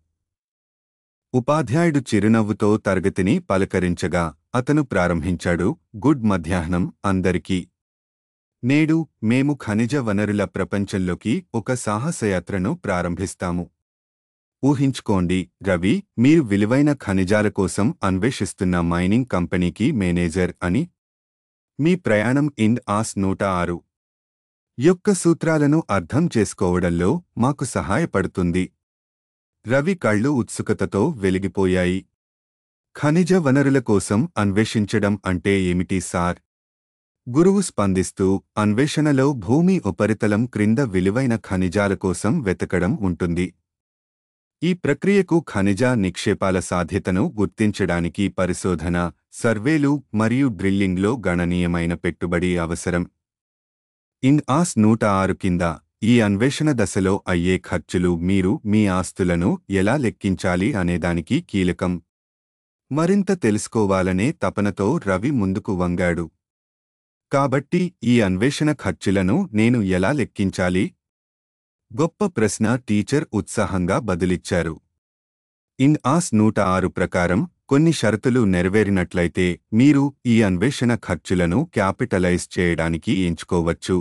ఉపాధ్యాయుడు చిరునవ్వుతో తరగతిని పలకరించగా అతను ప్రారంభించాడు గుడ్ మధ్యాహ్నం అందరికీ నేడు మేము ఖనిజ వనరుల ప్రపంచంలోకి ఒక సాహసయాత్రను ప్రారంభిస్తాము ఊహించుకోండి రవి మీరు విలువైన ఖనిజాల కోసం అన్వేషిస్తున్న మైనింగ్ కంపెనీకి మేనేజర్ అని మీ ప్రయాణం ఇన్ ఆస్ నూట ఆరు యొక్క సూత్రాలను అర్థం చేసుకోవడంలో మాకు సహాయపడుతుంది రవి కళ్ళు ఉత్సుకతతో వెలిగిపోయాయి ఖనిజ వనరుల కోసం అన్వేషించడం అంటే ఏమిటి సార్ గురువు స్పందిస్తూ అన్వేషణలో భూమి ఉపరితలం క్రింద విలువైన ఖనిజాల కోసం వెతకడం ఉంటుంది ఈ ప్రక్రియకు ఖనిజ నిక్షేపాల సాధ్యతను గుర్తించడానికి పరిశోధన సర్వేలు మరియు డ్రిల్లింగ్లో గణనీయమైన పెట్టుబడి అవసరం ఇన్ ఆస్ నూట ఆరు కింద ఈ అన్వేషణ దశలో అయ్యే ఖర్చులు మీరు మీ ఆస్తులను ఎలా లెక్కించాలి అనేదానికి కీలకం మరింత తెలుసుకోవాలనే తపనతో రవి ముందుకు వంగాడు కాబట్టి ఈ అన్వేషణ ఖర్చులను నేను ఎలా లెక్కించాలి గొప్ప ప్రశ్న టీచర్ ఉత్సాహంగా బదిలిచ్చారు ఇన్ ఆస్ నూట ఆరు ప్రకారం కొన్ని షరతులు నెరవేరినట్లయితే మీరు ఈ అన్వేషణ ఖర్చులను క్యాపిటలైజ్ చేయడానికి ఎంచుకోవచ్చు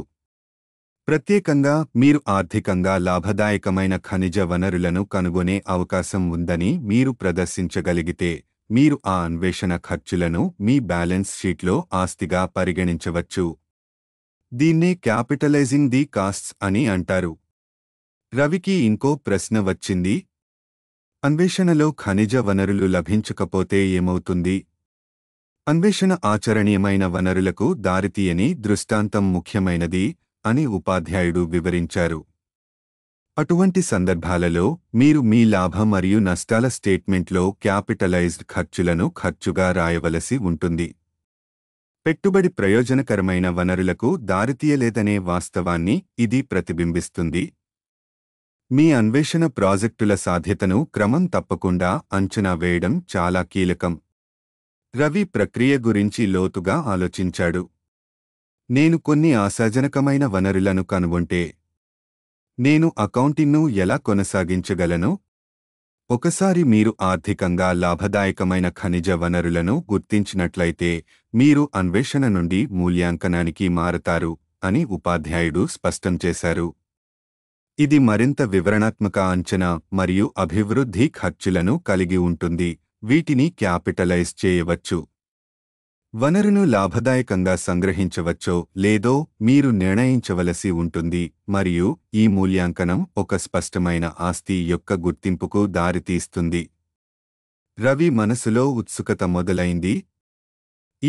ప్రత్యేకంగా మీరు ఆర్థికంగా లాభదాయకమైన ఖనిజ వనరులను కనుగొనే అవకాశం ఉందని మీరు ప్రదర్శించగలిగితే మీరు ఆ అన్వేషణ ఖర్చులను మీ బ్యాలెన్స్ షీట్లో ఆస్తిగా పరిగణించవచ్చు దీన్నే క్యాపిటలైజింగ్ ది కాస్ట్స్ అని అంటారు రవికి ఇంకో ప్రశ్న వచ్చింది అన్వేషణలో ఖనిజ వనరులు లభించకపోతే ఏమవుతుంది అన్వేషణ ఆచరణీయమైన వనరులకు దారితీయని దృష్టాంతం ముఖ్యమైనది అని ఉపాధ్యాయుడు వివరించారు అటువంటి సందర్భాలలో మీరు మీ లాభ మరియు నష్టాల స్టేట్మెంట్లో క్యాపిటలైజ్డ్ ఖర్చులను ఖర్చుగా రాయవలసి ఉంటుంది పెట్టుబడి ప్రయోజనకరమైన వనరులకు దారితీయలేదనే వాస్తవాన్ని ఇది ప్రతిబింబిస్తుంది మీ అన్వేషణ ప్రాజెక్టుల సాధ్యతను క్రమం తప్పకుండా అంచనా వేయడం చాలా కీలకం రవి ప్రక్రియ గురించి లోతుగా ఆలోచించాడు నేను కొన్ని ఆశాజనకమైన వనరులను కనుగొంటే నేను అకౌంటింగ్ను ఎలా కొనసాగించగలను ఒకసారి మీరు ఆర్థికంగా లాభదాయకమైన ఖనిజ వనరులను గుర్తించినట్లయితే మీరు అన్వేషణ నుండి మూల్యాంకనానికి మారతారు అని ఉపాధ్యాయుడు స్పష్టం చేశారు ఇది మరింత వివరణాత్మక అంచనా మరియు అభివృద్ధి ఖర్చులను కలిగి ఉంటుంది వీటిని క్యాపిటలైజ్ చేయవచ్చు వనరును లాభదాయకంగా సంగ్రహించవచ్చో లేదో మీరు నిర్ణయించవలసి ఉంటుంది మరియు ఈ మూల్యాంకనం ఒక స్పష్టమైన ఆస్తి యొక్క గుర్తింపుకు దారితీస్తుంది రవి మనసులో ఉత్సుకత మొదలైంది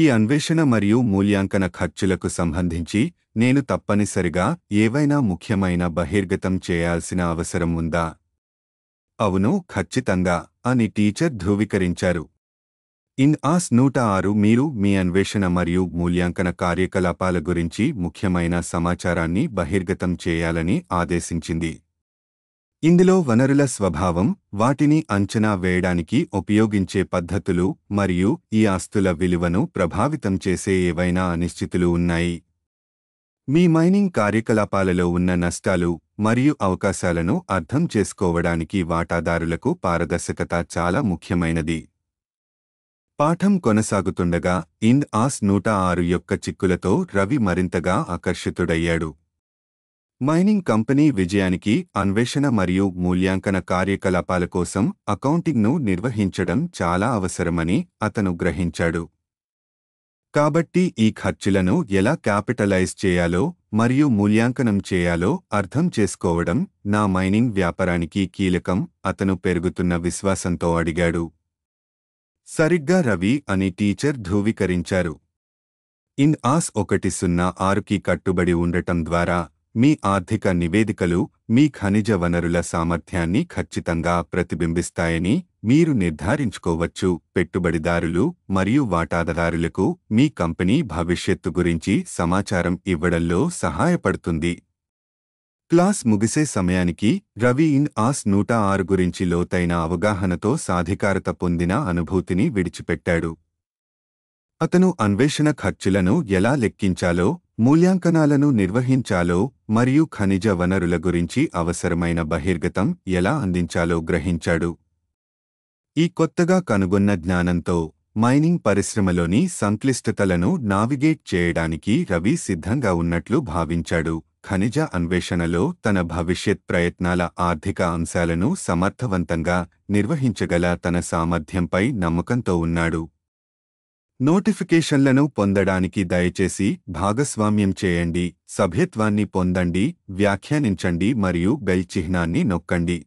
ఈ అన్వేషణ మరియు మూల్యాంకన ఖర్చులకు సంబంధించి నేను తప్పనిసరిగా ఏవైనా ముఖ్యమైన బహిర్గతం చేయాల్సిన అవసరం ఉందా అవును ఖచ్చితంగా అని టీచర్ ధృవీకరించారు ఇన్ ఆస్ నూట ఆరు మీరు మీ అన్వేషణ మరియు మూల్యాంకన కార్యకలాపాల గురించి ముఖ్యమైన సమాచారాన్ని బహిర్గతం చేయాలని ఆదేశించింది ఇందులో వనరుల స్వభావం వాటిని అంచనా వేయడానికి ఉపయోగించే పద్ధతులు మరియు ఈ ఆస్తుల విలువను ప్రభావితం చేసే ఏవైనా అనిశ్చితులు ఉన్నాయి మీ మైనింగ్ కార్యకలాపాలలో ఉన్న నష్టాలు మరియు అవకాశాలను అర్థం చేసుకోవడానికి వాటాదారులకు పారదర్శకత చాలా ముఖ్యమైనది పాఠం కొనసాగుతుండగా ఇండ్ ఆస్ నూట ఆరు యొక్క చిక్కులతో రవి మరింతగా ఆకర్షితుడయ్యాడు మైనింగ్ కంపెనీ విజయానికి అన్వేషణ మరియు మూల్యాంకన కార్యకలాపాల కోసం అకౌంటింగ్ను నిర్వహించడం చాలా అవసరమని అతను గ్రహించాడు కాబట్టి ఈ ఖర్చులను ఎలా క్యాపిటలైజ్ చేయాలో మరియు మూల్యాంకనం చేయాలో అర్థం చేసుకోవడం నా మైనింగ్ వ్యాపారానికి కీలకం అతను పెరుగుతున్న విశ్వాసంతో అడిగాడు సరిగ్గా రవి అని టీచర్ ధృవీకరించారు ఇన్ ఆస్ ఒకటి సున్నా ఆరుకి కట్టుబడి ఉండటం ద్వారా మీ ఆర్థిక నివేదికలు మీ ఖనిజ వనరుల సామర్థ్యాన్ని ఖచ్చితంగా ప్రతిబింబిస్తాయని మీరు నిర్ధారించుకోవచ్చు పెట్టుబడిదారులు మరియు వాటాదారులకు మీ కంపెనీ భవిష్యత్తు గురించి సమాచారం ఇవ్వడంలో సహాయపడుతుంది క్లాస్ ముగిసే సమయానికి రవి ఇన్ ఆస్ నూట ఆరు గురించి లోతైన అవగాహనతో సాధికారత పొందిన అనుభూతిని విడిచిపెట్టాడు అతను అన్వేషణ ఖర్చులను ఎలా లెక్కించాలో మూల్యాంకనాలను నిర్వహించాలో మరియు ఖనిజ వనరుల గురించి అవసరమైన బహిర్గతం ఎలా అందించాలో గ్రహించాడు ఈ కొత్తగా కనుగొన్న జ్ఞానంతో మైనింగ్ పరిశ్రమలోని సంక్లిష్టతలను నావిగేట్ చేయడానికి రవి సిద్ధంగా ఉన్నట్లు భావించాడు ఖనిజ అన్వేషణలో తన భవిష్యత్ ప్రయత్నాల ఆర్థిక అంశాలను సమర్థవంతంగా నిర్వహించగల తన సామర్థ్యంపై నమ్మకంతో ఉన్నాడు నోటిఫికేషన్లను పొందడానికి దయచేసి భాగస్వామ్యం చేయండి సభ్యత్వాన్ని పొందండి వ్యాఖ్యానించండి మరియు బెల్ చిహ్నాన్ని నొక్కండి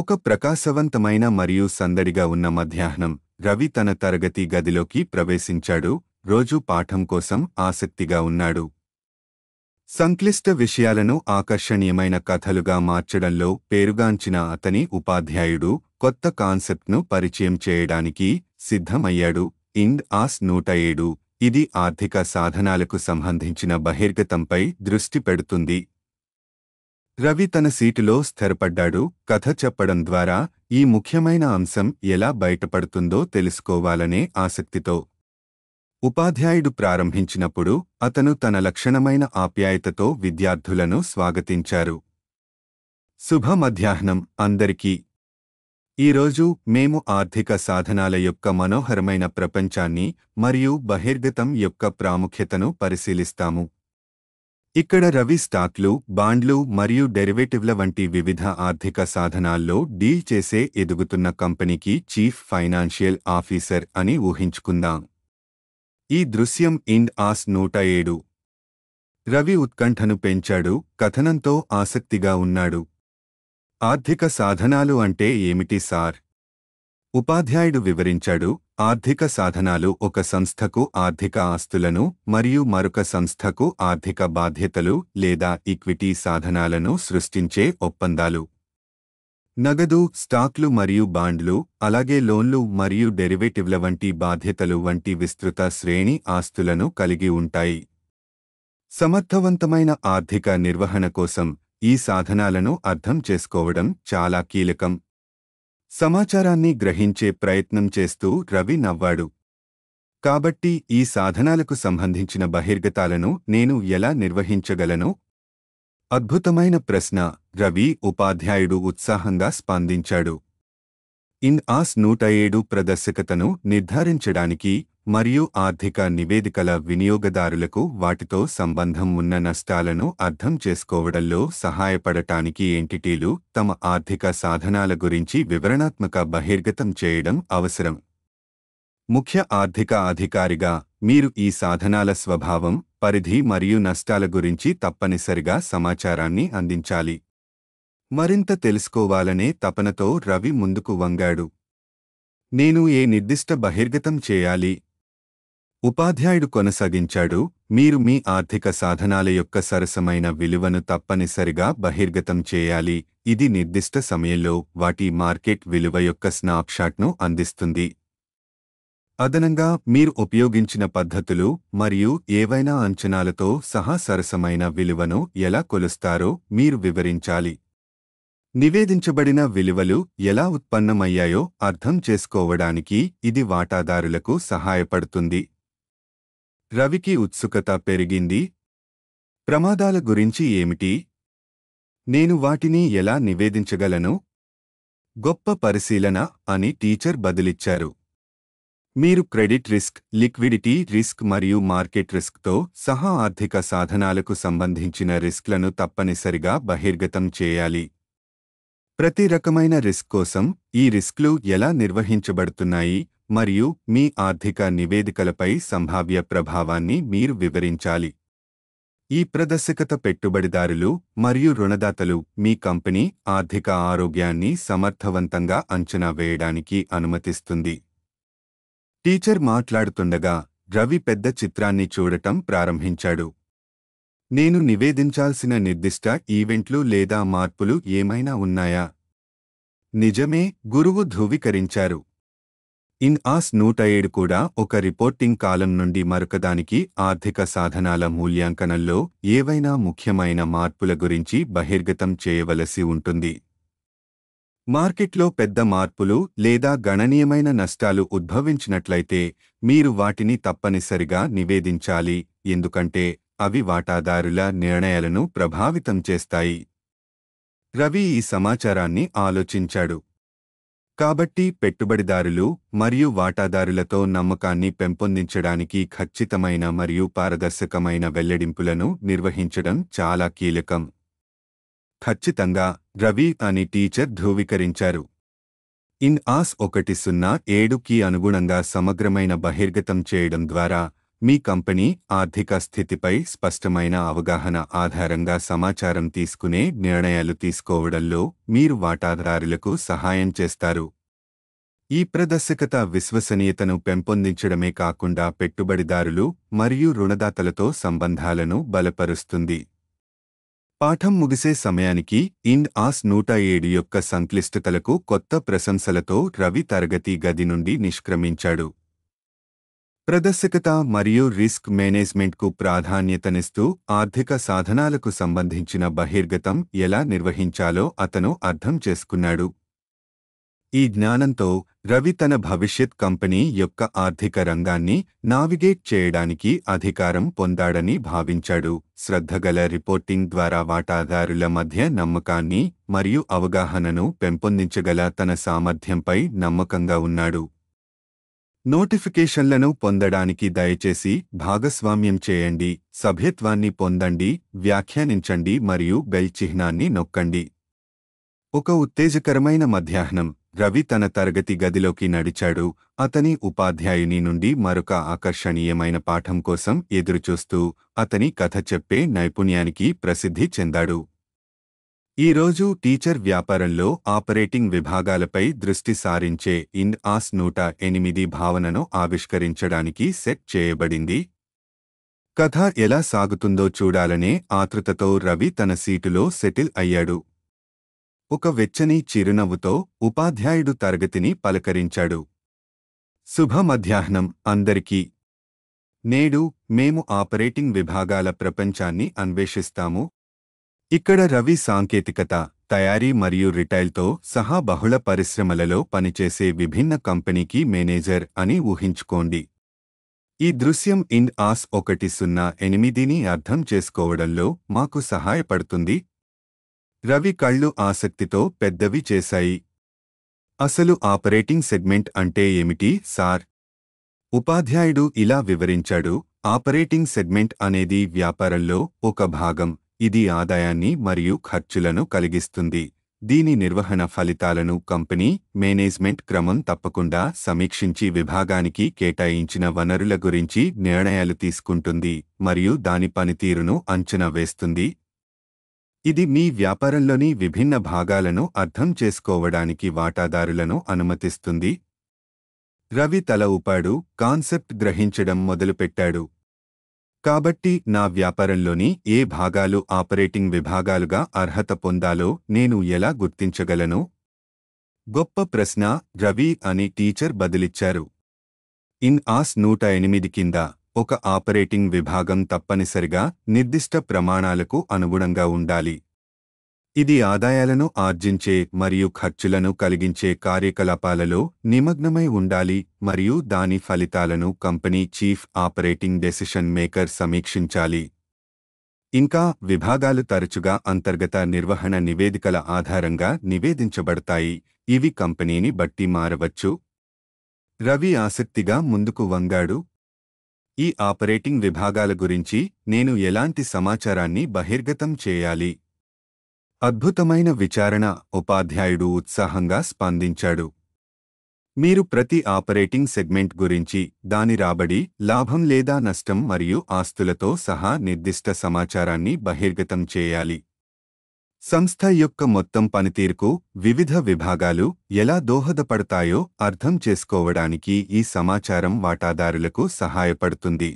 ఒక ప్రకాశవంతమైన మరియు సందడిగా ఉన్న మధ్యాహ్నం రవి తన తరగతి గదిలోకి ప్రవేశించాడు రోజు పాఠం కోసం ఆసక్తిగా ఉన్నాడు సంక్లిష్ట విషయాలను ఆకర్షణీయమైన కథలుగా మార్చడంలో పేరుగాంచిన అతని ఉపాధ్యాయుడు కొత్త కాన్సెప్ట్ను పరిచయం చేయడానికి సిద్ధమయ్యాడు ఇండ్ ఆస్ నూట ఏడు ఇది ఆర్థిక సాధనాలకు సంబంధించిన బహిర్గతంపై దృష్టి పెడుతుంది రవి తన సీటులో స్థిరపడ్డాడు కథ చెప్పడం ద్వారా ఈ ముఖ్యమైన అంశం ఎలా బయటపడుతుందో తెలుసుకోవాలనే ఆసక్తితో ఉపాధ్యాయుడు ప్రారంభించినప్పుడు అతను తన లక్షణమైన ఆప్యాయతతో విద్యార్థులను స్వాగతించారు శుభ మధ్యాహ్నం అందరికీ ఈరోజు మేము ఆర్థిక సాధనాల యొక్క మనోహరమైన ప్రపంచాన్ని మరియు బహిర్గతం యొక్క ప్రాముఖ్యతను పరిశీలిస్తాము ఇక్కడ రవి స్టాక్లు బాండ్లు మరియు డెరివేటివ్ల వంటి వివిధ ఆర్థిక సాధనాల్లో డీల్ చేసే ఎదుగుతున్న కంపెనీకి చీఫ్ ఫైనాన్షియల్ ఆఫీసర్ అని ఊహించుకుందాం ఈ దృశ్యం ఇండ్ ఆస్ నూట ఏడు రవి ఉత్కంఠను పెంచాడు కథనంతో ఆసక్తిగా ఉన్నాడు ఆర్థిక సాధనాలు అంటే ఏమిటి సార్ ఉపాధ్యాయుడు వివరించాడు ఆర్థిక సాధనాలు ఒక సంస్థకు ఆర్థిక ఆస్తులను మరియు మరొక సంస్థకు ఆర్థిక బాధ్యతలు లేదా ఈక్విటీ సాధనాలను సృష్టించే ఒప్పందాలు నగదు స్టాక్లు మరియు బాండ్లు అలాగే లోన్లు మరియు డెరివేటివ్ల వంటి బాధ్యతలు వంటి విస్తృత శ్రేణి ఆస్తులను కలిగి ఉంటాయి సమర్థవంతమైన ఆర్థిక నిర్వహణ కోసం ఈ సాధనాలను అర్థం చేసుకోవడం చాలా కీలకం సమాచారాన్ని గ్రహించే ప్రయత్నం చేస్తూ రవి నవ్వాడు కాబట్టి ఈ సాధనాలకు సంబంధించిన బహిర్గతాలను నేను ఎలా నిర్వహించగలను అద్భుతమైన ప్రశ్న రవి ఉపాధ్యాయుడు ఉత్సాహంగా స్పందించాడు ఇన్ ఆస్ నూట ఏడు ప్రదర్శకతను నిర్ధారించడానికి మరియు ఆర్థిక నివేదికల వినియోగదారులకు వాటితో సంబంధం ఉన్న నష్టాలను అర్థం చేసుకోవడంలో సహాయపడటానికి ఎంటిటీలు తమ ఆర్థిక సాధనాల గురించి వివరణాత్మక బహిర్గతం చేయడం అవసరం ముఖ్య ఆర్థిక అధికారిగా మీరు ఈ సాధనాల స్వభావం పరిధి మరియు నష్టాల గురించి తప్పనిసరిగా సమాచారాన్ని అందించాలి మరింత తెలుసుకోవాలనే తపనతో రవి ముందుకు వంగాడు నేను ఏ నిర్దిష్ట బహిర్గతం చేయాలి ఉపాధ్యాయుడు కొనసాగించాడు మీరు మీ ఆర్థిక సాధనాల యొక్క సరసమైన విలువను తప్పనిసరిగా బహిర్గతం చేయాలి ఇది నిర్దిష్ట సమయంలో వాటి మార్కెట్ విలువ యొక్క స్నాప్షాట్ను అందిస్తుంది అదనంగా మీరు ఉపయోగించిన పద్ధతులు మరియు ఏవైనా అంచనాలతో సహా సరసమైన విలువను ఎలా కొలుస్తారో మీరు వివరించాలి నివేదించబడిన విలువలు ఎలా ఉత్పన్నమయ్యాయో అర్థం చేసుకోవడానికి ఇది వాటాదారులకు సహాయపడుతుంది రవికి ఉత్సుకత పెరిగింది ప్రమాదాల గురించి ఏమిటి నేను వాటిని ఎలా నివేదించగలను గొప్ప పరిశీలన అని టీచర్ బదిలిచ్చారు మీరు క్రెడిట్ రిస్క్ లిక్విడిటీ రిస్క్ మరియు మార్కెట్ రిస్క్తో సహా ఆర్థిక సాధనాలకు సంబంధించిన రిస్క్లను తప్పనిసరిగా బహిర్గతం చేయాలి ప్రతి రకమైన రిస్క్ కోసం ఈ రిస్క్లు ఎలా నిర్వహించబడుతున్నాయి మరియు మీ ఆర్థిక నివేదికలపై సంభావ్య ప్రభావాన్ని మీరు వివరించాలి ఈ ప్రదర్శకత పెట్టుబడిదారులు మరియు రుణదాతలు మీ కంపెనీ ఆర్థిక ఆరోగ్యాన్ని సమర్థవంతంగా అంచనా వేయడానికి అనుమతిస్తుంది టీచర్ మాట్లాడుతుండగా రవి పెద్ద చిత్రాన్ని చూడటం ప్రారంభించాడు నేను నివేదించాల్సిన నిర్దిష్ట ఈవెంట్లు లేదా మార్పులు ఏమైనా ఉన్నాయా నిజమే గురువు ధృవీకరించారు ఇన్ ఆస్ నూట ఏడు కూడా ఒక రిపోర్టింగ్ కాలం నుండి మరొకదానికి ఆర్థిక సాధనాల మూల్యాంకనంలో ఏవైనా ముఖ్యమైన మార్పుల గురించి బహిర్గతం చేయవలసి ఉంటుంది మార్కెట్లో పెద్ద మార్పులు లేదా గణనీయమైన నష్టాలు ఉద్భవించినట్లయితే మీరు వాటిని తప్పనిసరిగా నివేదించాలి ఎందుకంటే అవి వాటాదారుల నిర్ణయాలను ప్రభావితం చేస్తాయి రవి ఈ సమాచారాన్ని ఆలోచించాడు కాబట్టి పెట్టుబడిదారులు మరియు వాటాదారులతో నమ్మకాన్ని పెంపొందించడానికి ఖచ్చితమైన మరియు పారదర్శకమైన వెల్లడింపులను నిర్వహించడం చాలా కీలకం ఖచ్చితంగా రవి అని టీచర్ ధ్రువీకరించారు ఇన్ ఆస్ ఒకటి సున్నా ఏడుకి అనుగుణంగా సమగ్రమైన బహిర్గతం చేయడం ద్వారా మీ కంపెనీ ఆర్థిక స్థితిపై స్పష్టమైన అవగాహన ఆధారంగా సమాచారం తీసుకునే నిర్ణయాలు తీసుకోవడంలో మీరు వాటాదారులకు సహాయం చేస్తారు ఈ ప్రదర్శకత విశ్వసనీయతను పెంపొందించడమే కాకుండా పెట్టుబడిదారులు మరియు రుణదాతలతో సంబంధాలను బలపరుస్తుంది పాఠం ముగిసే సమయానికి ఇన్ ఆస్ నూట ఏడు యొక్క సంక్లిష్టతలకు కొత్త ప్రశంసలతో రవి తరగతి గది నుండి నిష్క్రమించాడు ప్రదర్శకత మరియు రిస్క్ మేనేజ్మెంట్కు ప్రాధాన్యతనిస్తూ ఆర్థిక సాధనాలకు సంబంధించిన బహిర్గతం ఎలా నిర్వహించాలో అతను అర్థం చేసుకున్నాడు ఈ జ్ఞానంతో రవి తన భవిష్యత్ కంపెనీ యొక్క ఆర్థిక రంగాన్ని నావిగేట్ చేయడానికి అధికారం పొందాడని భావించాడు శ్రద్ధగల రిపోర్టింగ్ ద్వారా వాటాదారుల మధ్య నమ్మకాన్ని మరియు అవగాహనను పెంపొందించగల తన సామర్థ్యంపై నమ్మకంగా ఉన్నాడు నోటిఫికేషన్లను పొందడానికి దయచేసి భాగస్వామ్యం చేయండి సభ్యత్వాన్ని పొందండి వ్యాఖ్యానించండి మరియు బెల్ చిహ్నాన్ని నొక్కండి ఒక ఉత్తేజకరమైన మధ్యాహ్నం రవి తన తరగతి గదిలోకి నడిచాడు అతని ఉపాధ్యాయుని నుండి మరొక ఆకర్షణీయమైన పాఠం కోసం ఎదురుచూస్తూ అతని కథ చెప్పే నైపుణ్యానికి ప్రసిద్ధి చెందాడు ఈరోజు టీచర్ వ్యాపారంలో ఆపరేటింగ్ విభాగాలపై దృష్టి సారించే ఇన్ ఆస్ నూట ఎనిమిది భావనను ఆవిష్కరించడానికి సెట్ చేయబడింది కథ ఎలా సాగుతుందో చూడాలనే ఆతృతతో రవి తన సీటులో సెటిల్ అయ్యాడు ఒక వెచ్చని చిరునవ్వుతో ఉపాధ్యాయుడు తరగతిని పలకరించాడు శుభ మధ్యాహ్నం అందరికీ నేడు మేము ఆపరేటింగ్ విభాగాల ప్రపంచాన్ని అన్వేషిస్తాము ఇక్కడ రవి సాంకేతికత తయారీ మరియు రిటైల్తో సహా బహుళ పరిశ్రమలలో పనిచేసే విభిన్న కంపెనీకి మేనేజర్ అని ఊహించుకోండి ఈ దృశ్యం ఇన్ ఆస్ ఒకటి సున్నా ఎనిమిదిని అర్థం చేసుకోవడంలో మాకు సహాయపడుతుంది రవి కళ్ళు ఆసక్తితో పెద్దవి చేశాయి అసలు ఆపరేటింగ్ సెగ్మెంట్ అంటే ఏమిటి సార్ ఉపాధ్యాయుడు ఇలా వివరించాడు ఆపరేటింగ్ సెగ్మెంట్ అనేది వ్యాపారంలో ఒక భాగం ఇది ఆదాయాన్ని మరియు ఖర్చులను కలిగిస్తుంది దీని నిర్వహణ ఫలితాలను కంపెనీ మేనేజ్మెంట్ క్రమం తప్పకుండా సమీక్షించి విభాగానికి కేటాయించిన వనరుల గురించి నిర్ణయాలు తీసుకుంటుంది మరియు దాని పనితీరును అంచనా వేస్తుంది ఇది మీ వ్యాపారంలోని విభిన్న భాగాలను అర్థం చేసుకోవడానికి వాటాదారులను అనుమతిస్తుంది రవి తల ఊపాడు కాన్సెప్ట్ గ్రహించడం మొదలుపెట్టాడు కాబట్టి నా వ్యాపారంలోని ఏ భాగాలు ఆపరేటింగ్ విభాగాలుగా అర్హత పొందాలో నేను ఎలా గుర్తించగలను గొప్ప ప్రశ్న రవి అని టీచర్ బదిలిచ్చారు ఇన్ ఆస్ నూట ఎనిమిది కింద ఒక ఆపరేటింగ్ విభాగం తప్పనిసరిగా నిర్దిష్ట ప్రమాణాలకు అనుగుణంగా ఉండాలి ఇది ఆదాయాలను ఆర్జించే మరియు ఖర్చులను కలిగించే కార్యకలాపాలలో నిమగ్నమై ఉండాలి మరియు దాని ఫలితాలను company chief operating decision maker సమీక్షించాలి ఇంకా విభాగాలు తరచుగా అంతర్గత నిర్వహణ నివేదికల ఆధారంగా నివేదించబడతాయి ఇవి కంపెనీని బట్టి మారవచ్చు రవి ఆసక్తిగా ముందుకు వంగాడు ఈ ఆపరేటింగ్ విభాగాల గురించి నేను ఎలాంటి సమాచారాన్ని బహిర్గతం చేయాలి అద్భుతమైన విచారణ ఉపాధ్యాయుడు ఉత్సాహంగా స్పందించాడు మీరు ప్రతి ఆపరేటింగ్ సెగ్మెంట్ గురించి దాని రాబడి లాభం లేదా నష్టం మరియు ఆస్తులతో సహా నిర్దిష్ట సమాచారాన్ని బహిర్గతం చేయాలి సంస్థ యొక్క మొత్తం పనితీరుకు వివిధ విభాగాలు ఎలా దోహదపడతాయో అర్థం చేసుకోవడానికి ఈ సమాచారం వాటాదారులకు సహాయపడుతుంది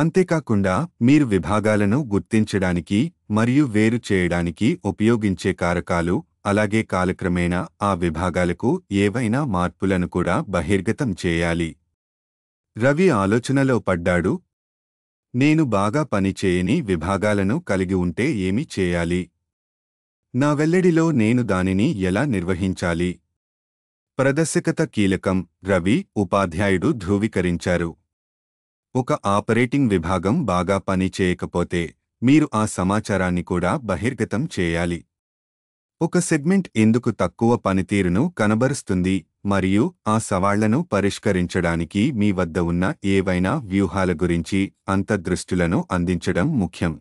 అంతేకాకుండా మీరు విభాగాలను గుర్తించడానికి మరియు వేరు చేయడానికి ఉపయోగించే కారకాలు అలాగే కాలక్రమేణా ఆ విభాగాలకు ఏవైనా మార్పులను కూడా బహిర్గతం చేయాలి రవి ఆలోచనలో పడ్డాడు నేను బాగా పనిచేయని విభాగాలను కలిగి ఉంటే ఏమి చేయాలి నా వెల్లడిలో నేను దానిని ఎలా నిర్వహించాలి ప్రదర్శకత కీలకం రవి ఉపాధ్యాయుడు ధృవీకరించారు ఒక ఆపరేటింగ్ విభాగం బాగా పని చేయకపోతే మీరు ఆ సమాచారాన్ని కూడా బహిర్గతం చేయాలి ఒక సెగ్మెంట్ ఎందుకు తక్కువ పనితీరును కనబరుస్తుంది మరియు ఆ సవాళ్లను పరిష్కరించడానికి మీ వద్ద ఉన్న ఏవైనా వ్యూహాల గురించి అంతర్దృష్టులను అందించడం ముఖ్యం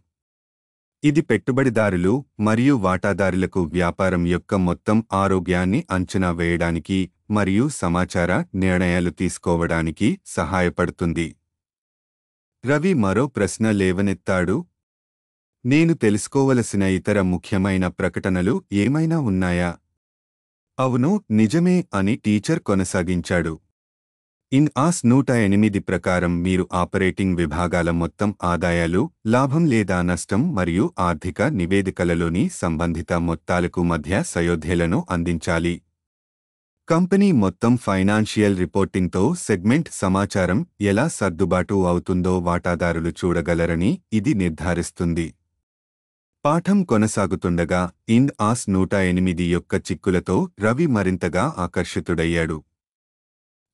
ఇది పెట్టుబడిదారులు మరియు వాటాదారులకు వ్యాపారం యొక్క మొత్తం ఆరోగ్యాన్ని అంచనా వేయడానికి మరియు సమాచార నిర్ణయాలు తీసుకోవడానికి సహాయపడుతుంది రవి మరో ప్రశ్న లేవనెత్తాడు నేను తెలుసుకోవలసిన ఇతర ముఖ్యమైన ప్రకటనలు ఏమైనా ఉన్నాయా అవును నిజమే అని టీచర్ కొనసాగించాడు ఇన్ ఆస్ నూట ఎనిమిది ప్రకారం మీరు ఆపరేటింగ్ విభాగాల మొత్తం ఆదాయాలు లాభం లేదా నష్టం మరియు ఆర్థిక నివేదికలలోని సంబంధిత మొత్తాలకు మధ్య సయోధ్యలను అందించాలి కంపెనీ మొత్తం ఫైనాన్షియల్ రిపోర్టింగ్తో సెగ్మెంట్ సమాచారం ఎలా సర్దుబాటు అవుతుందో వాటాదారులు చూడగలరని ఇది నిర్ధారిస్తుంది పాఠం కొనసాగుతుండగా ఇన్ ఆస్ నూట ఎనిమిది యొక్క చిక్కులతో రవి మరింతగా ఆకర్షితుడయ్యాడు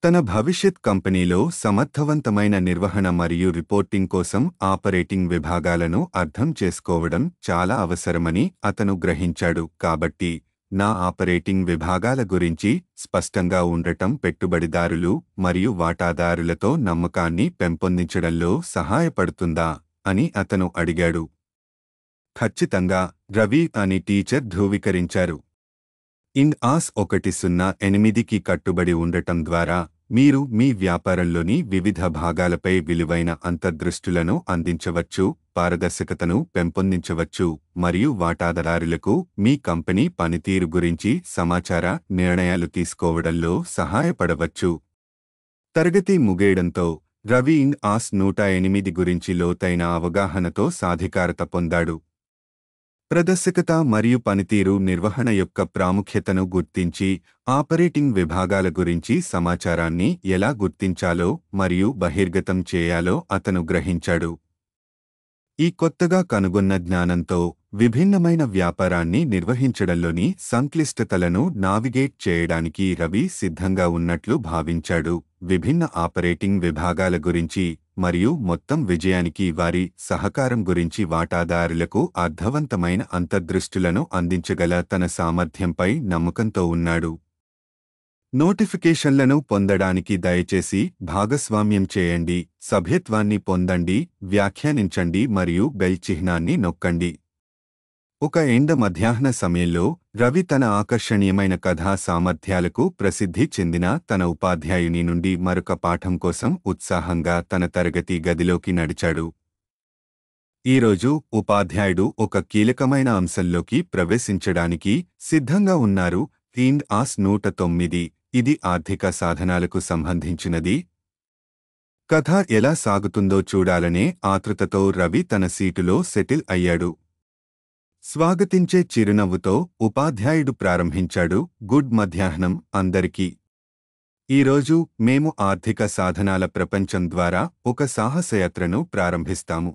తన భవిష్యత్ కంపెనీలో సమర్థవంతమైన నిర్వహణ మరియు రిపోర్టింగ్ కోసం ఆపరేటింగ్ విభాగాలను అర్థం చేసుకోవడం చాలా అవసరమని అతను గ్రహించాడు కాబట్టి నా ఆపరేటింగ్ విభాగాల గురించి స్పష్టంగా ఉండటం పెట్టుబడిదారులు మరియు వాటాదారులతో నమ్మకాన్ని పెంపొందించడంలో సహాయపడుతుందా అని అతను అడిగాడు ఖచ్చితంగా రవి అని టీచర్ ధ్రువీకరించారు ఇన్ ఆస్ ఒకటి సున్నా ఎనిమిదికి కట్టుబడి ఉండటం ద్వారా మీరు మీ వ్యాపారంలోని వివిధ భాగాలపై విలువైన అంతర్దృష్టులను అందించవచ్చు పారదర్శకతను పెంపొందించవచ్చు మరియు వాటాదారులకు మీ కంపెనీ పనితీరు గురించి సమాచార నిర్ణయాలు తీసుకోవడంలో సహాయపడవచ్చు తరగతి ముగేయడంతో రవి ఇంగ్ ఆస్ నూట ఎనిమిది గురించి లోతైన అవగాహనతో సాధికారత పొందాడు ప్రదర్శకత మరియు పనితీరు నిర్వహణ యొక్క ప్రాముఖ్యతను గుర్తించి ఆపరేటింగ్ విభాగాల గురించి సమాచారాన్ని ఎలా గుర్తించాలో మరియు బహిర్గతం చేయాలో అతను గ్రహించాడు ఈ కొత్తగా కనుగొన్న జ్ఞానంతో విభిన్నమైన వ్యాపారాన్ని నిర్వహించడంలోని సంక్లిష్టతలను నావిగేట్ చేయడానికి రవి సిద్ధంగా ఉన్నట్లు భావించాడు విభిన్న ఆపరేటింగ్ విభాగాల గురించి మరియు మొత్తం విజయానికి వారి సహకారం గురించి వాటాదారులకు అర్థవంతమైన అంతర్దృష్టులను అందించగల తన సామర్థ్యంపై నమ్మకంతో ఉన్నాడు నోటిఫికేషన్లను పొందడానికి దయచేసి భాగస్వామ్యం చేయండి సభ్యత్వాన్ని పొందండి వ్యాఖ్యానించండి మరియు బెల్ చిహ్నాన్ని నొక్కండి ఒక ఎండ మధ్యాహ్న సమయంలో రవి తన ఆకర్షణీయమైన కథా సామర్థ్యాలకు ప్రసిద్ధి చెందిన తన ఉపాధ్యాయుని నుండి మరొక పాఠం కోసం ఉత్సాహంగా తన తరగతి గదిలోకి నడిచాడు ఈరోజు ఉపాధ్యాయుడు ఒక కీలకమైన అంశంలోకి ప్రవేశించడానికి సిద్ధంగా ఉన్నారు థీన్ ఆస్ నూట తొమ్మిది ఇది ఆర్థిక సాధనాలకు సంబంధించినది కథ ఎలా సాగుతుందో చూడాలనే ఆతృతతో రవి తన సీటులో సెటిల్ అయ్యాడు స్వాగతించే చిరునవ్వుతో ఉపాధ్యాయుడు ప్రారంభించాడు గుడ్ మధ్యాహ్నం అందరికీ ఈరోజు మేము ఆర్థిక సాధనాల ప్రపంచం ద్వారా ఒక సాహసయాత్రను ప్రారంభిస్తాము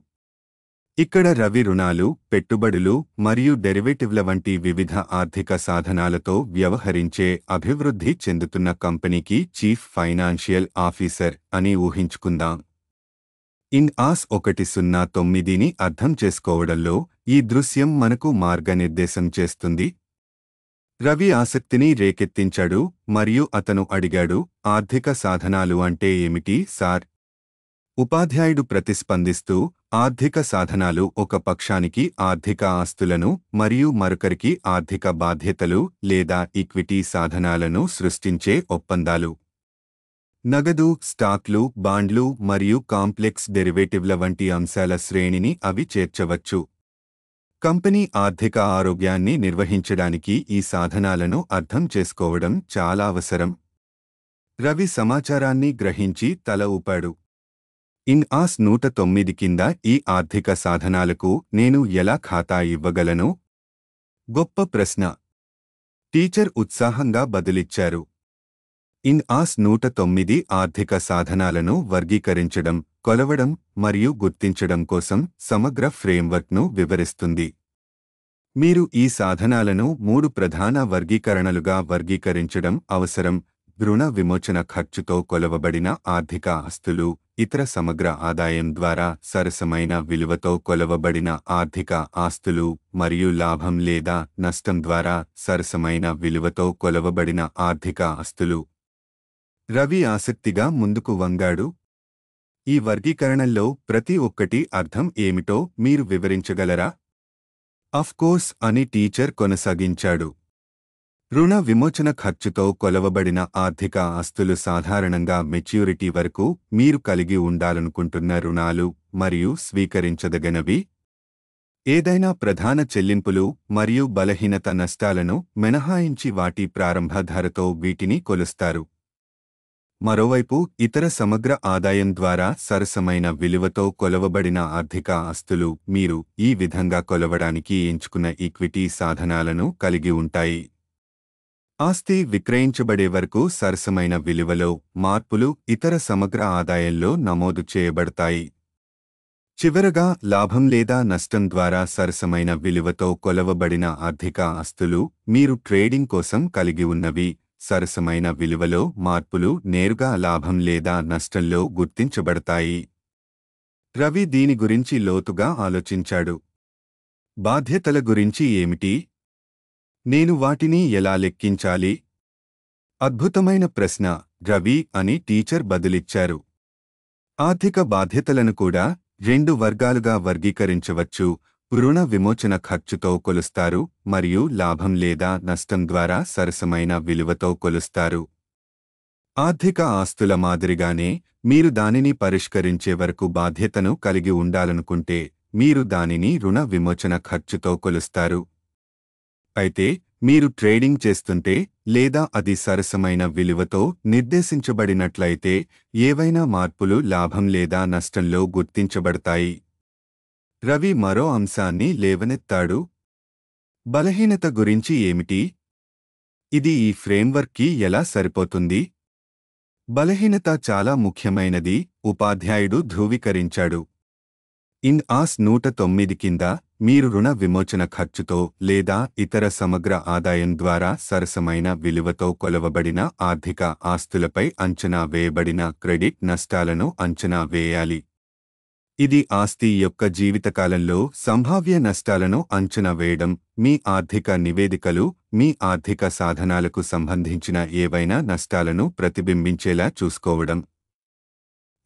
ఇక్కడ రవి రుణాలు పెట్టుబడులు మరియు డెరివేటివ్ల వంటి వివిధ ఆర్థిక సాధనాలతో వ్యవహరించే అభివృద్ధి చెందుతున్న కంపెనీకి చీఫ్ ఫైనాన్షియల్ ఆఫీసర్ అని ఊహించుకుందాం ఇన్ ఆస్ ఒకటి సున్నా తొమ్మిదిని అర్థం చేసుకోవడంలో ఈ దృశ్యం మనకు మార్గనిర్దేశం చేస్తుంది రవి ఆసక్తిని రేకెత్తించాడు మరియు అతను అడిగాడు ఆర్థిక సాధనాలు అంటే ఏమిటి సార్ ఉపాధ్యాయుడు ప్రతిస్పందిస్తూ ఆర్థిక సాధనాలు ఒక పక్షానికి ఆర్థిక ఆస్తులను మరియు మరొకరికి ఆర్థిక బాధ్యతలు లేదా ఈక్విటీ సాధనాలను సృష్టించే ఒప్పందాలు నగదు స్టాక్లు బాండ్లు మరియు కాంప్లెక్స్ డెరివేటివ్ల వంటి అంశాల శ్రేణిని అవి చేర్చవచ్చు కంపెనీ ఆర్థిక ఆరోగ్యాన్ని నిర్వహించడానికి ఈ సాధనాలను అర్థం చేసుకోవడం చాలా అవసరం రవి సమాచారాన్ని గ్రహించి తల ఊపాడు ఇన్ ఆస్ నూట తొమ్మిది కింద ఈ ఆర్థిక సాధనాలకు నేను ఎలా ఖాతా ఇవ్వగలను గొప్ప ప్రశ్న టీచర్ ఉత్సాహంగా బదిలిచ్చారు ఇన్ ఆస్ నూట తొమ్మిది ఆర్థిక సాధనాలను వర్గీకరించడం కొలవడం మరియు గుర్తించడం కోసం సమగ్ర ఫ్రేమ్వర్క్ను వివరిస్తుంది మీరు ఈ సాధనాలను మూడు ప్రధాన వర్గీకరణలుగా వర్గీకరించడం అవసరం రుణ విమోచన ఖర్చుతో కొలవబడిన ఆర్థిక ఆస్తులు ఇతర సమగ్ర ఆదాయం ద్వారా సరసమైన విలువతో కొలవబడిన ఆర్థిక ఆస్తులు మరియు లాభం లేదా నష్టం ద్వారా సరసమైన విలువతో కొలవబడిన ఆర్థిక ఆస్తులు రవి ఆసక్తిగా ముందుకు వంగాడు ఈ వర్గీకరణల్లో ప్రతి ఒక్కటి అర్థం ఏమిటో మీరు వివరించగలరా అఫ్కోర్స్ అని టీచర్ కొనసాగించాడు రుణ విమోచన ఖర్చుతో కొలవబడిన ఆర్థిక ఆస్తులు సాధారణంగా మెచ్యూరిటీ వరకు మీరు కలిగి ఉండాలనుకుంటున్న రుణాలు మరియు స్వీకరించదగినవి ఏదైనా ప్రధాన చెల్లింపులు మరియు బలహీనత నష్టాలను మినహాయించి వాటి ప్రారంభ ధరతో వీటిని కొలుస్తారు మరోవైపు ఇతర సమగ్ర ఆదాయం ద్వారా సరసమైన విలువతో కొలవబడిన ఆర్థిక ఆస్తులు మీరు ఈ విధంగా కొలవడానికి ఎంచుకున్న ఈక్విటీ సాధనాలను కలిగి ఉంటాయి ఆస్తి విక్రయించబడే వరకు సరసమైన విలువలో మార్పులు ఇతర సమగ్ర ఆదాయంలో నమోదు చేయబడతాయి చివరగా లాభం లేదా నష్టం ద్వారా సరసమైన విలువతో కొలవబడిన ఆర్థిక ఆస్తులు మీరు ట్రేడింగ్ కోసం కలిగి ఉన్నవి సరసమైన విలువలో మార్పులు నేరుగా లాభం లేదా నష్టంలో గుర్తించబడతాయి రవి దీని గురించి లోతుగా ఆలోచించాడు బాధ్యతల గురించి ఏమిటి నేను వాటిని ఎలా లెక్కించాలి అద్భుతమైన ప్రశ్న రవి అని టీచర్ బదులిచ్చారు ఆర్థిక బాధ్యతలను కూడా రెండు వర్గాలుగా వర్గీకరించవచ్చు రుణ విమోచన ఖర్చుతో కొలుస్తారు మరియు లాభం లేదా నష్టం ద్వారా సరసమైన విలువతో కొలుస్తారు ఆర్థిక ఆస్తుల మాదిరిగానే మీరు దానిని పరిష్కరించే వరకు బాధ్యతను కలిగి ఉండాలనుకుంటే మీరు దానిని రుణ విమోచన ఖర్చుతో కొలుస్తారు అయితే మీరు ట్రేడింగ్ చేస్తుంటే లేదా అది సరసమైన విలువతో నిర్దేశించబడినట్లయితే ఏవైనా మార్పులు లాభం లేదా నష్టంలో గుర్తించబడతాయి రవి మరో అంశాన్ని లేవనెత్తాడు బలహీనత గురించి ఏమిటి ఇది ఈ ఫ్రేమ్వర్క్కి ఎలా సరిపోతుంది బలహీనత చాలా ముఖ్యమైనది ఉపాధ్యాయుడు ధ్రువీకరించాడు ఇన్ ఆస్ నూట తొమ్మిది కింద మీరు రుణ విమోచన ఖర్చుతో లేదా ఇతర సమగ్ర ఆదాయం ద్వారా సరసమైన విలువతో కొలవబడిన ఆర్థిక ఆస్తులపై అంచనా వేయబడిన క్రెడిట్ నష్టాలను అంచనా వేయాలి ఇది ఆస్తి యొక్క జీవితకాలంలో సంభావ్య నష్టాలను అంచనా వేయడం మీ ఆర్థిక నివేదికలు మీ ఆర్థిక సాధనాలకు సంబంధించిన ఏవైనా నష్టాలను ప్రతిబింబించేలా చూసుకోవడం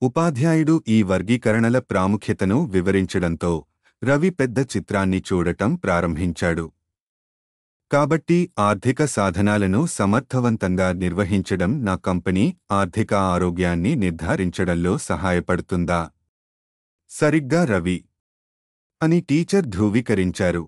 ఉపాధ్యాయుడు ఈ వర్గీకరణల ప్రాముఖ్యతను వివరించడంతో రవి పెద్ద చిత్రాన్ని చూడటం ప్రారంభించాడు కాబట్టి ఆర్థిక సాధనాలను సమర్థవంతంగా నిర్వహించడం నా కంపెనీ ఆర్థిక ఆరోగ్యాన్ని నిర్ధారించడంలో సహాయపడుతుందా సరిగ్గా రవి అని టీచర్ ధ్రువీకరించారు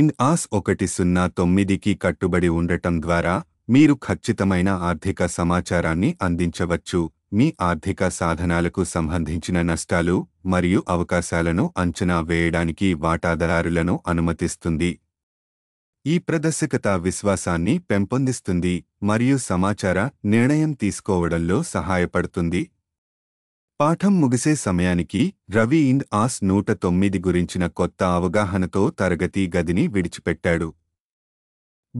ఇన్ ఆస్ ఒకటి సున్నా తొమ్మిదికి కట్టుబడి ఉండటం ద్వారా మీరు ఖచ్చితమైన ఆర్థిక సమాచారాన్ని అందించవచ్చు మీ ఆర్థిక సాధనాలకు సంబంధించిన నష్టాలు మరియు అవకాశాలను అంచనా వేయడానికి వాటాదారులను అనుమతిస్తుంది ఈ ప్రదర్శకత విశ్వాసాన్ని పెంపొందిస్తుంది మరియు సమాచార నిర్ణయం తీసుకోవడంలో సహాయపడుతుంది పాఠం ముగిసే సమయానికి రవి ఇండ్ ఆస్ నూట తొమ్మిది గురించిన కొత్త అవగాహనతో తరగతి గదిని విడిచిపెట్టాడు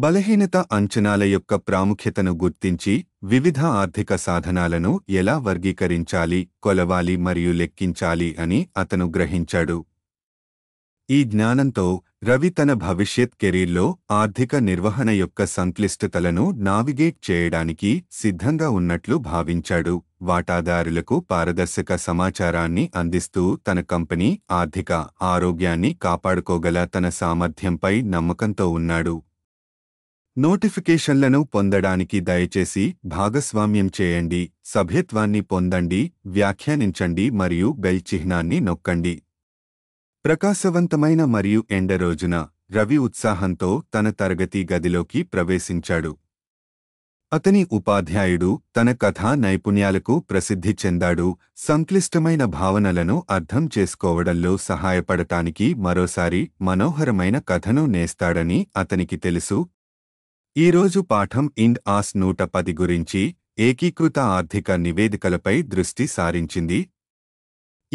బలహీనత అంచనాల యొక్క ప్రాముఖ్యతను గుర్తించి వివిధ ఆర్థిక సాధనాలను ఎలా వర్గీకరించాలి కొలవాలి మరియు లెక్కించాలి అని అతను గ్రహించాడు ఈ జ్ఞానంతో రవి తన భవిష్యత్ కెరీర్లో ఆర్థిక నిర్వహణ యొక్క సంక్లిష్టతలను నావిగేట్ చేయడానికి సిద్ధంగా ఉన్నట్లు భావించాడు వాటాదారులకు పారదర్శక సమాచారాన్ని అందిస్తూ తన కంపెనీ ఆర్థిక ఆరోగ్యాన్ని కాపాడుకోగల తన సామర్థ్యంపై నమ్మకంతో ఉన్నాడు నోటిఫికేషన్లను పొందడానికి దయచేసి భాగస్వామ్యం చేయండి సభ్యత్వాన్ని పొందండి వ్యాఖ్యానించండి మరియు బెల్ చిహ్నాన్ని నొక్కండి ప్రకాశవంతమైన మరియు ఎండ రోజున రవి ఉత్సాహంతో తన తరగతి గదిలోకి ప్రవేశించాడు అతని ఉపాధ్యాయుడు తన కథా నైపుణ్యాలకు ప్రసిద్ధి చెందాడు సంక్లిష్టమైన భావనలను అర్థం చేసుకోవడంలో సహాయపడటానికి మరోసారి మనోహరమైన కథను నేస్తాడని అతనికి తెలుసు ఈరోజు పాఠం ఇండ్ ఆస్ నూట పది గురించి ఏకీకృత ఆర్థిక నివేదికలపై దృష్టి సారించింది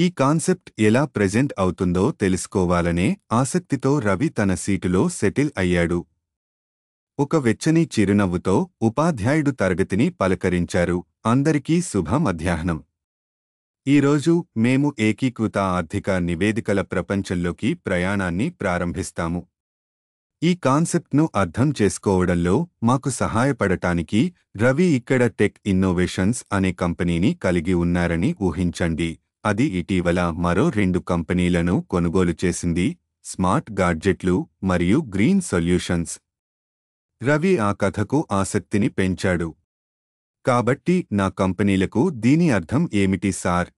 ఈ కాన్సెప్ట్ ఎలా ప్రెజెంట్ అవుతుందో తెలుసుకోవాలనే ఆసక్తితో రవి తన సీటులో సెటిల్ అయ్యాడు ఒక వెచ్చని చిరునవ్వుతో ఉపాధ్యాయుడు తరగతిని పలకరించారు అందరికీ శుభ మధ్యాహ్నం ఈరోజు మేము ఏకీకృత ఆర్థిక నివేదికల ప్రపంచంలోకి ప్రయాణాన్ని ప్రారంభిస్తాము ఈ కాన్సెప్ట్ను అర్థం చేసుకోవడంలో మాకు సహాయపడటానికి రవి ఇక్కడ టెక్ ఇన్నోవేషన్స్ అనే కంపెనీని కలిగి ఉన్నారని ఊహించండి అది ఇటీవల మరో రెండు కంపెనీలను కొనుగోలు చేసింది స్మార్ట్ గాడ్జెట్లు మరియు గ్రీన్ సొల్యూషన్స్ రవి ఆ కథకు ఆసక్తిని పెంచాడు కాబట్టి నా కంపెనీలకు దీని అర్థం ఏమిటి సార్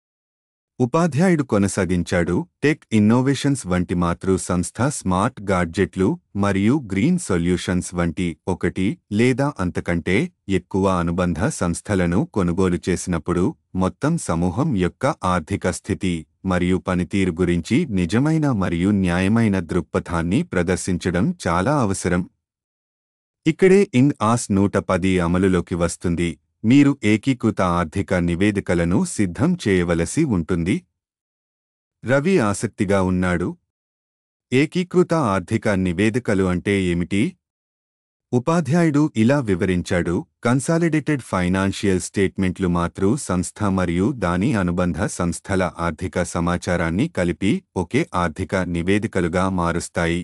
ఉపాధ్యాయుడు కొనసాగించాడు టెక్ ఇన్నోవేషన్స్ వంటి మాతృ సంస్థ స్మార్ట్ గాడ్జెట్లు మరియు గ్రీన్ సొల్యూషన్స్ వంటి ఒకటి లేదా అంతకంటే ఎక్కువ అనుబంధ సంస్థలను కొనుగోలు చేసినప్పుడు మొత్తం సమూహం యొక్క ఆర్థిక స్థితి మరియు పనితీరు గురించి నిజమైన మరియు న్యాయమైన దృక్పథాన్ని ప్రదర్శించడం చాలా అవసరం ఇక్కడే ఇన్ ఆస్ నూట పది అమలులోకి వస్తుంది మీరు ఏకీకృత ఆర్థిక నివేదికలను సిద్ధం చేయవలసి ఉంటుంది రవి ఆసక్తిగా ఉన్నాడు ఏకీకృత ఆర్థిక నివేదికలు అంటే ఏమిటి ఉపాధ్యాయుడు ఇలా వివరించాడు కన్సాలిడేటెడ్ ఫైనాన్షియల్ స్టేట్మెంట్లు మాతృ సంస్థ మరియు దాని అనుబంధ సంస్థల ఆర్థిక సమాచారాన్ని కలిపి ఒకే ఆర్థిక నివేదికలుగా మారుస్తాయి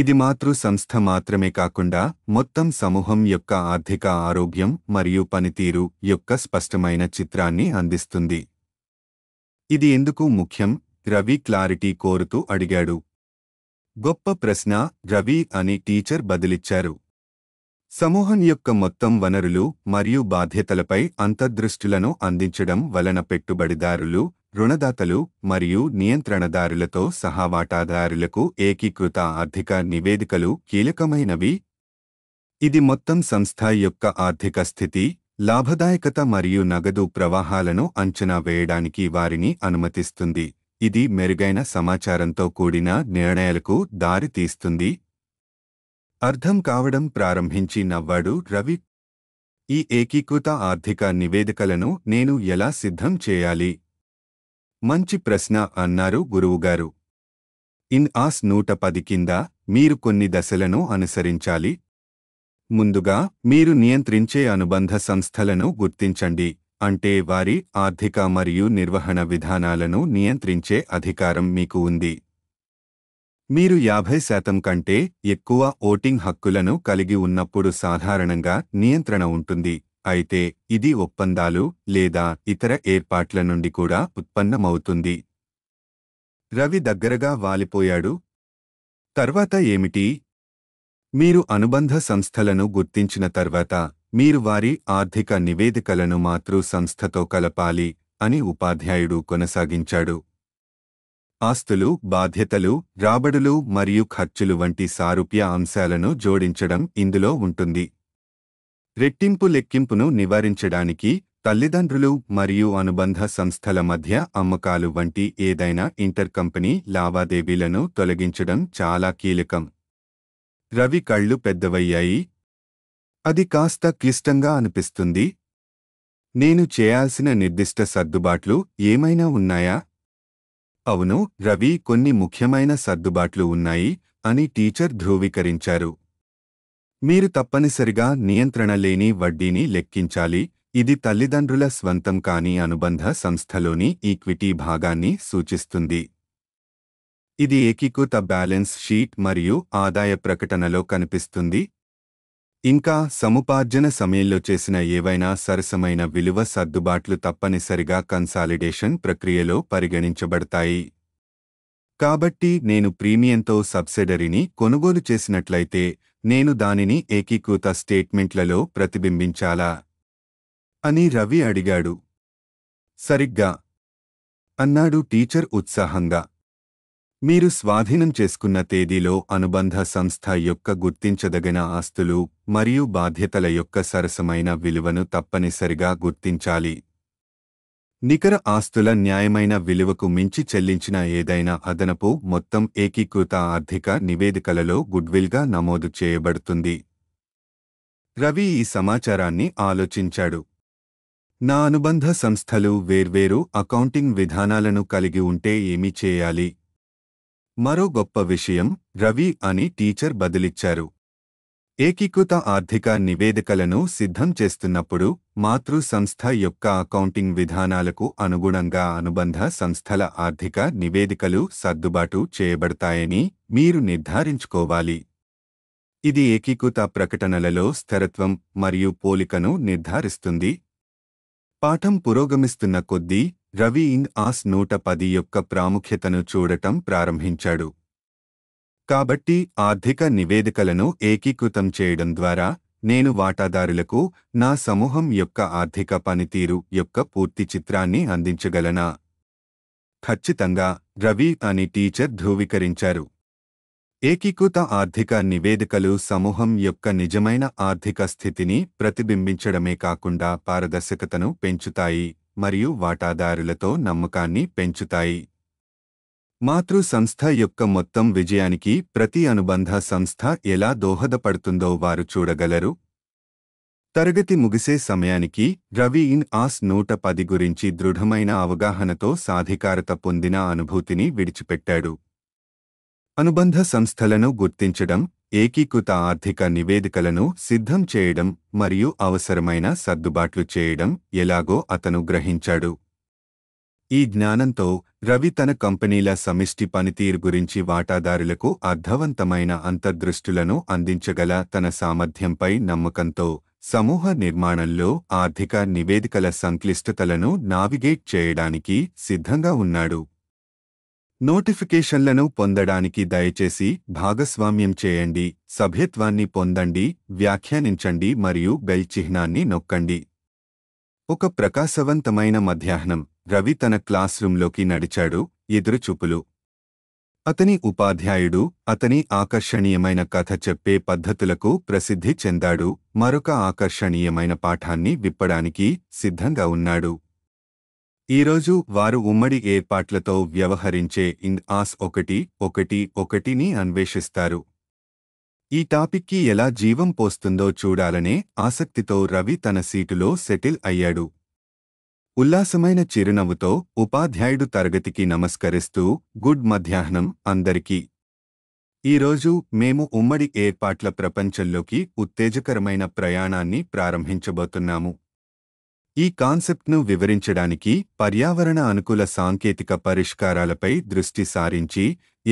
ఇది మాతృ సంస్థ మాత్రమే కాకుండా మొత్తం సమూహం యొక్క ఆర్థిక ఆరోగ్యం మరియు పనితీరు యొక్క స్పష్టమైన చిత్రాన్ని అందిస్తుంది ఇది ఎందుకు ముఖ్యం రవి క్లారిటీ కోరుతూ అడిగాడు గొప్ప ప్రశ్న రవి అని టీచర్ బదిలిచ్చారు సమూహం యొక్క మొత్తం వనరులు మరియు బాధ్యతలపై అంతర్దృష్టులను అందించడం వలన పెట్టుబడిదారులు రుణదాతలు మరియు నియంత్రణదారులతో సహా వాటాదారులకు ఏకీకృత ఆర్థిక నివేదికలు కీలకమైనవి ఇది మొత్తం సంస్థ యొక్క ఆర్థిక స్థితి లాభదాయకత మరియు నగదు ప్రవాహాలను అంచనా వేయడానికి వారిని అనుమతిస్తుంది ఇది మెరుగైన సమాచారంతో కూడిన నిర్ణయాలకు దారితీస్తుంది అర్థం కావడం ప్రారంభించి నవ్వాడు రవి ఈ ఏకీకృత ఆర్థిక నివేదికలను నేను ఎలా సిద్ధం చేయాలి మంచి ప్రశ్న అన్నారు గురువుగారు ఇన్ ఆస్ నూట పది కింద మీరు కొన్ని దశలను అనుసరించాలి ముందుగా మీరు నియంత్రించే అనుబంధ సంస్థలను గుర్తించండి అంటే వారి ఆర్థిక మరియు నిర్వహణ విధానాలను నియంత్రించే అధికారం మీకు ఉంది మీరు యాభై శాతం కంటే ఎక్కువ ఓటింగ్ హక్కులను కలిగి ఉన్నప్పుడు సాధారణంగా నియంత్రణ ఉంటుంది అయితే ఇది ఒప్పందాలు లేదా ఇతర ఏర్పాట్ల నుండి కూడా ఉత్పన్నమవుతుంది రవి దగ్గరగా వాలిపోయాడు తర్వాత ఏమిటి మీరు అనుబంధ సంస్థలను గుర్తించిన తర్వాత మీరు వారి ఆర్థిక నివేదికలను మాతృ సంస్థతో కలపాలి అని ఉపాధ్యాయుడు కొనసాగించాడు ఆస్తులు బాధ్యతలు రాబడులు మరియు ఖర్చులు వంటి సారూప్య అంశాలను జోడించడం ఇందులో ఉంటుంది రెట్టింపు లెక్కింపును నివారించడానికి తల్లిదండ్రులు మరియు అనుబంధ సంస్థల మధ్య అమ్మకాలు వంటి ఏదైనా ఇంటర్కంపెనీ లావాదేవీలను తొలగించడం చాలా కీలకం రవి కళ్ళు పెద్దవయ్యాయి అది కాస్త క్లిష్టంగా అనిపిస్తుంది నేను చేయాల్సిన నిర్దిష్ట సర్దుబాట్లు ఏమైనా ఉన్నాయా అవును రవి కొన్ని ముఖ్యమైన సర్దుబాట్లు ఉన్నాయి అని టీచర్ ధ్రువీకరించారు మీరు తప్పనిసరిగా నియంత్రణ లేని వడ్డీని లెక్కించాలి ఇది తల్లిదండ్రుల స్వంతం కాని అనుబంధ సంస్థలోని ఈక్విటీ భాగాన్ని సూచిస్తుంది ఇది ఏకీకృత బ్యాలెన్స్ షీట్ మరియు ఆదాయ ప్రకటనలో కనిపిస్తుంది ఇంకా సముపార్జన సమయంలో చేసిన ఏవైనా సరసమైన విలువ సర్దుబాట్లు తప్పనిసరిగా కన్సాలిడేషన్ ప్రక్రియలో పరిగణించబడతాయి కాబట్టి నేను ప్రీమియంతో సబ్సిడరీని కొనుగోలు చేసినట్లయితే నేను దానిని ఏకీకృత స్టేట్మెంట్లలో ప్రతిబింబించాలా అని రవి అడిగాడు సరిగ్గా అన్నాడు టీచర్ ఉత్సాహంగా మీరు స్వాధీనం చేసుకున్న తేదీలో అనుబంధ సంస్థ యొక్క గుర్తించదగిన ఆస్తులు మరియు బాధ్యతల యొక్క సరసమైన విలువను తప్పనిసరిగా గుర్తించాలి నికర ఆస్తుల న్యాయమైన విలువకు మించి చెల్లించిన ఏదైనా అదనపు మొత్తం ఏకీకృత ఆర్థిక నివేదికలలో గుడ్విల్గా నమోదు చేయబడుతుంది రవి ఈ సమాచారాన్ని ఆలోచించాడు నా అనుబంధ సంస్థలు వేర్వేరు అకౌంటింగ్ విధానాలను కలిగి ఉంటే ఏమి చేయాలి మరో గొప్ప విషయం రవి అని టీచర్ బదిలిచ్చారు ఏకీకృత ఆర్థిక నివేదికలను సిద్ధం చేస్తున్నప్పుడు మాతృ సంస్థ యొక్క అకౌంటింగ్ విధానాలకు అనుగుణంగా అనుబంధ సంస్థల ఆర్థిక నివేదికలు సర్దుబాటు చేయబడతాయని మీరు నిర్ధారించుకోవాలి ఇది ఏకీకృత ప్రకటనలలో స్థిరత్వం మరియు పోలికను నిర్ధారిస్తుంది పాఠం పురోగమిస్తున్న కొద్దీ రవి ఇంగ్ ఆస్ నూట పది యొక్క ప్రాముఖ్యతను చూడటం ప్రారంభించాడు కాబట్టి ఆర్థిక నివేదికలను ఏకీకృతం చేయడం ద్వారా నేను వాటాదారులకు నా సమూహం యొక్క ఆర్థిక పనితీరు యొక్క పూర్తి చిత్రాన్ని అందించగలనా ఖచ్చితంగా రవి అని టీచర్ ధృవీకరించారు ఏకీకృత ఆర్థిక నివేదికలు సమూహం యొక్క నిజమైన ఆర్థిక స్థితిని ప్రతిబింబించడమే కాకుండా పారదర్శకతను పెంచుతాయి మరియు వాటాదారులతో నమ్మకాన్ని పెంచుతాయి మాతృ సంస్థ యొక్క మొత్తం విజయానికి ప్రతి అనుబంధ సంస్థ ఎలా దోహదపడుతుందో వారు చూడగలరు తరగతి ముగిసే సమయానికి రవి ఇన్ ఆస్ నూట పది గురించి దృఢమైన అవగాహనతో సాధికారత పొందిన అనుభూతిని విడిచిపెట్టాడు అనుబంధ సంస్థలను గుర్తించడం ఏకీకృత ఆర్థిక నివేదికలను సిద్ధం చేయడం మరియు అవసరమైన సర్దుబాట్లు చేయడం ఎలాగో అతను గ్రహించాడు ఈ జ్ఞానంతో రవి తన కంపెనీల సమిష్టి పనితీరు గురించి వాటాదారులకు అర్థవంతమైన అంతర్దృష్టులను అందించగల తన సామర్థ్యంపై నమ్మకంతో సమూహ నిర్మాణంలో ఆర్థిక నివేదికల సంక్లిష్టతలను నావిగేట్ చేయడానికి సిద్ధంగా ఉన్నాడు నోటిఫికేషన్లను పొందడానికి దయచేసి భాగస్వామ్యం చేయండి సభ్యత్వాన్ని పొందండి వ్యాఖ్యానించండి మరియు బెల్ చిహ్నాన్ని నొక్కండి ఒక ప్రకాశవంతమైన మధ్యాహ్నం రవి తన క్లాస్రూంలోకి నడిచాడు ఎదురుచూపులు అతని ఉపాధ్యాయుడు అతని ఆకర్షణీయమైన కథ చెప్పే పద్ధతులకు ప్రసిద్ధి చెందాడు మరొక ఆకర్షణీయమైన పాఠాన్ని విప్పడానికి సిద్ధంగా ఉన్నాడు ఈరోజు వారు ఉమ్మడి ఏర్పాట్లతో వ్యవహరించే ఇన్ ఆస్ ఒకటి ఒకటి ఒకటిని అన్వేషిస్తారు ఈ టాపిక్కి ఎలా జీవం పోస్తుందో చూడాలనే ఆసక్తితో రవి తన సీటులో సెటిల్ అయ్యాడు ఉల్లాసమైన చిరునవ్వుతో ఉపాధ్యాయుడు తరగతికి నమస్కరిస్తూ గుడ్ మధ్యాహ్నం అందరికీ ఈరోజు మేము ఉమ్మడి ఏర్పాట్ల ప్రపంచంలోకి ఉత్తేజకరమైన ప్రయాణాన్ని ప్రారంభించబోతున్నాము ఈ కాన్సెప్ట్ను వివరించడానికి పర్యావరణ అనుకూల సాంకేతిక పరిష్కారాలపై దృష్టి సారించి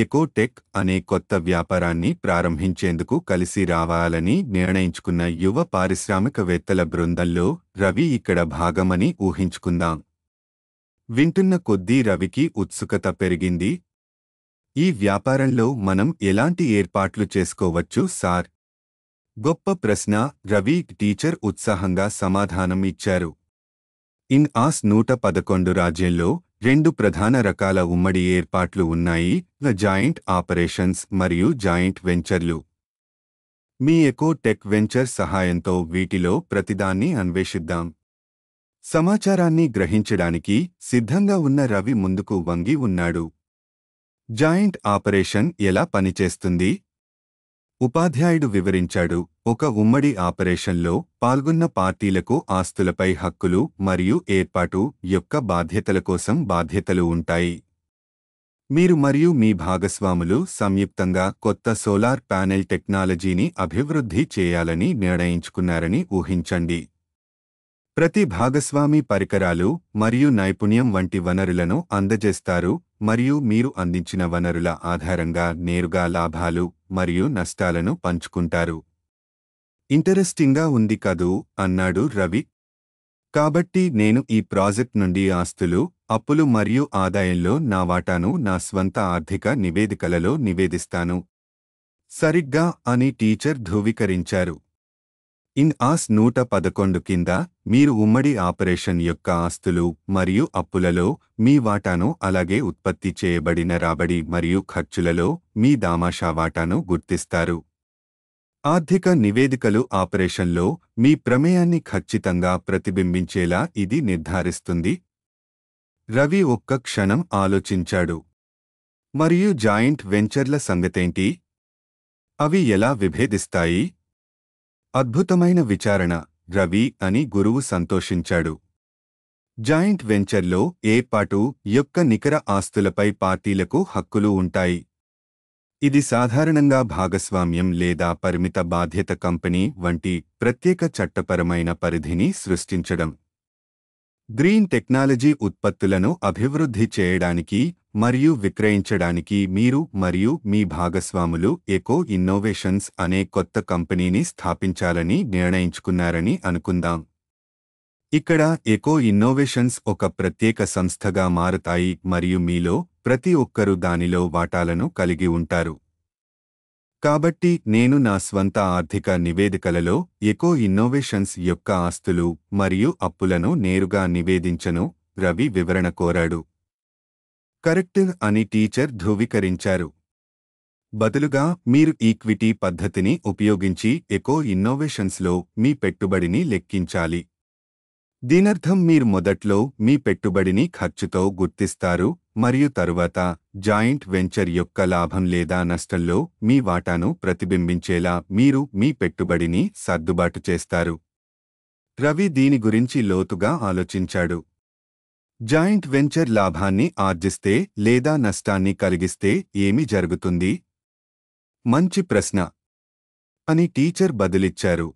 ఎకోటెక్ అనే కొత్త వ్యాపారాన్ని ప్రారంభించేందుకు కలిసి రావాలని నిర్ణయించుకున్న యువ పారిశ్రామికవేత్తల బృందంలో రవి ఇక్కడ భాగమని ఊహించుకుందాం వింటున్న కొద్దీ రవికి ఉత్సుకత పెరిగింది ఈ వ్యాపారంలో మనం ఎలాంటి ఏర్పాట్లు చేసుకోవచ్చు సార్ గొప్ప ప్రశ్న రవి టీచర్ ఉత్సాహంగా సమాధానం ఇచ్చారు ఇన్ ఆస్ నూట పదకొండు రాజ్యంలో రెండు ప్రధాన రకాల ఉమ్మడి ఏర్పాట్లు ఉన్నాయి ద జాయింట్ ఆపరేషన్స్ మరియు జాయింట్ వెంచర్లు మీ ఎకో టెక్ వెంచర్ సహాయంతో వీటిలో ప్రతిదాన్ని అన్వేషిద్దాం సమాచారాన్ని గ్రహించడానికి సిద్ధంగా ఉన్న రవి ముందుకు వంగి ఉన్నాడు జాయింట్ ఆపరేషన్ ఎలా పనిచేస్తుంది ఉపాధ్యాయుడు వివరించాడు ఒక ఉమ్మడి ఆపరేషన్లో పాల్గొన్న పార్టీలకు ఆస్తులపై హక్కులు మరియు ఏర్పాటు యొక్క బాధ్యతల కోసం బాధ్యతలు ఉంటాయి మీరు మరియు మీ భాగస్వాములు సంయుక్తంగా కొత్త సోలార్ ప్యానెల్ టెక్నాలజీని అభివృద్ధి చేయాలని నిర్ణయించుకున్నారని ఊహించండి ప్రతి భాగస్వామి పరికరాలు మరియు నైపుణ్యం వంటి వనరులను అందజేస్తారు మరియు మీరు అందించిన వనరుల ఆధారంగా నేరుగా లాభాలు మరియు నష్టాలను పంచుకుంటారు ఇంటరెస్టింగ్గా ఉంది కదూ అన్నాడు రవి కాబట్టి నేను ఈ ప్రాజెక్ట్ నుండి ఆస్తులు అప్పులు మరియు ఆదాయంలో నా వాటాను నా స్వంత ఆర్థిక నివేదికలలో నివేదిస్తాను సరిగ్గా అని టీచర్ ధృవీకరించారు ఇన్ ఆస్ నూట పదకొండు కింద మీరు ఉమ్మడి ఆపరేషన్ యొక్క ఆస్తులు మరియు అప్పులలో మీ వాటాను అలాగే ఉత్పత్తి చేయబడిన రాబడి మరియు ఖర్చులలో మీ దామాషా వాటాను గుర్తిస్తారు ఆర్థిక నివేదికలు ఆపరేషన్లో మీ ప్రమేయాన్ని ఖచ్చితంగా ప్రతిబింబించేలా ఇది నిర్ధారిస్తుంది రవి ఒక్క క్షణం ఆలోచించాడు మరియు జాయింట్ వెంచర్ల సంగతేంటి అవి ఎలా విభేదిస్తాయి అద్భుతమైన విచారణ రవి అని గురువు సంతోషించాడు జాయింట్ వెంచర్లో ఏ పాటు యొక్క నికర ఆస్తులపై పార్టీలకు హక్కులు ఉంటాయి ఇది సాధారణంగా భాగస్వామ్యం లేదా పరిమిత బాధ్యత కంపెనీ వంటి ప్రత్యేక చట్టపరమైన పరిధిని సృష్టించడం గ్రీన్ టెక్నాలజీ ఉత్పత్తులను అభివృద్ధి చేయడానికి మరియు విక్రయించడానికి మీరు మరియు మీ భాగస్వాములు ఎకో ఇన్నోవేషన్స్ అనే కొత్త కంపెనీని స్థాపించాలని నిర్ణయించుకున్నారని అనుకుందాం ఇక్కడ ఎకో ఇన్నోవేషన్స్ ఒక ప్రత్యేక సంస్థగా మారతాయి మరియు మీలో ప్రతి ఒక్కరూ దానిలో వాటాలను కలిగి ఉంటారు కాబట్టి నేను నా స్వంత ఆర్థిక నివేదికలలో ఎకో ఇన్నోవేషన్స్ యొక్క ఆస్తులు మరియు అప్పులను నేరుగా నివేదించను రవి వివరణ కోరాడు కరెక్ట్ అని టీచర్ ధృవీకరించారు బదులుగా మీరు ఈక్విటీ పద్ధతిని ఉపయోగించి ఎకో ఇన్నోవేషన్స్లో మీ పెట్టుబడిని లెక్కించాలి దీనర్థం మీరు మొదట్లో మీ పెట్టుబడిని ఖర్చుతో గుర్తిస్తారు మరియు తరువాత జాయింట్ వెంచర్ యొక్క లాభం లేదా నష్టంలో మీ వాటాను ప్రతిబింబించేలా మీరు మీ పెట్టుబడిని సర్దుబాటు చేస్తారు రవి దీని గురించి లోతుగా ఆలోచించాడు జాయింట్ వెంచర్ లాభాన్ని ఆర్జిస్తే లేదా నష్టాన్ని కలిగిస్తే ఏమి జరుగుతుంది మంచి ప్రశ్న అని టీచర్ బదిలిచ్చారు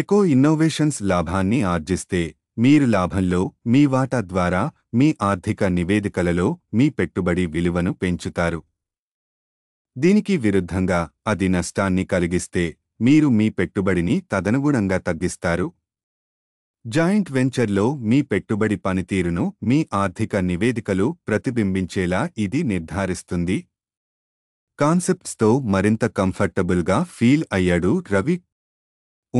ఎకో ఇన్నోవేషన్స్ లాభాన్ని ఆర్జిస్తే మీరు లాభంలో మీ వాటా ద్వారా మీ ఆర్థిక నివేదికలలో మీ పెట్టుబడి విలువను పెంచుతారు దీనికి విరుద్ధంగా అది నష్టాన్ని కలిగిస్తే మీరు మీ పెట్టుబడిని తదనుగుణంగా తగ్గిస్తారు జాయింట్ వెంచర్లో మీ పెట్టుబడి పనితీరును మీ ఆర్థిక నివేదికలు ప్రతిబింబించేలా ఇది నిర్ధారిస్తుంది కాన్సెప్ట్స్తో మరింత కంఫర్టబుల్గా ఫీల్ అయ్యాడు రవి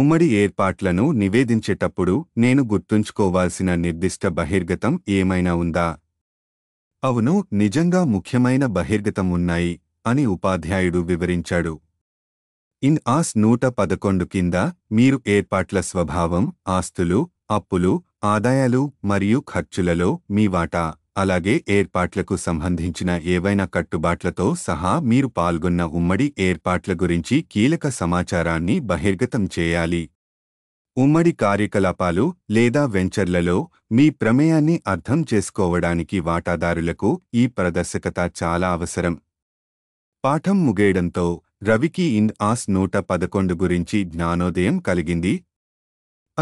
ఉమ్మడి ఏర్పాట్లను నివేదించేటప్పుడు నేను గుర్తుంచుకోవాల్సిన నిర్దిష్ట బహిర్గతం ఏమైనా ఉందా అవును నిజంగా ముఖ్యమైన బహిర్గతం ఉన్నాయి అని ఉపాధ్యాయుడు వివరించాడు ఇన్ ఆస్ నూట పదకొండు కింద మీరు ఏర్పాట్ల స్వభావం ఆస్తులు అప్పులు ఆదాయాలు మరియు ఖర్చులలో మీ వాటా అలాగే ఏర్పాట్లకు సంబంధించిన ఏవైనా కట్టుబాట్లతో సహా మీరు పాల్గొన్న ఉమ్మడి ఏర్పాట్ల గురించి కీలక సమాచారాన్ని బహిర్గతం చేయాలి ఉమ్మడి కార్యకలాపాలు లేదా వెంచర్లలో మీ ప్రమేయాన్ని అర్థం చేసుకోవడానికి వాటాదారులకు ఈ ప్రదర్శకత చాలా అవసరం పాఠం ముగేయడంతో రవికి ఇన్ ఆస్ నూట పదకొండు గురించి జ్ఞానోదయం కలిగింది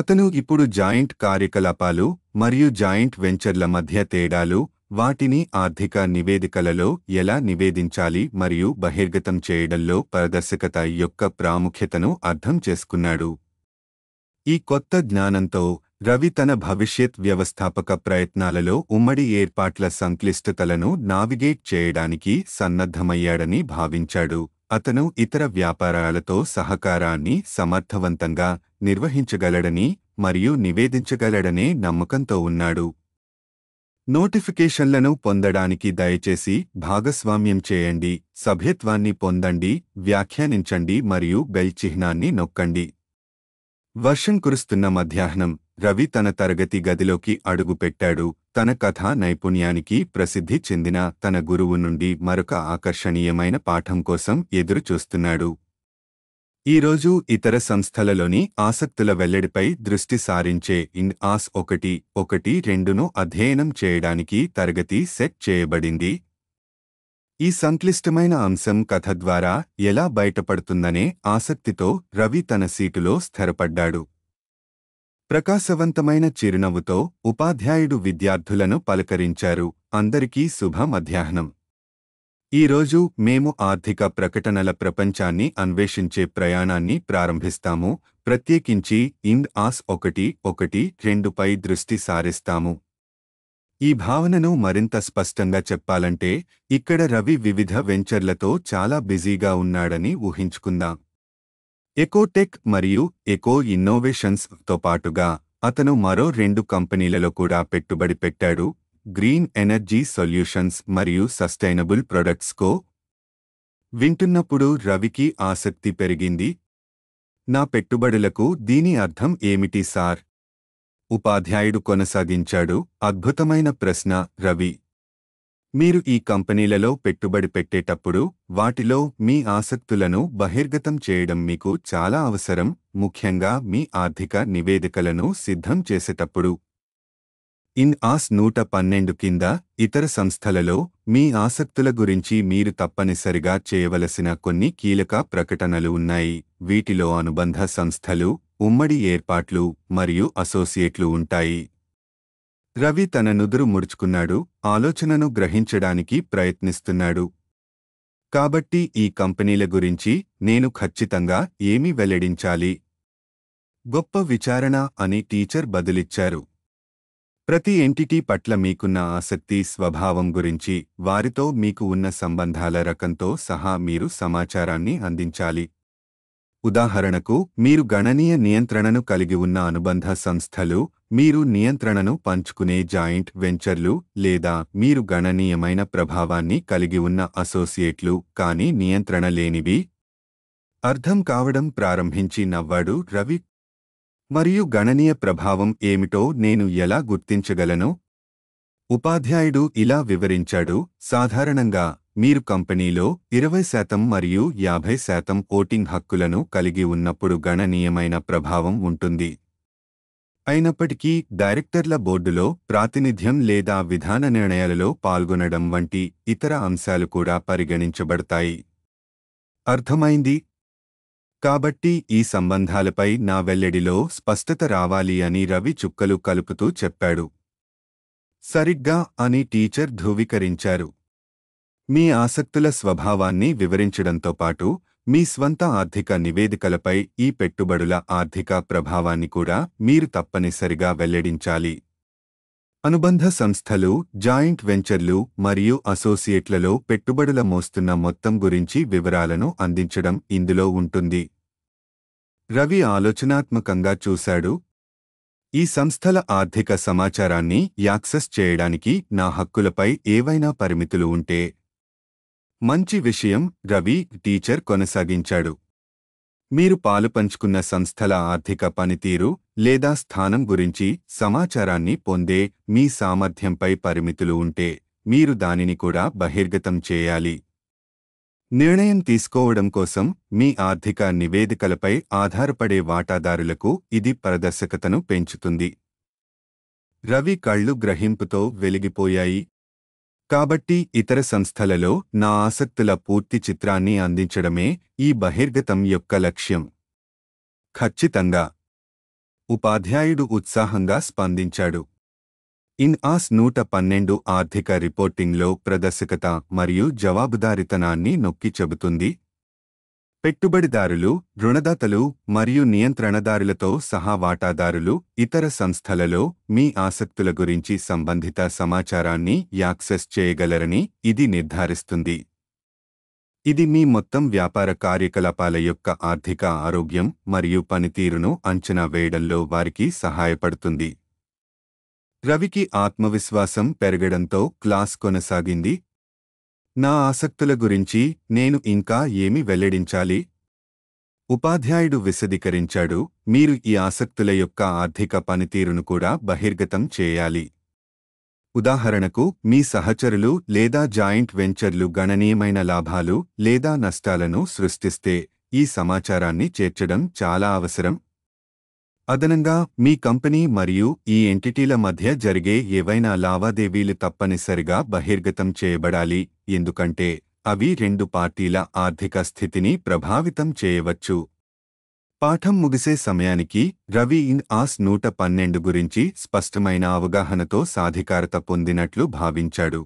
అతను ఇప్పుడు జాయింట్ కార్యకలాపాలు మరియు జాయింట్ వెంచర్ల మధ్య తేడాలు వాటిని ఆర్థిక నివేదికలలో ఎలా నివేదించాలి మరియు బహిర్గతం చేయడంలో పారదర్శకత యొక్క ప్రాముఖ్యతను అర్థం చేసుకున్నాడు ఈ కొత్త జ్ఞానంతో రవి తన భవిష్యత్ వ్యవస్థాపక ప్రయత్నాలలో ఉమ్మడి ఏర్పాట్ల సంక్లిష్టతలను నావిగేట్ చేయడానికి సన్నద్ధమయ్యాడని భావించాడు అతను ఇతర వ్యాపారాలతో సహకారాన్ని సమర్థవంతంగా నిర్వహించగలడని మరియు నివేదించగలడనే నమ్మకంతో ఉన్నాడు నోటిఫికేషన్లను పొందడానికి దయచేసి భాగస్వామ్యం చేయండి సభ్యత్వాన్ని పొందండి వ్యాఖ్యానించండి మరియు బెల్ చిహ్నాన్ని నొక్కండి వర్షం కురుస్తున్న మధ్యాహ్నం రవి తన తరగతి గదిలోకి అడుగుపెట్టాడు తన కథా నైపుణ్యానికి ప్రసిద్ధి చెందిన తన గురువు నుండి మరొక ఆకర్షణీయమైన పాఠం కోసం ఎదురుచూస్తున్నాడు ఈరోజు ఇతర సంస్థలలోని ఆసక్తుల వెల్లడిపై దృష్టి సారించే ఇన్ ఆస్ ఒకటి ఒకటి రెండును అధ్యయనం చేయడానికి తరగతి సెట్ చేయబడింది ఈ సంక్లిష్టమైన అంశం కథ ద్వారా ఎలా బయటపడుతుందనే ఆసక్తితో రవి తన సీటులో స్థిరపడ్డాడు ప్రకాశవంతమైన చిరునవ్వుతో ఉపాధ్యాయుడు విద్యార్థులను పలకరించారు అందరికీ శుభ మధ్యాహ్నం ఈరోజు మేము ఆర్థిక ప్రకటనల ప్రపంచాన్ని అన్వేషించే ప్రయాణాన్ని ప్రారంభిస్తాము ప్రత్యేకించి ఇండ్ ఆస్ ఒకటి ఒకటి రెండుపై దృష్టి సారిస్తాము ఈ భావనను మరింత స్పష్టంగా చెప్పాలంటే ఇక్కడ రవి వివిధ వెంచర్లతో చాలా బిజీగా ఉన్నాడని ఊహించుకుందాం ఎకోటెక్ మరియు ఎకో ఇన్నోవేషన్స్ తో పాటుగా అతను మరో రెండు కంపెనీలలో కూడా పెట్టుబడి పెట్టాడు గ్రీన్ ఎనర్జీ సొల్యూషన్స్ మరియు సస్టైనబుల్ ప్రొడక్ట్స్ కో వింటున్నప్పుడు రవికి ఆసక్తి పెరిగింది నా పెట్టుబడులకు దీని అర్థం ఏమిటి సార్ ఉపాధ్యాయుడు కొనసాగించాడు అద్భుతమైన ప్రశ్న రవి మీరు ఈ కంపెనీలలో పెట్టుబడి పెట్టేటప్పుడు వాటిలో మీ ఆసక్తులను బహిర్గతం చేయడం మీకు చాలా అవసరం ముఖ్యంగా మీ ఆర్థిక నివేదికలను సిద్ధం చేసేటప్పుడు ఇన్ ఆస్ నూట పన్నెండు కింద ఇతర సంస్థలలో మీ ఆసక్తుల గురించి మీరు తప్పనిసరిగా చేయవలసిన కొన్ని కీలక ప్రకటనలు ఉన్నాయి వీటిలో అనుబంధ సంస్థలు ఉమ్మడి ఏర్పాట్లు మరియు అసోసియేట్లు ఉంటాయి రవి తన నుదురు ముడుచుకున్నాడు ఆలోచనను గ్రహించడానికి ప్రయత్నిస్తున్నాడు కాబట్టి ఈ కంపెనీల గురించి నేను ఖచ్చితంగా ఏమి వెల్లడించాలి గొప్ప విచారణ అని టీచర్ బదులిచ్చారు ప్రతి ఎంటిటీ పట్ల మీకున్న ఆసక్తి స్వభావం గురించి వారితో మీకు ఉన్న సంబంధాల రకంతో సహా మీరు సమాచారాన్ని అందించాలి ఉదాహరణకు మీరు గణనీయ నియంత్రణను కలిగి ఉన్న అనుబంధ సంస్థలు మీరు నియంత్రణను పంచుకునే జాయింట్ వెంచర్లు లేదా మీరు గణనీయమైన ప్రభావాన్ని కలిగి ఉన్న అసోసియేట్లు కానీ నియంత్రణ లేనివి అర్థం కావడం ప్రారంభించి నవ్వాడు రవి మరియు గణనీయ ప్రభావం ఏమిటో నేను ఎలా గుర్తించగలను ఉపాధ్యాయుడు ఇలా వివరించాడు సాధారణంగా మీరు కంపెనీలో ఇరవై శాతం మరియు యాభై శాతం ఓటింగ్ హక్కులను కలిగి ఉన్నప్పుడు గణనీయమైన ప్రభావం ఉంటుంది అయినప్పటికీ డైరెక్టర్ల బోర్డులో ప్రాతినిధ్యం లేదా విధాన నిర్ణయాలలో పాల్గొనడం వంటి ఇతర అంశాలు కూడా పరిగణించబడతాయి అర్థమైంది కాబట్టి ఈ సంబంధాలపై నా వెల్లడిలో స్పష్టత రావాలి అని రవి చుక్కలు కలుపుతూ చెప్పాడు సరిగ్గా అని టీచర్ ధృవీకరించారు మీ ఆసక్తుల స్వభావాన్ని వివరించడంతో పాటు మీ స్వంత ఆర్థిక నివేదికలపై ఈ పెట్టుబడుల ఆర్థిక ప్రభావాన్ని కూడా మీరు తప్పనిసరిగా వెల్లడించాలి అనుబంధ సంస్థలు జాయింట్ వెంచర్లు మరియు అసోసియేట్లలో పెట్టుబడుల మోస్తున్న మొత్తం గురించి వివరాలను అందించడం ఇందులో ఉంటుంది రవి ఆలోచనాత్మకంగా చూశాడు ఈ సంస్థల ఆర్థిక సమాచారాన్ని యాక్సెస్ చేయడానికి నా హక్కులపై ఏవైనా పరిమితులు ఉంటే మంచి విషయం రవి టీచర్ కొనసాగించాడు మీరు పాలు పంచుకున్న సంస్థల ఆర్థిక పనితీరు లేదా స్థానం గురించి సమాచారాన్ని పొందే మీ సామర్థ్యంపై పరిమితులు ఉంటే మీరు దానిని కూడా బహిర్గతం చేయాలి నిర్ణయం తీసుకోవడం కోసం మీ ఆర్థిక నివేదికలపై ఆధారపడే వాటాదారులకు ఇది పారదర్శకతను పెంచుతుంది రవి కళ్ళు గ్రహింపుతో వెలిగిపోయాయి కాబట్టి ఇతర సంస్థలలో నా ఆసక్తుల పూర్తి చిత్రాన్ని అందించడమే ఈ బహిర్గతం యొక్క లక్ష్యం ఖచ్చితంగా ఉపాధ్యాయుడు ఉత్సాహంగా స్పందించాడు ఇన్ ఆస్ నూట పన్నెండు ఆర్థిక రిపోర్టింగ్లో ప్రదర్శకత మరియు జవాబుదారితనాన్ని నొక్కి చెబుతుంది పెట్టుబడిదారులు రుణదాతలు మరియు నియంత్రణదారులతో సహా వాటాదారులు ఇతర సంస్థలలో మీ ఆసక్తుల గురించి సంబంధిత సమాచారాన్ని యాక్సెస్ చేయగలరని ఇది నిర్ధారిస్తుంది ఇది మీ మొత్తం వ్యాపార కార్యకలాపాల యొక్క ఆర్థిక ఆరోగ్యం మరియు పనితీరును అంచనా వేయడంలో వారికి సహాయపడుతుంది రవికి ఆత్మవిశ్వాసం పెరగడంతో క్లాస్ కొనసాగింది నా ఆసక్తుల గురించి నేను ఇంకా ఏమి వెల్లడించాలి ఉపాధ్యాయుడు విశదీకరించాడు మీరు ఈ ఆసక్తుల యొక్క ఆర్థిక పనితీరును కూడా బహిర్గతం చేయాలి ఉదాహరణకు మీ సహచరులు లేదా జాయింట్ వెంచర్లు గణనీయమైన లాభాలు లేదా నష్టాలను సృష్టిస్తే ఈ సమాచారాన్ని చేర్చడం చాలా అవసరం అదనంగా మీ కంపెనీ మరియు ఈ ఎంటిటీల మధ్య జరిగే ఏవైనా లావాదేవీలు తప్పనిసరిగా బహిర్గతం చేయబడాలి ఎందుకంటే అవి రెండు పార్టీల ఆర్థిక స్థితిని ప్రభావితం చేయవచ్చు పాఠం ముగిసే సమయానికి రవి ఇన్ ఆస్ నూట పన్నెండు గురించి స్పష్టమైన అవగాహనతో సాధికారత పొందినట్లు భావించాడు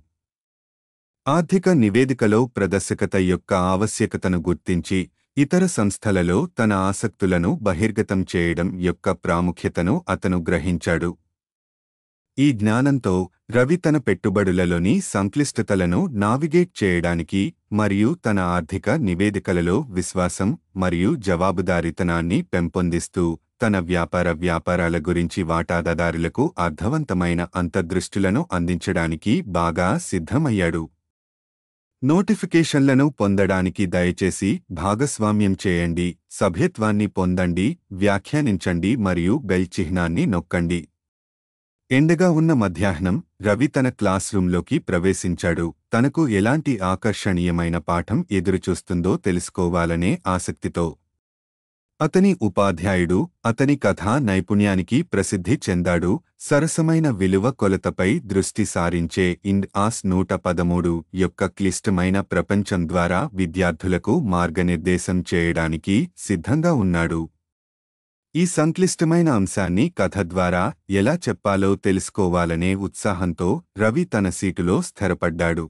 ఆర్థిక నివేదికలో ప్రదర్శకత యొక్క ఆవశ్యకతను గుర్తించి ఇతర సంస్థలలో తన ఆసక్తులను బహిర్గతం చేయడం యొక్క ప్రాముఖ్యతను అతను గ్రహించాడు ఈ జ్ఞానంతో రవి తన పెట్టుబడులలోని సంక్లిష్టతలను నావిగేట్ చేయడానికి మరియు తన ఆర్థిక నివేదికలలో విశ్వాసం మరియు జవాబుదారితనాన్ని పెంపొందిస్తూ తన వ్యాపార వ్యాపారాల గురించి వాటాదారులకు అర్థవంతమైన అంతర్దృష్టులను అందించడానికి బాగా సిద్ధమయ్యాడు నోటిఫికేషన్లను పొందడానికి దయచేసి భాగస్వామ్యం చేయండి సభ్యత్వాన్ని పొందండి వ్యాఖ్యానించండి మరియు బెల్ చిహ్నాన్ని నొక్కండి ఎండగా ఉన్న మధ్యాహ్నం రవి తన క్లాస్ ప్రవేశించాడు తనకు ఎలాంటి ఆకర్షణీయమైన పాఠం ఎదురుచూస్తుందో తెలుసుకోవాలనే ఆసక్తితో అతని ఉపాధ్యాయుడు అతని కథా నైపుణ్యానికి ప్రసిద్ధి చెందాడు సరసమైన విలువ కొలతపై దృష్టి సారించే ఇండ్ ఆస్ నూట పదమూడు యొక్క క్లిష్టమైన ప్రపంచం ద్వారా విద్యార్థులకు మార్గనిర్దేశం చేయడానికి సిద్ధంగా ఉన్నాడు ఈ సంక్లిష్టమైన అంశాన్ని కథ ద్వారా ఎలా చెప్పాలో తెలుసుకోవాలనే ఉత్సాహంతో రవి తన సీటులో స్థిరపడ్డాడు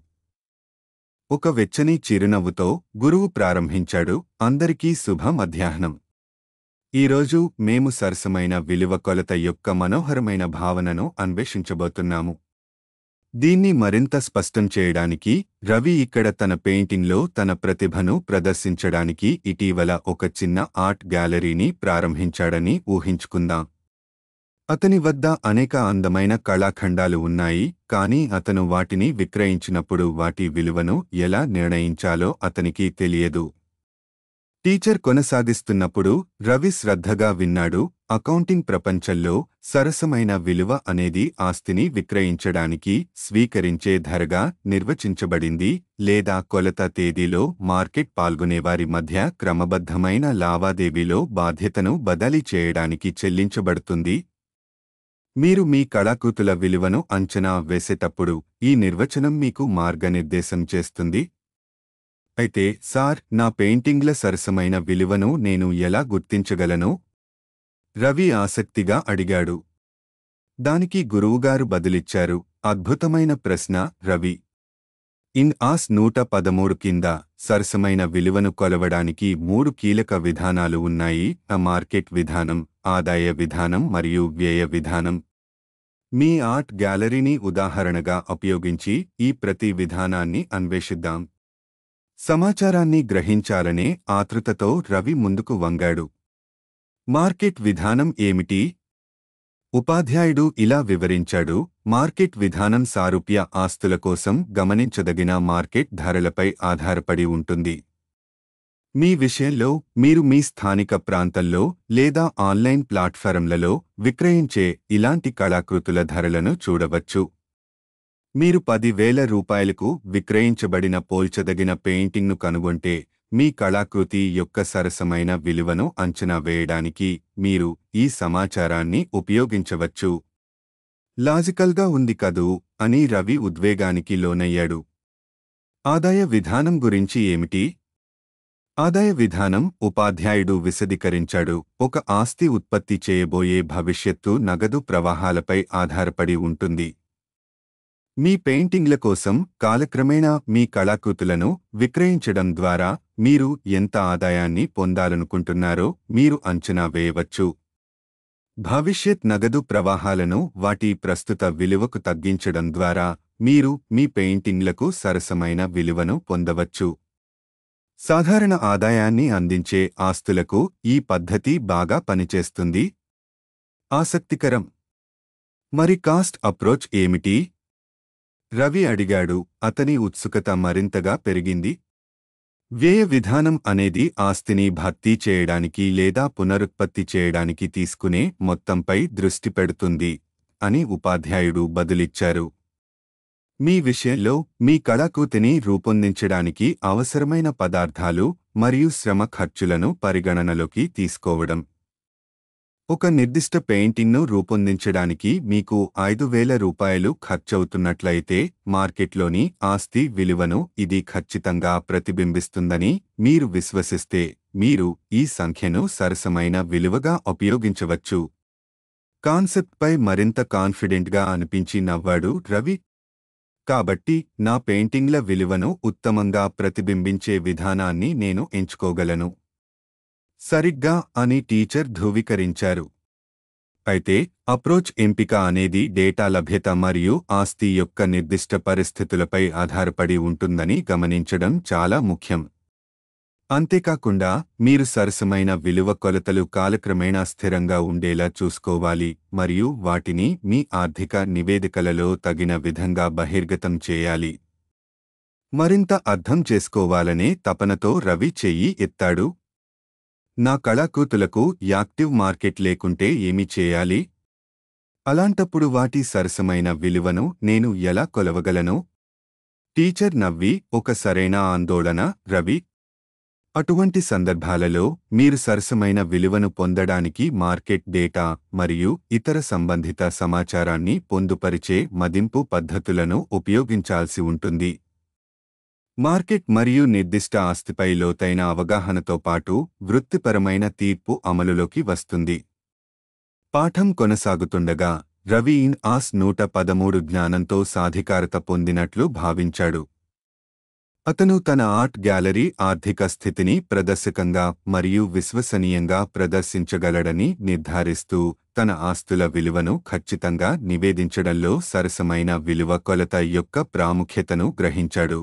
ఒక వెచ్చని చిరునవ్వుతో గురువు ప్రారంభించాడు అందరికీ శుభ మధ్యాహ్నం ఈరోజు మేము సరసమైన విలువ కొలత యొక్క మనోహరమైన భావనను అన్వేషించబోతున్నాము దీన్ని మరింత స్పష్టం చేయడానికి రవి ఇక్కడ తన పెయింటింగ్లో తన ప్రతిభను ప్రదర్శించడానికి ఇటీవల ఒక చిన్న ఆర్ట్ గ్యాలరీని ప్రారంభించాడని ఊహించుకుందాం అతని వద్ద అనేక అందమైన కళాఖండాలు ఉన్నాయి కానీ అతను వాటిని విక్రయించినప్పుడు వాటి విలువను ఎలా నిర్ణయించాలో అతనికి తెలియదు టీచర్ కొనసాగిస్తున్నప్పుడు రవి శ్రద్ధగా విన్నాడు అకౌంటింగ్ ప్రపంచంలో సరసమైన విలువ అనేది ఆస్తిని విక్రయించడానికి స్వీకరించే ధరగా నిర్వచించబడింది లేదా కొలత తేదీలో మార్కెట్ పాల్గొనేవారి మధ్య క్రమబద్ధమైన లావాదేవీలో బాధ్యతను బదలీ చేయడానికి చెల్లించబడుతుంది మీరు మీ కళాకృతుల విలువను అంచనా వేసేటప్పుడు ఈ నిర్వచనం మీకు మార్గనిర్దేశం చేస్తుంది అయితే సార్ నా పెయింటింగ్ల సరసమైన విలువను నేను ఎలా గుర్తించగలను రవి ఆసక్తిగా అడిగాడు దానికి గురువుగారు బదిలిచ్చారు అద్భుతమైన ప్రశ్న రవి ఇన్ ఆస్ నూట పదమూడు కింద సరసమైన విలువను కొలవడానికి మూడు కీలక విధానాలు ఉన్నాయి నా మార్కెట్ విధానం ఆదాయ విధానం మరియు వ్యయ విధానం మీ ఆర్ట్ గ్యాలరీని ఉదాహరణగా ఉపయోగించి ఈ ప్రతి విధానాన్ని అన్వేషిద్దాం సమాచారాన్ని గ్రహించాలనే ఆతృతతో రవి ముందుకు వంగాడు మార్కెట్ విధానం ఏమిటి ఉపాధ్యాయుడు ఇలా వివరించాడు మార్కెట్ విధానం సారూప్య ఆస్తుల కోసం గమనించదగిన మార్కెట్ ధరలపై ఆధారపడి ఉంటుంది మీ విషయంలో మీరు మీ స్థానిక ప్రాంతంలో లేదా ఆన్లైన్ ప్లాట్ఫారంలలో విక్రయించే ఇలాంటి కళాకృతుల ధరలను చూడవచ్చు మీరు పదివేల రూపాయలకు విక్రయించబడిన పోల్చదగిన పెయింటింగ్ను కనుగొంటే మీ కళాకృతి యొక్క సరసమైన విలువను అంచనా వేయడానికి మీరు ఈ సమాచారాన్ని ఉపయోగించవచ్చు లాజికల్గా ఉంది కదూ అని రవి ఉద్వేగానికి లోనయ్యాడు ఆదాయ విధానం గురించి ఏమిటి ఆదాయ విధానం ఉపాధ్యాయుడు విశదీకరించాడు ఒక ఆస్తి ఉత్పత్తి చేయబోయే భవిష్యత్తు నగదు ప్రవాహాలపై ఆధారపడి ఉంటుంది మీ పెయింటింగ్ల కోసం కాలక్రమేణా మీ కళాకృతులను విక్రయించడం ద్వారా మీరు ఎంత ఆదాయాన్ని పొందాలనుకుంటున్నారో మీరు అంచనా వేయవచ్చు భవిష్యత్ నగదు ప్రవాహాలను వాటి ప్రస్తుత విలువకు తగ్గించడం ద్వారా మీరు మీ పెయింటింగ్లకు సరసమైన విలువను పొందవచ్చు సాధారణ ఆదాయాన్ని అందించే ఆస్తులకు ఈ పద్ధతి బాగా పనిచేస్తుంది ఆసక్తికరం మరి కాస్ట్ అప్రోచ్ ఏమిటి రవి అడిగాడు అతని ఉత్సుకత మరింతగా పెరిగింది వ్యయ విధానం అనేది ఆస్తిని భర్తీ చేయడానికి లేదా పునరుత్పత్తి చేయడానికి తీసుకునే మొత్తంపై దృష్టి పెడుతుంది అని ఉపాధ్యాయుడు బదులిచ్చారు మీ విషయంలో మీ కళాకృతిని రూపొందించడానికి అవసరమైన పదార్థాలు మరియు శ్రమ ఖర్చులను పరిగణనలోకి తీసుకోవడం ఒక నిర్దిష్ట పెయింటింగ్ను రూపొందించడానికి మీకు ఐదు వేల రూపాయలు ఖర్చవుతున్నట్లయితే మార్కెట్లోని ఆస్తి విలువను ఇది ఖచ్చితంగా ప్రతిబింబిస్తుందని మీరు విశ్వసిస్తే మీరు ఈ సంఖ్యను సరసమైన విలువగా ఉపయోగించవచ్చు కాన్సెప్ట్పై మరింత కాన్ఫిడెంట్గా అనిపించి నవ్వాడు రవి కాబట్టి నా పెయింటింగ్ల విలువను ఉత్తమంగా ప్రతిబింబించే విధానాన్ని నేను ఎంచుకోగలను సరిగ్గా అని టీచర్ ధృవీకరించారు అయితే అప్రోచ్ ఎంపిక అనేది డేటా లభ్యత మరియు ఆస్తి యొక్క నిర్దిష్ట పరిస్థితులపై ఆధారపడి ఉంటుందని గమనించడం చాలా ముఖ్యం అంతేకాకుండా మీరు సరసమైన విలువ కొలతలు కాలక్రమేణా స్థిరంగా ఉండేలా చూసుకోవాలి మరియు వాటిని మీ ఆర్థిక నివేదికలలో తగిన విధంగా బహిర్గతం చేయాలి మరింత అర్థం చేసుకోవాలనే తపనతో రవి చెయ్యి ఎత్తాడు నా కళాకృతులకు యాక్టివ్ మార్కెట్ లేకుంటే ఏమి చేయాలి అలాంటప్పుడు వాటి సరసమైన విలువను నేను ఎలా కొలవగలను టీచర్ నవ్వి ఒక సరైన ఆందోళన రవి అటువంటి సందర్భాలలో మీరు సరసమైన విలువను పొందడానికి మార్కెట్ డేటా మరియు ఇతర సంబంధిత సమాచారాన్ని పొందుపరిచే మదింపు పద్ధతులను ఉపయోగించాల్సి ఉంటుంది మార్కెట్ మరియు నిర్దిష్ట ఆస్తిపై లోతైన అవగాహనతో పాటు వృత్తిపరమైన తీర్పు అమలులోకి వస్తుంది పాఠం కొనసాగుతుండగా రవి ఇన్ ఆస్ నూట పదమూడు జ్ఞానంతో సాధికారత పొందినట్లు భావించాడు అతను తన ఆర్ట్ గ్యాలరీ ఆర్థిక స్థితిని ప్రదర్శకంగా మరియు విశ్వసనీయంగా ప్రదర్శించగలడని నిర్ధారిస్తూ తన ఆస్తుల విలువను ఖచ్చితంగా నివేదించడంలో సరసమైన విలువ కొలత యొక్క ప్రాముఖ్యతను గ్రహించాడు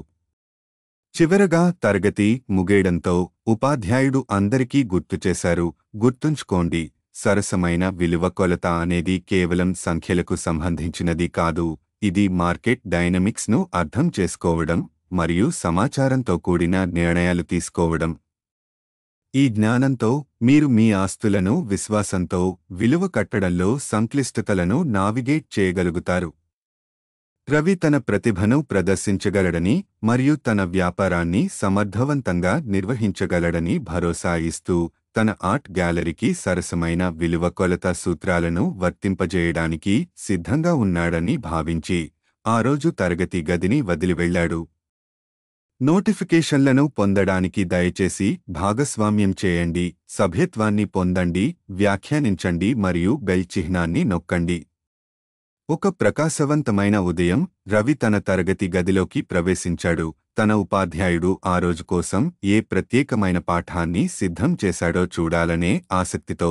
చివరగా తరగతి ముగేయడంతో ఉపాధ్యాయుడు అందరికీ గుర్తుచేశారు గుర్తుంచుకోండి సరసమైన విలువ కొలత అనేది కేవలం సంఖ్యలకు సంబంధించినది కాదు ఇది మార్కెట్ డైనమిక్స్ను అర్థం చేసుకోవడం మరియు సమాచారంతో కూడిన నిర్ణయాలు తీసుకోవడం ఈ జ్ఞానంతో మీరు మీ ఆస్తులను విశ్వాసంతో విలువ కట్టడంలో సంక్లిష్టతలను నావిగేట్ చేయగలుగుతారు రవి తన ప్రతిభను ప్రదర్శించగలడని మరియు తన వ్యాపారాన్ని సమర్థవంతంగా నిర్వహించగలడని భరోసా ఇస్తూ తన ఆర్ట్ గ్యాలరీకి సరసమైన విలువ కొలత సూత్రాలను వర్తింపజేయడానికి సిద్ధంగా ఉన్నాడని భావించి ఆ రోజు తరగతి గదిని వదిలివెళ్లాడు నోటిఫికేషన్లను పొందడానికి దయచేసి భాగస్వామ్యం చేయండి సభ్యత్వాన్ని పొందండి వ్యాఖ్యానించండి మరియు బెల్ చిహ్నాన్ని నొక్కండి ఒక ప్రకాశవంతమైన ఉదయం రవి తన తరగతి గదిలోకి ప్రవేశించాడు తన ఉపాధ్యాయుడు ఆ రోజు కోసం ఏ ప్రత్యేకమైన పాఠాన్ని సిద్ధం చేశాడో చూడాలనే ఆసక్తితో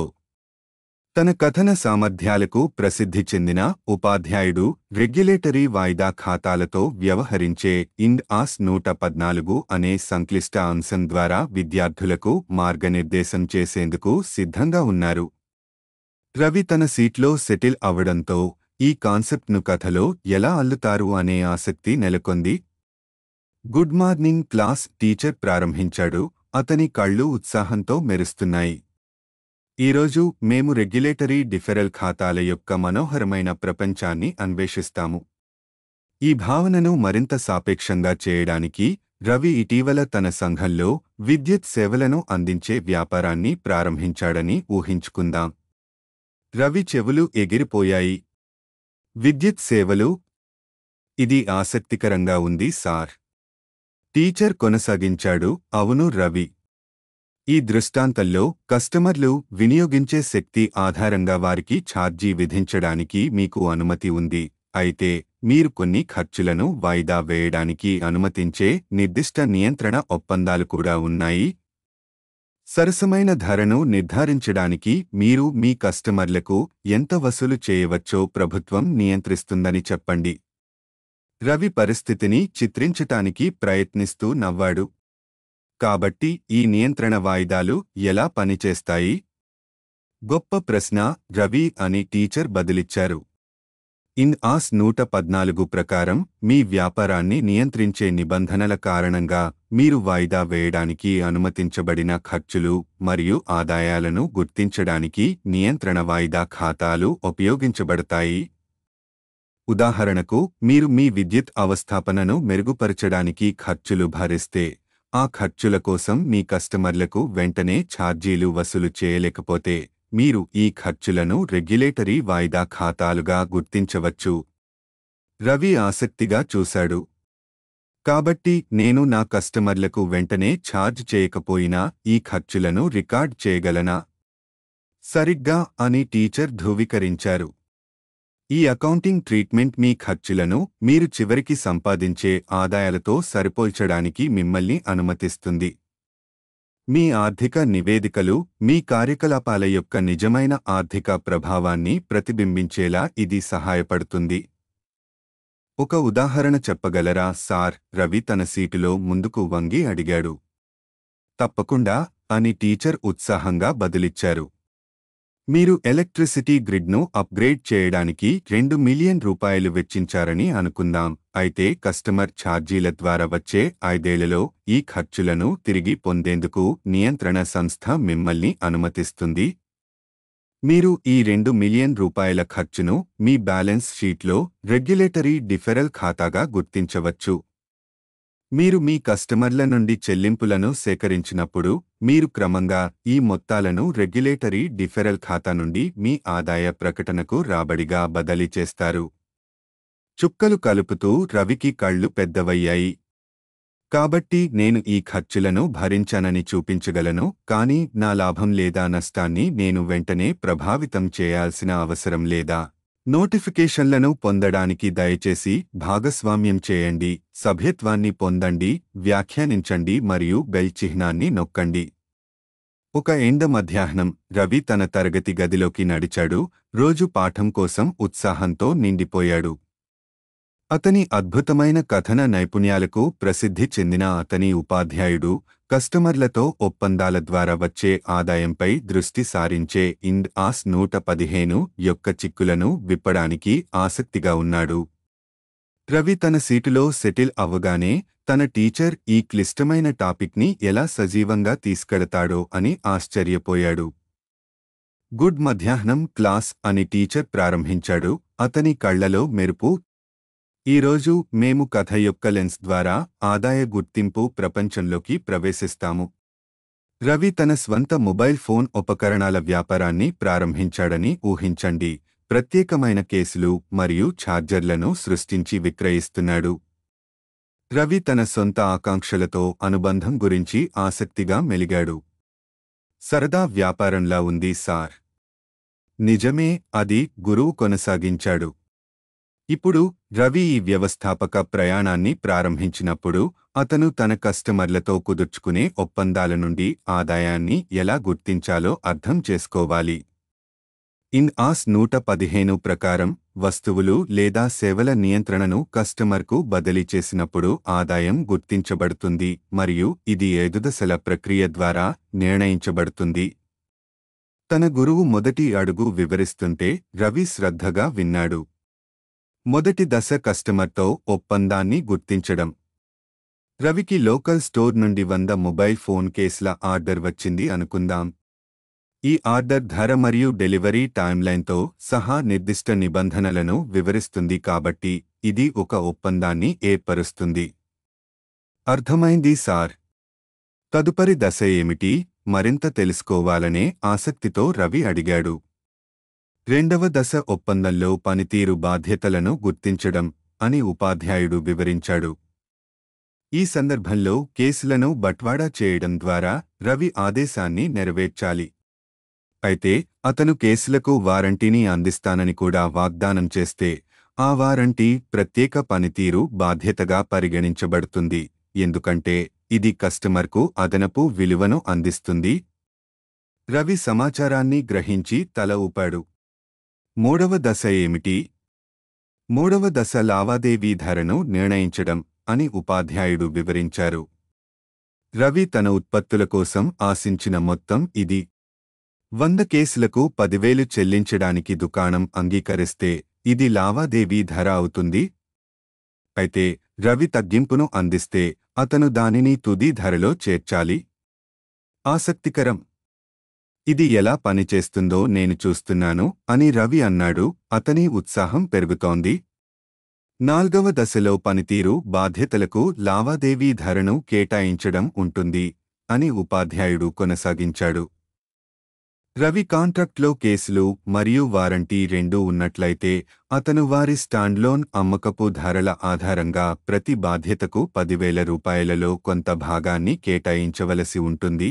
తన కథన సామర్థ్యాలకు ప్రసిద్ధి చెందిన ఉపాధ్యాయుడు రెగ్యులేటరీ వాయిదా ఖాతాలతో వ్యవహరించే ఇండ్ ఆస్ నూట పద్నాలుగు అనే సంక్లిష్ట అంశం ద్వారా విద్యార్థులకు మార్గనిర్దేశం చేసేందుకు సిద్ధంగా ఉన్నారు రవి తన సీట్లో సెటిల్ అవడంతో ఈ కాన్సెప్ట్ను కథలో ఎలా అల్లుతారు అనే ఆసక్తి నెలకొంది గుడ్ మార్నింగ్ క్లాస్ టీచర్ ప్రారంభించాడు అతని కళ్ళు ఉత్సాహంతో మెరుస్తున్నాయి ఈరోజు మేము రెగ్యులేటరీ డిఫెరల్ ఖాతాల యొక్క మనోహరమైన ప్రపంచాన్ని అన్వేషిస్తాము ఈ భావనను మరింత సాపేక్షంగా చేయడానికి రవి ఇటీవల తన సంఘంలో విద్యుత్ సేవలను అందించే వ్యాపారాన్ని ప్రారంభించాడని ఊహించుకుందాం రవి చెవులు ఎగిరిపోయాయి విద్యుత్ సేవలు ఇది ఆసక్తికరంగా ఉంది సార్ టీచర్ కొనసాగించాడు అవును రవి ఈ దృష్టాంతంలో కస్టమర్లు వినియోగించే శక్తి ఆధారంగా వారికి ఛార్జీ విధించడానికి మీకు అనుమతి ఉంది అయితే మీరు కొన్ని ఖర్చులను వాయిదా వేయడానికి అనుమతించే నిర్దిష్ట నియంత్రణ ఒప్పందాలు కూడా ఉన్నాయి సరసమైన ధరను నిర్ధారించడానికి మీరు మీ కస్టమర్లకు ఎంత వసూలు చేయవచ్చో ప్రభుత్వం నియంత్రిస్తుందని చెప్పండి రవి పరిస్థితిని చిత్రించటానికి ప్రయత్నిస్తూ నవ్వాడు కాబట్టి ఈ నియంత్రణ వాయిదాలు ఎలా పనిచేస్తాయి గొప్ప ప్రశ్న రవి అని టీచర్ బదిలిచ్చారు ఇన్ ఆస్ నూట పద్నాలుగు ప్రకారం మీ వ్యాపారాన్ని నియంత్రించే నిబంధనల కారణంగా మీరు వాయిదా వేయడానికి అనుమతించబడిన ఖర్చులు మరియు ఆదాయాలను గుర్తించడానికి నియంత్రణ వాయిదా ఖాతాలు ఉపయోగించబడతాయి ఉదాహరణకు మీరు మీ విద్యుత్ అవస్థాపనను మెరుగుపరచడానికి ఖర్చులు భరిస్తే ఆ ఖర్చుల కోసం మీ కస్టమర్లకు వెంటనే ఛార్జీలు వసూలు చేయలేకపోతే మీరు ఈ ఖర్చులను రెగ్యులేటరీ వాయిదా ఖాతాలుగా గుర్తించవచ్చు రవి ఆసక్తిగా చూశాడు కాబట్టి నేను నా కస్టమర్లకు వెంటనే ఛార్జ్ చేయకపోయినా ఈ ఖర్చులను రికార్డ్ చేయగలనా సరిగ్గా అని టీచర్ ధృవీకరించారు ఈ అకౌంటింగ్ ట్రీట్మెంట్ మీ ఖర్చులను మీరు చివరికి సంపాదించే ఆదాయాలతో సరిపోల్చడానికి మిమ్మల్ని అనుమతిస్తుంది మీ ఆర్థిక నివేదికలు మీ కార్యకలాపాల యొక్క నిజమైన ఆర్థిక ప్రభావాన్ని ప్రతిబింబించేలా ఇది సహాయపడుతుంది ఒక ఉదాహరణ చెప్పగలరా సార్ రవి తన సీటులో ముందుకు వంగి అడిగాడు తప్పకుండా అని టీచర్ ఉత్సాహంగా బదిలిచ్చారు మీరు ఎలక్ట్రిసిటీ గ్రిడ్ను అప్గ్రేడ్ చేయడానికి రెండు మిలియన్ రూపాయలు వెచ్చించారని అనుకుందాం అయితే కస్టమర్ ఛార్జీల ద్వారా వచ్చే ఐదేళ్లలో ఈ ఖర్చులను తిరిగి పొందేందుకు నియంత్రణ సంస్థ మిమ్మల్ని అనుమతిస్తుంది మీరు ఈ రెండు మిలియన్ రూపాయల ఖర్చును మీ బ్యాలెన్స్ షీట్లో రెగ్యులేటరీ డిఫెరల్ ఖాతాగా గుర్తించవచ్చు మీరు మీ కస్టమర్ల నుండి చెల్లింపులను సేకరించినప్పుడు మీరు క్రమంగా ఈ మొత్తాలను రెగ్యులేటరీ డిఫెరల్ ఖాతా నుండి మీ ఆదాయ ప్రకటనకు రాబడిగా బదిలీ చేస్తారు చుక్కలు కలుపుతూ రవికి కళ్ళు పెద్దవయ్యాయి కాబట్టి నేను ఈ ఖర్చులను భరించానని చూపించగలను కానీ నా లాభం లేదా నష్టాన్ని నేను వెంటనే ప్రభావితం చేయాల్సిన అవసరం లేదా నోటిఫికేషన్లను పొందడానికి దయచేసి భాగస్వామ్యం చేయండి సభ్యత్వాన్ని పొందండి వ్యాఖ్యానించండి మరియు బెల్ చిహ్నాన్ని నొక్కండి ఒక ఎండ మధ్యాహ్నం రవి తన తరగతి గదిలోకి నడిచాడు రోజు పాఠం కోసం ఉత్సాహంతో నిండిపోయాడు అతని అద్భుతమైన కథన నైపుణ్యాలకు ప్రసిద్ధి చెందిన అతని ఉపాధ్యాయుడు కస్టమర్లతో ఒప్పందాల ద్వారా వచ్చే ఆదాయంపై దృష్టి సారించే ఇండ్ ఆస్ నూట పదిహేను యొక్క చిక్కులను విప్పడానికి ఆసక్తిగా ఉన్నాడు రవి తన సీటులో సెటిల్ అవ్వగానే తన టీచర్ ఈ క్లిష్టమైన టాపిక్ని ఎలా సజీవంగా తీసుకెడతాడో అని ఆశ్చర్యపోయాడు గుడ్ మధ్యాహ్నం క్లాస్ అని టీచర్ ప్రారంభించాడు అతని కళ్లలో మెరుపు ఈరోజు మేము కథ యొక్క లెన్స్ ద్వారా ఆదాయ గుర్తింపు ప్రపంచంలోకి ప్రవేశిస్తాము రవి తన స్వంత మొబైల్ ఫోన్ ఉపకరణాల వ్యాపారాన్ని ప్రారంభించాడని ఊహించండి ప్రత్యేకమైన కేసులు మరియు ఛార్జర్లను సృష్టించి విక్రయిస్తున్నాడు రవి తన సొంత ఆకాంక్షలతో అనుబంధం గురించి ఆసక్తిగా మెలిగాడు సరదా వ్యాపారంలా ఉంది సార్ నిజమే అది గురువు కొనసాగించాడు ఇప్పుడు రవి ఈ వ్యవస్థాపక ప్రయాణాన్ని ప్రారంభించినప్పుడు అతను తన కస్టమర్లతో కుదుర్చుకునే ఒప్పందాల నుండి ఆదాయాన్ని ఎలా గుర్తించాలో అర్థం చేసుకోవాలి ఇన్ ఆస్ నూట పదిహేను ప్రకారం వస్తువులు లేదా సేవల నియంత్రణను కస్టమర్కు బదిలీ చేసినప్పుడు ఆదాయం గుర్తించబడుతుంది మరియు ఇది ఎదుదశల ప్రక్రియ ద్వారా నిర్ణయించబడుతుంది తన గురువు మొదటి అడుగు వివరిస్తుంటే రవి శ్రద్ధగా విన్నాడు మొదటి దశ కస్టమర్తో ఒప్పందాన్ని గుర్తించడం రవికి లోకల్ స్టోర్ నుండి వంద మొబైల్ ఫోన్ కేసుల ఆర్డర్ వచ్చింది అనుకుందాం ఈ ఆర్డర్ ధర మరియు డెలివరీ టైమ్లైన్తో సహా నిర్దిష్ట నిబంధనలను వివరిస్తుంది కాబట్టి ఇది ఒక ఒప్పందాన్ని ఏర్పరుస్తుంది అర్థమైంది సార్ తదుపరి దశ ఏమిటి మరింత తెలుసుకోవాలనే ఆసక్తితో రవి అడిగాడు రెండవ దశ ఒప్పందంలో పనితీరు బాధ్యతలను గుర్తించడం అని ఉపాధ్యాయుడు వివరించాడు ఈ సందర్భంలో కేసులను బట్వాడా చేయడం ద్వారా రవి ఆదేశాన్ని నెరవేర్చాలి అయితే అతను కేసులకు వారంటీని అందిస్తానని కూడా వాగ్దానం చేస్తే ఆ వారంటీ ప్రత్యేక పనితీరు బాధ్యతగా పరిగణించబడుతుంది ఎందుకంటే ఇది కస్టమర్కు అదనపు విలువను అందిస్తుంది రవి సమాచారాన్ని గ్రహించి తల ఊపాడు మూడవ దశ ఏమిటి మూడవ దశ లావాదేవీ ధరను నిర్ణయించడం అని ఉపాధ్యాయుడు వివరించారు రవి తన ఉత్పత్తుల కోసం ఆశించిన మొత్తం ఇది వంద కేసులకు పదివేలు చెల్లించడానికి దుకాణం అంగీకరిస్తే ఇది లావాదేవీ ధర అవుతుంది అయితే రవి తగ్గింపును అందిస్తే అతను దానిని తుది ధరలో చేర్చాలి ఆసక్తికరం ఇది ఎలా పనిచేస్తుందో నేను చూస్తున్నాను అని రవి అన్నాడు అతని ఉత్సాహం పెరుగుతోంది నాల్గవ దశలో పనితీరు బాధ్యతలకు లావాదేవీ ధరను కేటాయించడం ఉంటుంది అని ఉపాధ్యాయుడు కొనసాగించాడు రవి కాంట్రాక్ట్లో కేసులు మరియు వారంటీ రెండూ ఉన్నట్లయితే అతను వారి స్టాండ్లోన్ అమ్మకపు ధరల ఆధారంగా ప్రతి బాధ్యతకు పదివేల రూపాయలలో కొంత భాగాన్ని కేటాయించవలసి ఉంటుంది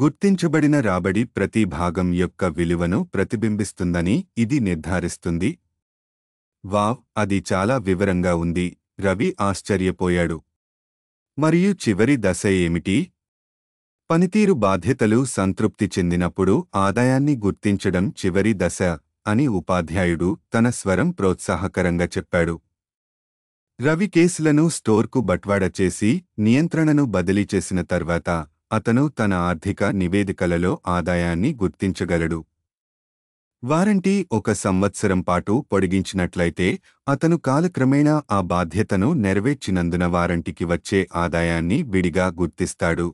గుర్తించబడిన రాబడి ప్రతి భాగం యొక్క విలువను ప్రతిబింబిస్తుందని ఇది నిర్ధారిస్తుంది వావ్ అది చాలా వివరంగా ఉంది రవి ఆశ్చర్యపోయాడు మరియు చివరి దశ ఏమిటి పనితీరు బాధ్యతలు సంతృప్తి చెందినప్పుడు ఆదాయాన్ని గుర్తించడం చివరి దశ అని ఉపాధ్యాయుడు తన స్వరం ప్రోత్సాహకరంగా చెప్పాడు రవి కేసులను స్టోర్కు బట్వాడ చేసి నియంత్రణను బదిలీ చేసిన తర్వాత అతను తన ఆర్థిక నివేదికలలో ఆదాయాన్ని గుర్తించగలడు వారంటీ ఒక సంవత్సరం పాటు పొడిగించినట్లయితే అతను కాలక్రమేణా ఆ బాధ్యతను నెరవేర్చినందున వారంటీకి వచ్చే ఆదాయాన్ని విడిగా గుర్తిస్తాడు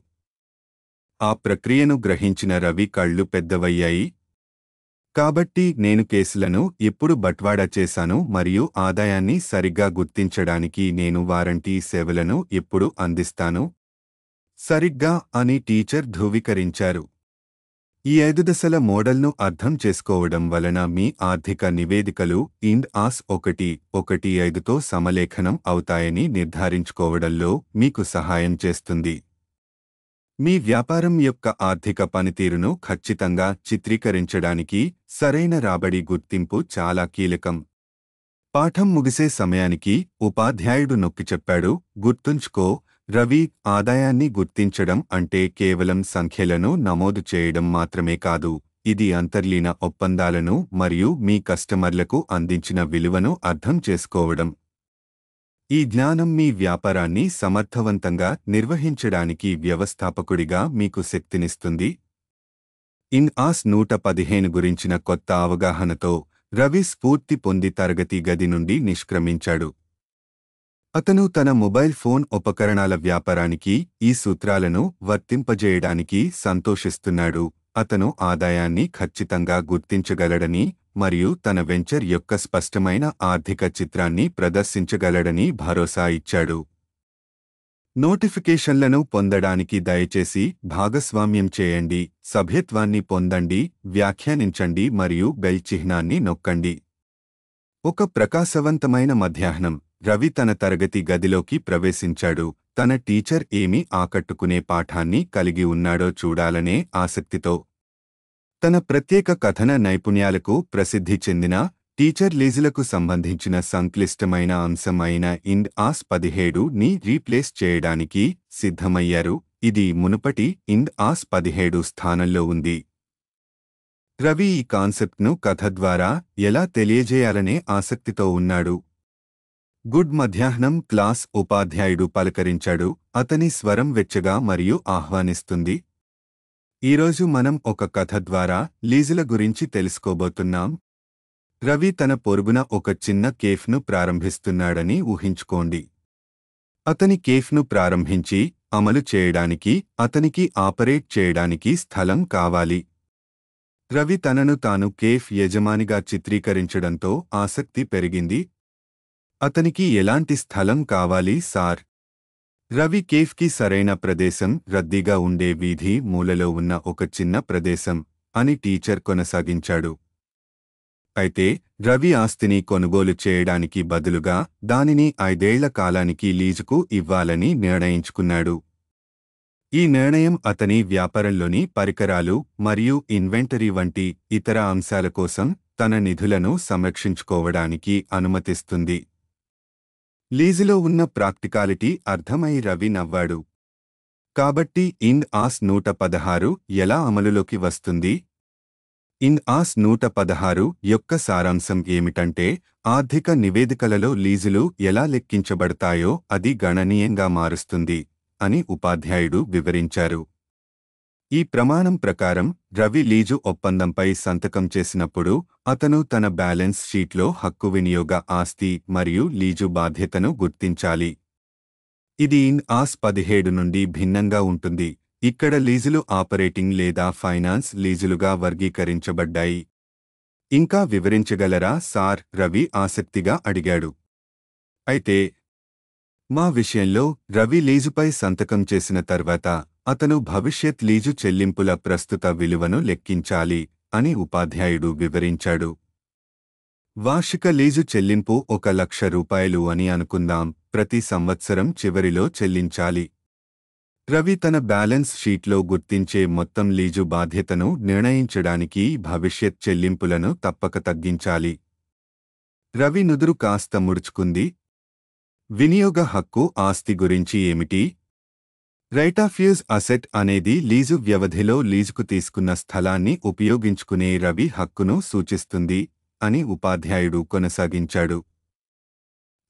ఆ ప్రక్రియను గ్రహించిన రవి కళ్ళు పెద్దవయ్యాయి కాబట్టి నేను కేసులను ఎప్పుడు బట్వాడా చేశాను మరియు ఆదాయాన్ని సరిగ్గా గుర్తించడానికి నేను వారంటీ సేవలను ఎప్పుడు అందిస్తాను సరిగ్గా అని టీచర్ ధృవీకరించారు ఈ ఐదు దశల మోడల్ను అర్థం చేసుకోవడం వలన మీ ఆర్థిక నివేదికలు ఇండ్ ఆస్ ఒకటి ఒకటి ఐదుతో సమలేఖనం అవుతాయని నిర్ధారించుకోవడంలో మీకు సహాయం చేస్తుంది మీ వ్యాపారం యొక్క ఆర్థిక పనితీరును ఖచ్చితంగా చిత్రీకరించడానికి సరైన రాబడి గుర్తింపు చాలా కీలకం పాఠం ముగిసే సమయానికి ఉపాధ్యాయుడు నొక్కి చెప్పాడు గుర్తుంచుకో రవి ఆదాయాన్ని గుర్తించడం అంటే కేవలం సంఖ్యలను నమోదు చేయడం మాత్రమే కాదు ఇది అంతర్లీన ఒప్పందాలను మరియు మీ కస్టమర్లకు అందించిన విలువను అర్థం చేసుకోవడం ఈ జ్ఞానం మీ వ్యాపారాన్ని సమర్థవంతంగా నిర్వహించడానికి వ్యవస్థాపకుడిగా మీకు శక్తినిస్తుంది ఇన్ ఆస్ నూట పదిహేను గురించిన కొత్త అవగాహనతో రవి స్ఫూర్తి పొంది తరగతి గది నుండి నిష్క్రమించాడు అతను తన మొబైల్ ఫోన్ ఉపకరణాల వ్యాపారానికి ఈ సూత్రాలను వర్తింపజేయడానికి సంతోషిస్తున్నాడు అతను ఆదాయాన్ని ఖచ్చితంగా గుర్తించగలడని మరియు తన వెంచర్ యొక్క స్పష్టమైన ఆర్థిక చిత్రాన్ని ప్రదర్శించగలడని భరోసా ఇచ్చాడు నోటిఫికేషన్లను పొందడానికి దయచేసి భాగస్వామ్యం చేయండి సభ్యత్వాన్ని పొందండి వ్యాఖ్యానించండి మరియు బెల్ చిహ్నాన్ని నొక్కండి ఒక ప్రకాశవంతమైన మధ్యాహ్నం రవి తన తరగతి గదిలోకి ప్రవేశించాడు తన టీచర్ ఏమి ఆకట్టుకునే పాఠాన్ని కలిగి ఉన్నాడో చూడాలనే ఆసక్తితో తన ప్రత్యేక కథన నైపుణ్యాలకు ప్రసిద్ధి చెందిన టీచర్ లీజులకు సంబంధించిన సంక్లిష్టమైన అంశం అయిన ఇండ్ ఆస్ పదిహేడు ని రీప్లేస్ చేయడానికి సిద్ధమయ్యారు ఇది మునుపటి ఇండ్ ఆస్ పదిహేడు స్థానంలో ఉంది రవి ఈ కాన్సెప్ట్ను కథ ద్వారా ఎలా తెలియజేయాలనే ఆసక్తితో ఉన్నాడు గుడ్ మధ్యాహ్నం క్లాస్ ఉపాధ్యాయుడు పలకరించాడు అతని స్వరం వెచ్చగా మరియు ఆహ్వానిస్తుంది ఈరోజు మనం ఒక కథ ద్వారా లీజుల గురించి తెలుసుకోబోతున్నాం రవి తన పొరుగున ఒక చిన్న కేఫ్ను ప్రారంభిస్తున్నాడని ఊహించుకోండి అతని కేఫ్ను ప్రారంభించి అమలు చేయడానికి అతనికి ఆపరేట్ చేయడానికి స్థలం కావాలి రవి తనను తాను కేఫ్ యజమానిగా చిత్రీకరించడంతో ఆసక్తి పెరిగింది అతనికి ఎలాంటి స్థలం కావాలి సార్ రవి కేఫ్కి సరైన ప్రదేశం రద్దీగా ఉండే వీధి మూలలో ఉన్న ఒక చిన్న ప్రదేశం అని టీచర్ కొనసాగించాడు అయితే రవి ఆస్తిని కొనుగోలు చేయడానికి బదులుగా దానిని ఐదేళ్ల కాలానికి లీజుకు ఇవ్వాలని నిర్ణయించుకున్నాడు ఈ నిర్ణయం అతని వ్యాపారంలోని పరికరాలు మరియు ఇన్వెంటరీ వంటి ఇతర అంశాల కోసం తన నిధులను సంరక్షించుకోవడానికి అనుమతిస్తుంది లీజులో ఉన్న ప్రాక్టికాలిటీ అర్థమై రవి నవ్వాడు కాబట్టి ఇన్ ఆస్ నూట పదహారు ఎలా అమలులోకి వస్తుంది ఇన్ ఆస్ నూట పదహారు యొక్క సారాంశం ఏమిటంటే ఆర్థిక నివేదికలలో లీజులు ఎలా లెక్కించబడతాయో అది గణనీయంగా మారుస్తుంది అని ఉపాధ్యాయుడు వివరించారు ఈ ప్రమాణం ప్రకారం రవి లీజు ఒప్పందంపై సంతకం చేసినప్పుడు అతను తన బ్యాలెన్స్ షీట్లో హక్కు వినియోగ ఆస్తి మరియు లీజు బాధ్యతను గుర్తించాలి ఇది ఇన్ ఆస్ పదిహేడు నుండి భిన్నంగా ఉంటుంది ఇక్కడ లీజులు ఆపరేటింగ్ లేదా ఫైనాన్స్ లీజులుగా వర్గీకరించబడ్డాయి ఇంకా వివరించగలరా సార్ రవి ఆసక్తిగా అడిగాడు అయితే మా విషయంలో రవి లీజుపై సంతకం చేసిన తర్వాత అతను భవిష్యత్ లీజు చెల్లింపుల ప్రస్తుత విలువను లెక్కించాలి అని ఉపాధ్యాయుడు వివరించాడు వార్షిక లీజు చెల్లింపు ఒక లక్ష రూపాయలు అని అనుకుందాం ప్రతి సంవత్సరం చివరిలో చెల్లించాలి రవి తన బ్యాలెన్స్ షీట్లో గుర్తించే మొత్తం లీజు బాధ్యతను నిర్ణయించడానికి భవిష్యత్ చెల్లింపులను తప్పక తగ్గించాలి రవి నుదురు కాస్త ముడుచుకుంది వినియోగ హక్కు ఆస్తి గురించి ఏమిటి రైట్ ఆఫ్ యూజ్ అసెట్ అనేది లీజు వ్యవధిలో లీజుకు తీసుకున్న స్థలాన్ని ఉపయోగించుకునే రవి హక్కును సూచిస్తుంది అని ఉపాధ్యాయుడు కొనసాగించాడు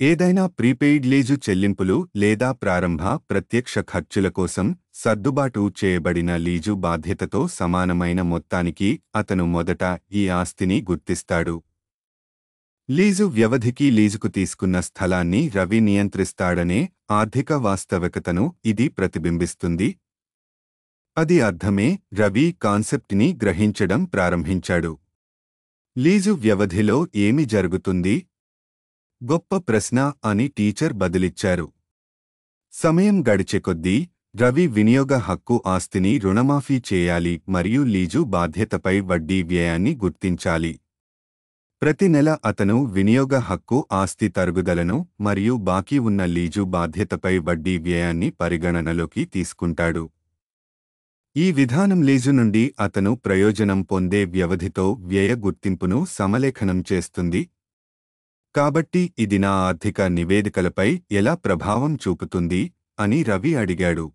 ఏదైనా ప్రీపెయిడ్ లీజు చెల్లింపులు లేదా ప్రారంభ ప్రత్యక్ష ఖర్చుల కోసం సర్దుబాటు చేయబడిన లీజు బాధ్యతతో సమానమైన మొత్తానికి అతను మొదట ఈ ఆస్తిని గుర్తిస్తాడు లీజు వ్యవధికి లీజుకు తీసుకున్న స్థలాన్ని రవి నియంత్రిస్తాడనే ఆర్థిక వాస్తవికతను ఇది ప్రతిబింబిస్తుంది అది అర్థమే రవి కాన్సెప్ట్ని గ్రహించడం ప్రారంభించాడు లీజు వ్యవధిలో ఏమి జరుగుతుంది గొప్ప ప్రశ్న అని టీచర్ బదిలిచ్చారు సమయం గడిచే కొద్దీ రవి వినియోగ హక్కు ఆస్తిని రుణమాఫీ చేయాలి మరియు లీజు బాధ్యతపై వడ్డీ వ్యయాన్ని గుర్తించాలి ప్రతి నెల అతను వినియోగ హక్కు ఆస్తి తరుగుదలను మరియు బాకీ ఉన్న లీజు బాధ్యతపై వడ్డీ వ్యయాన్ని పరిగణనలోకి తీసుకుంటాడు ఈ విధానం లీజు నుండి అతను ప్రయోజనం పొందే వ్యవధితో వ్యయ గుర్తింపును సమలేఖనం చేస్తుంది కాబట్టి ఇది నా ఆర్థిక నివేదికలపై ఎలా ప్రభావం చూపుతుంది అని రవి అడిగాడు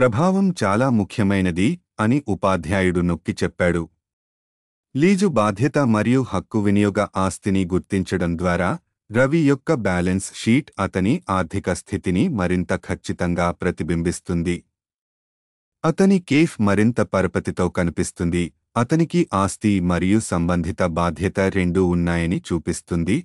ప్రభావం చాలా ముఖ్యమైనది అని ఉపాధ్యాయుడు నొక్కి చెప్పాడు లీజు బాధ్యత మరియు హక్కు వినియోగ ఆస్తిని గుర్తించడం ద్వారా రవి యొక్క బ్యాలెన్స్ షీట్ అతని ఆర్థిక స్థితిని మరింత ఖచ్చితంగా ప్రతిబింబిస్తుంది అతని కేఫ్ మరింత పరపతితో కనిపిస్తుంది అతనికి ఆస్తి మరియు సంబంధిత బాధ్యత రెండూ ఉన్నాయని చూపిస్తుంది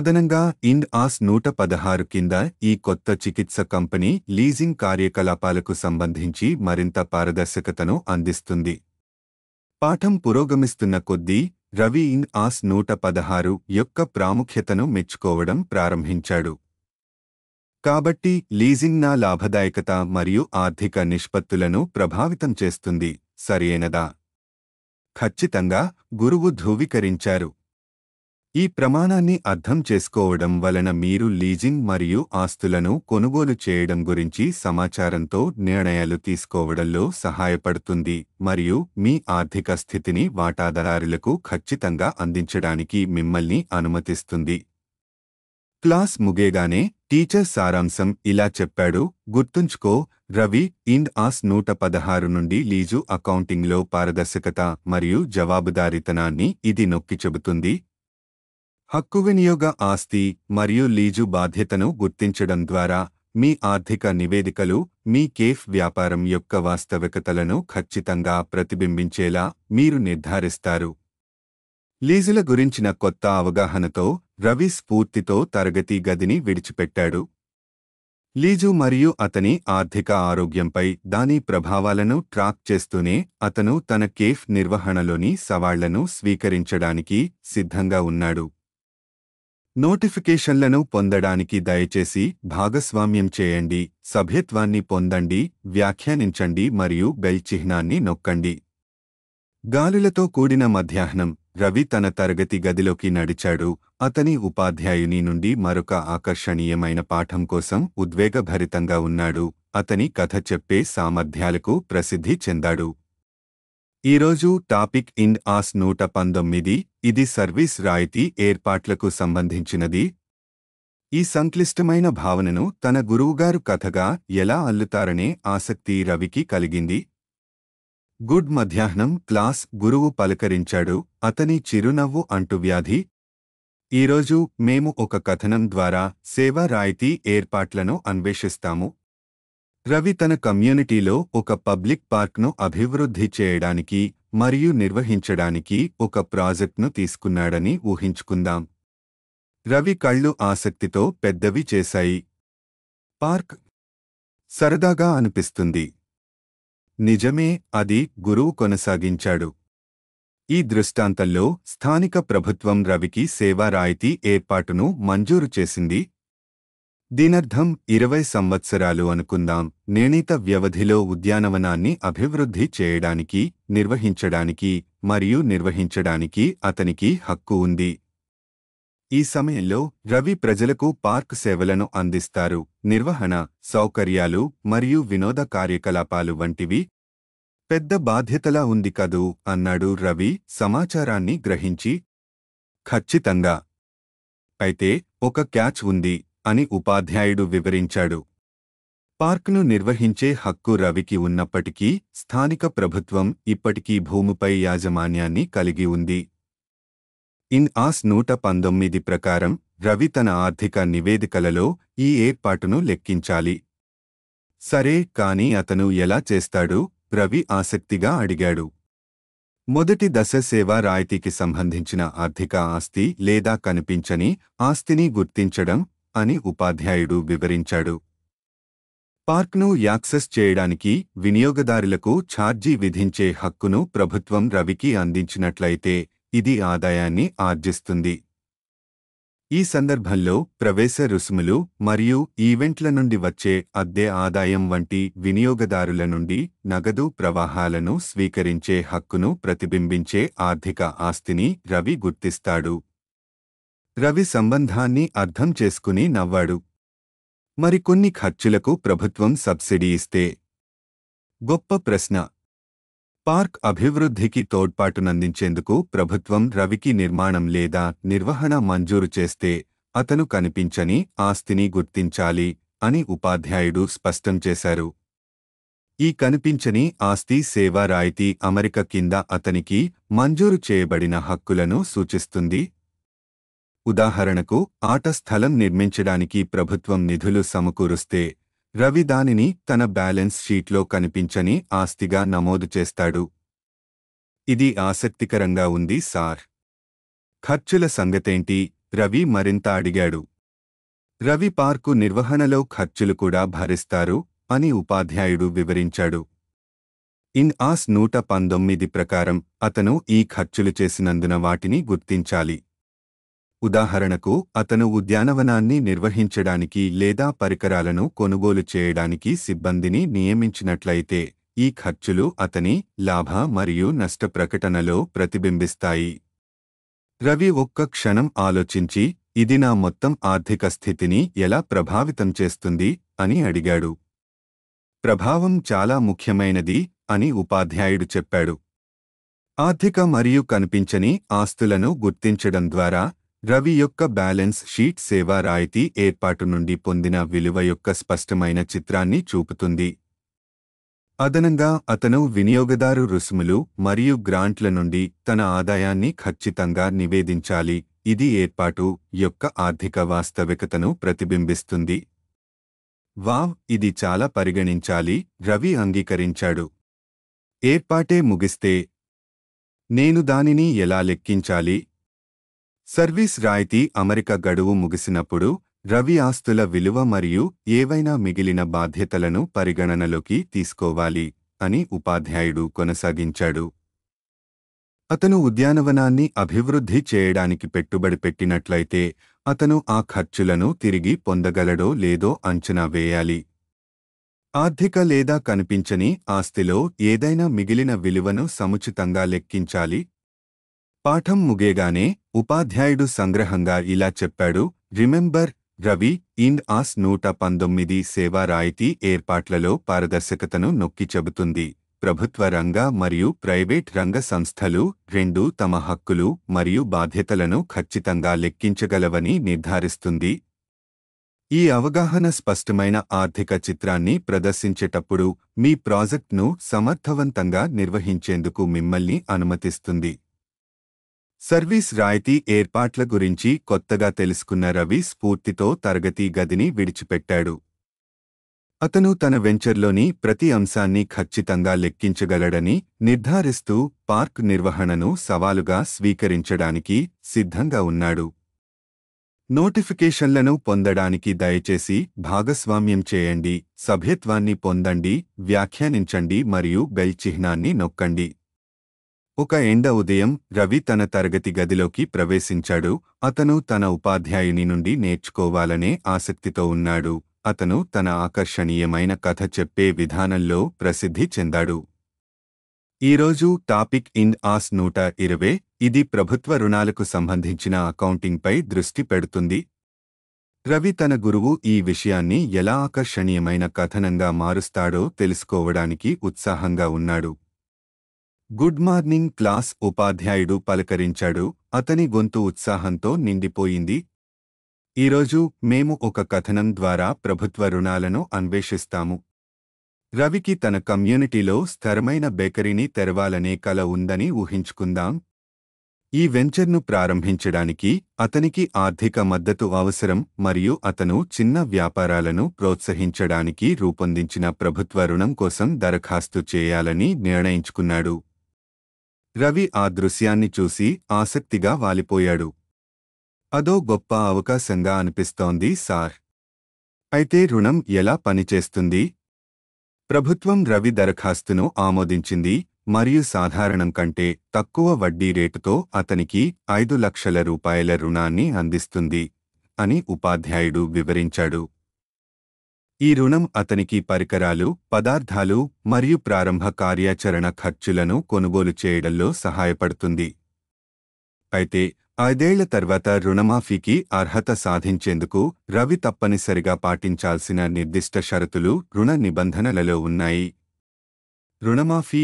అదనంగా ఇండ్ ఆస్ నూట పదహారు కింద ఈ కొత్త చికిత్స కంపెనీ లీజింగ్ కార్యకలాపాలకు సంబంధించి మరింత పారదర్శకతను అందిస్తుంది పాఠం పురోగమిస్తున్న కొద్దీ రవి ఇన్ ఆస్ నూట పదహారు యొక్క ప్రాముఖ్యతను మెచ్చుకోవడం ప్రారంభించాడు కాబట్టి లీజింగ్ నా లాభదాయకత మరియు ఆర్థిక నిష్పత్తులను ప్రభావితం చేస్తుంది సరియేనదా ఖచ్చితంగా గురువు ధ్రువీకరించారు ఈ ప్రమాణాన్ని అర్థం చేసుకోవడం వలన మీరు లీజింగ్ మరియు ఆస్తులను కొనుగోలు చేయడం గురించి సమాచారంతో నిర్ణయాలు తీసుకోవడంలో సహాయపడుతుంది మరియు మీ ఆర్థిక స్థితిని వాటాదారులకు ఖచ్చితంగా అందించడానికి మిమ్మల్ని అనుమతిస్తుంది క్లాస్ ముగేగానే టీచర్ సారాంశం ఇలా చెప్పాడు గుర్తుంచుకో రవి ఇండ్ ఆస్ నూట పదహారు నుండి లీజు అకౌంటింగ్లో పారదర్శకత మరియు జవాబుదారితనాన్ని ఇది నొక్కి చెబుతుంది హక్కు వినియోగ ఆస్తి మరియు లీజు బాధ్యతను గుర్తించడం ద్వారా మీ ఆర్థిక నివేదికలు మీ కేఫ్ వ్యాపారం యొక్క వాస్తవికతలను ఖచ్చితంగా ప్రతిబింబించేలా మీరు నిర్ధారిస్తారు లీజుల గురించిన కొత్త అవగాహనతో రవి స్ఫూర్తితో తరగతి గదిని విడిచిపెట్టాడు లీజు మరియు అతని ఆర్థిక ఆరోగ్యంపై దాని ప్రభావాలను ట్రాక్ చేస్తూనే అతను తన కేఫ్ నిర్వహణలోని సవాళ్లను స్వీకరించడానికి సిద్ధంగా ఉన్నాడు నోటిఫికేషన్లను పొందడానికి దయచేసి భాగస్వామ్యం చేయండి సభ్యత్వాన్ని పొందండి వ్యాఖ్యానించండి మరియు బెల్ చిహ్నాన్ని నొక్కండి గాలులతో కూడిన మధ్యాహ్నం రవి తన తరగతి గదిలోకి నడిచాడు అతని ఉపాధ్యాయుని నుండి మరొక ఆకర్షణీయమైన పాఠం కోసం ఉద్వేగభరితంగా ఉన్నాడు అతని కథ చెప్పే సామర్థ్యాలకు ప్రసిద్ధి చెందాడు ఈరోజు టాపిక్ ఇన్ ఆస్ నూట పంతొమ్మిది ఇది సర్వీస్ రాయితీ ఏర్పాట్లకు సంబంధించినది ఈ సంక్లిష్టమైన భావనను తన గురువుగారు కథగా ఎలా అల్లుతారనే ఆసక్తి రవికి కలిగింది గుడ్ మధ్యాహ్నం క్లాస్ గురువు పలకరించాడు అతని చిరునవ్వు అంటువ్యాధి ఈరోజు మేము ఒక కథనం ద్వారా సేవా రాయితీ ఏర్పాట్లను అన్వేషిస్తాము రవి తన కమ్యూనిటీలో ఒక పబ్లిక్ పార్క్ను అభివృద్ధి చేయడానికి మరియు నిర్వహించడానికి ఒక ప్రాజెక్ట్ను తీసుకున్నాడని ఊహించుకుందాం రవి కళ్ళు ఆసక్తితో పెద్దవి చేశాయి పార్క్ సరదాగా అనిపిస్తుంది నిజమే అది గురువు కొనసాగించాడు ఈ దృష్టాంతంలో స్థానిక ప్రభుత్వం రవికి సేవా రాయితీ ఏర్పాటును మంజూరు చేసింది దీనర్థం ఇరవై సంవత్సరాలు అనుకుందాం నిర్ణీత వ్యవధిలో ఉద్యానవనాన్ని అభివృద్ధి చేయడానికి నిర్వహించడానికి మరియు నిర్వహించడానికి అతనికి హక్కు ఉంది ఈ సమయంలో రవి ప్రజలకు పార్క్ సేవలను అందిస్తారు నిర్వహణ సౌకర్యాలు మరియు వినోద కార్యకలాపాలు వంటివి పెద్ద బాధ్యతలా ఉంది కదూ అన్నాడు రవి సమాచారాన్ని గ్రహించి ఖచ్చితంగా అయితే ఒక క్యాచ్ ఉంది అని ఉపాధ్యాయుడు వివరించాడు పార్కును నిర్వహించే హక్కు రవికి ఉన్నప్పటికీ స్థానిక ప్రభుత్వం ఇప్పటికీ భూమిపై యాజమాన్యాన్ని కలిగి ఉంది ఇన్ ఆస్ నూట పంతొమ్మిది ప్రకారం రవి తన ఆర్థిక నివేదికలలో ఈ ఏర్పాటును లెక్కించాలి సరే కాని అతను ఎలా చేస్తాడు రవి ఆసక్తిగా అడిగాడు మొదటి దశ సేవా రాయితీకి సంబంధించిన ఆర్థిక ఆస్తి లేదా కనిపించని ఆస్తిని గుర్తించడం అని ఉపాధ్యాయుడు వివరించాడు పార్క్ను యాక్సెస్ చేయడానికి వినియోగదారులకు ఛార్జీ విధించే హక్కును ప్రభుత్వం రవికి అందించినట్లయితే ఇది ఆదాయాన్ని ఆర్జిస్తుంది ఈ సందర్భంలో ప్రవేశ రుసుములు మరియు ఈవెంట్ల నుండి వచ్చే అద్దె ఆదాయం వంటి వినియోగదారుల నుండి నగదు ప్రవాహాలను స్వీకరించే హక్కును ప్రతిబింబించే ఆర్థిక ఆస్తిని రవి గుర్తిస్తాడు రవి సంబంధాన్ని అర్థం చేసుకుని నవ్వాడు మరికొన్ని ఖర్చులకు ప్రభుత్వం సబ్సిడీ ఇస్తే గొప్ప ప్రశ్న పార్క్ అభివృద్ధికి తోడ్పాటునందించేందుకు ప్రభుత్వం రవికి నిర్మాణం లేదా నిర్వహణ మంజూరు చేస్తే అతను కనిపించని ఆస్తిని గుర్తించాలి అని ఉపాధ్యాయుడు స్పష్టం చేశారు ఈ కనిపించని ఆస్తి సేవా రాయితీ అమరిక కింద అతనికి మంజూరు చేయబడిన హక్కులను సూచిస్తుంది ఉదాహరణకు ఆట స్థలం నిర్మించడానికి ప్రభుత్వం నిధులు సమకూరుస్తే రవి దానిని తన బ్యాలెన్స్ షీట్లో కనిపించని ఆస్తిగా నమోదు చేస్తాడు ఇది ఆసక్తికరంగా ఉంది సార్ ఖర్చుల సంగతేంటి రవి మరింత అడిగాడు రవి పార్కు నిర్వహణలో ఖర్చులు కూడా భరిస్తారు అని ఉపాధ్యాయుడు వివరించాడు ఇన్ ఆస్ నూట పంతొమ్మిది ప్రకారం అతను ఈ ఖర్చులు చేసినందున వాటిని గుర్తించాలి ఉదాహరణకు అతను ఉద్యానవనాన్ని నిర్వహించడానికి లేదా పరికరాలను కొనుగోలు చేయడానికి సిబ్బందిని నియమించినట్లయితే ఈ ఖర్చులు అతని లాభ మరియు నష్ట ప్రకటనలో ప్రతిబింబిస్తాయి రవి ఒక్క క్షణం ఆలోచించి ఇది నా మొత్తం ఆర్థిక స్థితిని ఎలా ప్రభావితం చేస్తుంది అని అడిగాడు ప్రభావం చాలా ముఖ్యమైనది అని ఉపాధ్యాయుడు చెప్పాడు ఆర్థిక మరియు కనిపించని ఆస్తులను గుర్తించడం ద్వారా రవి యొక్క బ్యాలెన్స్ షీట్ సేవా రాయితీ ఏర్పాటు నుండి పొందిన విలువ యొక్క స్పష్టమైన చిత్రాన్ని చూపుతుంది అదనంగా అతను వినియోగదారు రుసుములు మరియు గ్రాంట్ల నుండి తన ఆదాయాన్ని ఖచ్చితంగా నివేదించాలి ఇది ఏర్పాటు యొక్క ఆర్థిక వాస్తవికతను ప్రతిబింబిస్తుంది వావ్ ఇది చాలా పరిగణించాలి రవి అంగీకరించాడు ఏర్పాటే ముగిస్తే నేను దానిని ఎలా లెక్కించాలి సర్వీస్ రాయితీ అమరిక గడువు ముగిసినప్పుడు రవి ఆస్తుల విలువ మరియు ఏవైనా మిగిలిన బాధ్యతలను పరిగణనలోకి తీసుకోవాలి అని ఉపాధ్యాయుడు కొనసాగించాడు అతను ఉద్యానవనాన్ని అభివృద్ధి చేయడానికి పెట్టుబడి పెట్టినట్లయితే అతను ఆ ఖర్చులను తిరిగి పొందగలడో లేదో అంచనా వేయాలి ఆర్థిక లేదా కనిపించని ఆస్తిలో ఏదైనా మిగిలిన విలువను సముచితంగా లెక్కించాలి పాఠం ముగేగానే ఉపాధ్యాయుడు సంగ్రహంగా ఇలా చెప్పాడు రిమెంబర్ రవి ఇన్ ఆస్ నూట పంతొమ్మిది సేవా రాయితీ ఏర్పాట్లలో పారదర్శకతను నొక్కి చెబుతుంది ప్రభుత్వ రంగ మరియు ప్రైవేట్ రంగ సంస్థలు రెండూ తమ హక్కులు మరియు బాధ్యతలను ఖచ్చితంగా లెక్కించగలవని నిర్ధారిస్తుంది ఈ అవగాహన స్పష్టమైన ఆర్థిక చిత్రాన్ని ప్రదర్శించేటప్పుడు మీ ప్రాజెక్ట్ను సమర్థవంతంగా నిర్వహించేందుకు మిమ్మల్ని అనుమతిస్తుంది సర్వీస్ రాయితీ ఏర్పాట్ల గురించి కొత్తగా తెలుసుకున్న రవి స్ఫూర్తితో తరగతి గదిని విడిచిపెట్టాడు అతను తన వెంచర్లోని ప్రతి అంశాన్ని ఖచ్చితంగా లెక్కించగలడని నిర్ధారిస్తూ పార్క్ నిర్వహణను సవాలుగా స్వీకరించడానికి సిద్ధంగా ఉన్నాడు నోటిఫికేషన్లను పొందడానికి దయచేసి భాగస్వామ్యం చేయండి సభ్యత్వాన్ని పొందండి వ్యాఖ్యానించండి మరియు బెల్ చిహ్నాన్ని నొక్కండి ఒక ఎండ ఉదయం రవి తన తరగతి గదిలోకి ప్రవేశించాడు అతను తన ఉపాధ్యాయుని నుండి నేర్చుకోవాలనే ఆసక్తితో ఉన్నాడు అతను తన ఆకర్షణీయమైన కథ చెప్పే విధానంలో ప్రసిద్ధి చెందాడు ఈరోజు టాపిక్ ఇన్ ఆస్ నూట ఇరవై ఇది ప్రభుత్వ రుణాలకు సంబంధించిన అకౌంటింగ్పై దృష్టి పెడుతుంది రవి తన గురువు ఈ విషయాన్ని ఎలా ఆకర్షణీయమైన కథనంగా మారుస్తాడో తెలుసుకోవడానికి ఉత్సాహంగా ఉన్నాడు గుడ్ మార్నింగ్ క్లాస్ ఉపాధ్యాయుడు పలకరించాడు అతని గొంతు ఉత్సాహంతో నిండిపోయింది ఈరోజు మేము ఒక కథనం ద్వారా ప్రభుత్వ రుణాలను అన్వేషిస్తాము రవికి తన కమ్యూనిటీలో స్థిరమైన బేకరీని తెరవాలనే కల ఉందని ఊహించుకుందాం ఈ వెంచర్ను ప్రారంభించడానికి అతనికి ఆర్థిక మద్దతు అవసరం మరియు అతను చిన్న వ్యాపారాలను ప్రోత్సహించడానికి రూపొందించిన ప్రభుత్వ రుణం కోసం దరఖాస్తు చేయాలని నిర్ణయించుకున్నాడు రవి ఆ దృశ్యాన్ని చూసి ఆసక్తిగా వాలిపోయాడు అదో గొప్ప అవకాశంగా అనిపిస్తోంది సార్ అయితే రుణం ఎలా పనిచేస్తుంది ప్రభుత్వం రవి దరఖాస్తును ఆమోదించింది మరియు సాధారణం కంటే తక్కువ వడ్డీ రేటుతో అతనికి ఐదు లక్షల రూపాయల రుణాన్ని అందిస్తుంది అని ఉపాధ్యాయుడు వివరించాడు ఈ రుణం అతనికి పరికరాలు పదార్థాలు మరియు ప్రారంభ కార్యాచరణ ఖర్చులను కొనుగోలు చేయడంలో సహాయపడుతుంది అయితే ఐదేళ్ల తర్వాత రుణమాఫీకి అర్హత సాధించేందుకు రవి తప్పనిసరిగా పాటించాల్సిన నిర్దిష్ట షరతులు రుణ నిబంధనలలో ఉన్నాయి రుణమాఫీ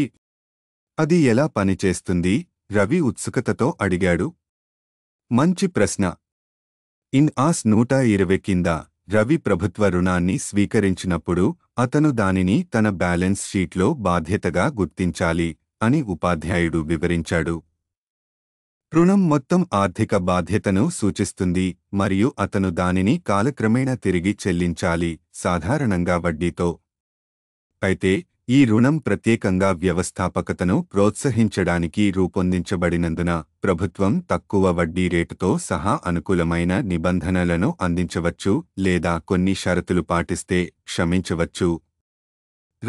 అది ఎలా పనిచేస్తుంది రవి ఉత్సుకతతో అడిగాడు మంచి ప్రశ్న ఇన్ ఆస్ నూట ఇరవై కింద రవి ప్రభుత్వ రుణాన్ని స్వీకరించినప్పుడు అతను దానిని తన బ్యాలెన్స్ షీట్లో బాధ్యతగా గుర్తించాలి అని ఉపాధ్యాయుడు వివరించాడు రుణం మొత్తం ఆర్థిక బాధ్యతను సూచిస్తుంది మరియు అతను దానిని కాలక్రమేణా తిరిగి చెల్లించాలి సాధారణంగా వడ్డీతో అయితే ఈ రుణం ప్రత్యేకంగా వ్యవస్థాపకతను ప్రోత్సహించడానికి రూపొందించబడినందున ప్రభుత్వం తక్కువ వడ్డీ రేటుతో సహా అనుకూలమైన నిబంధనలను అందించవచ్చు లేదా కొన్ని షరతులు పాటిస్తే క్షమించవచ్చు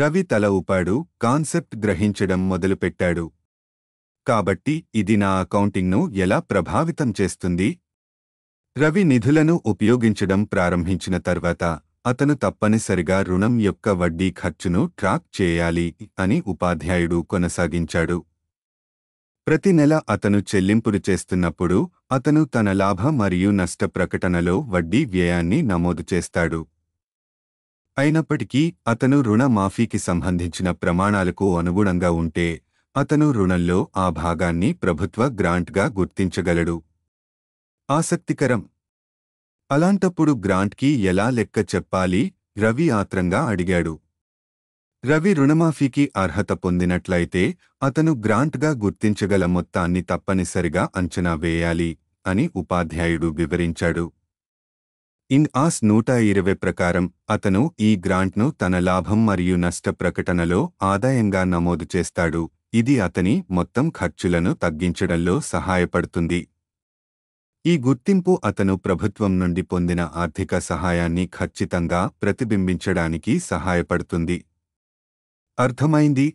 రవి తల ఊపాడు కాన్సెప్ట్ గ్రహించడం మొదలుపెట్టాడు కాబట్టి ఇది నా అకౌంటింగ్ను ఎలా ప్రభావితం చేస్తుంది రవి నిధులను ఉపయోగించడం ప్రారంభించిన తర్వాత అతను తప్పనిసరిగా రుణం యొక్క వడ్డీ ఖర్చును ట్రాక్ చేయాలి అని ఉపాధ్యాయుడు కొనసాగించాడు ప్రతి నెల అతను చెల్లింపులు చేస్తున్నప్పుడు అతను తన లాభ మరియు నష్ట ప్రకటనలో వడ్డీ వ్యయాన్ని నమోదు చేస్తాడు అయినప్పటికీ అతను రుణ మాఫీకి సంబంధించిన ప్రమాణాలకు అనుగుణంగా ఉంటే అతను రుణంలో ఆ భాగాన్ని ప్రభుత్వ గ్రాంట్గా గుర్తించగలడు ఆసక్తికరం అలాంటప్పుడు గ్రాంట్కి ఎలా లెక్క చెప్పాలి రవి ఆత్రంగా అడిగాడు రవి రుణమాఫీకి అర్హత పొందినట్లయితే అతను గ్రాంట్గా గుర్తించగల మొత్తాన్ని తప్పనిసరిగా అంచనా వేయాలి అని ఉపాధ్యాయుడు వివరించాడు ఇన్ ఆస్ నూట ఇరవై ప్రకారం అతను ఈ గ్రాంట్ను తన లాభం మరియు నష్ట ప్రకటనలో ఆదాయంగా నమోదు చేస్తాడు ఇది అతని మొత్తం ఖర్చులను తగ్గించడంలో సహాయపడుతుంది ఈ గుర్తింపు అతను ప్రభుత్వం నుండి పొందిన ఆర్థిక సహాయాన్ని ఖచ్చితంగా ప్రతిబింబించడానికి సహాయపడుతుంది అర్థమైంది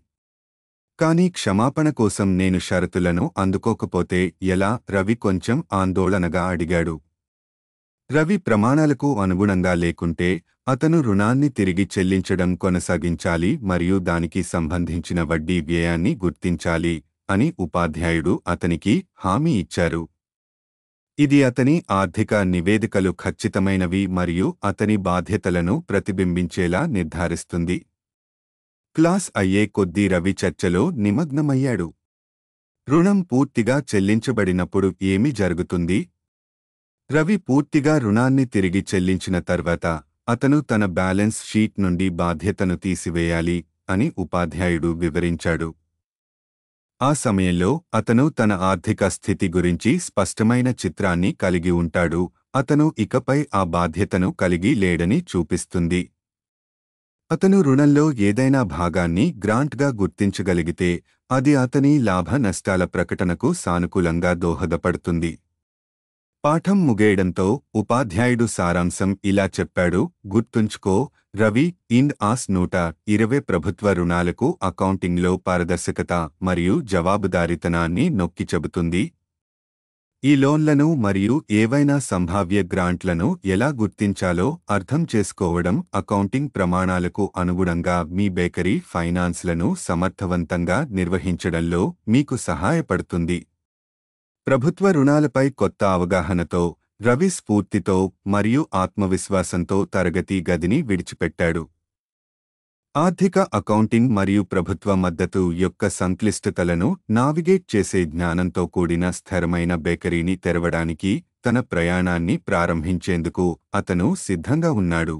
కానీ క్షమాపణ కోసం నేను షరతులను అందుకోకపోతే ఎలా రవి కొంచెం ఆందోళనగా అడిగాడు రవి ప్రమాణాలకు అనుగుణంగా లేకుంటే అతను రుణాన్ని తిరిగి చెల్లించడం కొనసాగించాలి మరియు దానికి సంబంధించిన వడ్డీ వ్యయాన్ని గుర్తించాలి అని ఉపాధ్యాయుడు అతనికి హామీ ఇచ్చారు ఇది అతని ఆర్థిక నివేదికలు ఖచ్చితమైనవి మరియు అతని బాధ్యతలను ప్రతిబింబించేలా నిర్ధారిస్తుంది క్లాస్ అయ్యే కొద్దీ రవి చర్చలో నిమగ్నమయ్యాడు రుణం పూర్తిగా చెల్లించబడినప్పుడు ఏమి జరుగుతుంది రవి పూర్తిగా రుణాన్ని తిరిగి చెల్లించిన తర్వాత అతను తన బ్యాలెన్స్ షీట్ నుండి బాధ్యతను తీసివేయాలి అని ఉపాధ్యాయుడు వివరించాడు ఆ సమయంలో అతను తన ఆర్థిక స్థితి గురించి స్పష్టమైన చిత్రాన్ని కలిగి ఉంటాడు అతను ఇకపై ఆ బాధ్యతను కలిగి లేడని చూపిస్తుంది అతను రుణంలో ఏదైనా భాగాన్ని గ్రాంట్గా గుర్తించగలిగితే అది అతని లాభ నష్టాల ప్రకటనకు సానుకూలంగా దోహదపడుతుంది పాఠం ముగేయడంతో ఉపాధ్యాయుడు సారాంశం ఇలా చెప్పాడు గుర్తుంచుకో రవి ఇన్ ఆస్ నూట ఇరవై ప్రభుత్వ రుణాలకు అకౌంటింగ్లో పారదర్శకత మరియు జవాబుదారితనాన్ని నొక్కి చెబుతుంది ఈ లోన్లను మరియు ఏవైనా సంభావ్య గ్రాంట్లను ఎలా గుర్తించాలో అర్థం చేసుకోవడం అకౌంటింగ్ ప్రమాణాలకు అనుగుణంగా మీ బేకరీ ఫైనాన్స్లను సమర్థవంతంగా నిర్వహించడంలో మీకు సహాయపడుతుంది ప్రభుత్వ రుణాలపై కొత్త అవగాహనతో రవి స్ఫూర్తితో మరియు ఆత్మవిశ్వాసంతో తరగతి గదిని విడిచిపెట్టాడు ఆర్థిక అకౌంటింగ్ మరియు ప్రభుత్వ మద్దతు యొక్క సంక్లిష్టతలను నావిగేట్ చేసే జ్ఞానంతో కూడిన స్థిరమైన బేకరీని తెరవడానికి తన ప్రయాణాన్ని ప్రారంభించేందుకు అతను సిద్ధంగా ఉన్నాడు